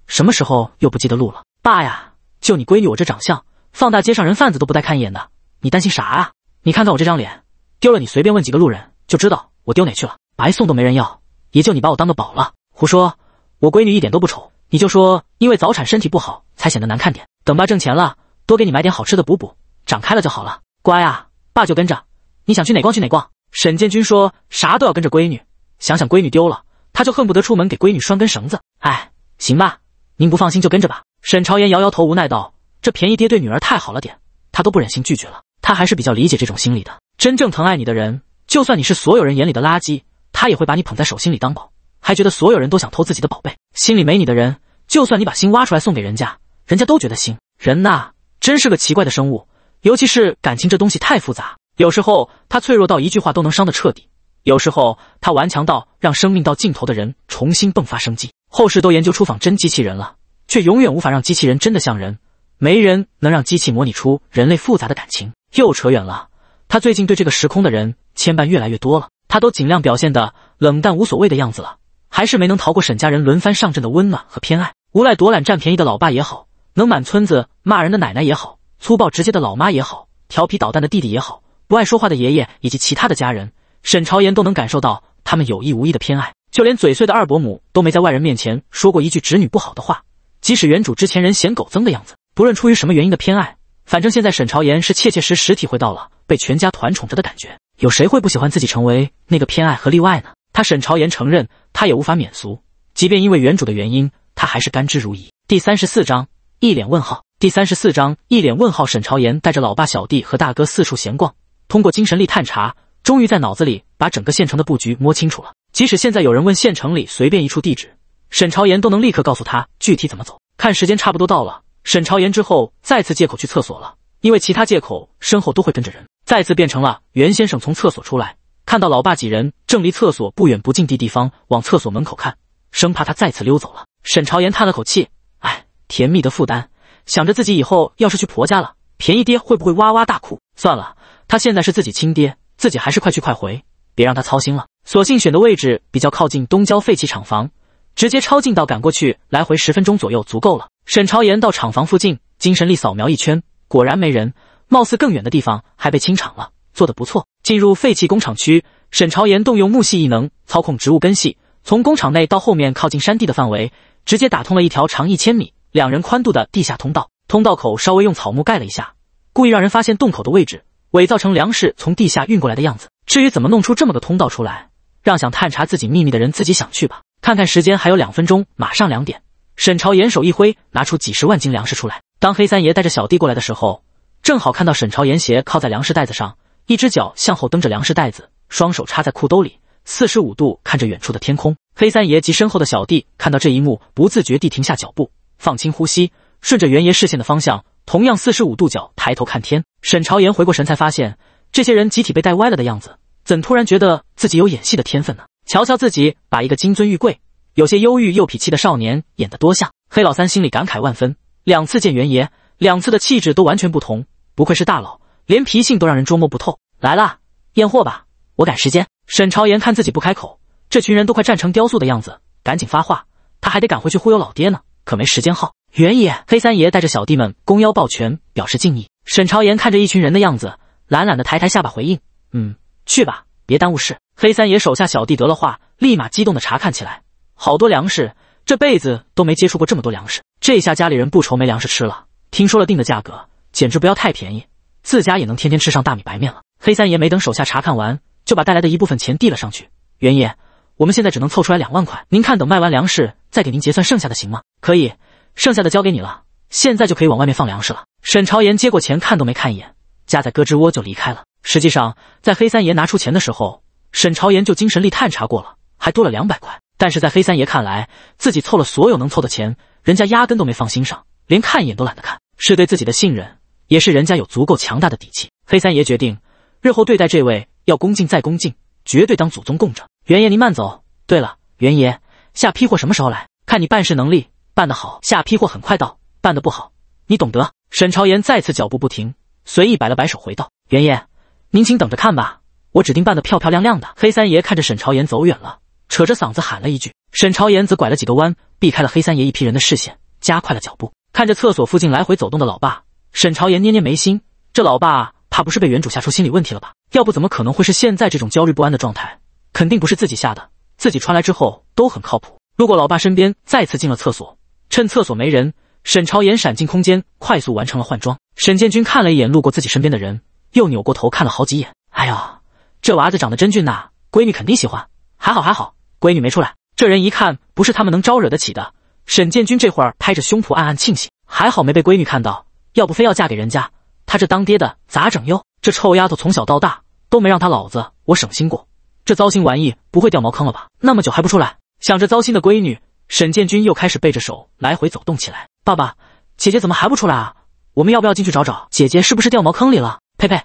什么时候又不记得路了？爸呀，就你闺女我这长相，放大街上人贩子都不带看一眼的。你担心啥啊？你看看我这张脸，丢了你随便问几个路人就知道我丢哪去了。白送都没人要，也就你把我当个宝了。胡说，我闺女一点都不丑，你就说因为早产身体不好才显得难看点。等爸挣钱了，多给你买点好吃的补补，长开了就好了。乖啊，爸就跟着。你想去哪逛去哪逛。沈建军说啥都要跟着闺女，想想闺女丢了，他就恨不得出门给闺女拴根绳子。哎，行吧，您不放心就跟着吧。沈朝言摇摇头，无奈道：“这便宜爹对女儿太好了点，他都不忍心拒绝了。他还是比较理解这种心理的。真正疼爱你的人，就算你是所有人眼里的垃圾，他也会把你捧在手心里当宝，还觉得所有人都想偷自己的宝贝。心里没你的人，就算你把心挖出来送给人家，人家都觉得心人呐，真是个奇怪的生物。尤其是感情这东西太复杂。”有时候他脆弱到一句话都能伤得彻底，有时候他顽强到让生命到尽头的人重新迸发生机。后世都研究出仿真机器人了，却永远无法让机器人真的像人。没人能让机器模拟出人类复杂的感情。又扯远了。他最近对这个时空的人牵绊越来越多了，他都尽量表现的冷淡无所谓的样子了，还是没能逃过沈家人轮番上阵的温暖和偏爱。无赖夺懒占便宜的老爸也好，能满村子骂人的奶奶也好，粗暴直接的老妈也好，调皮捣蛋的弟弟也好。不爱说话的爷爷以及其他的家人，沈朝言都能感受到他们有意无意的偏爱，就连嘴碎的二伯母都没在外人面前说过一句侄女不好的话。即使原主之前人嫌狗憎的样子，不论出于什么原因的偏爱，反正现在沈朝言是切切实实体会到了被全家团宠着的感觉。有谁会不喜欢自己成为那个偏爱和例外呢？他沈朝言承认，他也无法免俗，即便因为原主的原因，他还是甘之如饴。第三十四章一脸问号。第三十四章一脸问号。沈朝言带着老爸、小弟和大哥四处闲逛。通过精神力探查，终于在脑子里把整个县城的布局摸清楚了。即使现在有人问县城里随便一处地址，沈朝言都能立刻告诉他具体怎么走。看时间差不多到了，沈朝言之后再次借口去厕所了，因为其他借口身后都会跟着人。再次变成了袁先生从厕所出来，看到老爸几人正离厕所不远不近的地方往厕所门口看，生怕他再次溜走了。沈朝言叹了口气，哎，甜蜜的负担，想着自己以后要是去婆家了，便宜爹会不会哇哇大哭？算了。他现在是自己亲爹，自己还是快去快回，别让他操心了。索性选的位置比较靠近东郊废弃厂房，直接抄近道赶过去，来回十分钟左右足够了。沈朝言到厂房附近，精神力扫描一圈，果然没人，貌似更远的地方还被清场了，做得不错。进入废弃工厂区，沈朝言动用木系异能操控植物根系，从工厂内到后面靠近山地的范围，直接打通了一条长一千米、两人宽度的地下通道。通道口稍微用草木盖了一下，故意让人发现洞口的位置。伪造成粮食从地下运过来的样子。至于怎么弄出这么个通道出来，让想探查自己秘密的人自己想去吧。看看时间，还有两分钟，马上两点。沈朝严手一挥，拿出几十万斤粮食出来。当黑三爷带着小弟过来的时候，正好看到沈朝严斜靠在粮食袋子上，一只脚向后蹬着粮食袋子，双手插在裤兜里，四十五度看着远处的天空。黑三爷及身后的小弟看到这一幕，不自觉地停下脚步，放轻呼吸，顺着袁爷视线的方向。同样四十五度角抬头看天，沈朝言回过神才发现，这些人集体被带歪了的样子，怎突然觉得自己有演戏的天分呢？瞧瞧自己把一个金尊玉贵、有些忧郁又痞气的少年演得多像！黑老三心里感慨万分，两次见袁爷，两次的气质都完全不同，不愧是大佬，连脾性都让人捉摸不透。来啦，验货吧，我赶时间。沈朝言看自己不开口，这群人都快站成雕塑的样子，赶紧发话，他还得赶回去忽悠老爹呢，可没时间耗。袁爷，黑三爷带着小弟们弓腰抱拳，表示敬意。沈朝言看着一群人的样子，懒懒的抬抬下巴回应：“嗯，去吧，别耽误事。”黑三爷手下小弟得了话，立马激动的查看起来。好多粮食，这辈子都没接触过这么多粮食，这下家里人不愁没粮食吃了。听说了定的价格，简直不要太便宜，自家也能天天吃上大米白面了。黑三爷没等手下查看完，就把带来的一部分钱递了上去：“袁爷，我们现在只能凑出来两万块，您看等卖完粮食再给您结算剩下的行吗？可以。”剩下的交给你了，现在就可以往外面放粮食了。沈朝言接过钱，看都没看一眼，夹在胳肢窝就离开了。实际上，在黑三爷拿出钱的时候，沈朝言就精神力探查过了，还多了两百块。但是在黑三爷看来，自己凑了所有能凑的钱，人家压根都没放心上，连看一眼都懒得看，是对自己的信任，也是人家有足够强大的底气。黑三爷决定，日后对待这位要恭敬再恭敬，绝对当祖宗供着。袁爷您慢走。对了，袁爷，下批货什么时候来？看你办事能力。办得好，下批货很快到；办得不好，你懂得。沈朝言再次脚步不停，随意摆了摆手，回道：“元爷，您请等着看吧，我指定办得漂漂亮亮的。”黑三爷看着沈朝言走远了，扯着嗓子喊了一句。沈朝言则拐了几个弯，避开了黑三爷一批人的视线，加快了脚步。看着厕所附近来回走动的老爸，沈朝言捏捏眉心，这老爸怕不是被原主吓出心理问题了吧？要不怎么可能会是现在这种焦虑不安的状态？肯定不是自己吓的，自己穿来之后都很靠谱。路过老爸身边，再次进了厕所。趁厕所没人，沈朝言闪进空间，快速完成了换装。沈建军看了一眼路过自己身边的人，又扭过头看了好几眼。哎呀，这娃子长得真俊呐，闺女肯定喜欢。还好还好，闺女没出来。这人一看不是他们能招惹得起的。沈建军这会儿拍着胸脯暗暗庆幸，还好没被闺女看到，要不非要嫁给人家，他这当爹的咋整哟？这臭丫头从小到大都没让他老子我省心过，这糟心玩意不会掉茅坑了吧？那么久还不出来，想着糟心的闺女。沈建军又开始背着手来回走动起来。爸爸，姐姐怎么还不出来啊？我们要不要进去找找？姐姐是不是掉茅坑里了？佩佩，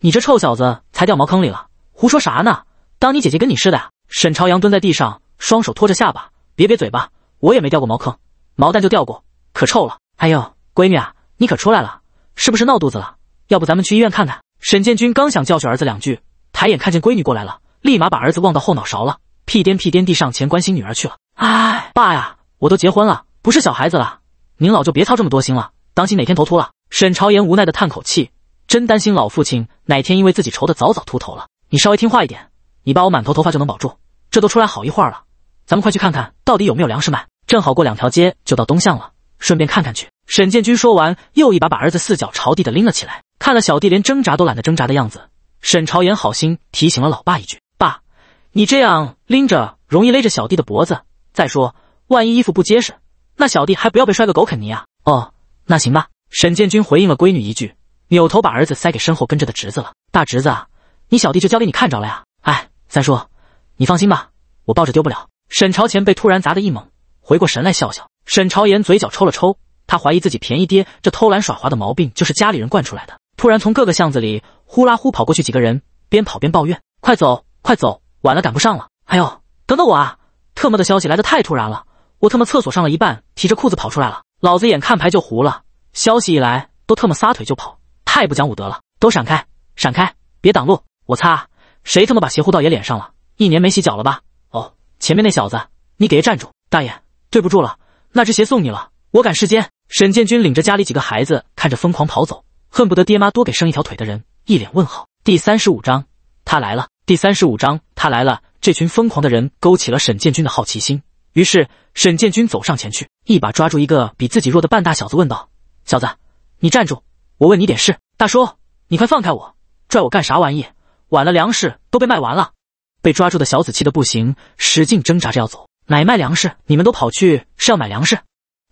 你这臭小子才掉茅坑里了！胡说啥呢？当你姐姐跟你似的？沈朝阳蹲在地上，双手托着下巴，瘪瘪嘴巴。我也没掉过茅坑，毛蛋就掉过，可臭了。哎呦，闺女啊，你可出来了，是不是闹肚子了？要不咱们去医院看看？沈建军刚想教训儿子两句，抬眼看见闺女过来了，立马把儿子忘到后脑勺了，屁颠屁颠地上前关心女儿去了。哎，爸呀，我都结婚了，不是小孩子了，您老就别操这么多心了，当心哪天头秃了。沈朝言无奈的叹口气，真担心老父亲哪天因为自己愁的早早秃头了。你稍微听话一点，你爸我满头头发就能保住。这都出来好一会儿了，咱们快去看看到底有没有粮食卖，正好过两条街就到东巷了，顺便看看去。沈建军说完，又一把把儿子四脚朝地的拎了起来，看了小弟连挣扎都懒得挣扎的样子，沈朝言好心提醒了老爸一句：爸，你这样拎着容易勒着小弟的脖子。再说，万一衣服不结实，那小弟还不要被摔个狗啃泥啊？哦，那行吧。沈建军回应了闺女一句，扭头把儿子塞给身后跟着的侄子了。大侄子啊，你小弟就交给你看着了呀。哎，三叔，你放心吧，我抱着丢不了。沈朝前被突然砸得一猛，回过神来笑笑。沈朝言嘴角抽了抽，他怀疑自己便宜爹这偷懒耍滑的毛病就是家里人惯出来的。突然从各个巷子里呼啦呼跑过去几个人，边跑边抱怨：“快走快走，晚了赶不上了。”还有，等等我啊！特么的消息来的太突然了，我特么厕所上了一半，提着裤子跑出来了。老子眼看牌就糊了，消息一来，都特么撒腿就跑，太不讲武德了。都闪开，闪开，别挡路。我擦，谁特么把鞋糊到爷脸上了？一年没洗脚了吧？哦，前面那小子，你给爷站住！大爷，对不住了，那只鞋送你了，我赶时间。沈建军领着家里几个孩子看着疯狂跑走，恨不得爹妈多给生一条腿的人，一脸问号。第三十五章，他来了。第三十五章，他来了。这群疯狂的人勾起了沈建军的好奇心，于是沈建军走上前去，一把抓住一个比自己弱的半大小子，问道：“小子，你站住！我问你点事。”“大叔，你快放开我！拽我干啥玩意？晚了粮食都被卖完了。”被抓住的小子气得不行，使劲挣扎着要走。“买卖粮食，你们都跑去是要买粮食？”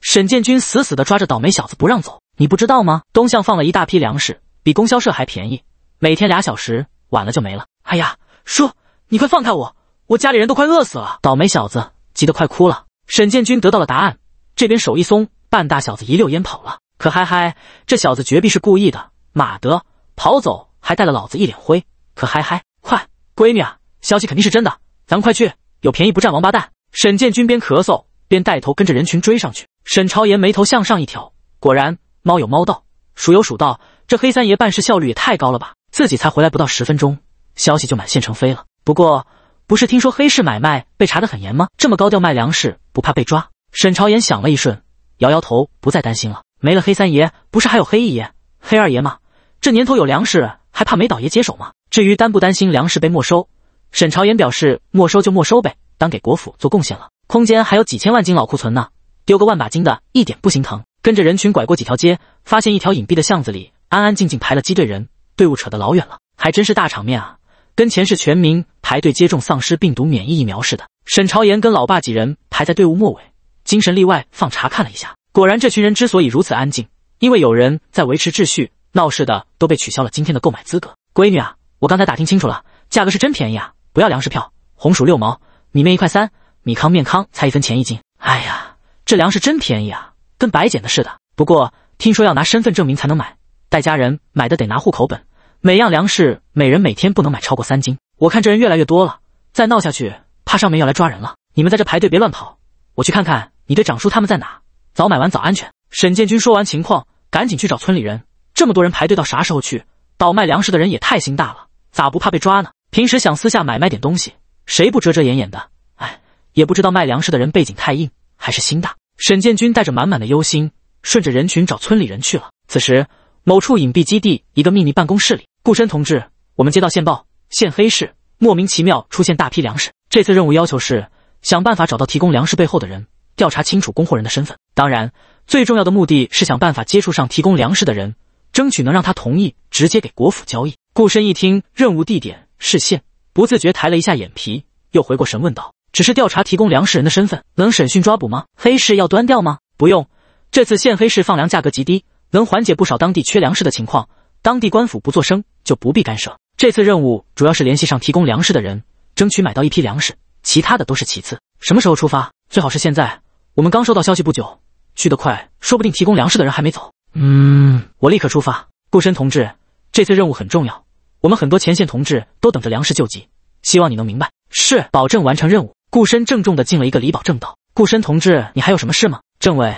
沈建军死死地抓着倒霉小子不让走。“你不知道吗？东巷放了一大批粮食，比供销社还便宜，每天俩小时，晚了就没了。”“哎呀，叔，你快放开我！”我家里人都快饿死了，倒霉小子急得快哭了。沈建军得到了答案，这边手一松，半大小子一溜烟跑了。可嗨嗨，这小子绝壁是故意的！马德，跑走还带了老子一脸灰。可嗨嗨，快，闺女啊，消息肯定是真的，咱们快去，有便宜不占王八蛋。沈建军边咳嗽边带头跟着人群追上去。沈朝言眉头向上一挑，果然猫有猫道，鼠有鼠道，这黑三爷办事效率也太高了吧？自己才回来不到十分钟，消息就满县城飞了。不过。不是听说黑市买卖被查得很严吗？这么高调卖粮食，不怕被抓？沈朝言想了一瞬，摇摇头，不再担心了。没了黑三爷，不是还有黑一爷、黑二爷吗？这年头有粮食，还怕没倒爷接手吗？至于担不担心粮食被没收，沈朝言表示没收就没收呗，当给国府做贡献了。空间还有几千万斤老库存呢，丢个万把斤的一点不心疼。跟着人群拐过几条街，发现一条隐蔽的巷子里，安安静静排了积队人，队伍扯得老远了，还真是大场面啊！跟前世全民排队接种丧尸病毒免疫疫苗似的，沈朝言跟老爸几人排在队伍末尾，精神力外放查看了一下，果然这群人之所以如此安静，因为有人在维持秩序，闹事的都被取消了今天的购买资格。闺女啊，我刚才打听清楚了，价格是真便宜啊，不要粮食票，红薯六毛，米面一块三，米糠面糠才一分钱一斤。哎呀，这粮食真便宜啊，跟白捡的似的。不过听说要拿身份证明才能买，带家人买的得拿户口本。每样粮食每人每天不能买超过三斤。我看这人越来越多了，再闹下去，怕上面要来抓人了。你们在这排队，别乱跑。我去看看你对长叔他们在哪，早买完早安全。沈建军说完情况，赶紧去找村里人。这么多人排队到啥时候去？倒卖粮食的人也太心大了，咋不怕被抓呢？平时想私下买卖点东西，谁不遮遮掩掩的？哎，也不知道卖粮食的人背景太硬还是心大。沈建军带着满满的忧心，顺着人群找村里人去了。此时，某处隐蔽基地一个秘密办公室里。顾深同志，我们接到线报，县黑市莫名其妙出现大批粮食。这次任务要求是想办法找到提供粮食背后的人，调查清楚供货人的身份。当然，最重要的目的是想办法接触上提供粮食的人，争取能让他同意直接给国府交易。顾深一听任务地点是县，不自觉抬了一下眼皮，又回过神问道：“只是调查提供粮食人的身份，能审讯抓捕吗？黑市要端掉吗？”“不用，这次县黑市放粮价格极低，能缓解不少当地缺粮食的情况。”当地官府不作声，就不必干涉。这次任务主要是联系上提供粮食的人，争取买到一批粮食，其他的都是其次。什么时候出发？最好是现在。我们刚收到消息不久，去得快，说不定提供粮食的人还没走。嗯，我立刻出发。顾深同志，这次任务很重要，我们很多前线同志都等着粮食救济，希望你能明白。是，保证完成任务。顾深郑重的敬了一个礼，保证道：“顾深同志，你还有什么事吗？”政委，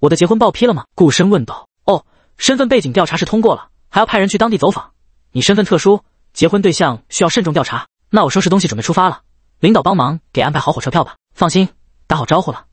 我的结婚报批了吗？顾深问道。“哦，身份背景调查是通过了。”还要派人去当地走访，你身份特殊，结婚对象需要慎重调查。那我收拾东西准备出发了，领导帮忙给安排好火车票吧。放心，打好招呼了，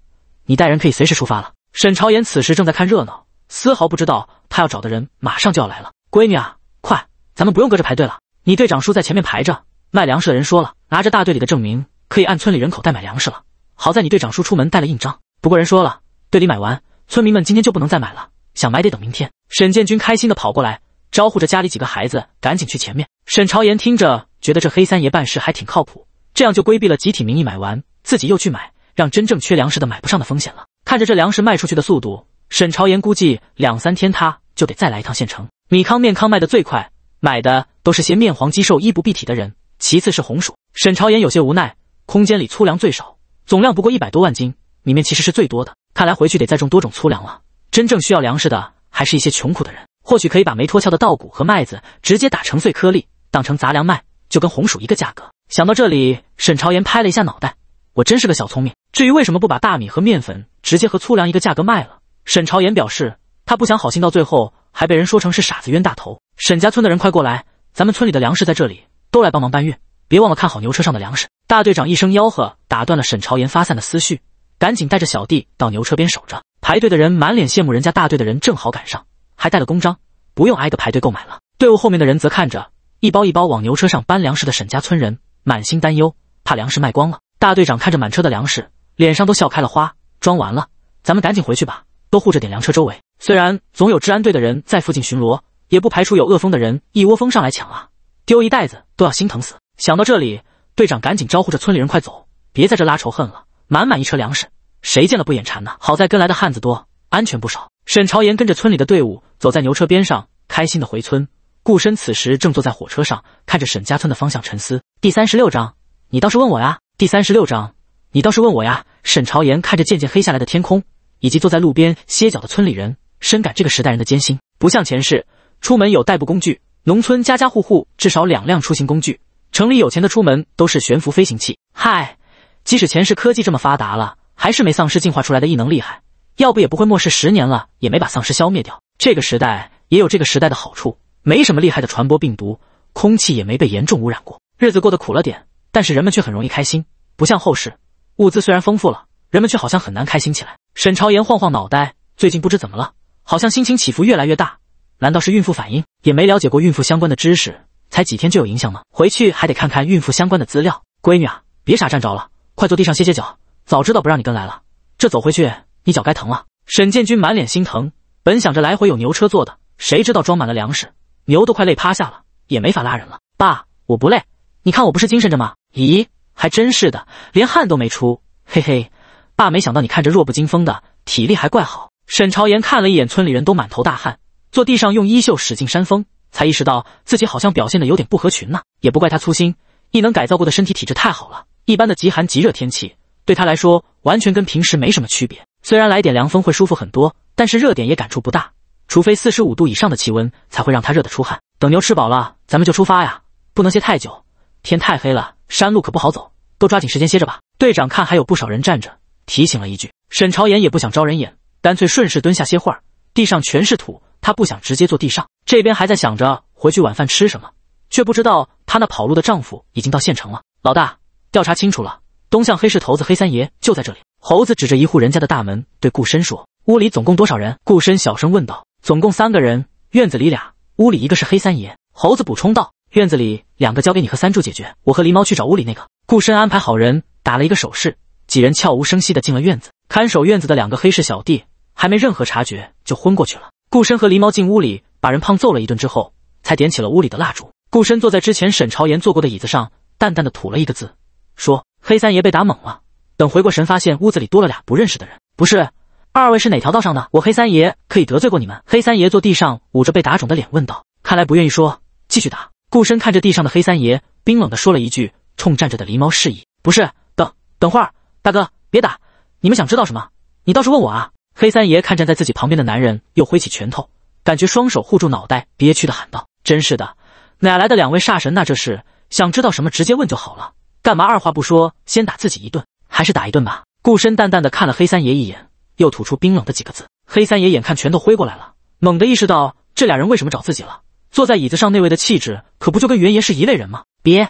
你带人可以随时出发了。沈朝言此时正在看热闹，丝毫不知道他要找的人马上就要来了。闺女啊，快，咱们不用隔着排队了。你队长叔在前面排着，卖粮食的人说了，拿着大队里的证明可以按村里人口代买粮食了。好在你队长叔出门带了印章，不过人说了，队里买完，村民们今天就不能再买了，想买得等明天。沈建军开心的跑过来。招呼着家里几个孩子，赶紧去前面。沈朝言听着，觉得这黑三爷办事还挺靠谱，这样就规避了集体名义买完，自己又去买，让真正缺粮食的买不上的风险了。看着这粮食卖出去的速度，沈朝言估计两三天他就得再来一趟县城。米糠、面糠卖得最快，买的都是些面黄肌瘦、衣不蔽体的人。其次是红薯。沈朝言有些无奈，空间里粗粮最少，总量不过一百多万斤，米面其实是最多的。看来回去得再种多种粗粮了。真正需要粮食的，还是一些穷苦的人。或许可以把没脱壳的稻谷和麦子直接打成碎颗粒，当成杂粮卖，就跟红薯一个价格。想到这里，沈朝言拍了一下脑袋，我真是个小聪明。至于为什么不把大米和面粉直接和粗粮一个价格卖了，沈朝言表示他不想好心到最后还被人说成是傻子冤大头。沈家村的人快过来，咱们村里的粮食在这里，都来帮忙搬运，别忘了看好牛车上的粮食。大队长一声吆喝，打断了沈朝言发散的思绪，赶紧带着小弟到牛车边守着。排队的人满脸羡慕，人家大队的人正好赶上。还带了公章，不用挨个排队购买了。队伍后面的人则看着一包一包往牛车上搬粮食的沈家村人，满心担忧，怕粮食卖光了。大队长看着满车的粮食，脸上都笑开了花。装完了，咱们赶紧回去吧，多护着点粮车周围。虽然总有治安队的人在附近巡逻，也不排除有恶风的人一窝蜂上来抢啊，丢一袋子都要心疼死。想到这里，队长赶紧招呼着村里人快走，别在这拉仇恨了。满满一车粮食，谁见了不眼馋呢？好在跟来的汉子多，安全不少。沈朝言跟着村里的队伍走在牛车边上，开心地回村。顾深此时正坐在火车上，看着沈家村的方向沉思。第三十六章，你倒是问我呀！第三十六章，你倒是问我呀！沈朝言看着渐渐黑下来的天空，以及坐在路边歇脚的村里人，深感这个时代人的艰辛。不像前世，出门有代步工具，农村家家户户至少两辆出行工具，城里有钱的出门都是悬浮飞行器。嗨，即使前世科技这么发达了，还是没丧尸进化出来的异能厉害。要不也不会末世十年了，也没把丧尸消灭掉。这个时代也有这个时代的好处，没什么厉害的传播病毒，空气也没被严重污染过，日子过得苦了点，但是人们却很容易开心，不像后世，物资虽然丰富了，人们却好像很难开心起来。沈朝言晃晃脑袋，最近不知怎么了，好像心情起伏越来越大，难道是孕妇反应？也没了解过孕妇相关的知识，才几天就有影响吗？回去还得看看孕妇相关的资料。闺女啊，别傻站着了，快坐地上歇歇脚。早知道不让你跟来了，这走回去。你脚该疼了，沈建军满脸心疼。本想着来回有牛车坐的，谁知道装满了粮食，牛都快累趴下了，也没法拉人了。爸，我不累，你看我不是精神着吗？咦，还真是的，连汗都没出，嘿嘿，爸没想到你看着弱不禁风的，体力还怪好。沈朝言看了一眼村里人，都满头大汗，坐地上用衣袖使劲扇风，才意识到自己好像表现的有点不合群呢。也不怪他粗心，异能改造过的身体体质太好了，一般的极寒极热天气对他来说完全跟平时没什么区别。虽然来点凉风会舒服很多，但是热点也感触不大，除非四十五度以上的气温才会让他热得出汗。等牛吃饱了，咱们就出发呀，不能歇太久，天太黑了，山路可不好走，都抓紧时间歇着吧。队长看还有不少人站着，提醒了一句。沈朝言也不想招人眼，干脆顺势蹲下歇会儿。地上全是土，他不想直接坐地上。这边还在想着回去晚饭吃什么，却不知道他那跑路的丈夫已经到县城了。老大，调查清楚了，东巷黑市头子黑三爷就在这里。猴子指着一户人家的大门，对顾深说：“屋里总共多少人？”顾深小声问道：“总共三个人，院子里俩，屋里一个是黑三爷。”猴子补充道：“院子里两个交给你和三柱解决，我和狸猫去找屋里那个。”顾深安排好人，打了一个手势，几人悄无声息的进了院子。看守院子的两个黑市小弟还没任何察觉，就昏过去了。顾深和狸猫进屋里，把人胖揍了一顿之后，才点起了屋里的蜡烛。顾深坐在之前沈朝言坐过的椅子上，淡淡的吐了一个字，说：“黑三爷被打懵了。”等回过神，发现屋子里多了俩不认识的人。不是，二位是哪条道上的？我黑三爷可以得罪过你们？黑三爷坐地上，捂着被打肿的脸，问道：“看来不愿意说，继续打。”顾深看着地上的黑三爷，冰冷的说了一句，冲站着的狸猫示意：“不是，等等会儿，大哥别打，你们想知道什么，你倒是问我啊。”黑三爷看站在自己旁边的男人，又挥起拳头，感觉双手护住脑袋，憋屈的喊道：“真是的，哪来的两位煞神？那这是想知道什么，直接问就好了，干嘛二话不说先打自己一顿？”还是打一顿吧。顾深淡淡的看了黑三爷一眼，又吐出冰冷的几个字。黑三爷眼看拳头挥过来了，猛地意识到这俩人为什么找自己了。坐在椅子上那位的气质，可不就跟袁爷是一类人吗？别，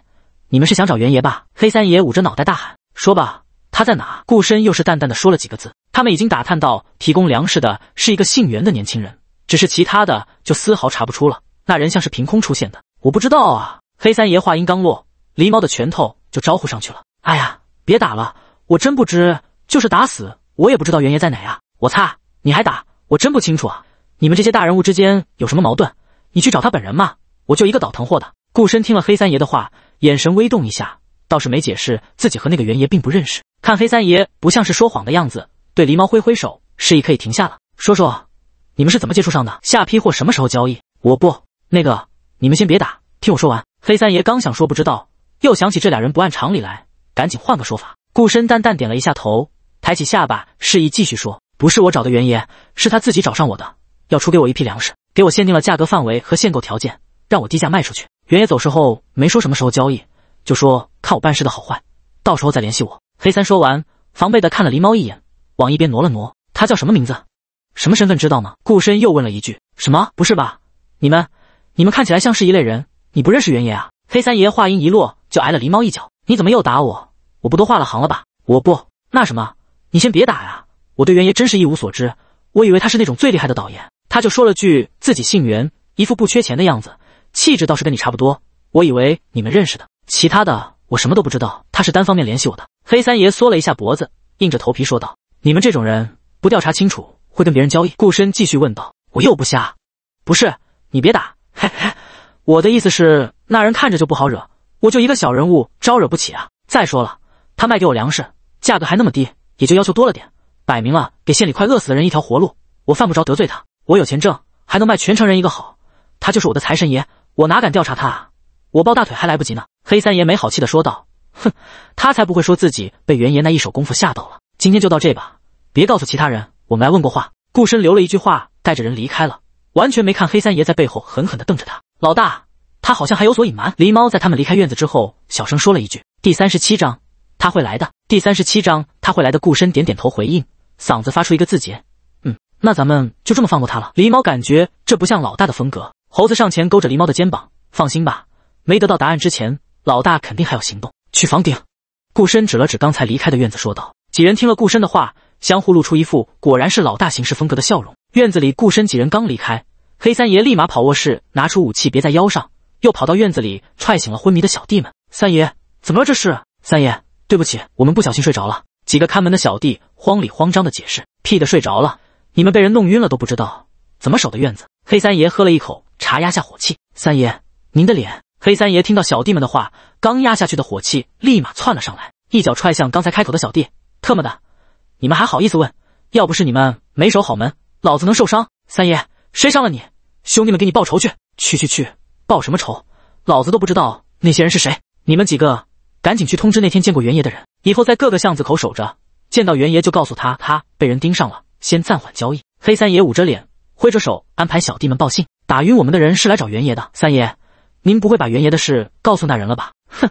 你们是想找袁爷吧？黑三爷捂着脑袋大喊：“说吧，他在哪？”顾深又是淡淡的说了几个字。他们已经打探到提供粮食的是一个姓袁的年轻人，只是其他的就丝毫查不出了。那人像是凭空出现的，我不知道啊。黑三爷话音刚落，狸猫的拳头就招呼上去了。哎呀，别打了！我真不知，就是打死我也不知道元爷在哪啊！我擦，你还打我真不清楚啊！你们这些大人物之间有什么矛盾？你去找他本人嘛！我就一个倒腾货的。顾深听了黑三爷的话，眼神微动一下，倒是没解释自己和那个元爷并不认识。看黑三爷不像是说谎的样子，对狸猫挥挥手，示意可以停下了。说说你们是怎么接触上的？下批货什么时候交易？我不那个，你们先别打，听我说完。黑三爷刚想说不知道，又想起这俩人不按常理来，赶紧换个说法。顾深淡淡点了一下头，抬起下巴示意继续说：“不是我找的袁爷，是他自己找上我的，要出给我一批粮食，给我限定了价格范围和限购条件，让我低价卖出去。袁爷走时候没说什么时候交易，就说看我办事的好坏，到时候再联系我。”黑三说完，防备的看了狸猫一眼，往一边挪了挪。他叫什么名字？什么身份知道吗？顾深又问了一句：“什么？不是吧？你们，你们看起来像是一类人，你不认识袁爷啊？”黑三爷话音一落，就挨了狸猫一脚：“你怎么又打我？”我不都画了行了吧？我不那什么，你先别打呀！我对袁爷真是一无所知，我以为他是那种最厉害的导演，他就说了句自己姓袁，一副不缺钱的样子，气质倒是跟你差不多。我以为你们认识的，其他的我什么都不知道。他是单方面联系我的。黑三爷缩了一下脖子，硬着头皮说道：“你们这种人不调查清楚，会跟别人交易。”顾深继续问道：“我又不瞎，不是你别打，嘿嘿，我的意思是，那人看着就不好惹，我就一个小人物，招惹不起啊！再说了。”他卖给我粮食，价格还那么低，也就要求多了点，摆明了给县里快饿死的人一条活路，我犯不着得罪他。我有钱挣，还能卖全城人一个好，他就是我的财神爷，我哪敢调查他？啊？我抱大腿还来不及呢。黑三爷没好气的说道：“哼，他才不会说自己被袁爷那一手功夫吓到了。今天就到这吧，别告诉其他人我们来问过话。”顾深留了一句话，带着人离开了，完全没看黑三爷在背后狠狠的瞪着他。老大，他好像还有所隐瞒。狸猫在他们离开院子之后，小声说了一句：“第三十七章。”他会来的。第三十七章，他会来的。顾深点点头回应，嗓子发出一个字节：“嗯。”那咱们就这么放过他了？狸猫感觉这不像老大的风格。猴子上前勾着狸猫的肩膀：“放心吧，没得到答案之前，老大肯定还有行动。”去房顶。顾深指了指刚才离开的院子，说道。几人听了顾深的话，相互露出一副果然是老大行事风格的笑容。院子里，顾深几人刚离开，黑三爷立马跑卧室，拿出武器别在腰上，又跑到院子里踹醒了昏迷的小弟们。“三爷，怎么了？这是？”三爷。对不起，我们不小心睡着了。几个看门的小弟慌里慌张的解释：“屁的睡着了，你们被人弄晕了都不知道怎么守的院子。”黑三爷喝了一口茶，压下火气：“三爷，您的脸。”黑三爷听到小弟们的话，刚压下去的火气立马窜了上来，一脚踹向刚才开口的小弟：“特么的，你们还好意思问？要不是你们没守好门，老子能受伤？三爷，谁伤了你？兄弟们给你报仇去！去去去，报什么仇？老子都不知道那些人是谁。你们几个。”赶紧去通知那天见过元爷的人，以后在各个巷子口守着，见到元爷就告诉他，他被人盯上了，先暂缓交易。黑三爷捂着脸，挥着手安排小弟们报信。打晕我们的人是来找元爷的。三爷，您不会把元爷的事告诉那人了吧？哼，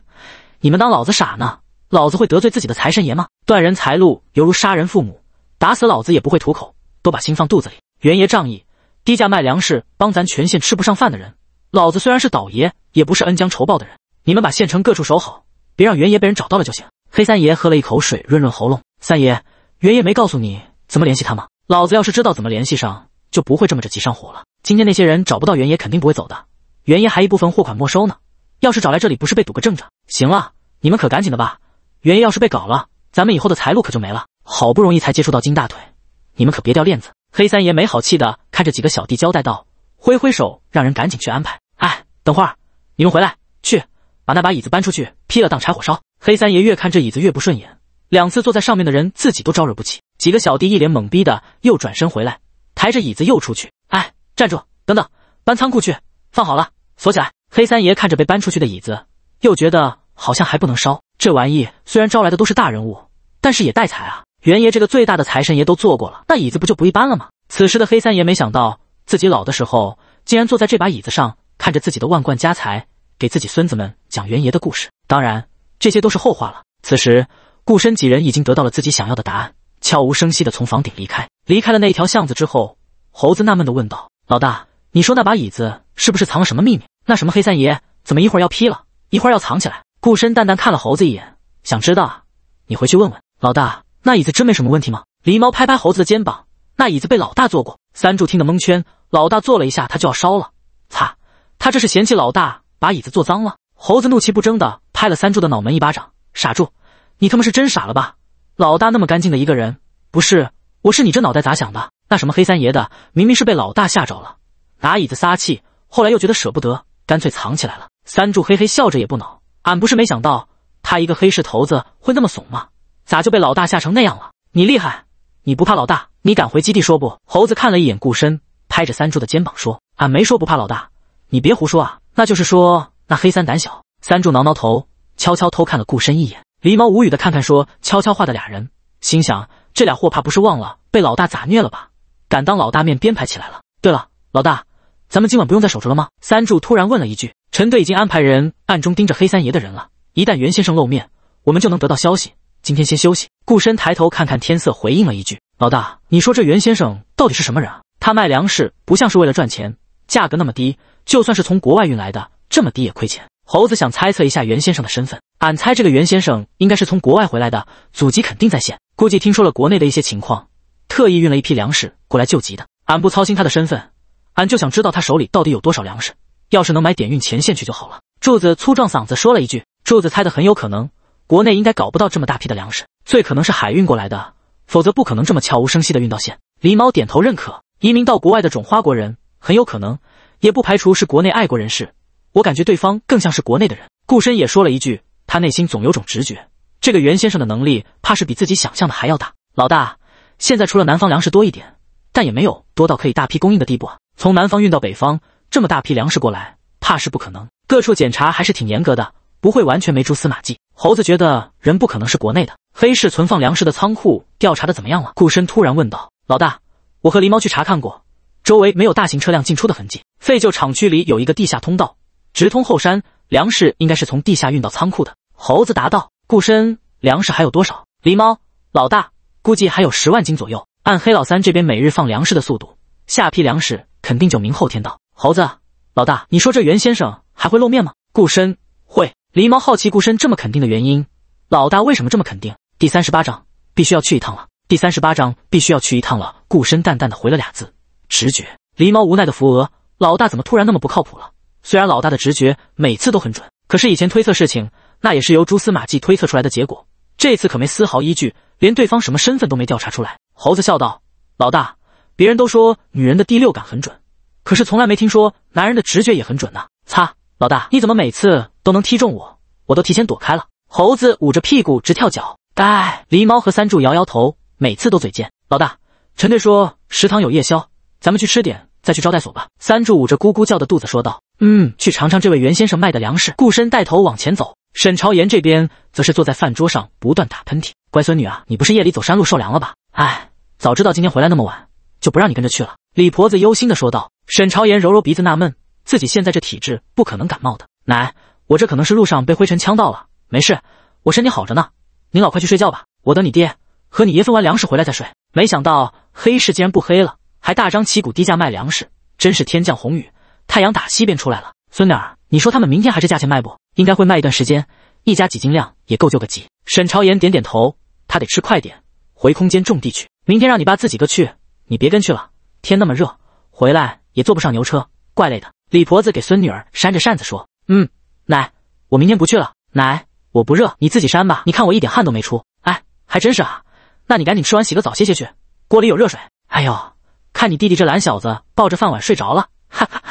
你们当老子傻呢？老子会得罪自己的财神爷吗？断人财路犹如杀人父母，打死老子也不会吐口。都把心放肚子里。元爷仗义，低价卖粮食，帮咱全县吃不上饭的人。老子虽然是倒爷，也不是恩将仇报的人。你们把县城各处守好。别让袁爷被人找到了就行。黑三爷喝了一口水，润润喉咙。三爷，袁爷没告诉你怎么联系他吗？老子要是知道怎么联系上，就不会这么着急上火了。今天那些人找不到袁爷，肯定不会走的。袁爷还一部分货款没收呢，要是找来这里，不是被堵个正着？行了，你们可赶紧的吧。袁爷要是被搞了，咱们以后的财路可就没了。好不容易才接触到金大腿，你们可别掉链子。黑三爷没好气的看着几个小弟交代道，挥挥手让人赶紧去安排。哎，等会儿，你们回来。把那把椅子搬出去劈了当柴火烧。黑三爷越看这椅子越不顺眼，两次坐在上面的人自己都招惹不起。几个小弟一脸懵逼的又转身回来，抬着椅子又出去。哎，站住，等等，搬仓库去，放好了，锁起来。黑三爷看着被搬出去的椅子，又觉得好像还不能烧。这玩意虽然招来的都是大人物，但是也带财啊。元爷这个最大的财神爷都坐过了，那椅子不就不一般了吗？此时的黑三爷没想到自己老的时候竟然坐在这把椅子上，看着自己的万贯家财，给自己孙子们。讲元爷的故事，当然这些都是后话了。此时，顾深几人已经得到了自己想要的答案，悄无声息地从房顶离开。离开了那一条巷子之后，猴子纳闷地问道：“老大，你说那把椅子是不是藏了什么秘密？那什么黑三爷怎么一会儿要劈了，一会儿要藏起来？”顾深淡淡看了猴子一眼，想知道啊，你回去问问老大。那椅子真没什么问题吗？狸猫拍拍猴子的肩膀，那椅子被老大坐过。三柱听得蒙圈，老大坐了一下，他就要烧了。擦，他这是嫌弃老大把椅子坐脏了？猴子怒气不争的拍了三柱的脑门一巴掌：“傻柱，你他妈是真傻了吧？老大那么干净的一个人，不是，我是你这脑袋咋想的？那什么黑三爷的，明明是被老大吓着了，拿椅子撒气，后来又觉得舍不得，干脆藏起来了。”三柱嘿嘿笑着也不恼：“俺不是没想到他一个黑市头子会那么怂吗？咋就被老大吓成那样了？你厉害，你不怕老大？你敢回基地说不？”猴子看了一眼顾深，拍着三柱的肩膀说：“俺没说不怕老大，你别胡说啊。那就是说。”那黑三胆小，三柱挠挠头，悄悄偷看了顾深一眼。狸猫无语的看看，说悄悄话的俩人，心想这俩货怕不是忘了被老大咋虐了吧？敢当老大面编排起来了。对了，老大，咱们今晚不用再守着了吗？三柱突然问了一句。陈队已经安排人暗中盯着黑三爷的人了，一旦袁先生露面，我们就能得到消息。今天先休息。顾深抬头看看天色，回应了一句：“老大，你说这袁先生到底是什么人啊？他卖粮食不像是为了赚钱，价格那么低，就算是从国外运来的。”这么低也亏钱。猴子想猜测一下袁先生的身份，俺猜这个袁先生应该是从国外回来的，祖籍肯定在县，估计听说了国内的一些情况，特意运了一批粮食过来救急的。俺不操心他的身份，俺就想知道他手里到底有多少粮食，要是能买点运前线去就好了。柱子粗壮嗓子说了一句：“柱子猜的很有可能，国内应该搞不到这么大批的粮食，最可能是海运过来的，否则不可能这么悄无声息的运到县。”狸猫点头认可，移民到国外的种花国人很有可能，也不排除是国内爱国人士。我感觉对方更像是国内的人。顾深也说了一句：“他内心总有种直觉，这个袁先生的能力怕是比自己想象的还要大。”老大，现在除了南方粮食多一点，但也没有多到可以大批供应的地步啊。从南方运到北方，这么大批粮食过来，怕是不可能。各处检查还是挺严格的，不会完全没蛛丝马迹。猴子觉得人不可能是国内的黑市存放粮食的仓库，调查的怎么样了？顾深突然问道：“老大，我和狸猫去查看过，周围没有大型车辆进出的痕迹。废旧厂区里有一个地下通道。”直通后山，粮食应该是从地下运到仓库的。猴子答道：“顾深，粮食还有多少？”狸猫：“老大，估计还有十万斤左右。按黑老三这边每日放粮食的速度，下批粮食肯定就明后天到。”猴子：“老大，你说这袁先生还会露面吗？”顾深：“会。”狸猫好奇：“顾深这么肯定的原因，老大为什么这么肯定？”第三十八章必须要去一趟了。第三十八章必须要去一趟了。顾深淡淡的回了俩字：“直觉。”狸猫无奈的扶额：“老大怎么突然那么不靠谱了？”虽然老大的直觉每次都很准，可是以前推测事情那也是由蛛丝马迹推测出来的结果，这次可没丝毫依据，连对方什么身份都没调查出来。猴子笑道：“老大，别人都说女人的第六感很准，可是从来没听说男人的直觉也很准呢。”擦，老大你怎么每次都能踢中我，我都提前躲开了。猴子捂着屁股直跳脚。哎，狸猫和三柱摇摇头，每次都嘴贱。老大，陈队说食堂有夜宵，咱们去吃点再去招待所吧。三柱捂着咕咕叫的肚子说道。嗯，去尝尝这位袁先生卖的粮食。顾身带头往前走，沈朝言这边则是坐在饭桌上不断打喷嚏。乖孙女啊，你不是夜里走山路受凉了吧？哎，早知道今天回来那么晚，就不让你跟着去了。李婆子忧心的说道。沈朝言揉揉鼻子，纳闷自己现在这体质不可能感冒的。奶，我这可能是路上被灰尘呛到了，没事，我身体好着呢。您老快去睡觉吧，我等你爹和你爷分完粮食回来再睡。没想到黑市竟然不黑了，还大张旗鼓低价卖粮食，真是天降红雨。太阳打西边出来了，孙女儿，你说他们明天还是价钱卖不？应该会卖一段时间，一家几斤量也够救个急。沈朝言点点头，他得吃快点，回空间种地去。明天让你爸自己个去，你别跟去了，天那么热，回来也坐不上牛车，怪累的。李婆子给孙女儿扇着扇子说：“嗯，奶，我明天不去了，奶我不热，你自己扇吧。你看我一点汗都没出，哎，还真是啊。那你赶紧吃完洗个澡歇歇去，锅里有热水。哎呦，看你弟弟这懒小子，抱着饭碗睡着了，哈哈。”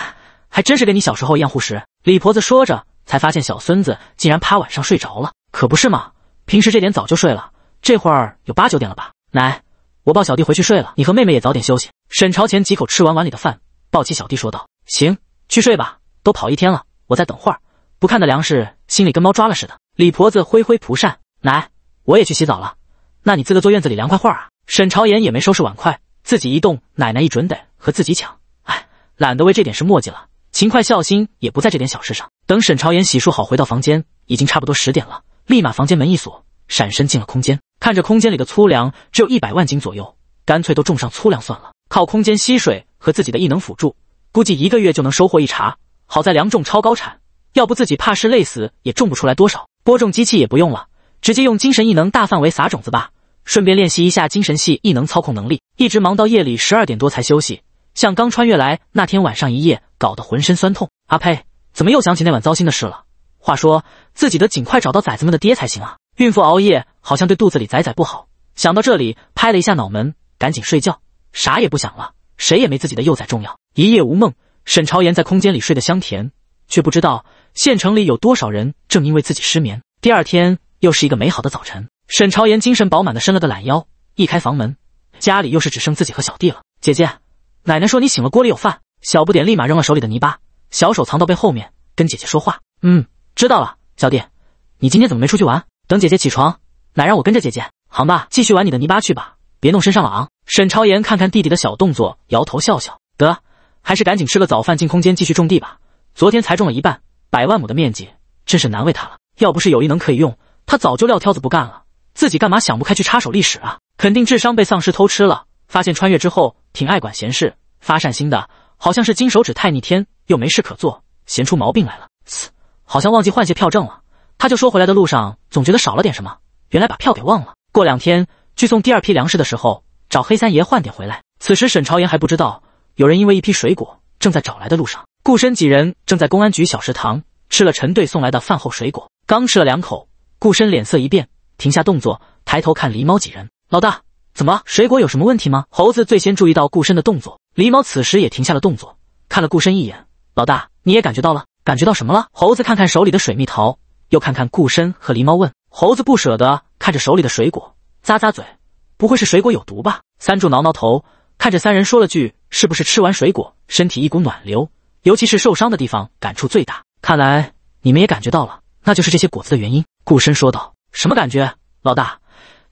还真是跟你小时候一样护食。李婆子说着，才发现小孙子竟然趴晚上睡着了，可不是嘛？平时这点早就睡了，这会有八九点了吧？奶，我抱小弟回去睡了，你和妹妹也早点休息。沈朝前几口吃完碗里的饭，抱起小弟说道：“行，去睡吧，都跑一天了，我再等会儿，不看的粮食，心里跟猫抓了似的。”李婆子挥挥蒲扇：“奶，我也去洗澡了，那你自个坐院子里凉快会儿啊。”沈朝言也没收拾碗筷，自己一动，奶奶一准得和自己抢，哎，懒得为这点事墨迹了。勤快孝心也不在这点小事上。等沈朝言洗漱好回到房间，已经差不多十点了，立马房间门一锁，闪身进了空间。看着空间里的粗粮只有一百万斤左右，干脆都种上粗粮算了。靠空间吸水和自己的异能辅助，估计一个月就能收获一茬。好在粮种超高产，要不自己怕是累死也种不出来多少。播种机器也不用了，直接用精神异能大范围撒种子吧，顺便练习一下精神系异能操控能力。一直忙到夜里十二点多才休息。像刚穿越来那天晚上一夜搞得浑身酸痛，阿呸，怎么又想起那晚糟心的事了？话说自己得尽快找到崽子们的爹才行啊！孕妇熬夜好像对肚子里崽崽不好，想到这里拍了一下脑门，赶紧睡觉，啥也不想了，谁也没自己的幼崽重要。一夜无梦，沈朝言在空间里睡得香甜，却不知道县城里有多少人正因为自己失眠。第二天又是一个美好的早晨，沈朝言精神饱满的伸了个懒腰，一开房门，家里又是只剩自己和小弟了。姐姐。奶奶说：“你醒了，锅里有饭。”小不点立马扔了手里的泥巴，小手藏到背后面，跟姐姐说话：“嗯，知道了，小弟，你今天怎么没出去玩？等姐姐起床，奶让我跟着姐姐，行吧，继续玩你的泥巴去吧，别弄身上了。”啊。沈超言看看弟弟的小动作，摇头笑笑：“得，还是赶紧吃个早饭，进空间继续种地吧。昨天才种了一半，百万亩的面积，真是难为他了。要不是有意能可以用，他早就撂挑子不干了。自己干嘛想不开去插手历史啊？肯定智商被丧尸偷吃了。发现穿越之后。”挺爱管闲事、发善心的，好像是金手指太逆天，又没事可做，闲出毛病来了。嘶，好像忘记换些票证了。他就说回来的路上总觉得少了点什么，原来把票给忘了。过两天去送第二批粮食的时候，找黑三爷换点回来。此时沈朝言还不知道，有人因为一批水果正在找来的路上。顾深几人正在公安局小食堂吃了陈队送来的饭后水果，刚吃了两口，顾深脸色一变，停下动作，抬头看狸猫几人，老大。怎么，水果有什么问题吗？猴子最先注意到顾深的动作，狸猫此时也停下了动作，看了顾深一眼。老大，你也感觉到了？感觉到什么了？猴子看看手里的水蜜桃，又看看顾深和狸猫，问。猴子不舍得看着手里的水果，咂咂嘴，不会是水果有毒吧？三柱挠挠头，看着三人说了句：“是不是吃完水果，身体一股暖流，尤其是受伤的地方感触最大？看来你们也感觉到了，那就是这些果子的原因。”顾深说道。什么感觉，老大？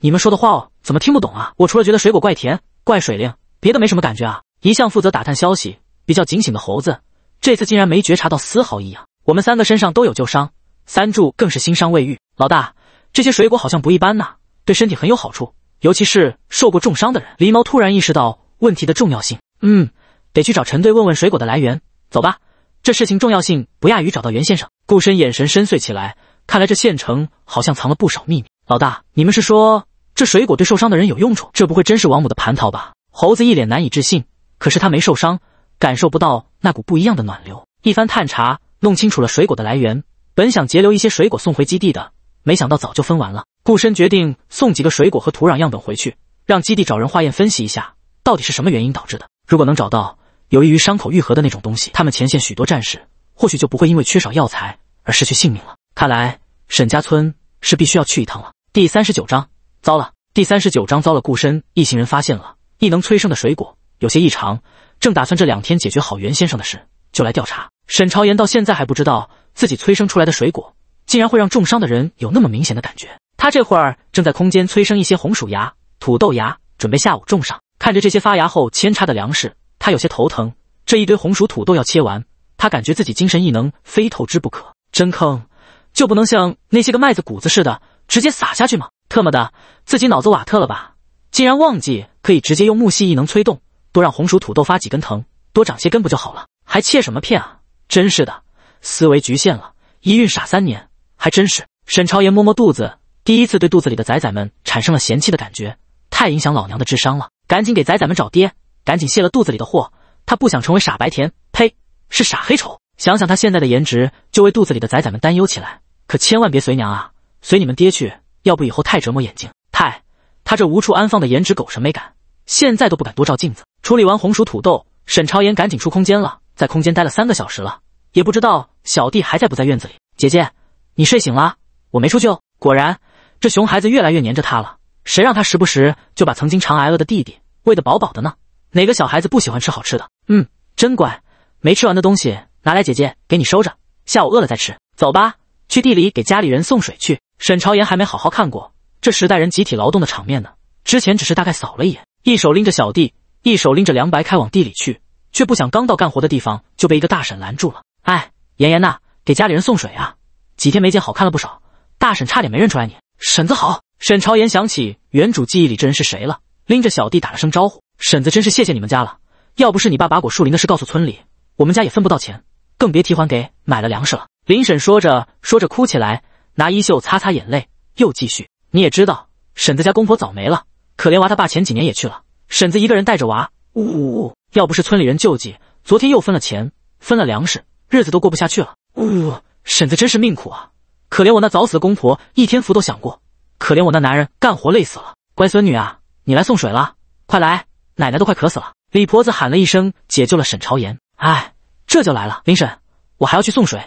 你们说的话哦，怎么听不懂啊？我除了觉得水果怪甜、怪水灵，别的没什么感觉啊。一向负责打探消息、比较警醒的猴子，这次竟然没觉察到丝毫异样。我们三个身上都有旧伤，三柱更是心伤未愈。老大，这些水果好像不一般呐，对身体很有好处，尤其是受过重伤的人。狸猫突然意识到问题的重要性，嗯，得去找陈队问问水果的来源。走吧，这事情重要性不亚于找到袁先生。顾深眼神深邃起来，看来这县城好像藏了不少秘密。老大，你们是说？这水果对受伤的人有用处，这不会真是王母的蟠桃吧？猴子一脸难以置信。可是他没受伤，感受不到那股不一样的暖流。一番探查，弄清楚了水果的来源。本想截留一些水果送回基地的，没想到早就分完了。顾深决定送几个水果和土壤样本回去，让基地找人化验分析一下，到底是什么原因导致的。如果能找到有益于伤口愈合的那种东西，他们前线许多战士或许就不会因为缺少药材而失去性命了。看来沈家村是必须要去一趟了。第三十九章。糟了，第三十九章遭了。顾深一行人发现了异能催生的水果有些异常，正打算这两天解决好袁先生的事，就来调查。沈朝言到现在还不知道自己催生出来的水果竟然会让重伤的人有那么明显的感觉。他这会儿正在空间催生一些红薯芽、土豆芽，准备下午种上。看着这些发芽后扦插的粮食，他有些头疼。这一堆红薯、土豆要切完，他感觉自己精神异能非透支不可。真坑，就不能像那些个麦子、谷子似的直接撒下去吗？特么的，自己脑子瓦特了吧？竟然忘记可以直接用木系异能催动，多让红薯土豆发几根藤，多长些根不就好了？还切什么片啊？真是的，思维局限了，一孕傻三年，还真是。沈超言摸摸肚子，第一次对肚子里的崽崽们产生了嫌弃的感觉，太影响老娘的智商了。赶紧给崽崽们找爹，赶紧卸了肚子里的货。他不想成为傻白甜，呸，是傻黑丑。想想他现在的颜值，就为肚子里的崽崽们担忧起来。可千万别随娘啊，随你们爹去。要不以后太折磨眼睛，太他这无处安放的颜值狗审没敢，现在都不敢多照镜子。处理完红薯土豆，沈朝言赶紧出空间了，在空间待了三个小时了，也不知道小弟还在不在院子里。姐姐，你睡醒了，我没出去哦。果然，这熊孩子越来越粘着他了，谁让他时不时就把曾经常挨饿的弟弟喂的饱饱的呢？哪个小孩子不喜欢吃好吃的？嗯，真乖，没吃完的东西拿来姐姐给你收着，下午饿了再吃。走吧，去地里给家里人送水去。沈朝言还没好好看过这时代人集体劳动的场面呢，之前只是大概扫了一眼，一手拎着小弟，一手拎着凉白开往地里去，却不想刚到干活的地方就被一个大婶拦住了。哎，妍妍呐，给家里人送水啊，几天没见，好看了不少，大婶差点没认出来你。婶子好。沈朝言想起原主记忆里这人是谁了，拎着小弟打了声招呼。婶子真是谢谢你们家了，要不是你爸把果树林的事告诉村里，我们家也分不到钱，更别提还给买了粮食了。林婶说着说着哭起来。拿衣袖擦擦眼泪，又继续。你也知道，婶子家公婆早没了，可怜娃他爸前几年也去了，婶子一个人带着娃。呜，呜呜！要不是村里人救济，昨天又分了钱，分了粮食，日子都过不下去了。呜，婶子真是命苦啊！可怜我那早死的公婆，一天福都享过；可怜我那男人，干活累死了。乖孙女啊，你来送水了，快来，奶奶都快渴死了。李婆子喊了一声，解救了沈朝言。哎，这就来了，林婶，我还要去送水，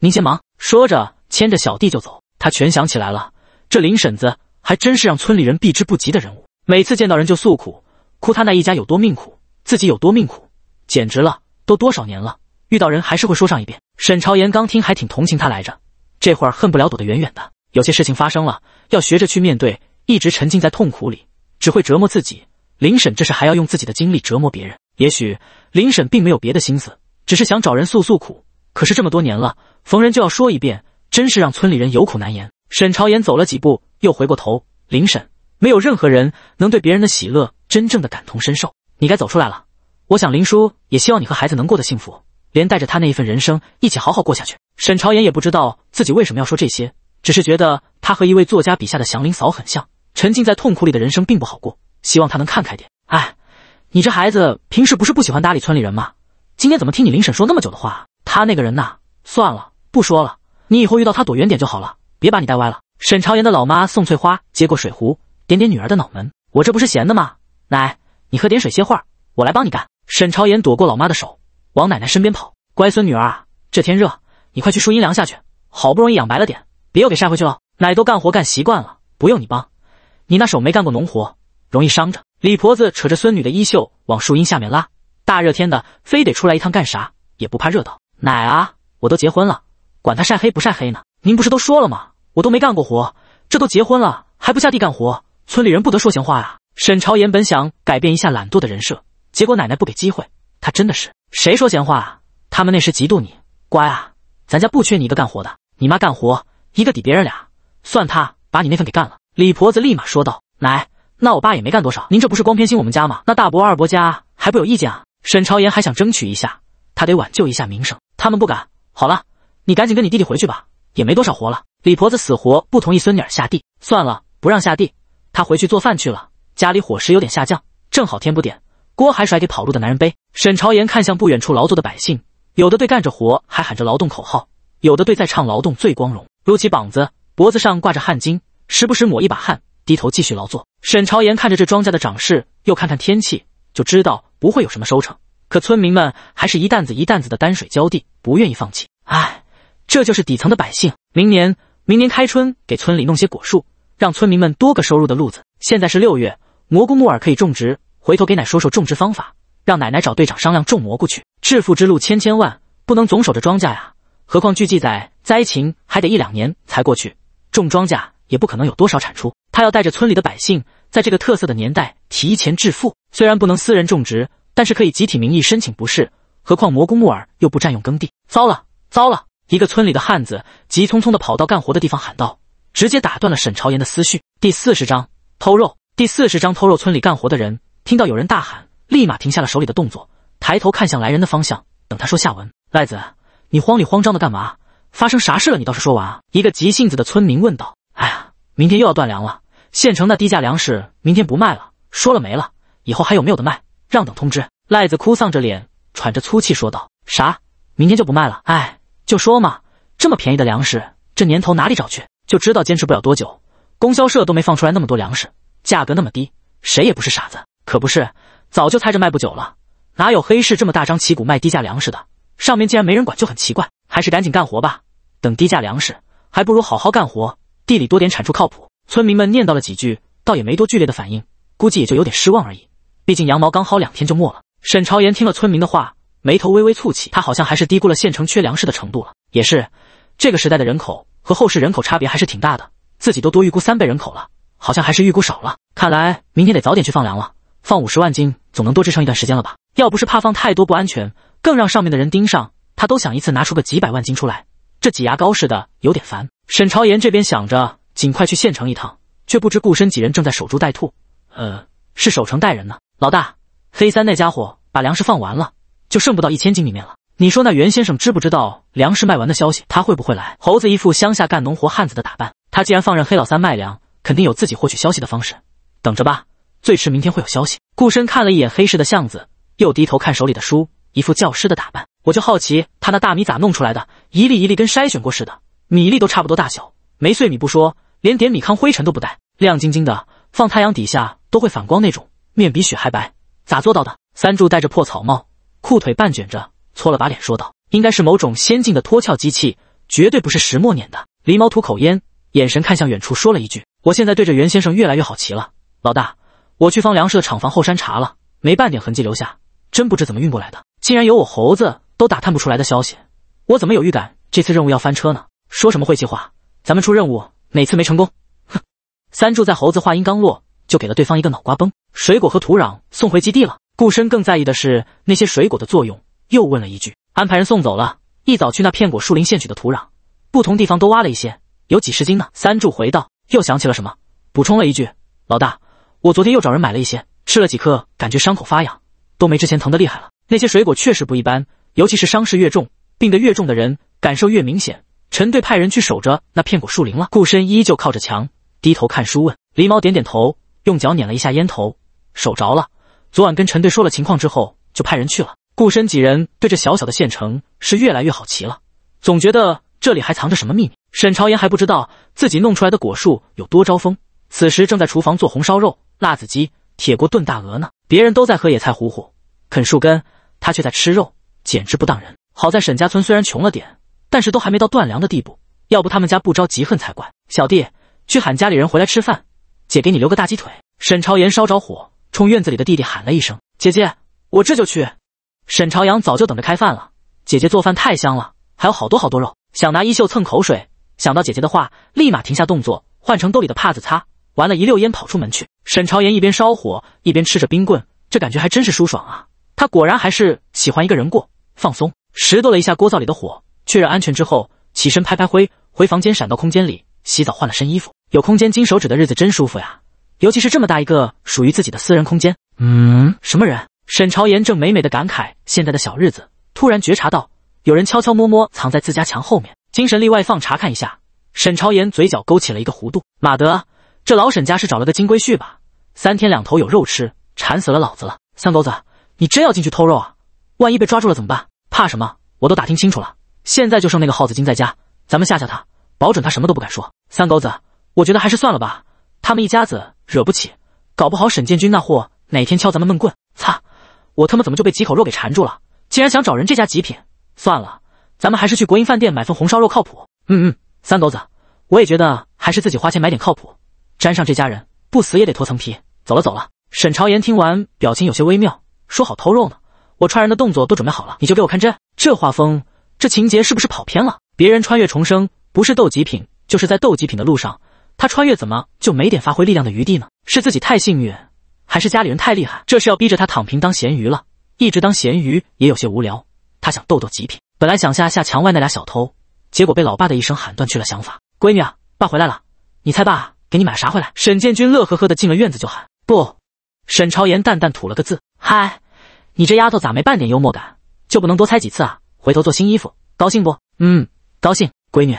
您先忙。说着。牵着小弟就走，他全想起来了。这林婶子还真是让村里人避之不及的人物，每次见到人就诉苦，哭他那一家有多命苦，自己有多命苦，简直了！都多少年了，遇到人还是会说上一遍。沈朝言刚听还挺同情他来着，这会儿恨不了躲得远远的。有些事情发生了，要学着去面对，一直沉浸在痛苦里，只会折磨自己。林婶这是还要用自己的经历折磨别人？也许林婶并没有别的心思，只是想找人诉诉苦。可是这么多年了，逢人就要说一遍。真是让村里人有苦难言。沈朝言走了几步，又回过头。林婶，没有任何人能对别人的喜乐真正的感同身受。你该走出来了。我想林叔也希望你和孩子能过得幸福，连带着他那一份人生一起好好过下去。沈朝言也不知道自己为什么要说这些，只是觉得他和一位作家笔下的祥林嫂很像。沉浸在痛苦里的人生并不好过，希望他能看开点。哎，你这孩子平时不是不喜欢搭理村里人吗？今天怎么听你林婶说那么久的话？他那个人呐，算了，不说了。你以后遇到他躲远点就好了，别把你带歪了。沈朝言的老妈宋翠花接过水壶，点点女儿的脑门：“我这不是闲的吗？奶，你喝点水歇会儿，我来帮你干。”沈朝言躲过老妈的手，往奶奶身边跑：“乖孙女儿，啊，这天热，你快去树阴凉下去。好不容易养白了点，别又给晒回去了。奶都干活干习惯了，不用你帮。你那手没干过农活，容易伤着。”李婆子扯着孙女的衣袖往树荫下面拉：“大热天的，非得出来一趟干啥？也不怕热到？奶啊，我都结婚了。”管他晒黑不晒黑呢？您不是都说了吗？我都没干过活，这都结婚了还不下地干活，村里人不得说闲话啊！沈朝言本想改变一下懒惰的人设，结果奶奶不给机会，他真的是谁说闲话？啊？他们那是嫉妒你，乖啊，咱家不缺你一个干活的，你妈干活一个抵别人俩，算他把你那份给干了。李婆子立马说道：“奶，那我爸也没干多少，您这不是光偏心我们家吗？那大伯二伯家还不有意见啊？”沈朝言还想争取一下，他得挽救一下名声，他们不敢。好了。你赶紧跟你弟弟回去吧，也没多少活了。李婆子死活不同意孙女儿下地，算了，不让下地。她回去做饭去了，家里伙食有点下降。正好天不点，锅还甩给跑路的男人背。沈朝言看向不远处劳作的百姓，有的对干着活还喊着劳动口号，有的对在唱“劳动最光荣”。撸起膀子，脖子上挂着汗巾，时不时抹一把汗，低头继续劳作。沈朝言看着这庄稼的长势，又看看天气，就知道不会有什么收成。可村民们还是一担子一担子的担水浇地，不愿意放弃。唉。这就是底层的百姓。明年，明年开春给村里弄些果树，让村民们多个收入的路子。现在是六月，蘑菇木耳可以种植，回头给奶奶说说种植方法，让奶奶找队长商量种蘑菇去。致富之路千千万，不能总守着庄稼呀。何况据记载，灾情还得一两年才过去，种庄稼也不可能有多少产出。他要带着村里的百姓，在这个特色的年代提前致富。虽然不能私人种植，但是可以集体名义申请，不是？何况蘑菇木耳又不占用耕地。糟了，糟了！一个村里的汉子急匆匆地跑到干活的地方喊道，直接打断了沈朝言的思绪。第四十章偷肉。第四十章偷肉。村里干活的人听到有人大喊，立马停下了手里的动作，抬头看向来人的方向，等他说下文。赖子，你慌里慌张的干嘛？发生啥事了？你倒是说完啊！一个急性子的村民问道。哎呀，明天又要断粮了。县城那低价粮食明天不卖了，说了没了，以后还有没有的卖？让等通知。赖子哭丧着脸，喘着粗气说道。啥？明天就不卖了？哎。就说嘛，这么便宜的粮食，这年头哪里找去？就知道坚持不了多久，供销社都没放出来那么多粮食，价格那么低，谁也不是傻子，可不是，早就猜着卖不久了。哪有黑市这么大张旗鼓卖低价粮食的？上面竟然没人管，就很奇怪。还是赶紧干活吧，等低价粮食，还不如好好干活，地里多点产出靠谱。村民们念叨了几句，倒也没多剧烈的反应，估计也就有点失望而已。毕竟羊毛刚薅两天就没了。沈朝言听了村民的话。眉头微微蹙起，他好像还是低估了县城缺粮食的程度了。也是，这个时代的人口和后世人口差别还是挺大的，自己都多预估三倍人口了，好像还是预估少了。看来明天得早点去放粮了，放五十万斤总能多支撑一段时间了吧？要不是怕放太多不安全，更让上面的人盯上，他都想一次拿出个几百万斤出来，这挤牙膏似的有点烦。沈朝言这边想着尽快去县城一趟，却不知顾身几人正在守株待兔，呃，是守城待人呢。老大，黑三那家伙把粮食放完了。就剩不到一千斤米面了。你说那袁先生知不知道粮食卖完的消息？他会不会来？猴子一副乡下干农活汉子的打扮。他既然放任黑老三卖粮，肯定有自己获取消息的方式。等着吧，最迟明天会有消息。顾深看了一眼黑市的巷子，又低头看手里的书，一副教师的打扮。我就好奇他那大米咋弄出来的？一粒一粒跟筛选过似的，米粒都差不多大小，没碎米不说，连点米糠灰尘都不带，亮晶晶的，放太阳底下都会反光那种，面比雪还白，咋做到的？三柱戴着破草帽。裤腿半卷着，搓了把脸，说道：“应该是某种先进的脱壳机器，绝对不是石墨碾的。”狸猫吐口烟，眼神看向远处，说了一句：“我现在对着袁先生越来越好奇了。”老大，我去方粮食的厂房后山查了，没半点痕迹留下，真不知怎么运过来的。竟然有我猴子都打探不出来的消息，我怎么有预感这次任务要翻车呢？说什么晦气话，咱们出任务哪次没成功，哼！三柱在猴子话音刚落，就给了对方一个脑瓜崩。水果和土壤送回基地了。顾深更在意的是那些水果的作用，又问了一句：“安排人送走了，一早去那片果树林现取的土壤，不同地方都挖了一些，有几十斤呢。”三柱回道，又想起了什么，补充了一句：“老大，我昨天又找人买了一些，吃了几颗，感觉伤口发痒，都没之前疼得厉害了。那些水果确实不一般，尤其是伤势越重，病得越重的人，感受越明显。”陈队派人去守着那片果树林了。顾深依旧靠着墙，低头看书，问狸猫，点点头，用脚捻了一下烟头，守着了。昨晚跟陈队说了情况之后，就派人去了。顾深几人对这小小的县城是越来越好奇了，总觉得这里还藏着什么秘密。沈朝言还不知道自己弄出来的果树有多招风，此时正在厨房做红烧肉、辣子鸡、铁锅炖大鹅呢。别人都在喝野菜糊糊、啃树根，他却在吃肉，简直不当人。好在沈家村虽然穷了点，但是都还没到断粮的地步，要不他们家不着急恨才怪。小弟，去喊家里人回来吃饭，姐给你留个大鸡腿。沈朝言烧着火。冲院子里的弟弟喊了一声：“姐姐，我这就去。”沈朝阳早就等着开饭了，姐姐做饭太香了，还有好多好多肉，想拿衣袖蹭口水。想到姐姐的话，立马停下动作，换成兜里的帕子擦。完了一溜烟跑出门去。沈朝阳一边烧火，一边吃着冰棍，这感觉还真是舒爽啊！他果然还是喜欢一个人过，放松。拾掇了一下锅灶里的火，确认安全之后，起身拍拍灰，回房间闪到空间里洗澡，换了身衣服。有空间金手指的日子真舒服呀。尤其是这么大一个属于自己的私人空间，嗯，什么人？沈朝言正美美的感慨现在的小日子，突然觉察到有人悄悄摸摸藏在自家墙后面，精神力外放查看一下。沈朝言嘴角勾起了一个弧度：“马德，这老沈家是找了个金龟婿吧？三天两头有肉吃，馋死了老子了。”三狗子，你真要进去偷肉啊？万一被抓住了怎么办？怕什么？我都打听清楚了，现在就剩那个耗子精在家，咱们吓吓他，保准他什么都不敢说。三狗子，我觉得还是算了吧，他们一家子。惹不起，搞不好沈建军那货哪天敲咱们闷棍。擦，我他妈怎么就被几口肉给缠住了？竟然想找人这家极品，算了，咱们还是去国营饭店买份红烧肉靠谱。嗯嗯，三狗子，我也觉得还是自己花钱买点靠谱。沾上这家人，不死也得脱层皮。走了走了。沈朝言听完，表情有些微妙，说：“好偷肉呢，我踹人的动作都准备好了，你就给我看这。这画风，这情节是不是跑偏了？别人穿越重生，不是斗极品，就是在斗极品的路上。他穿越怎么就没点发挥力量的余地呢？是自己太幸运，还是家里人太厉害？这是要逼着他躺平当咸鱼了？一直当咸鱼也有些无聊。他想斗斗极品，本来想吓吓墙外那俩小偷，结果被老爸的一声喊断去了想法。闺女啊，爸回来了，你猜爸给你买啥回来？沈建军乐呵呵的进了院子就喊不。沈朝言淡淡吐了个字，嗨，你这丫头咋没半点幽默感？就不能多猜几次啊？回头做新衣服，高兴不？嗯，高兴。闺女，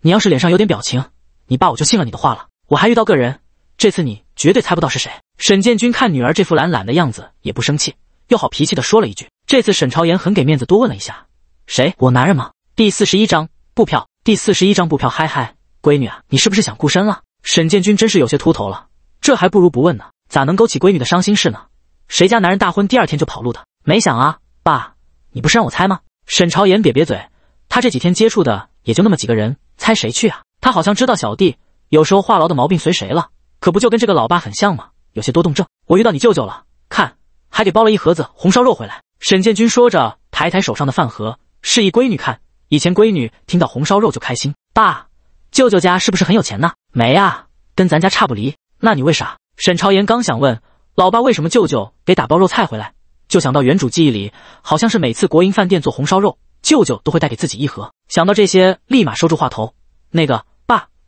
你要是脸上有点表情。你爸我就信了你的话了，我还遇到个人，这次你绝对猜不到是谁。沈建军看女儿这副懒懒的样子，也不生气，又好脾气的说了一句：“这次沈朝言很给面子，多问了一下，谁我男人吗？”第四十一章布票。第四十一章布票，嗨嗨，闺女啊，你是不是想孤身了？沈建军真是有些秃头了，这还不如不问呢，咋能勾起闺女的伤心事呢？谁家男人大婚第二天就跑路的？没想啊，爸，你不是让我猜吗？沈朝言瘪瘪嘴，他这几天接触的也就那么几个人，猜谁去啊？他好像知道小弟有时候话痨的毛病随谁了，可不就跟这个老爸很像吗？有些多动症。我遇到你舅舅了，看，还给包了一盒子红烧肉回来。沈建军说着，抬抬手上的饭盒，示意闺女看。以前闺女听到红烧肉就开心。爸，舅舅家是不是很有钱呢？没啊，跟咱家差不离。那你为啥？沈朝言刚想问老爸为什么舅舅给打包肉菜回来，就想到原主记忆里好像是每次国营饭店做红烧肉，舅舅都会带给自己一盒。想到这些，立马收住话头。那个。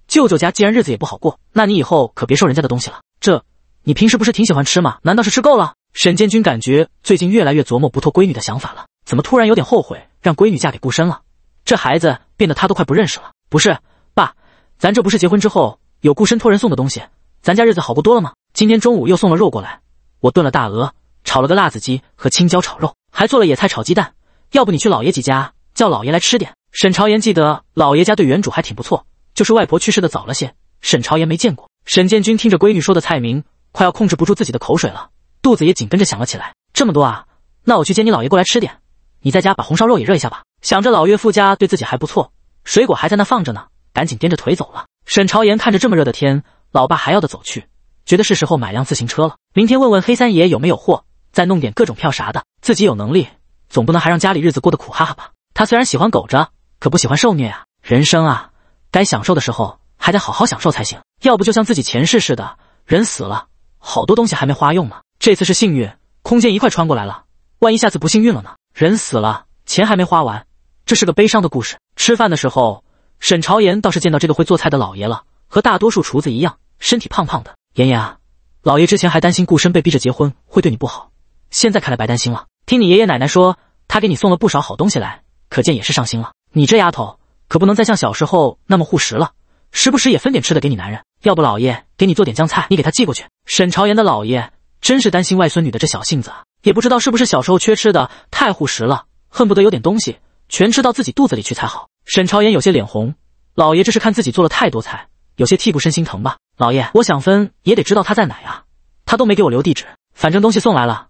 舅舅家既然日子也不好过，那你以后可别收人家的东西了。这，你平时不是挺喜欢吃吗？难道是吃够了？沈建军感觉最近越来越琢磨不透闺女的想法了，怎么突然有点后悔让闺女嫁给顾深了？这孩子变得他都快不认识了。不是，爸，咱这不是结婚之后有顾深托人送的东西，咱家日子好过多了吗？今天中午又送了肉过来，我炖了大鹅，炒了个辣子鸡和青椒炒肉，还做了野菜炒鸡蛋。要不你去老爷几家，叫老爷来吃点。沈朝言记得老爷家对原主还挺不错。就是外婆去世的早了些，沈朝言没见过。沈建军听着闺女说的菜名，快要控制不住自己的口水了，肚子也紧跟着响了起来。这么多啊，那我去接你姥爷过来吃点，你在家把红烧肉也热一下吧。想着老岳父家对自己还不错，水果还在那放着呢，赶紧掂着腿走了。沈朝言看着这么热的天，老爸还要的走去，觉得是时候买辆自行车了。明天问问黑三爷有没有货，再弄点各种票啥的。自己有能力，总不能还让家里日子过得苦哈哈吧？他虽然喜欢苟着，可不喜欢受虐啊，人生啊。该享受的时候还得好好享受才行，要不就像自己前世似的，人死了，好多东西还没花用呢。这次是幸运，空间一块穿过来了，万一下次不幸运了呢？人死了，钱还没花完，这是个悲伤的故事。吃饭的时候，沈朝言倒是见到这个会做菜的老爷了，和大多数厨子一样，身体胖胖的。妍妍啊，老爷之前还担心顾深被逼着结婚会对你不好，现在看来白担心了。听你爷爷奶奶说，他给你送了不少好东西来，可见也是上心了。你这丫头。可不能再像小时候那么护食了，时不时也分点吃的给你男人。要不老爷给你做点酱菜，你给他寄过去。沈朝言的老爷真是担心外孙女的这小性子，也不知道是不是小时候缺吃的太护食了，恨不得有点东西全吃到自己肚子里去才好。沈朝言有些脸红，老爷这是看自己做了太多菜，有些替股身心疼吧？老爷，我想分也得知道他在哪呀，他都没给我留地址，反正东西送来了，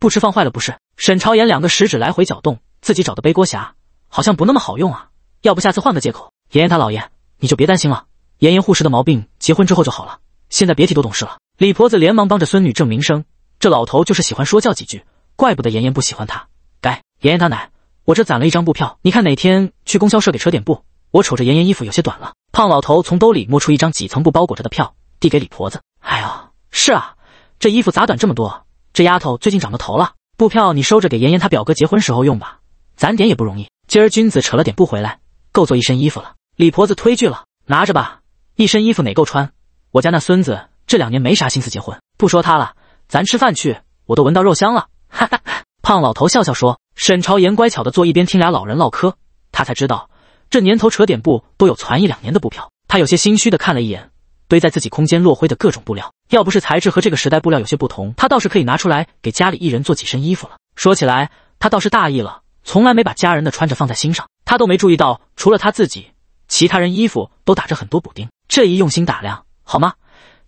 不吃放坏了不是？沈朝言两个食指来回搅动，自己找的背锅侠好像不那么好用啊。要不下次换个借口。妍妍她姥爷，你就别担心了。妍妍护士的毛病，结婚之后就好了。现在别提多懂事了。李婆子连忙帮着孙女证名声，这老头就是喜欢说教几句，怪不得妍妍不喜欢他。该妍妍她奶，我这攒了一张布票，你看哪天去供销社给扯点布。我瞅着妍妍衣服有些短了。胖老头从兜里摸出一张几层布包裹着的票，递给李婆子。哎呀，是啊，这衣服咋短这么多？这丫头最近长了头了。布票你收着，给妍妍她表哥结婚时候用吧。攒点也不容易，今儿君子扯了点布回来。够做一身衣服了，李婆子推拒了，拿着吧，一身衣服哪够穿？我家那孙子这两年没啥心思结婚，不说他了，咱吃饭去，我都闻到肉香了，哈哈哈。胖老头笑笑说，沈朝言乖巧的坐一边听俩老人唠嗑，他才知道这年头扯点布都有攒一两年的布票，他有些心虚的看了一眼堆在自己空间落灰的各种布料，要不是材质和这个时代布料有些不同，他倒是可以拿出来给家里一人做几身衣服了。说起来，他倒是大意了。从来没把家人的穿着放在心上，他都没注意到，除了他自己，其他人衣服都打着很多补丁。这一用心打量，好吗？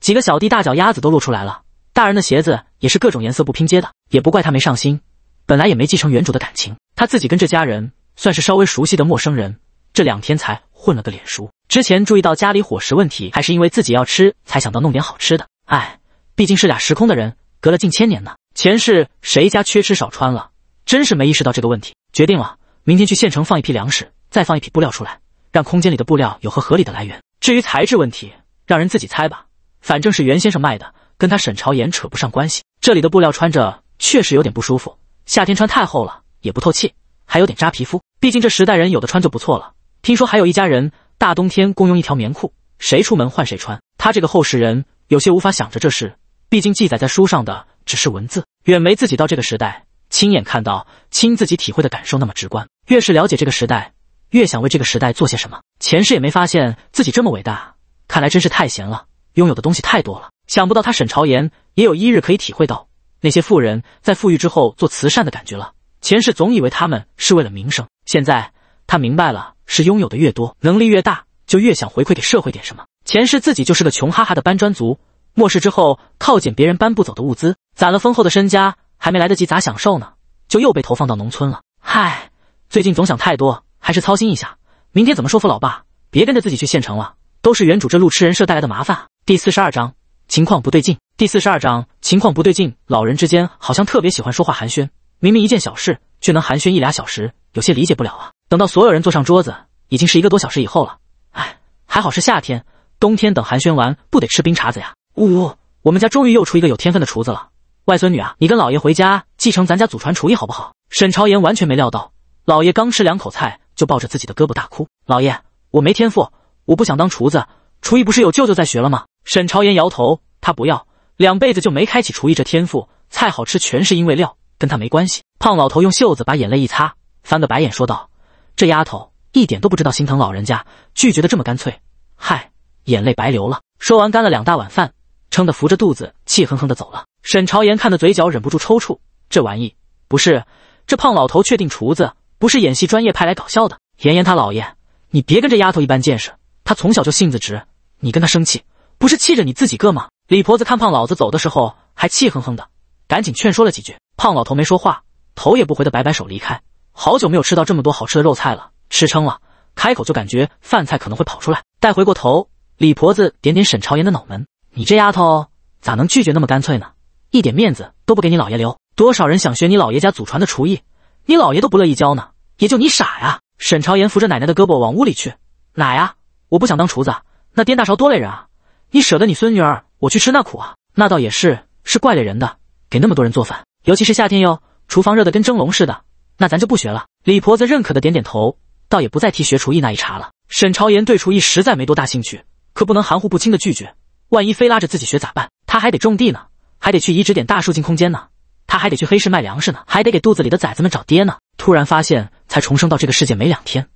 几个小弟大脚丫子都露出来了，大人的鞋子也是各种颜色不拼接的。也不怪他没上心，本来也没继承原主的感情，他自己跟这家人算是稍微熟悉的陌生人，这两天才混了个脸熟。之前注意到家里伙食问题，还是因为自己要吃，才想到弄点好吃的。哎，毕竟是俩时空的人，隔了近千年呢，前世谁家缺吃少穿了，真是没意识到这个问题。决定了，明天去县城放一批粮食，再放一批布料出来，让空间里的布料有合合理的来源。至于材质问题，让人自己猜吧。反正是袁先生卖的，跟他沈朝言扯不上关系。这里的布料穿着确实有点不舒服，夏天穿太厚了，也不透气，还有点扎皮肤。毕竟这时代人有的穿就不错了。听说还有一家人大冬天共用一条棉裤，谁出门换谁穿。他这个后世人有些无法想着这事，毕竟记载在书上的只是文字，远没自己到这个时代。亲眼看到，亲自己体会的感受那么直观，越是了解这个时代，越想为这个时代做些什么。前世也没发现自己这么伟大，看来真是太闲了，拥有的东西太多了。想不到他沈朝言也有一日可以体会到那些富人在富裕之后做慈善的感觉了。前世总以为他们是为了名声，现在他明白了，是拥有的越多，能力越大，就越想回馈给社会点什么。前世自己就是个穷哈哈的搬砖族，末世之后靠捡别人搬不走的物资，攒了丰厚的身家。还没来得及咋享受呢，就又被投放到农村了。嗨，最近总想太多，还是操心一下，明天怎么说服老爸别跟着自己去县城了？都是原主这路痴人设带来的麻烦第四十二章情况不对劲。第四十二章情况不对劲。老人之间好像特别喜欢说话寒暄，明明一件小事，却能寒暄一俩小时，有些理解不了啊。等到所有人坐上桌子，已经是一个多小时以后了。哎，还好是夏天，冬天等寒暄完不得吃冰碴子呀！呜呜，我们家终于又出一个有天分的厨子了。外孙女啊，你跟老爷回家继承咱家祖传厨艺好不好？沈朝言完全没料到，老爷刚吃两口菜就抱着自己的胳膊大哭。老爷，我没天赋，我不想当厨子，厨艺不是有舅舅在学了吗？沈朝言摇头，他不要，两辈子就没开启厨艺这天赋，菜好吃全是因为料，跟他没关系。胖老头用袖子把眼泪一擦，翻个白眼说道：“这丫头一点都不知道心疼老人家，拒绝的这么干脆，嗨，眼泪白流了。”说完干了两大碗饭，撑得扶着肚子，气哼哼的走了。沈朝言看的嘴角忍不住抽搐，这玩意不是这胖老头确定厨子不是演戏专业派来搞笑的。妍妍他姥爷，你别跟这丫头一般见识，她从小就性子直，你跟她生气不是气着你自己个吗？李婆子看胖老子走的时候还气哼哼的，赶紧劝说了几句。胖老头没说话，头也不回的摆摆手离开。好久没有吃到这么多好吃的肉菜了，吃撑了，开口就感觉饭菜可能会跑出来。待回过头，李婆子点点沈朝言的脑门，你这丫头咋能拒绝那么干脆呢？一点面子都不给你老爷留，多少人想学你老爷家祖传的厨艺，你老爷都不乐意教呢，也就你傻呀！沈朝言扶着奶奶的胳膊往屋里去，奶呀，我不想当厨子，那颠大勺多累人啊！你舍得你孙女儿我去吃那苦啊？那倒也是，是怪累人的，给那么多人做饭，尤其是夏天哟，厨房热得跟蒸笼似的。那咱就不学了。李婆子认可的点点头，倒也不再提学厨艺那一茬了。沈朝言对厨艺实在没多大兴趣，可不能含糊不清的拒绝，万一非拉着自己学咋办？他还得种地呢。还得去移植点大树进空间呢，他还得去黑市卖粮食呢，还得给肚子里的崽子们找爹呢。突然发现，才重生到这个世界没两天，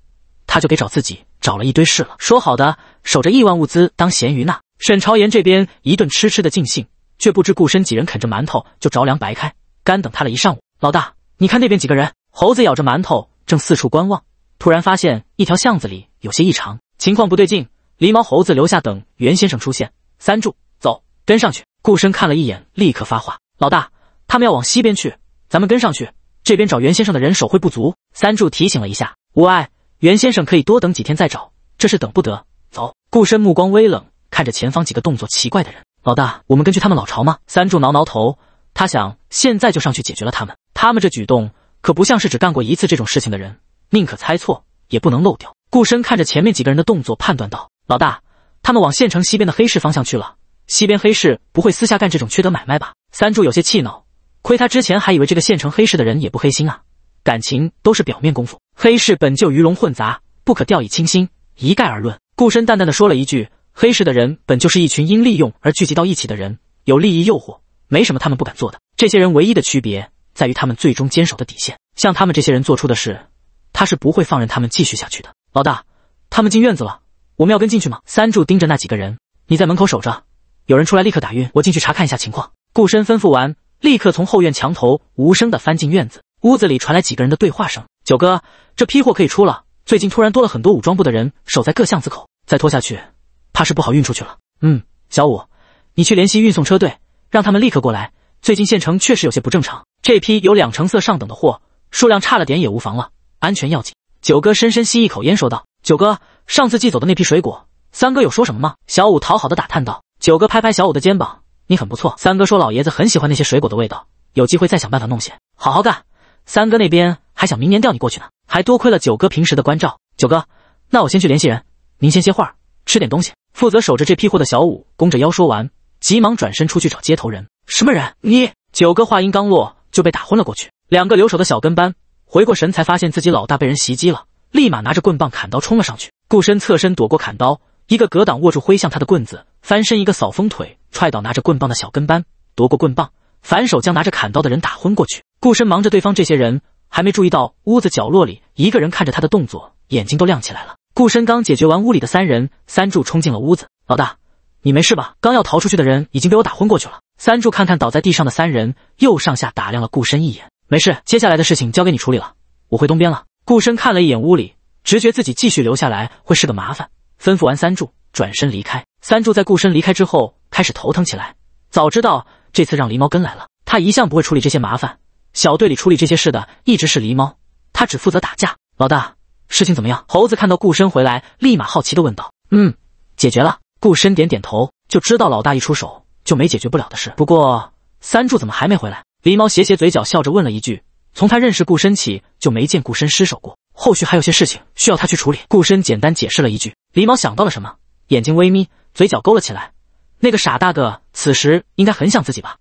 他就给找自己找了一堆事了。说好的守着亿万物资当咸鱼呢，沈朝言这边一顿吃吃的尽兴，却不知顾身几人啃着馒头就着凉白开，干等他了一上午。老大，你看那边几个人？猴子咬着馒头正四处观望，突然发现一条巷子里有些异常，情况不对劲。狸猫猴子留下等袁先生出现，三柱走，跟上去。顾深看了一眼，立刻发话：“老大，他们要往西边去，咱们跟上去。这边找袁先生的人手会不足。”三柱提醒了一下：“无碍，袁先生可以多等几天再找。这是等不得。”走。顾深目光微冷，看着前方几个动作奇怪的人：“老大，我们根据他们老巢吗？”三柱挠挠头，他想现在就上去解决了他们。他们这举动可不像是只干过一次这种事情的人，宁可猜错也不能漏掉。顾深看着前面几个人的动作，判断道：“老大，他们往县城西边的黑市方向去了。”西边黑市不会私下干这种缺德买卖吧？三柱有些气恼，亏他之前还以为这个县城黑市的人也不黑心啊，感情都是表面功夫。黑市本就鱼龙混杂，不可掉以轻心，一概而论。顾深淡淡的说了一句：“黑市的人本就是一群因利用而聚集到一起的人，有利益诱惑，没什么他们不敢做的。这些人唯一的区别在于他们最终坚守的底线。像他们这些人做出的事，他是不会放任他们继续下去的。”老大，他们进院子了，我们要跟进去吗？三柱盯着那几个人，你在门口守着。有人出来，立刻打晕我进去查看一下情况。顾深吩咐完，立刻从后院墙头无声地翻进院子。屋子里传来几个人的对话声：“九哥，这批货可以出了。最近突然多了很多武装部的人守在各巷子口，再拖下去，怕是不好运出去了。”“嗯，小五，你去联系运送车队，让他们立刻过来。最近县城确实有些不正常。这批有两成色上等的货，数量差了点也无妨了，安全要紧。”九哥深深吸一口烟说道：“九哥，上次寄走的那批水果，三哥有说什么吗？”小五讨好的打探道。九哥拍拍小五的肩膀：“你很不错。”三哥说：“老爷子很喜欢那些水果的味道，有机会再想办法弄些。”好好干。三哥那边还想明年调你过去呢，还多亏了九哥平时的关照。九哥，那我先去联系人，您先歇会儿，吃点东西。负责守着这批货的小五弓着腰说完，急忙转身出去找接头人。什么人？你九哥话音刚落，就被打昏了过去。两个留守的小跟班回过神，才发现自己老大被人袭击了，立马拿着棍棒、砍刀冲了上去。顾身侧身躲过砍刀，一个格挡握住挥向他的棍子。翻身一个扫风腿，踹倒拿着棍棒的小跟班，夺过棍棒，反手将拿着砍刀的人打昏过去。顾深忙着对方这些人，还没注意到屋子角落里一个人看着他的动作，眼睛都亮起来了。顾深刚解决完屋里的三人，三柱冲进了屋子：“老大，你没事吧？”刚要逃出去的人已经被我打昏过去了。三柱看看倒在地上的三人，又上下打量了顾深一眼：“没事，接下来的事情交给你处理了，我回东边了。”顾深看了一眼屋里，直觉自己继续留下来会是个麻烦，吩咐完三柱，转身离开。三柱在顾深离开之后开始头疼起来。早知道这次让狸猫跟来了，他一向不会处理这些麻烦。小队里处理这些事的一直是狸猫，他只负责打架。老大，事情怎么样？猴子看到顾深回来，立马好奇的问道：“嗯，解决了。”顾深点点头，就知道老大一出手就没解决不了的事。不过三柱怎么还没回来？狸猫斜斜嘴角笑着问了一句：“从他认识顾深起，就没见顾深失手过。后续还有些事情需要他去处理。”顾深简单解释了一句。狸猫想到了什么，眼睛微眯。嘴角勾了起来，那个傻大个此时应该很想自己吧。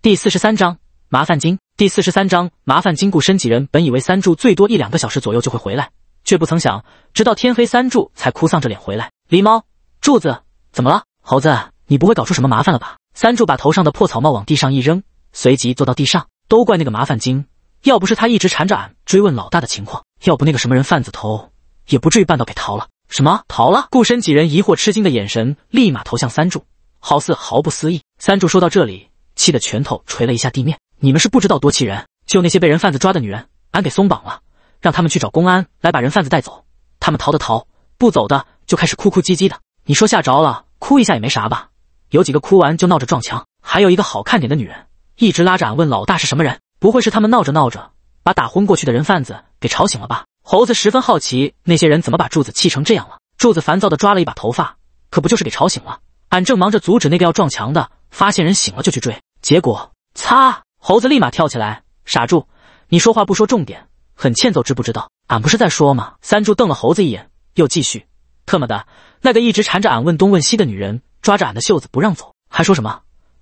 第四十三章麻烦精。第四十三章麻烦精。顾身几人本以为三柱最多一两个小时左右就会回来，却不曾想，直到天黑，三柱才哭丧着脸回来。狸猫，柱子，怎么了？猴子，你不会搞出什么麻烦了吧？三柱把头上的破草帽往地上一扔，随即坐到地上。都怪那个麻烦精，要不是他一直缠着俺追问老大的情况，要不那个什么人贩子头也不至于半道给逃了。什么逃了？顾深几人疑惑、吃惊的眼神立马投向三柱，好似毫不思议。三柱说到这里，气得拳头捶了一下地面。你们是不知道多气人，就那些被人贩子抓的女人，俺给松绑了，让他们去找公安来把人贩子带走。他们逃的逃，不走的就开始哭哭唧唧的。你说吓着了，哭一下也没啥吧？有几个哭完就闹着撞墙，还有一个好看点的女人，一直拉着俺问老大是什么人。不会是他们闹着闹着，把打昏过去的人贩子给吵醒了吧？猴子十分好奇，那些人怎么把柱子气成这样了？柱子烦躁的抓了一把头发，可不就是给吵醒了？俺正忙着阻止那个要撞墙的，发现人醒了就去追，结果擦！猴子立马跳起来，傻柱，你说话不说重点，很欠揍，知不知道？俺不是在说吗？三柱瞪了猴子一眼，又继续，特么的那个一直缠着俺问东问西的女人，抓着俺的袖子不让走，还说什么？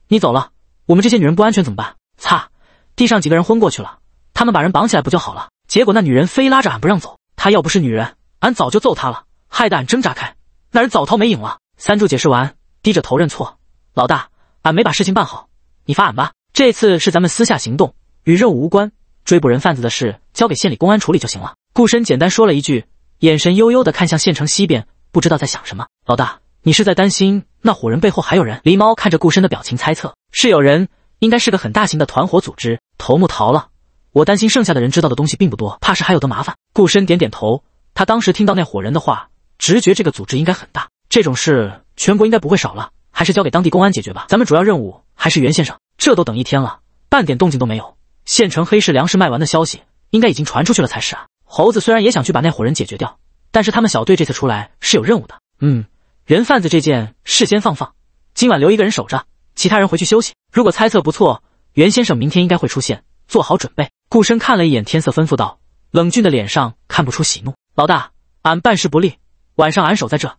你走了，我们这些女人不安全怎么办？擦，地上几个人昏过去了，他们把人绑起来不就好了？结果那女人非拉着俺不让走，她要不是女人，俺早就揍她了。害得俺挣扎开，那人早逃没影了。三柱解释完，低着头认错：“老大，俺没把事情办好，你罚俺吧。这次是咱们私下行动，与任务无关，追捕人贩子的事交给县里公安处理就行了。”顾深简单说了一句，眼神幽幽的看向县城西边，不知道在想什么。老大，你是在担心那伙人背后还有人？狸猫看着顾深的表情，猜测是有人，应该是个很大型的团伙组织，头目逃了。我担心剩下的人知道的东西并不多，怕是还有的麻烦。顾深点点头，他当时听到那伙人的话，直觉这个组织应该很大，这种事全国应该不会少了，还是交给当地公安解决吧。咱们主要任务还是袁先生。这都等一天了，半点动静都没有，县城黑市粮食卖完的消息应该已经传出去了才是啊。猴子虽然也想去把那伙人解决掉，但是他们小队这次出来是有任务的。嗯，人贩子这件事先放放，今晚留一个人守着，其他人回去休息。如果猜测不错，袁先生明天应该会出现，做好准备。顾深看了一眼天色，吩咐道：“冷峻的脸上看不出喜怒。老大，俺办事不力，晚上俺守在这，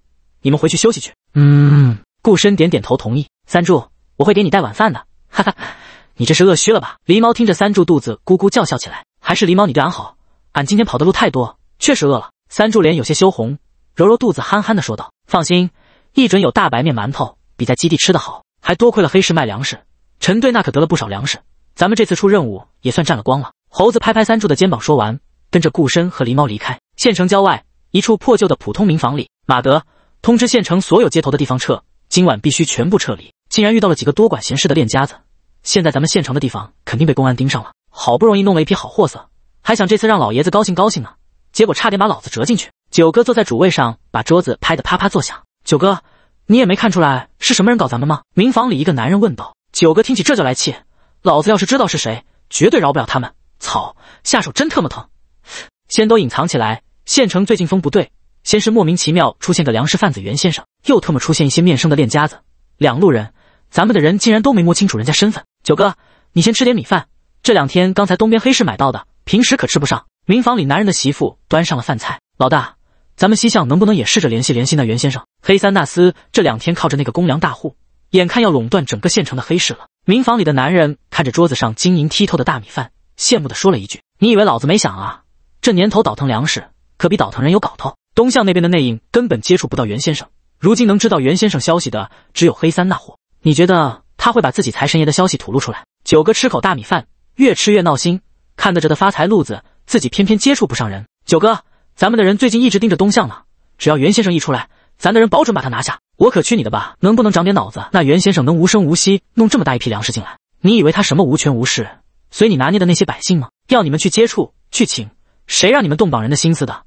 你们回去休息去。”嗯，顾深点点头，同意。三柱，我会给你带晚饭的。哈哈，你这是饿虚了吧？狸猫听着三柱肚子咕咕叫，笑起来。还是狸猫你对俺好，俺今天跑的路太多，确实饿了。三柱脸有些羞红，揉揉肚子，憨憨的说道：“放心，一准有大白面馒头，比在基地吃的好，还多亏了黑市卖粮食，陈队那可得了不少粮食，咱们这次出任务也算占了光了。”猴子拍拍三柱的肩膀，说完，跟着顾深和狸猫离开县城郊外一处破旧的普通民房里。马德，通知县城所有接头的地方撤，今晚必须全部撤离。竟然遇到了几个多管闲事的练家子，现在咱们县城的地方肯定被公安盯上了。好不容易弄了一批好货色，还想这次让老爷子高兴高兴呢，结果差点把老子折进去。九哥坐在主位上，把桌子拍得啪啪作响。九哥，你也没看出来是什么人搞咱们吗？民房里一个男人问道。九哥，听起这就来气，老子要是知道是谁，绝对饶不了他们。操，下手真特么疼！先都隐藏起来。县城最近风不对，先是莫名其妙出现个粮食贩子袁先生，又特么出现一些面生的练家子，两路人，咱们的人竟然都没摸清楚人家身份。九哥，你先吃点米饭，这两天刚才东边黑市买到的，平时可吃不上。民房里男人的媳妇端上了饭菜，老大，咱们西巷能不能也试着联系联系那袁先生？黑三那厮这两天靠着那个公粮大户，眼看要垄断整个县城的黑市了。民房里的男人看着桌子上晶莹剔透的大米饭。羡慕地说了一句：“你以为老子没想啊？这年头倒腾粮食可比倒腾人有搞头。东巷那边的内应根本接触不到袁先生，如今能知道袁先生消息的只有黑三那货。你觉得他会把自己财神爷的消息吐露出来？九哥吃口大米饭，越吃越闹心。看着这的发财路子，自己偏偏接触不上人。九哥，咱们的人最近一直盯着东巷呢，只要袁先生一出来，咱的人保准把他拿下。我可去你的吧！能不能长点脑子？那袁先生能无声无息弄这么大一批粮食进来？你以为他什么无权无势？”随你拿捏的那些百姓吗？要你们去接触去请，谁让你们动绑人的心思的？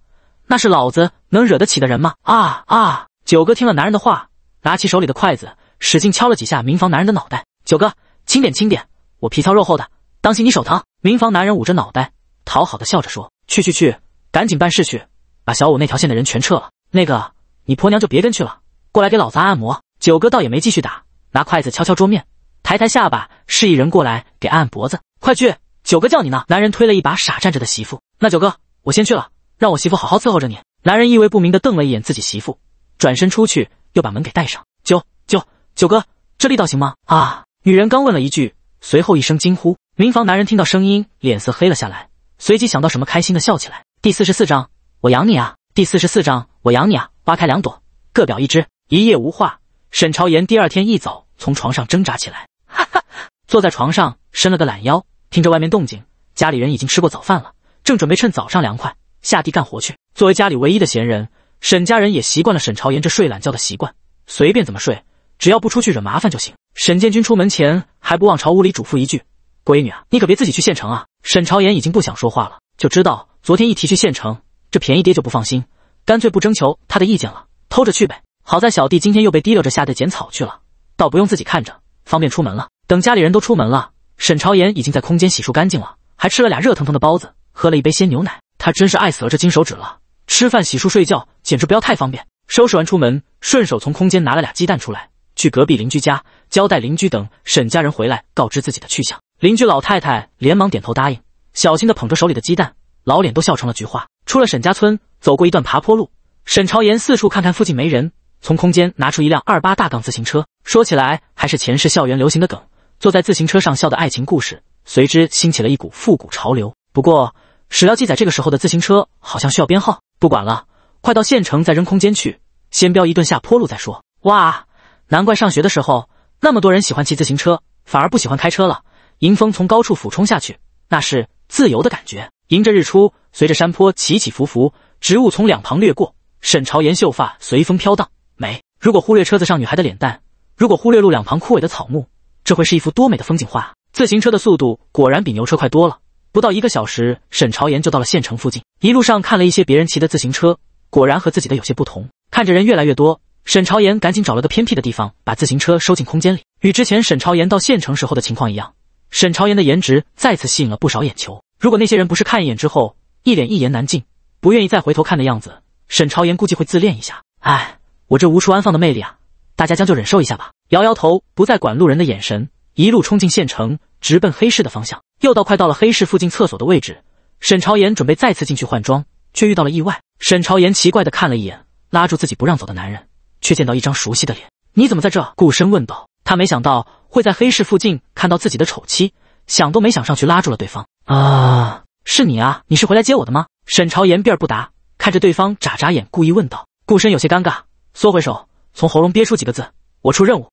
那是老子能惹得起的人吗？啊啊！九哥听了男人的话，拿起手里的筷子，使劲敲了几下民房男人的脑袋。九哥轻点轻点，我皮糙肉厚的，当心你手疼。民房男人捂着脑袋，讨好的笑着说：“去去去，赶紧办事去，把小五那条线的人全撤了。那个，你婆娘就别跟去了，过来给老子按按摩。”九哥倒也没继续打，拿筷子敲敲桌面，抬抬下巴，示意人过来给按按脖子。快去，九哥叫你呢。男人推了一把傻站着的媳妇。那九哥，我先去了，让我媳妇好好伺候着你。男人意味不明的瞪了一眼自己媳妇，转身出去，又把门给带上。九九九哥，这力道行吗？啊！女人刚问了一句，随后一声惊呼。民房男人听到声音，脸色黑了下来，随即想到什么，开心的笑起来。第四十四章，我养你啊。第四十四章，我养你啊。花开两朵，各表一枝。一夜无话。沈朝言第二天一早从床上挣扎起来，哈哈。坐在床上伸了个懒腰，听着外面动静，家里人已经吃过早饭了，正准备趁早上凉快下地干活去。作为家里唯一的闲人，沈家人也习惯了沈朝言这睡懒觉的习惯，随便怎么睡，只要不出去惹麻烦就行。沈建军出门前还不忘朝屋里嘱咐一句：“闺女啊，你可别自己去县城啊。”沈朝言已经不想说话了，就知道昨天一提去县城，这便宜爹就不放心，干脆不征求他的意见了，偷着去呗。好在小弟今天又被提溜着下地捡草去了，倒不用自己看着，方便出门了。等家里人都出门了，沈朝言已经在空间洗漱干净了，还吃了俩热腾腾的包子，喝了一杯鲜牛奶。他真是爱死了这金手指了！吃饭、洗漱、睡觉，简直不要太方便。收拾完出门，顺手从空间拿了俩鸡蛋出来，去隔壁邻居家交代邻居等沈家人回来，告知自己的去向。邻居老太太连忙点头答应，小心的捧着手里的鸡蛋，老脸都笑成了菊花。出了沈家村，走过一段爬坡路，沈朝言四处看看附近没人，从空间拿出一辆二八大杠自行车。说起来还是前世校园流行的梗。坐在自行车上笑的爱情故事，随之兴起了一股复古潮流。不过史料记载，这个时候的自行车好像需要编号。不管了，快到县城再扔空间去，先飙一顿下坡路再说。哇，难怪上学的时候那么多人喜欢骑自行车，反而不喜欢开车了。迎风从高处俯冲下去，那是自由的感觉。迎着日出，随着山坡起起伏伏，植物从两旁掠过，沈朝颜秀发随风飘荡，美。如果忽略车子上女孩的脸蛋，如果忽略路两旁枯萎的草木。这会是一幅多美的风景画！自行车的速度果然比牛车快多了，不到一个小时，沈朝言就到了县城附近。一路上看了一些别人骑的自行车，果然和自己的有些不同。看着人越来越多，沈朝言赶紧找了个偏僻的地方，把自行车收进空间里。与之前沈朝言到县城时候的情况一样，沈朝言的颜值再次吸引了不少眼球。如果那些人不是看一眼之后一脸一言难尽，不愿意再回头看的样子，沈朝言估计会自恋一下。哎，我这无处安放的魅力啊，大家将就忍受一下吧。摇摇头，不再管路人的眼神，一路冲进县城，直奔黑市的方向。又到快到了黑市附近厕所的位置，沈朝言准备再次进去换装，却遇到了意外。沈朝言奇怪的看了一眼拉住自己不让走的男人，却见到一张熟悉的脸。“你怎么在这？”顾深问道。他没想到会在黑市附近看到自己的丑妻，想都没想上去拉住了对方。“啊，是你啊，你是回来接我的吗？”沈朝言避而不答，看着对方眨眨眼，故意问道。顾深有些尴尬，缩回手，从喉咙憋出几个字：“我出任务。”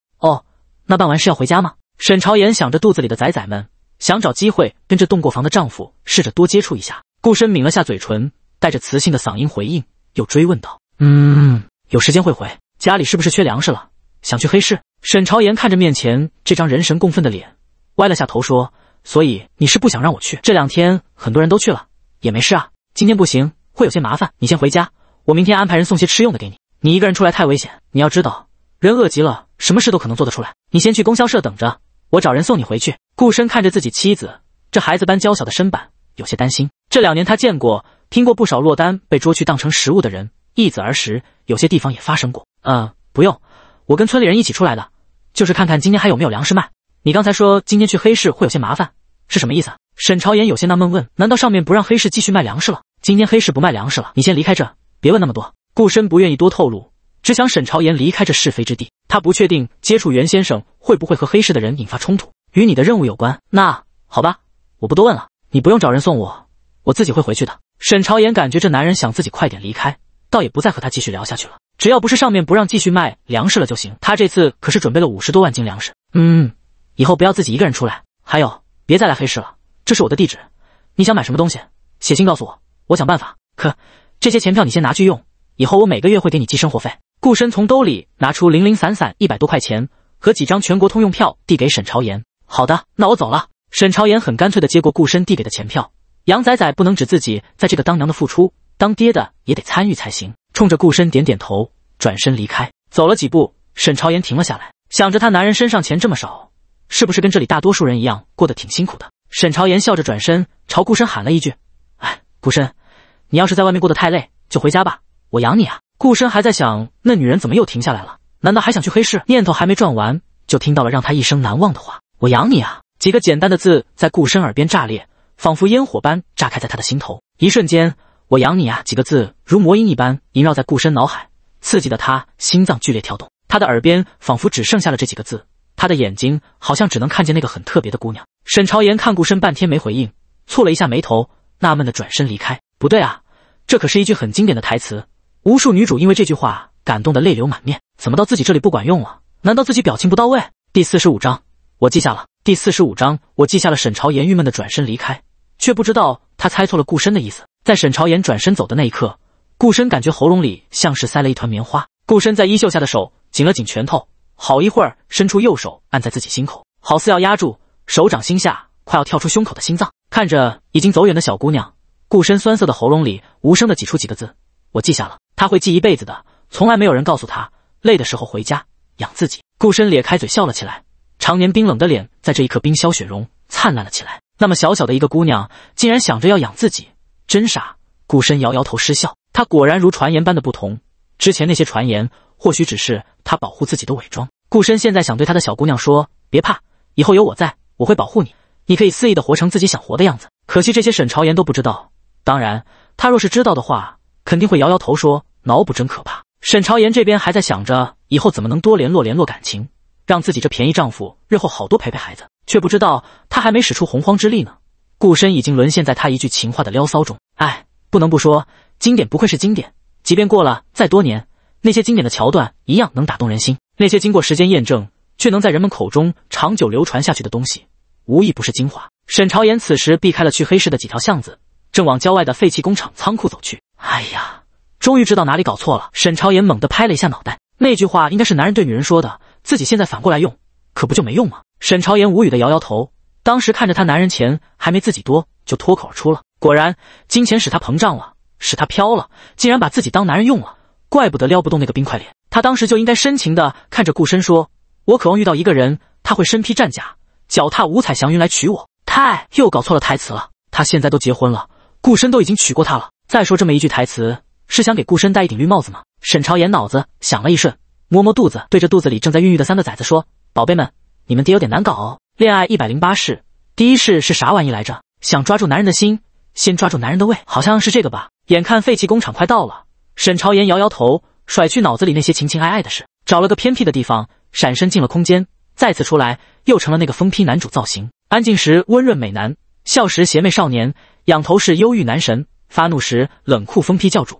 那办完事要回家吗？沈朝言想着肚子里的崽崽们，想找机会跟着动过房的丈夫试着多接触一下。顾深抿了下嘴唇，带着磁性的嗓音回应，又追问道：“嗯，有时间会回。家里是不是缺粮食了？想去黑市？”沈朝言看着面前这张人神共愤的脸，歪了下头说：“所以你是不想让我去？这两天很多人都去了，也没事啊。今天不行，会有些麻烦。你先回家，我明天安排人送些吃用的给你。你一个人出来太危险，你要知道，人饿极了。”什么事都可能做得出来。你先去供销社等着，我找人送你回去。顾深看着自己妻子这孩子般娇小的身板，有些担心。这两年他见过、听过不少落单被捉去当成食物的人，一子而食，有些地方也发生过。嗯，不用，我跟村里人一起出来的，就是看看今天还有没有粮食卖。你刚才说今天去黑市会有些麻烦，是什么意思？沈朝言有些纳闷问，难道上面不让黑市继续卖粮食了？今天黑市不卖粮食了，你先离开这，别问那么多。顾深不愿意多透露。只想沈朝言离开这是非之地。他不确定接触袁先生会不会和黑市的人引发冲突，与你的任务有关。那好吧，我不多问了。你不用找人送我，我自己会回去的。沈朝言感觉这男人想自己快点离开，倒也不再和他继续聊下去了。只要不是上面不让继续卖粮食了就行。他这次可是准备了五十多万斤粮食。嗯，以后不要自己一个人出来，还有别再来黑市了。这是我的地址，你想买什么东西，写信告诉我，我想办法。可这些钱票你先拿去用，以后我每个月会给你寄生活费。顾深从兜里拿出零零散散一百多块钱和几张全国通用票，递给沈朝言。好的，那我走了。沈朝言很干脆的接过顾深递给的钱票。杨仔仔不能只自己在这个当娘的付出，当爹的也得参与才行。冲着顾深点点头，转身离开。走了几步，沈朝言停了下来，想着他男人身上钱这么少，是不是跟这里大多数人一样过得挺辛苦的？沈朝言笑着转身朝顾深喊了一句：“哎，顾深，你要是在外面过得太累，就回家吧，我养你啊。”顾深还在想，那女人怎么又停下来了？难道还想去黑市？念头还没转完，就听到了让他一生难忘的话：“我养你啊！”几个简单的字在顾深耳边炸裂，仿佛烟火般炸开在他的心头。一瞬间，“我养你啊！”几个字如魔音一般萦绕在顾深脑海，刺激的他心脏剧烈跳动。他的耳边仿佛只剩下了这几个字，他的眼睛好像只能看见那个很特别的姑娘。沈朝言看顾深半天没回应，蹙了一下眉头，纳闷的转身离开。不对啊，这可是一句很经典的台词。无数女主因为这句话感动得泪流满面，怎么到自己这里不管用了？难道自己表情不到位？第四十五章，我记下了。第四十五章，我记下了。沈朝言郁闷的转身离开，却不知道他猜错了顾深的意思。在沈朝言转身走的那一刻，顾深感觉喉咙里像是塞了一团棉花。顾深在衣袖下的手紧了紧拳头，好一会儿，伸出右手按在自己心口，好似要压住手掌心下快要跳出胸口的心脏。看着已经走远的小姑娘，顾深酸涩的喉咙里无声的挤出几个字：“我记下了。”他会记一辈子的，从来没有人告诉他，累的时候回家养自己。顾深咧开嘴笑了起来，常年冰冷的脸在这一刻冰消雪融，灿烂了起来。那么小小的一个姑娘，竟然想着要养自己，真傻。顾深摇摇头失笑，他果然如传言般的不同。之前那些传言，或许只是他保护自己的伪装。顾深现在想对他的小姑娘说：别怕，以后有我在，我会保护你，你可以肆意的活成自己想活的样子。可惜这些沈朝言都不知道。当然，他若是知道的话，肯定会摇摇头说。脑补真可怕。沈朝言这边还在想着以后怎么能多联络联络感情，让自己这便宜丈夫日后好多陪陪孩子，却不知道他还没使出洪荒之力呢。顾深已经沦陷在他一句情话的撩骚中。哎，不能不说，经典不愧是经典，即便过了再多年，那些经典的桥段一样能打动人心。那些经过时间验证却能在人们口中长久流传下去的东西，无一不是精华。沈朝言此时避开了去黑市的几条巷子，正往郊外的废弃工厂仓库走去。哎呀！终于知道哪里搞错了。沈朝言猛地拍了一下脑袋，那句话应该是男人对女人说的，自己现在反过来用，可不就没用吗？沈朝言无语的摇摇头。当时看着他男人钱还没自己多，就脱口而出了。果然，金钱使他膨胀了，使他飘了，竟然把自己当男人用了。怪不得撩不动那个冰块脸。他当时就应该深情的看着顾深说：“我渴望遇到一个人，他会身披战甲，脚踏五彩祥云来娶我。”太，又搞错了台词了。他现在都结婚了，顾深都已经娶过她了。再说这么一句台词。是想给顾深戴一顶绿帽子吗？沈朝言脑子想了一瞬，摸摸肚子，对着肚子里正在孕育的三个崽子说：“宝贝们，你们爹有点难搞哦。恋爱一百零八式，第一式是啥玩意来着？想抓住男人的心，先抓住男人的胃，好像是这个吧？眼看废弃工厂快到了，沈朝言摇摇头，甩去脑子里那些情情爱爱的事，找了个偏僻的地方，闪身进了空间，再次出来，又成了那个疯批男主造型。安静时温润美男，笑时邪魅少年，仰头是忧郁男神，发怒时冷酷疯批教主。”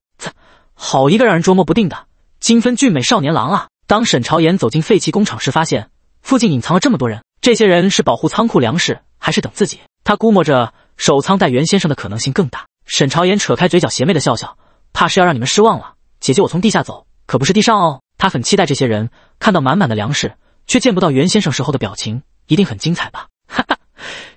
好一个让人捉摸不定的金分俊美少年郎啊！当沈朝言走进废弃工厂时，发现附近隐藏了这么多人。这些人是保护仓库粮食，还是等自己？他估摸着守仓待袁先生的可能性更大。沈朝言扯开嘴角，邪魅的笑笑，怕是要让你们失望了。姐姐，我从地下走，可不是地上哦。他很期待这些人看到满满的粮食，却见不到袁先生时候的表情，一定很精彩吧？哈哈，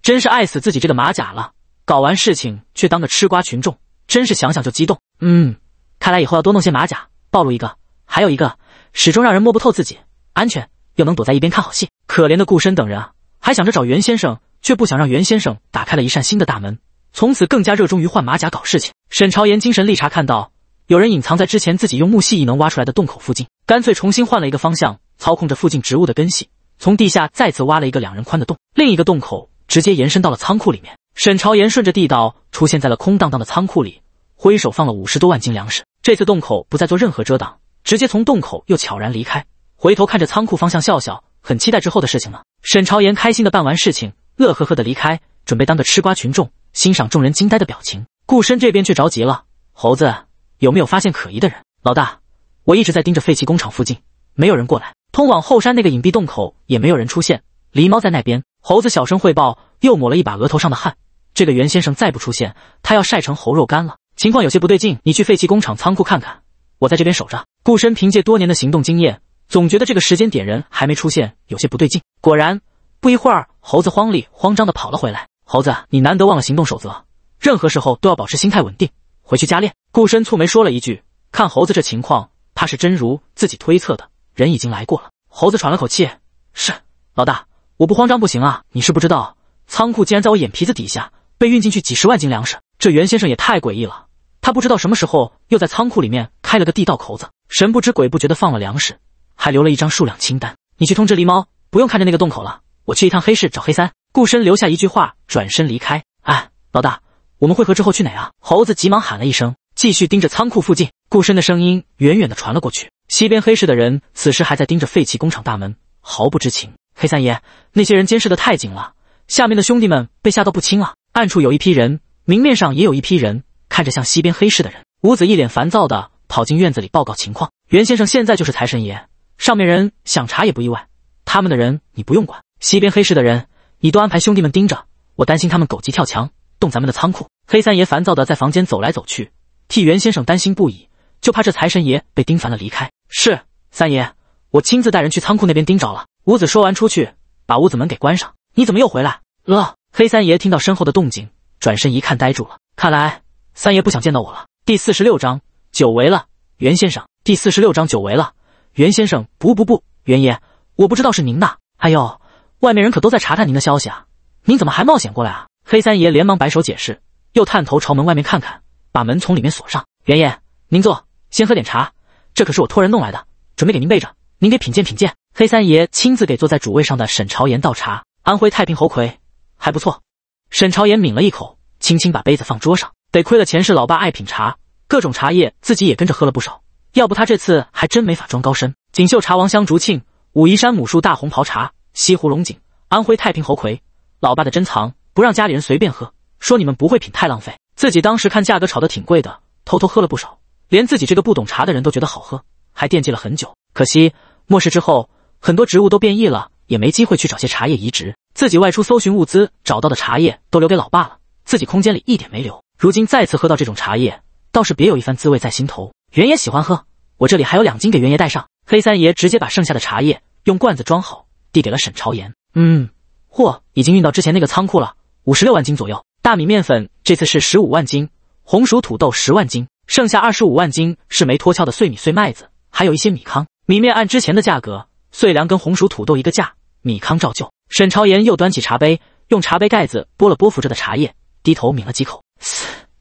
真是爱死自己这个马甲了。搞完事情却当个吃瓜群众，真是想想就激动。嗯。看来以后要多弄些马甲，暴露一个，还有一个始终让人摸不透自己，安全又能躲在一边看好戏。可怜的顾深等人啊，还想着找袁先生，却不想让袁先生打开了一扇新的大门，从此更加热衷于换马甲搞事情。沈朝言精神力查看到，有人隐藏在之前自己用木系异能挖出来的洞口附近，干脆重新换了一个方向，操控着附近植物的根系，从地下再次挖了一个两人宽的洞，另一个洞口直接延伸到了仓库里面。沈朝言顺着地道出现在了空荡荡的仓库里，挥手放了五十多万斤粮食。这次洞口不再做任何遮挡，直接从洞口又悄然离开，回头看着仓库方向笑笑，很期待之后的事情呢。沈朝言开心的办完事情，乐呵呵的离开，准备当个吃瓜群众，欣赏众人惊呆的表情。顾深这边却着急了，猴子有没有发现可疑的人？老大，我一直在盯着废弃工厂附近，没有人过来，通往后山那个隐蔽洞口也没有人出现。狸猫在那边。猴子小声汇报，又抹了一把额头上的汗，这个袁先生再不出现，他要晒成猴肉干了。情况有些不对劲，你去废弃工厂仓库看看，我在这边守着。顾深凭借多年的行动经验，总觉得这个时间点人还没出现，有些不对劲。果然，不一会儿，猴子慌里慌张的跑了回来。猴子，你难得忘了行动守则，任何时候都要保持心态稳定，回去加练。顾深蹙眉说了一句：“看猴子这情况，怕是真如自己推测的，人已经来过了。”猴子喘了口气：“是老大，我不慌张不行啊！你是不知道，仓库竟然在我眼皮子底下被运进去几十万斤粮食，这袁先生也太诡异了。”他不知道什么时候又在仓库里面开了个地道口子，神不知鬼不觉的放了粮食，还留了一张数量清单。你去通知狸猫，不用看着那个洞口了。我去一趟黑市找黑三。顾深留下一句话，转身离开。哎，老大，我们会合之后去哪啊？猴子急忙喊了一声，继续盯着仓库附近。顾深的声音远远的传了过去。西边黑市的人此时还在盯着废弃工厂大门，毫不知情。黑三爷，那些人监视的太紧了，下面的兄弟们被吓到不轻啊。暗处有一批人，明面上也有一批人。看着向西边黑市的人，五子一脸烦躁的跑进院子里报告情况。袁先生现在就是财神爷，上面人想查也不意外。他们的人你不用管，西边黑市的人你都安排兄弟们盯着。我担心他们狗急跳墙，动咱们的仓库。黑三爷烦躁的在房间走来走去，替袁先生担心不已，就怕这财神爷被盯烦了离开。是三爷，我亲自带人去仓库那边盯着了。五子说完出去，把屋子门给关上。你怎么又回来了？黑三爷听到身后的动静，转身一看，呆住了。看来。三爷不想见到我了。第四十六章，久违了，袁先生。第四十六章，久违了，袁先生。不不不，袁爷，我不知道是您呐。哎呦，外面人可都在查探您的消息啊，您怎么还冒险过来啊？黑三爷连忙摆手解释，又探头朝门外面看看，把门从里面锁上。袁爷，您坐，先喝点茶，这可是我托人弄来的，准备给您备着，您给品鉴品鉴。黑三爷亲自给坐在主位上的沈朝言倒茶。安徽太平猴魁，还不错。沈朝言抿了一口，轻轻把杯子放桌上。得亏了前世老爸爱品茶，各种茶叶自己也跟着喝了不少，要不他这次还真没法装高深。锦绣茶王香竹庆、武夷山母树大红袍茶、西湖龙井、安徽太平猴魁，老爸的珍藏不让家里人随便喝，说你们不会品太浪费。自己当时看价格炒得挺贵的，偷偷喝了不少，连自己这个不懂茶的人都觉得好喝，还惦记了很久。可惜末世之后，很多植物都变异了，也没机会去找些茶叶移植。自己外出搜寻物资找到的茶叶都留给老爸了，自己空间里一点没留。如今再次喝到这种茶叶，倒是别有一番滋味在心头。元爷喜欢喝，我这里还有两斤给元爷带上。黑三爷直接把剩下的茶叶用罐子装好，递给了沈朝言。嗯，货已经运到之前那个仓库了，五十六万斤左右。大米面粉这次是十五万斤，红薯土豆十万斤，剩下二十五万斤是没脱壳的碎米碎麦子，还有一些米糠、米面。按之前的价格，碎粮跟红薯土豆一个价，米糠照旧。沈朝言又端起茶杯，用茶杯盖子拨了拨扶着的茶叶，低头抿了几口。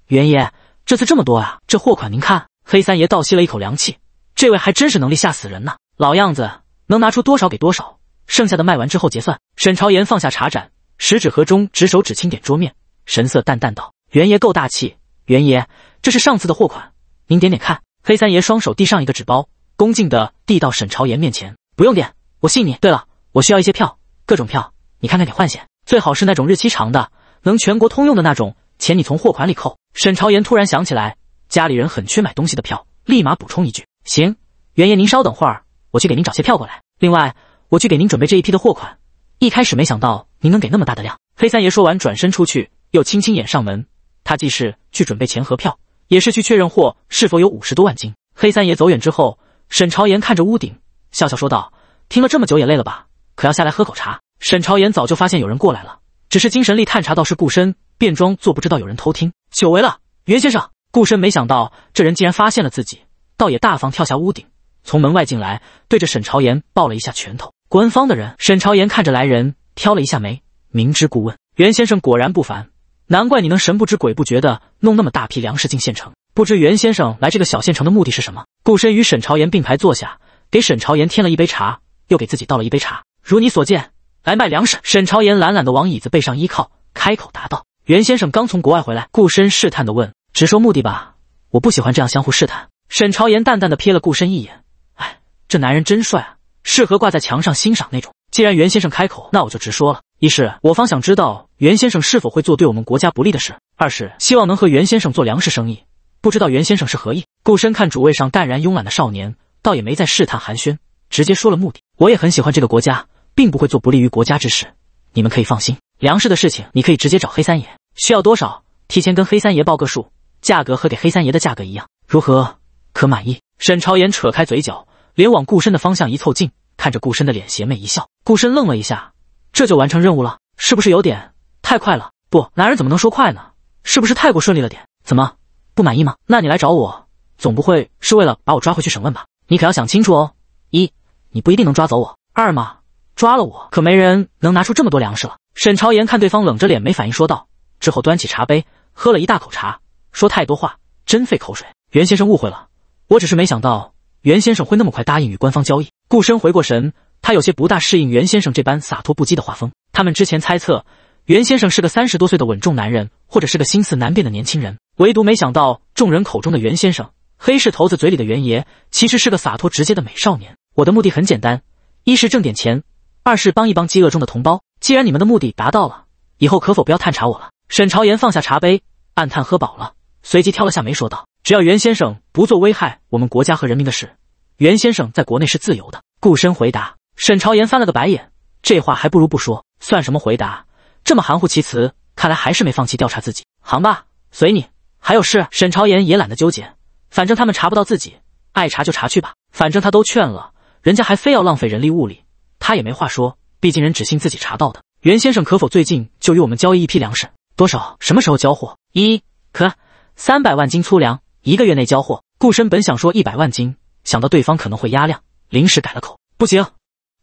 袁爷，这次这么多啊！这货款您看。黑三爷倒吸了一口凉气，这位还真是能力吓死人呢。老样子，能拿出多少给多少，剩下的卖完之后结算。沈朝言放下茶盏，食指和中指手指轻点桌面，神色淡淡道：“袁爷够大气。袁爷，这是上次的货款，您点点看。”黑三爷双手递上一个纸包，恭敬的递到沈朝言面前：“不用点，我信你。对了，我需要一些票，各种票，你看看给换些，最好是那种日期长的，能全国通用的那种。”钱你从货款里扣。沈朝言突然想起来家里人很缺买东西的票，立马补充一句：“行，袁爷您稍等会儿，我去给您找些票过来。另外，我去给您准备这一批的货款。一开始没想到您能给那么大的量。”黑三爷说完，转身出去，又轻轻掩上门。他既是去准备钱和票，也是去确认货是否有五十多万斤。黑三爷走远之后，沈朝言看着屋顶，笑笑说道：“听了这么久也累了吧？可要下来喝口茶。”沈朝言早就发现有人过来了，只是精神力探查到是顾深。便装作不知道有人偷听，久违了，袁先生。顾深没想到这人竟然发现了自己，倒也大方，跳下屋顶，从门外进来，对着沈朝言抱了一下拳头。官方的人。沈朝言看着来人，挑了一下眉，明知故问：“袁先生果然不凡，难怪你能神不知鬼不觉的弄那么大批粮食进县城。不知袁先生来这个小县城的目的是什么？”顾深与沈朝言并排坐下，给沈朝言添了一杯茶，又给自己倒了一杯茶。如你所见，来卖粮食。沈朝言懒懒地往椅子背上依靠，开口答道。袁先生刚从国外回来，顾深试探的问：“直说目的吧，我不喜欢这样相互试探。”沈朝言淡淡的瞥了顾深一眼，哎，这男人真帅啊，适合挂在墙上欣赏那种。既然袁先生开口，那我就直说了：一是我方想知道袁先生是否会做对我们国家不利的事；二是希望能和袁先生做粮食生意。不知道袁先生是何意？顾深看主位上淡然慵懒的少年，倒也没再试探寒暄，直接说了目的。我也很喜欢这个国家，并不会做不利于国家之事，你们可以放心。粮食的事情，你可以直接找黑三爷。需要多少，提前跟黑三爷报个数，价格和给黑三爷的价格一样，如何？可满意？沈朝言扯开嘴角，脸往顾深的方向一凑近，看着顾深的脸，邪魅一笑。顾深愣了一下，这就完成任务了？是不是有点太快了？不，男人怎么能说快呢？是不是太过顺利了点？怎么不满意吗？那你来找我，总不会是为了把我抓回去审问吧？你可要想清楚哦。一，你不一定能抓走我；二嘛，抓了我，可没人能拿出这么多粮食了。沈朝言看对方冷着脸没反应，说道，之后端起茶杯喝了一大口茶，说：“太多话真费口水。”袁先生误会了，我只是没想到袁先生会那么快答应与官方交易。顾深回过神，他有些不大适应袁先生这般洒脱不羁的画风。他们之前猜测袁先生是个三十多岁的稳重男人，或者是个心思难辨的年轻人，唯独没想到众人口中的袁先生，黑市头子嘴里的袁爷，其实是个洒脱直接的美少年。我的目的很简单，一是挣点钱，二是帮一帮饥饿中的同胞。既然你们的目的达到了，以后可否不要探查我了？沈朝言放下茶杯，暗叹喝饱了，随即挑了下眉说道：“只要袁先生不做危害我们国家和人民的事，袁先生在国内是自由的。”顾深回答。沈朝言翻了个白眼，这话还不如不说，算什么回答？这么含糊其辞，看来还是没放弃调查自己。行吧，随你。还有事？沈朝言也懒得纠结，反正他们查不到自己，爱查就查去吧。反正他都劝了，人家还非要浪费人力物力，他也没话说。毕竟人只信自己查到的。袁先生可否最近就与我们交易一批粮食？多少？什么时候交货？一可三百万斤粗粮，一个月内交货。顾深本想说一百万斤，想到对方可能会压量，临时改了口。不行。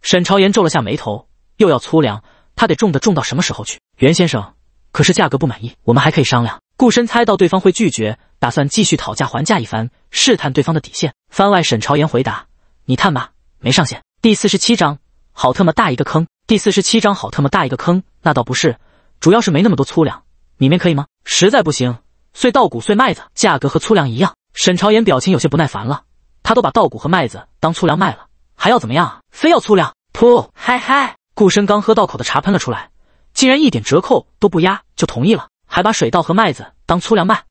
沈朝言皱了下眉头，又要粗粮，他得种的种到什么时候去？袁先生可是价格不满意，我们还可以商量。顾深猜到对方会拒绝，打算继续讨价还价一番，试探对方的底线。番外，沈朝言回答：“你探吧，没上限。”第四十七章，好特么大一个坑！第四十七章，好特么大一个坑！那倒不是，主要是没那么多粗粮。里面可以吗？实在不行，碎稻谷、碎麦子，价格和粗粮一样。沈朝言表情有些不耐烦了，他都把稻谷和麦子当粗粮卖了，还要怎么样非要粗粮？噗，嗨嗨！顾深刚喝到口的茶喷了出来，竟然一点折扣都不压就同意了，还把水稻和麦子当粗粮卖，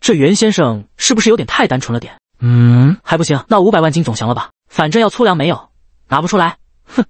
这袁先生是不是有点太单纯了点？嗯，还不行，那五百万斤总行了吧？反正要粗粮没有，拿不出来。哼，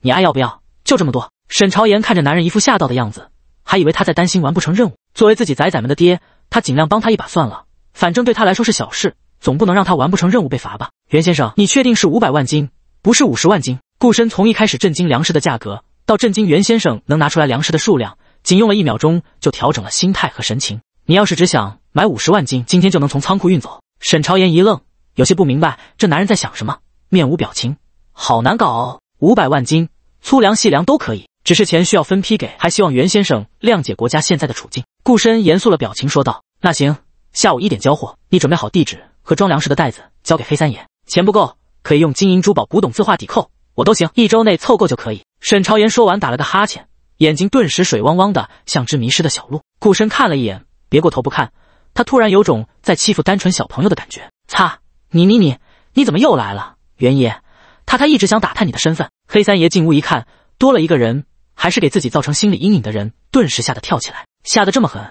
你爱要不要。就这么多。沈朝言看着男人一副吓到的样子，还以为他在担心完不成任务。作为自己仔仔们的爹，他尽量帮他一把算了，反正对他来说是小事，总不能让他完不成任务被罚吧？袁先生，你确定是五百万斤，不是五十万斤？顾深从一开始震惊粮食的价格，到震惊袁先生能拿出来粮食的数量，仅用了一秒钟就调整了心态和神情。你要是只想买五十万斤，今天就能从仓库运走。沈朝言一愣，有些不明白这男人在想什么，面无表情，好难搞。哦。五百万斤。粗粮细粮都可以，只是钱需要分批给，还希望袁先生谅解国家现在的处境。顾深严肃了表情说道：“那行，下午一点交货，你准备好地址和装粮食的袋子，交给黑三爷。钱不够可以用金银珠宝、古董、字画抵扣，我都行，一周内凑够就可以。”沈朝言说完，打了个哈欠，眼睛顿时水汪汪的，像只迷失的小鹿。顾深看了一眼，别过头不看他，突然有种在欺负单纯小朋友的感觉。擦，你你你，你怎么又来了，袁爷？他他一直想打探你的身份。黑三爷进屋一看，多了一个人，还是给自己造成心理阴影的人，顿时吓得跳起来，吓得这么狠，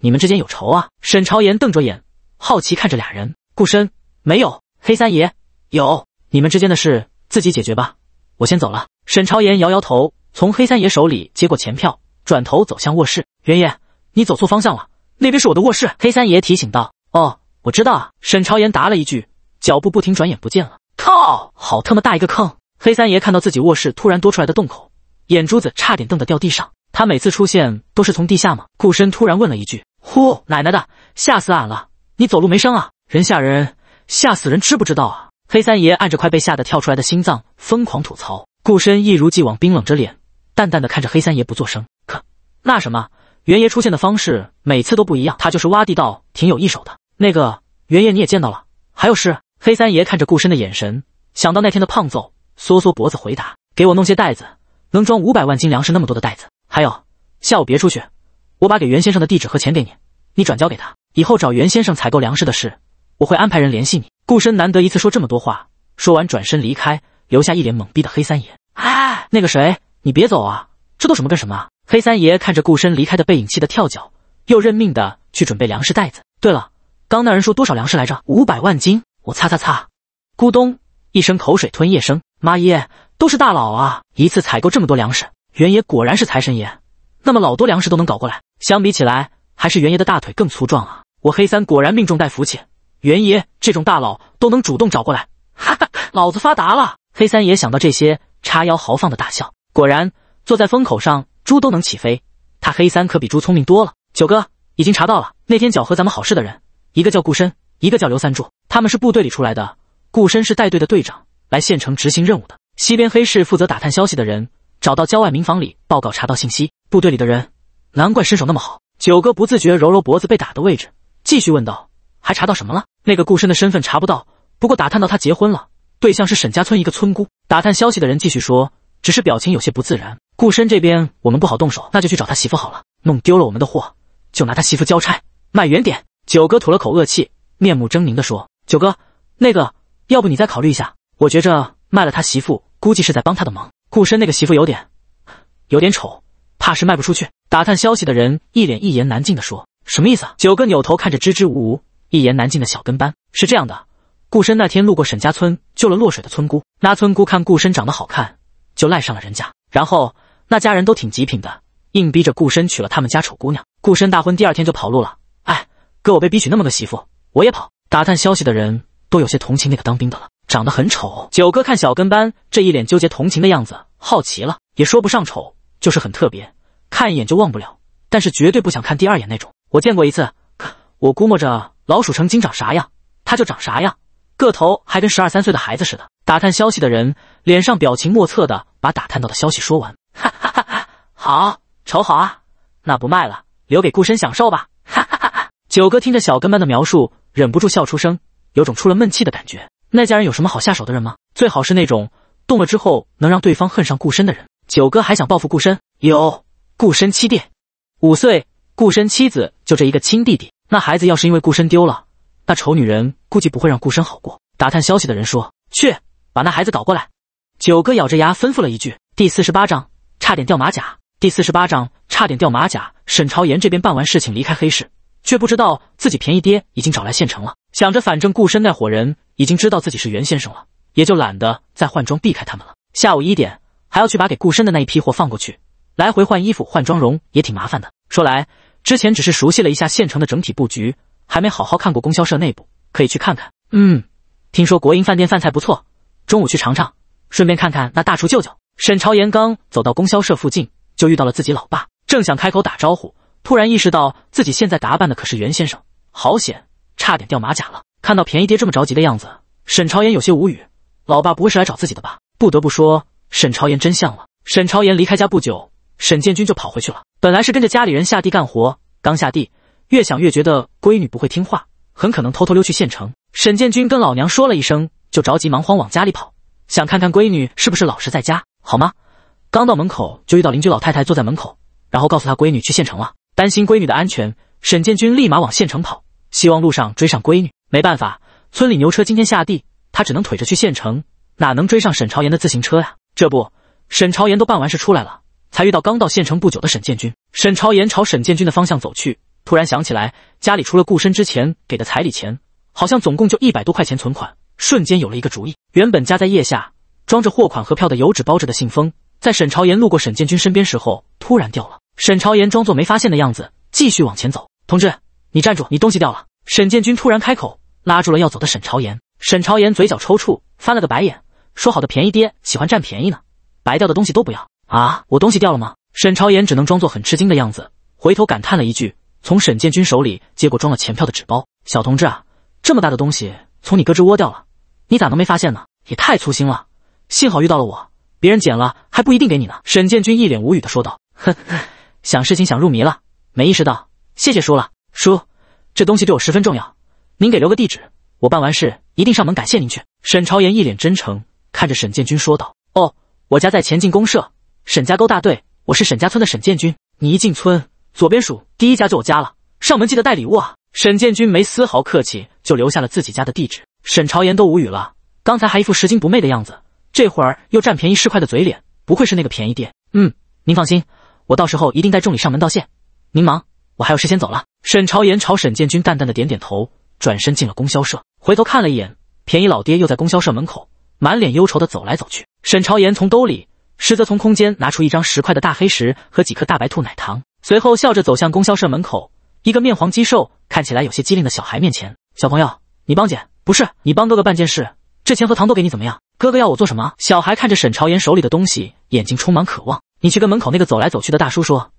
你们之间有仇啊？沈朝言瞪着眼，好奇看着俩人。顾深没有，黑三爷有，你们之间的事自己解决吧，我先走了。沈朝言摇摇头，从黑三爷手里接过钱票，转头走向卧室。元爷，你走错方向了，那边是我的卧室。黑三爷提醒道。哦，我知道啊。沈朝言答了一句，脚步不停，转眼不见了。靠！好他妈大一个坑！黑三爷看到自己卧室突然多出来的洞口，眼珠子差点瞪得掉地上。他每次出现都是从地下吗？顾深突然问了一句。呼，奶奶的，吓死俺了！你走路没声啊？人吓人，吓死人，知不知道啊？黑三爷按着快被吓得跳出来的心脏，疯狂吐槽。顾深一如既往冰冷着脸，淡淡的看着黑三爷不作声。可那什么，袁爷出现的方式每次都不一样，他就是挖地道挺有一手的那个袁爷，你也见到了，还有事。黑三爷看着顾深的眼神，想到那天的胖揍，缩缩脖子回答：“给我弄些袋子，能装五百万斤粮食那么多的袋子。还有，下午别出去。我把给袁先生的地址和钱给你，你转交给他。以后找袁先生采购粮食的事，我会安排人联系你。”顾深难得一次说这么多话，说完转身离开，留下一脸懵逼的黑三爷。哎，那个谁，你别走啊！这都什么跟什么？黑三爷看着顾深离开的背影，气得跳脚，又认命的去准备粮食袋子。对了，刚那人说多少粮食来着？五百万斤。我擦擦擦，咕咚一声，口水吞咽声。妈耶，都是大佬啊！一次采购这么多粮食，原爷果然是财神爷。那么老多粮食都能搞过来，相比起来，还是原爷的大腿更粗壮啊！我黑三果然命中带福气，原爷这种大佬都能主动找过来，哈哈，老子发达了！黑三爷想到这些，叉腰豪放的大笑。果然，坐在风口上，猪都能起飞。他黑三可比猪聪明多了。九哥已经查到了，那天搅和咱们好事的人，一个叫顾深。一个叫刘三柱，他们是部队里出来的。顾深是带队的队长，来县城执行任务的。西边黑市负责打探消息的人找到郊外民房里报告，查到信息。部队里的人，难怪身手那么好。九哥不自觉揉揉脖子被打的位置，继续问道：“还查到什么了？”那个顾深的身份查不到，不过打探到他结婚了，对象是沈家村一个村姑。打探消息的人继续说，只是表情有些不自然。顾深这边我们不好动手，那就去找他媳妇好了。弄丢了我们的货，就拿他媳妇交差。卖远点。九哥吐了口恶气。面目狰狞地说：“九哥，那个，要不你再考虑一下？我觉着卖了他媳妇，估计是在帮他的忙。顾深那个媳妇有点，有点丑，怕是卖不出去。”打探消息的人一脸一言难尽地说：“什么意思啊？”九哥扭头看着支支吾吾、一言难尽的小跟班：“是这样的，顾深那天路过沈家村，救了落水的村姑，那村姑看顾深长得好看，就赖上了人家。然后那家人都挺极品的，硬逼着顾深娶了他们家丑姑娘。顾深大婚第二天就跑路了。哎，哥，我被逼娶那么个媳妇。”我也跑打探消息的人，都有些同情那个当兵的了，长得很丑。九哥看小跟班这一脸纠结同情的样子，好奇了，也说不上丑，就是很特别，看一眼就忘不了，但是绝对不想看第二眼那种。我见过一次，我估摸着老鼠成精长啥样，他就长啥样，个头还跟十二三岁的孩子似的。打探消息的人脸上表情莫测的把打探到的消息说完，哈哈哈哈哈，好丑好啊，那不卖了，留给孤身享受吧。九哥听着小跟班的描述，忍不住笑出声，有种出了闷气的感觉。那家人有什么好下手的人吗？最好是那种动了之后能让对方恨上顾深的人。九哥还想报复顾深，有顾深七弟五岁，顾深妻子就这一个亲弟弟。那孩子要是因为顾深丢了，那丑女人估计不会让顾深好过。打探消息的人说，去把那孩子搞过来。九哥咬着牙吩咐了一句。第四十八章差点掉马甲。第四十八章差点掉马甲。沈朝言这边办完事情离开黑市。却不知道自己便宜爹已经找来县城了。想着反正顾深那伙人已经知道自己是袁先生了，也就懒得再换装避开他们了。下午一点还要去把给顾深的那一批货放过去，来回换衣服换妆容也挺麻烦的。说来之前只是熟悉了一下县城的整体布局，还没好好看过供销社内部，可以去看看。嗯，听说国营饭店饭菜不错，中午去尝尝，顺便看看那大厨舅舅。沈朝言刚走到供销社附近，就遇到了自己老爸，正想开口打招呼。突然意识到自己现在打扮的可是袁先生，好险，差点掉马甲了。看到便宜爹这么着急的样子，沈朝言有些无语，老爸不会是来找自己的吧？不得不说，沈朝言真像了。沈朝言离开家不久，沈建军就跑回去了。本来是跟着家里人下地干活，刚下地，越想越觉得闺女不会听话，很可能偷偷溜去县城。沈建军跟老娘说了一声，就着急忙慌往家里跑，想看看闺女是不是老实在家，好吗？刚到门口就遇到邻居老太太坐在门口，然后告诉她闺女去县城了。担心闺女的安全，沈建军立马往县城跑，希望路上追上闺女。没办法，村里牛车今天下地，他只能腿着去县城，哪能追上沈朝言的自行车呀？这不，沈朝言都办完事出来了，才遇到刚到县城不久的沈建军。沈朝言朝沈建军的方向走去，突然想起来，家里除了顾身之前给的彩礼钱，好像总共就一百多块钱存款，瞬间有了一个主意。原本夹在腋下装着货款和票的油纸包着的信封，在沈朝言路过沈建军身边时候，突然掉了。沈朝言装作没发现的样子，继续往前走。同志，你站住！你东西掉了。沈建军突然开口，拉住了要走的沈朝言。沈朝言嘴角抽搐，翻了个白眼，说：“好的便宜爹喜欢占便宜呢，白掉的东西都不要啊！我东西掉了吗？”沈朝言只能装作很吃惊的样子，回头感叹了一句，从沈建军手里接过装了钱票的纸包。小同志啊，这么大的东西从你胳肢窝掉了，你咋能没发现呢？也太粗心了。幸好遇到了我，别人捡了还不一定给你呢。沈建军一脸无语的说道：“呵呵。”想事情想入迷了，没意识到。谢谢叔了，叔，这东西对我十分重要，您给留个地址，我办完事一定上门感谢您去。沈朝言一脸真诚看着沈建军说道：“哦，我家在前进公社沈家沟大队，我是沈家村的沈建军。你一进村，左边数第一家就我家了。上门记得带礼物啊。”沈建军没丝毫客气，就留下了自己家的地址。沈朝言都无语了，刚才还一副拾金不昧的样子，这会儿又占便宜市块的嘴脸，不愧是那个便宜爹。嗯，您放心。我到时候一定带重礼上门道谢。您忙，我还有事先走了。沈朝言朝沈建军淡淡的点点头，转身进了供销社，回头看了一眼，便宜老爹又在供销社门口满脸忧愁的走来走去。沈朝言从兜里，实则从空间拿出一张十块的大黑石和几颗大白兔奶糖，随后笑着走向供销社门口一个面黄肌瘦、看起来有些机灵的小孩面前。小朋友，你帮姐不是你帮哥哥办件事，这钱和糖都给你，怎么样？哥哥要我做什么？小孩看着沈朝言手里的东西，眼睛充满渴望。你去跟门口那个走来走去的大叔说，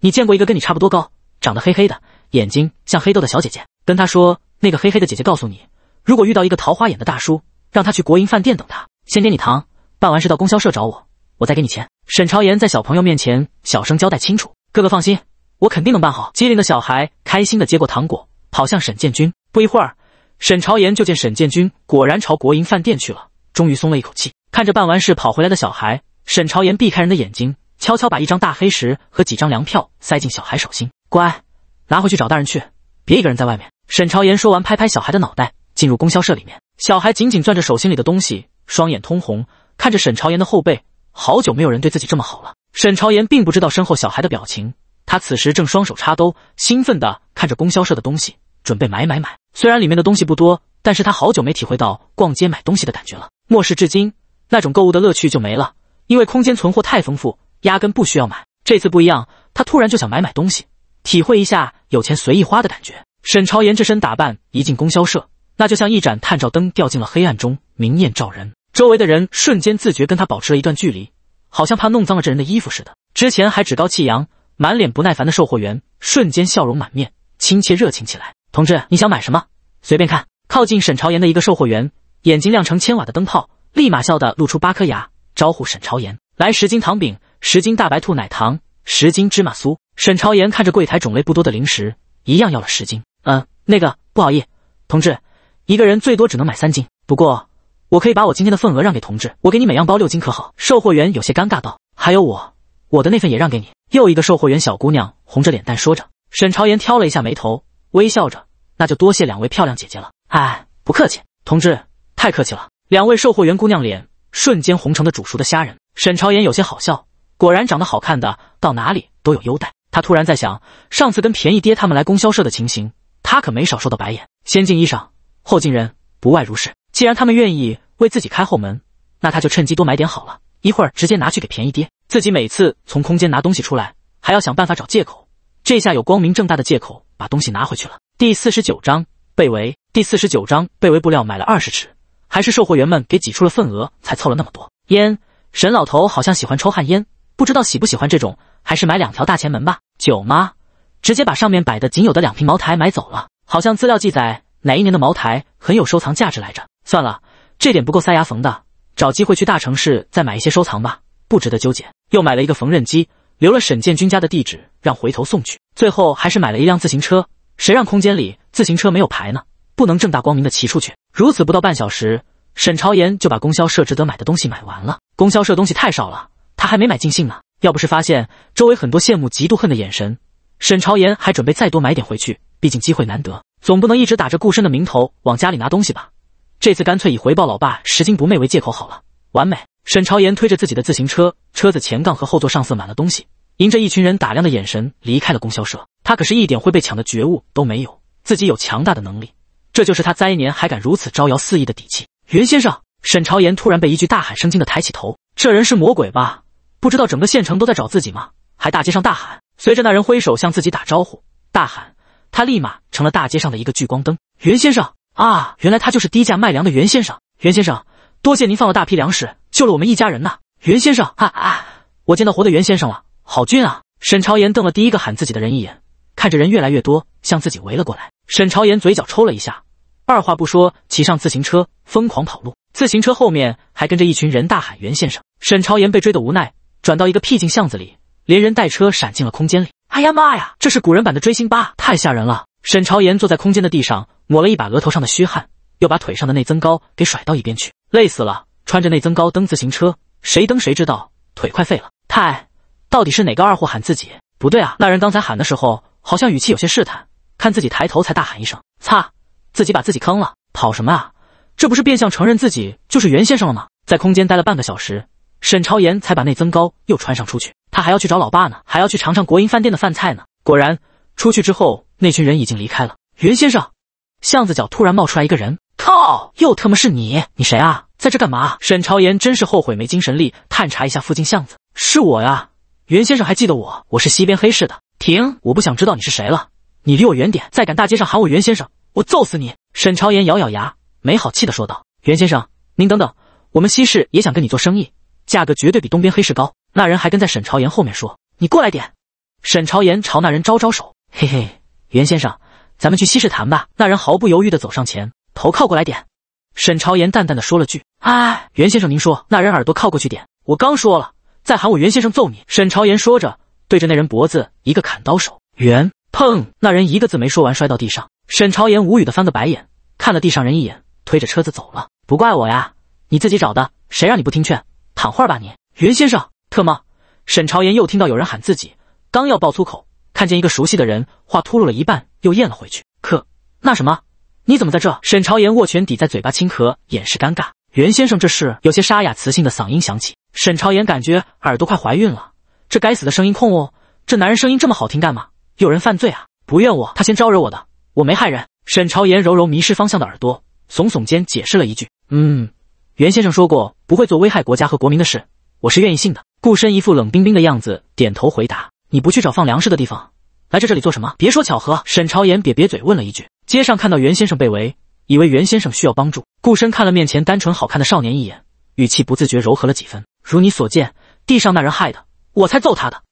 你见过一个跟你差不多高、长得黑黑的、眼睛像黑豆的小姐姐，跟他说那个黑黑的姐姐告诉你，如果遇到一个桃花眼的大叔，让他去国营饭店等他，先给你糖，办完事到供销社找我，我再给你钱。沈朝言在小朋友面前小声交代清楚：“哥哥放心，我肯定能办好。”机灵的小孩开心地接过糖果，跑向沈建军。不一会儿，沈朝言就见沈建军果然朝国营饭店去了，终于松了一口气。看着办完事跑回来的小孩，沈朝言避开人的眼睛。悄悄把一张大黑石和几张粮票塞进小孩手心，乖，拿回去找大人去，别一个人在外面。沈朝言说完，拍拍小孩的脑袋，进入供销社里面。小孩紧紧攥着手心里的东西，双眼通红，看着沈朝言的后背。好久没有人对自己这么好了。沈朝言并不知道身后小孩的表情，他此时正双手插兜，兴奋地看着供销社的东西，准备买买买。虽然里面的东西不多，但是他好久没体会到逛街买东西的感觉了。末世至今，那种购物的乐趣就没了，因为空间存货太丰富。压根不需要买，这次不一样，他突然就想买买东西，体会一下有钱随意花的感觉。沈朝言这身打扮一进供销社，那就像一盏探照灯掉进了黑暗中，明艳照人，周围的人瞬间自觉跟他保持了一段距离，好像怕弄脏了这人的衣服似的。之前还趾高气扬、满脸不耐烦的售货员，瞬间笑容满面，亲切热情起来。同志，你想买什么？随便看。靠近沈朝言的一个售货员，眼睛亮成千瓦的灯泡，立马笑得露出八颗牙，招呼沈朝言：“来十斤糖饼。”十斤大白兔奶糖，十斤芝麻酥。沈朝言看着柜台种类不多的零食，一样要了十斤。嗯，那个不好意思，同志，一个人最多只能买三斤。不过我可以把我今天的份额让给同志，我给你每样包六斤可好？售货员有些尴尬道。还有我，我的那份也让给你。又一个售货员小姑娘红着脸蛋说着。沈朝言挑了一下眉头，微笑着，那就多谢两位漂亮姐姐了。哎，不客气，同志，太客气了。两位售货员姑娘脸瞬间红成了煮熟的虾仁。沈朝言有些好笑。果然长得好看的到哪里都有优待。他突然在想，上次跟便宜爹他们来供销社的情形，他可没少受到白眼。先进衣裳，后进人，不外如是。既然他们愿意为自己开后门，那他就趁机多买点好了。一会儿直接拿去给便宜爹。自己每次从空间拿东西出来，还要想办法找借口，这下有光明正大的借口把东西拿回去了。第四十九章被围。第四十九章被围。布料买了二十尺，还是售货员们给挤出了份额才凑了那么多。烟，沈老头好像喜欢抽旱烟。不知道喜不喜欢这种，还是买两条大前门吧。九妈直接把上面摆的仅有的两瓶茅台买走了，好像资料记载哪一年的茅台很有收藏价值来着。算了，这点不够塞牙缝的，找机会去大城市再买一些收藏吧，不值得纠结。又买了一个缝纫机，留了沈建军家的地址，让回头送去。最后还是买了一辆自行车，谁让空间里自行车没有牌呢？不能正大光明的骑出去。如此不到半小时，沈朝言就把供销社值得买的东西买完了。供销社东西太少了。还没买尽兴呢，要不是发现周围很多羡慕、嫉妒、恨的眼神，沈朝言还准备再多买点回去。毕竟机会难得，总不能一直打着顾身的名头往家里拿东西吧？这次干脆以回报老爸拾金不昧为借口好了，完美。沈朝言推着自己的自行车，车子前杠和后座上塞满了东西，迎着一群人打量的眼神离开了供销社。他可是一点会被抢的觉悟都没有，自己有强大的能力，这就是他灾年还敢如此招摇肆意的底气。袁先生，沈朝言突然被一句大喊声惊的抬起头，这人是魔鬼吧？不知道整个县城都在找自己吗？还大街上大喊。随着那人挥手向自己打招呼，大喊，他立马成了大街上的一个聚光灯。袁先生啊，原来他就是低价卖粮的袁先生。袁先生，多谢您放了大批粮食，救了我们一家人呢。袁先生啊啊！我见到活的袁先生了，好俊啊！沈朝言瞪了第一个喊自己的人一眼，看着人越来越多，向自己围了过来。沈朝言嘴角抽了一下，二话不说，骑上自行车，疯狂跑路。自行车后面还跟着一群人大喊袁先生。沈朝言被追得无奈。转到一个僻静巷子里，连人带车闪进了空间里。哎呀妈呀，这是古人版的追星吧？太吓人了！沈朝言坐在空间的地上，抹了一把额头上的虚汗，又把腿上的内增高给甩到一边去，累死了。穿着内增高蹬自行车，谁蹬谁知道，腿快废了。太，到底是哪个二货喊自己？不对啊，那人刚才喊的时候好像语气有些试探，看自己抬头才大喊一声。擦，自己把自己坑了。跑什么啊？这不是变相承认自己就是袁先生了吗？在空间待了半个小时。沈朝言才把那增高又穿上出去，他还要去找老爸呢，还要去尝尝国营饭店的饭菜呢。果然，出去之后，那群人已经离开了。袁先生，巷子角突然冒出来一个人，靠，又他妈是你？你谁啊？在这干嘛？沈朝言真是后悔没精神力探查一下附近巷子。是我呀，袁先生还记得我？我是西边黑市的。停，我不想知道你是谁了，你离我远点，再敢大街上喊我袁先生，我揍死你！沈朝言咬咬牙，没好气的说道：“袁先生，您等等，我们西市也想跟你做生意。”价格绝对比东边黑市高。那人还跟在沈朝言后面说：“你过来点。”沈朝言朝那人招招手：“嘿嘿，袁先生，咱们去西市谈吧。”那人毫不犹豫的走上前，头靠过来点。沈朝言淡淡的说了句：“哎，袁先生，您说。”那人耳朵靠过去点。我刚说了，再喊我袁先生揍你。沈朝言说着，对着那人脖子一个砍刀手。袁碰，那人一个字没说完，摔到地上。沈朝言无语的翻个白眼，看了地上人一眼，推着车子走了。不怪我呀，你自己找的，谁让你不听劝。躺会儿吧你，袁先生。特么！沈朝言又听到有人喊自己，刚要爆粗口，看见一个熟悉的人，话秃噜了一半又咽了回去。可那什么，你怎么在这？沈朝言握拳抵在嘴巴，轻咳掩饰尴尬。袁先生，这是有些沙哑磁性的嗓音响起。沈朝言感觉耳朵快怀孕了，这该死的声音控哦，这男人声音这么好听干嘛？有人犯罪啊？不怨我，他先招惹我的，我没害人。沈朝言揉揉迷失方向的耳朵，耸耸肩解释了一句，嗯。袁先生说过不会做危害国家和国民的事，我是愿意信的。顾深一副冷冰冰的样子，点头回答：“你不去找放粮食的地方，来这这里做什么？”别说巧合，沈朝言瘪瘪嘴问了一句：“街上看到袁先生被围，以为袁先生需要帮助。”顾深看了面前单纯好看的少年一眼，语气不自觉柔和了几分：“如你所见，地上那人害的，我才揍他的。”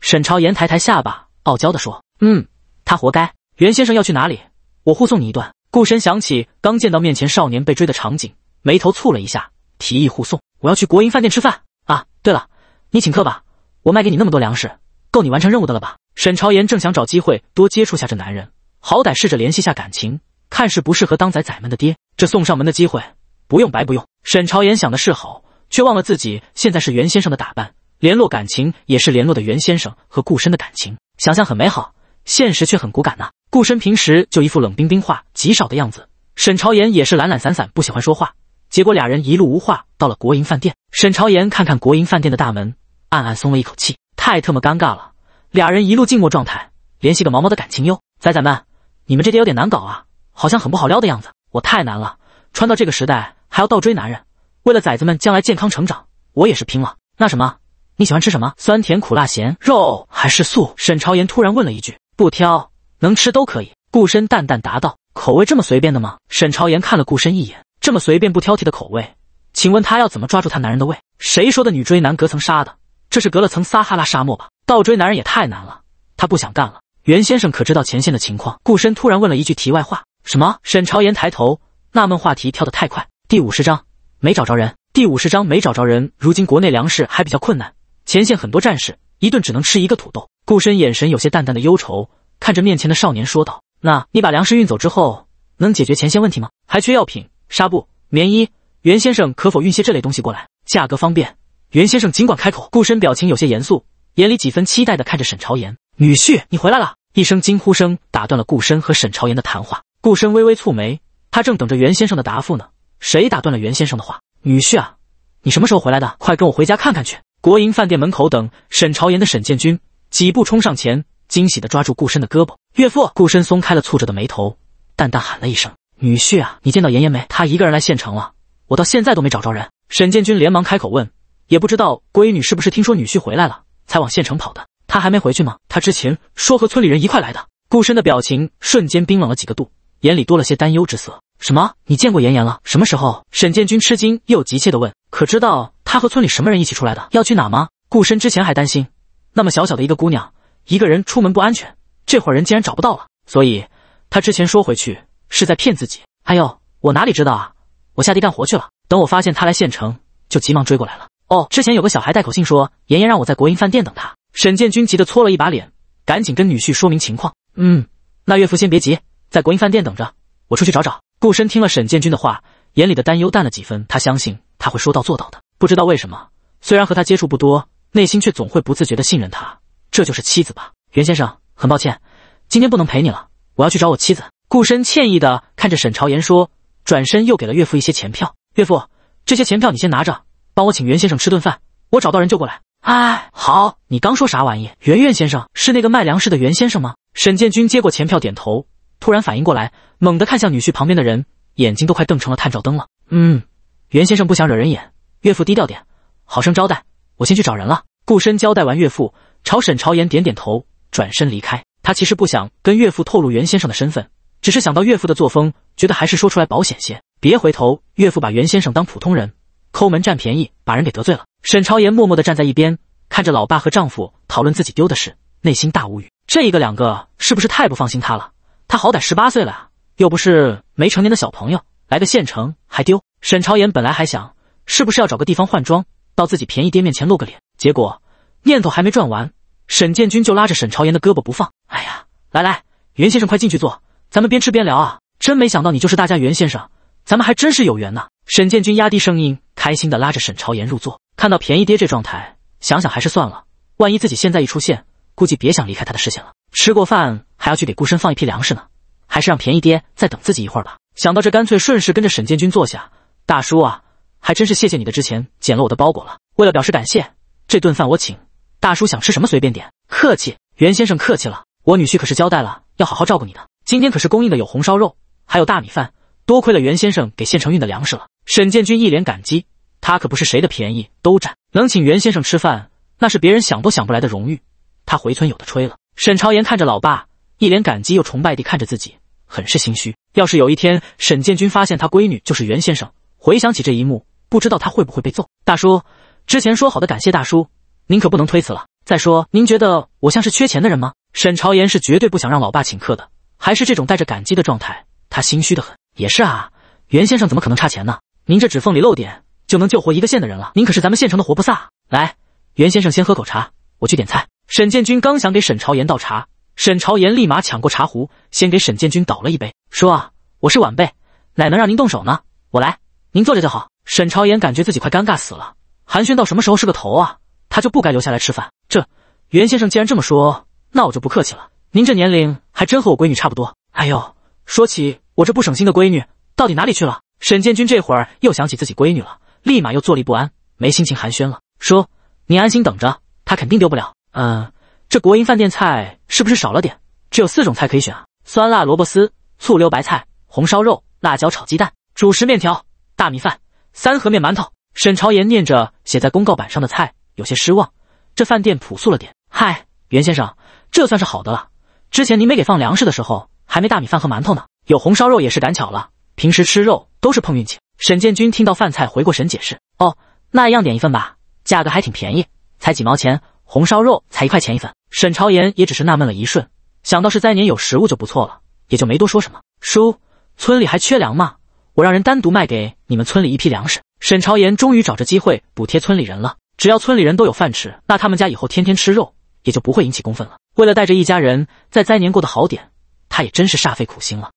沈朝言抬抬下巴，傲娇的说：“嗯，他活该。”袁先生要去哪里？我护送你一段。顾深想起刚见到面前少年被追的场景。眉头蹙了一下，提议护送。我要去国营饭店吃饭啊！对了，你请客吧，我卖给你那么多粮食，够你完成任务的了吧？沈朝言正想找机会多接触下这男人，好歹试着联系下感情，看是不适合当崽崽们的爹。这送上门的机会，不用白不用。沈朝言想的是好，却忘了自己现在是袁先生的打扮，联络感情也是联络的袁先生和顾深的感情。想象很美好，现实却很骨感呐。顾深平时就一副冷冰冰、话极少的样子，沈朝言也是懒懒散散，不喜欢说话。结果俩人一路无话，到了国营饭店。沈朝言看看国营饭店的大门，暗暗松了一口气，太特么尴尬了。俩人一路静默状态，联系个毛毛的感情哟。仔仔们，你们这爹有点难搞啊，好像很不好撩的样子。我太难了，穿到这个时代还要倒追男人。为了崽子们将来健康成长，我也是拼了。那什么，你喜欢吃什么？酸甜苦辣咸，肉还是素？沈朝言突然问了一句：“不挑，能吃都可以。”顾深淡淡答道：“口味这么随便的吗？”沈朝言看了顾深一眼。这么随便不挑剔的口味，请问她要怎么抓住她男人的胃？谁说的“女追男隔层纱”的？这是隔了层撒哈拉沙漠吧？倒追男人也太难了，她不想干了。袁先生可知道前线的情况？顾深突然问了一句题外话。什么？沈朝言抬头，纳闷，话题跳得太快。第五十章没找着人。第五十章没找着人。如今国内粮食还比较困难，前线很多战士一顿只能吃一个土豆。顾深眼神有些淡淡的忧愁，看着面前的少年说道：“那你把粮食运走之后，能解决前线问题吗？还缺药品。”纱布、棉衣，袁先生可否运些这类东西过来？价格方便，袁先生尽管开口。顾深表情有些严肃，眼里几分期待的看着沈朝言。女婿，你回来了！一声惊呼声打断了顾深和沈朝言的谈话。顾深微微蹙眉，他正等着袁先生的答复呢。谁打断了袁先生的话？女婿啊，你什么时候回来的？快跟我回家看看去！国营饭店门口等沈朝言的沈建军，几步冲上前，惊喜的抓住顾深的胳膊。岳父，顾深松开了蹙着的眉头，淡淡喊了一声。女婿啊，你见到妍妍没？她一个人来县城了，我到现在都没找着人。沈建军连忙开口问，也不知道闺女是不是听说女婿回来了才往县城跑的。她还没回去吗？她之前说和村里人一块来的。顾深的表情瞬间冰冷了几个度，眼里多了些担忧之色。什么？你见过妍妍了？什么时候？沈建军吃惊又急切的问。可知道她和村里什么人一起出来的？要去哪吗？顾深之前还担心，那么小小的一个姑娘，一个人出门不安全。这会儿人竟然找不到了，所以他之前说回去。是在骗自己？还有，我哪里知道啊！我下地干活去了。等我发现他来县城，就急忙追过来了。哦，之前有个小孩带口信说，妍妍让我在国营饭店等他。沈建军急得搓了一把脸，赶紧跟女婿说明情况。嗯，那岳父先别急，在国营饭店等着，我出去找找。顾深听了沈建军的话，眼里的担忧淡了几分。他相信他会说到做到的。不知道为什么，虽然和他接触不多，内心却总会不自觉的信任他。这就是妻子吧？袁先生，很抱歉，今天不能陪你了，我要去找我妻子。顾深歉意的看着沈朝言说，转身又给了岳父一些钱票。岳父，这些钱票你先拿着，帮我请袁先生吃顿饭，我找到人就过来。哎，好。你刚说啥玩意？袁院先生是那个卖粮食的袁先生吗？沈建军接过钱票，点头，突然反应过来，猛地看向女婿旁边的人，眼睛都快瞪成了探照灯了。嗯，袁先生不想惹人眼，岳父低调点，好生招待。我先去找人了。顾深交代完岳父，朝沈朝言点点头，转身离开。他其实不想跟岳父透露袁先生的身份。只是想到岳父的作风，觉得还是说出来保险些。别回头，岳父把袁先生当普通人，抠门占便宜，把人给得罪了。沈朝言默默的站在一边，看着老爸和丈夫讨论自己丢的事，内心大无语。这一个两个是不是太不放心他了？他好歹十八岁了啊，又不是没成年的小朋友，来个县城还丢。沈朝言本来还想，是不是要找个地方换装，到自己便宜爹面前露个脸？结果念头还没转完，沈建军就拉着沈朝言的胳膊不放。哎呀，来来，袁先生快进去坐。咱们边吃边聊啊！真没想到你就是大家袁先生，咱们还真是有缘呢。沈建军压低声音，开心的拉着沈朝言入座。看到便宜爹这状态，想想还是算了。万一自己现在一出现，估计别想离开他的视线了。吃过饭还要去给顾深放一批粮食呢，还是让便宜爹再等自己一会儿吧。想到这，干脆顺势跟着沈建军坐下。大叔啊，还真是谢谢你的之前捡了我的包裹了。为了表示感谢，这顿饭我请。大叔想吃什么随便点，客气。袁先生客气了，我女婿可是交代了要好好照顾你的。今天可是供应的有红烧肉，还有大米饭，多亏了袁先生给县城运的粮食了。沈建军一脸感激，他可不是谁的便宜都占，能请袁先生吃饭，那是别人想都想不来的荣誉，他回村有的吹了。沈朝言看着老爸一脸感激又崇拜地看着自己，很是心虚。要是有一天沈建军发现他闺女就是袁先生，回想起这一幕，不知道他会不会被揍。大叔，之前说好的感谢大叔，您可不能推辞了。再说您觉得我像是缺钱的人吗？沈朝言是绝对不想让老爸请客的。还是这种带着感激的状态，他心虚的很。也是啊，袁先生怎么可能差钱呢？您这指缝里漏点就能救活一个县的人了，您可是咱们县城的活菩萨。来，袁先生先喝口茶，我去点菜。沈建军刚想给沈朝言倒茶，沈朝言立马抢过茶壶，先给沈建军倒了一杯，说啊，我是晚辈，哪能让您动手呢？我来，您坐着就好。沈朝言感觉自己快尴尬死了，寒暄到什么时候是个头啊？他就不该留下来吃饭。这袁先生既然这么说，那我就不客气了。您这年龄还真和我闺女差不多。哎呦，说起我这不省心的闺女，到底哪里去了？沈建军这会儿又想起自己闺女了，立马又坐立不安，没心情寒暄了。说：“您安心等着，她肯定丢不了。嗯，这国营饭店菜是不是少了点？只有四种菜可以选啊：酸辣萝卜丝、醋溜白菜、红烧肉、辣椒炒鸡蛋、主食面条、大米饭、三合面馒头。沈朝言念着写在公告板上的菜，有些失望。这饭店朴素了点。嗨，袁先生，这算是好的了。之前您没给放粮食的时候，还没大米饭和馒头呢。有红烧肉也是赶巧了，平时吃肉都是碰运气。沈建军听到饭菜，回过神解释：“哦，那一样点一份吧，价格还挺便宜，才几毛钱。红烧肉才一块钱一份。”沈朝言也只是纳闷了一瞬，想到是灾年有食物就不错了，也就没多说什么。叔，村里还缺粮吗？我让人单独卖给你们村里一批粮食。沈朝言终于找着机会补贴村里人了，只要村里人都有饭吃，那他们家以后天天吃肉。也就不会引起公愤了。为了带着一家人在灾年过得好点，他也真是煞费苦心了。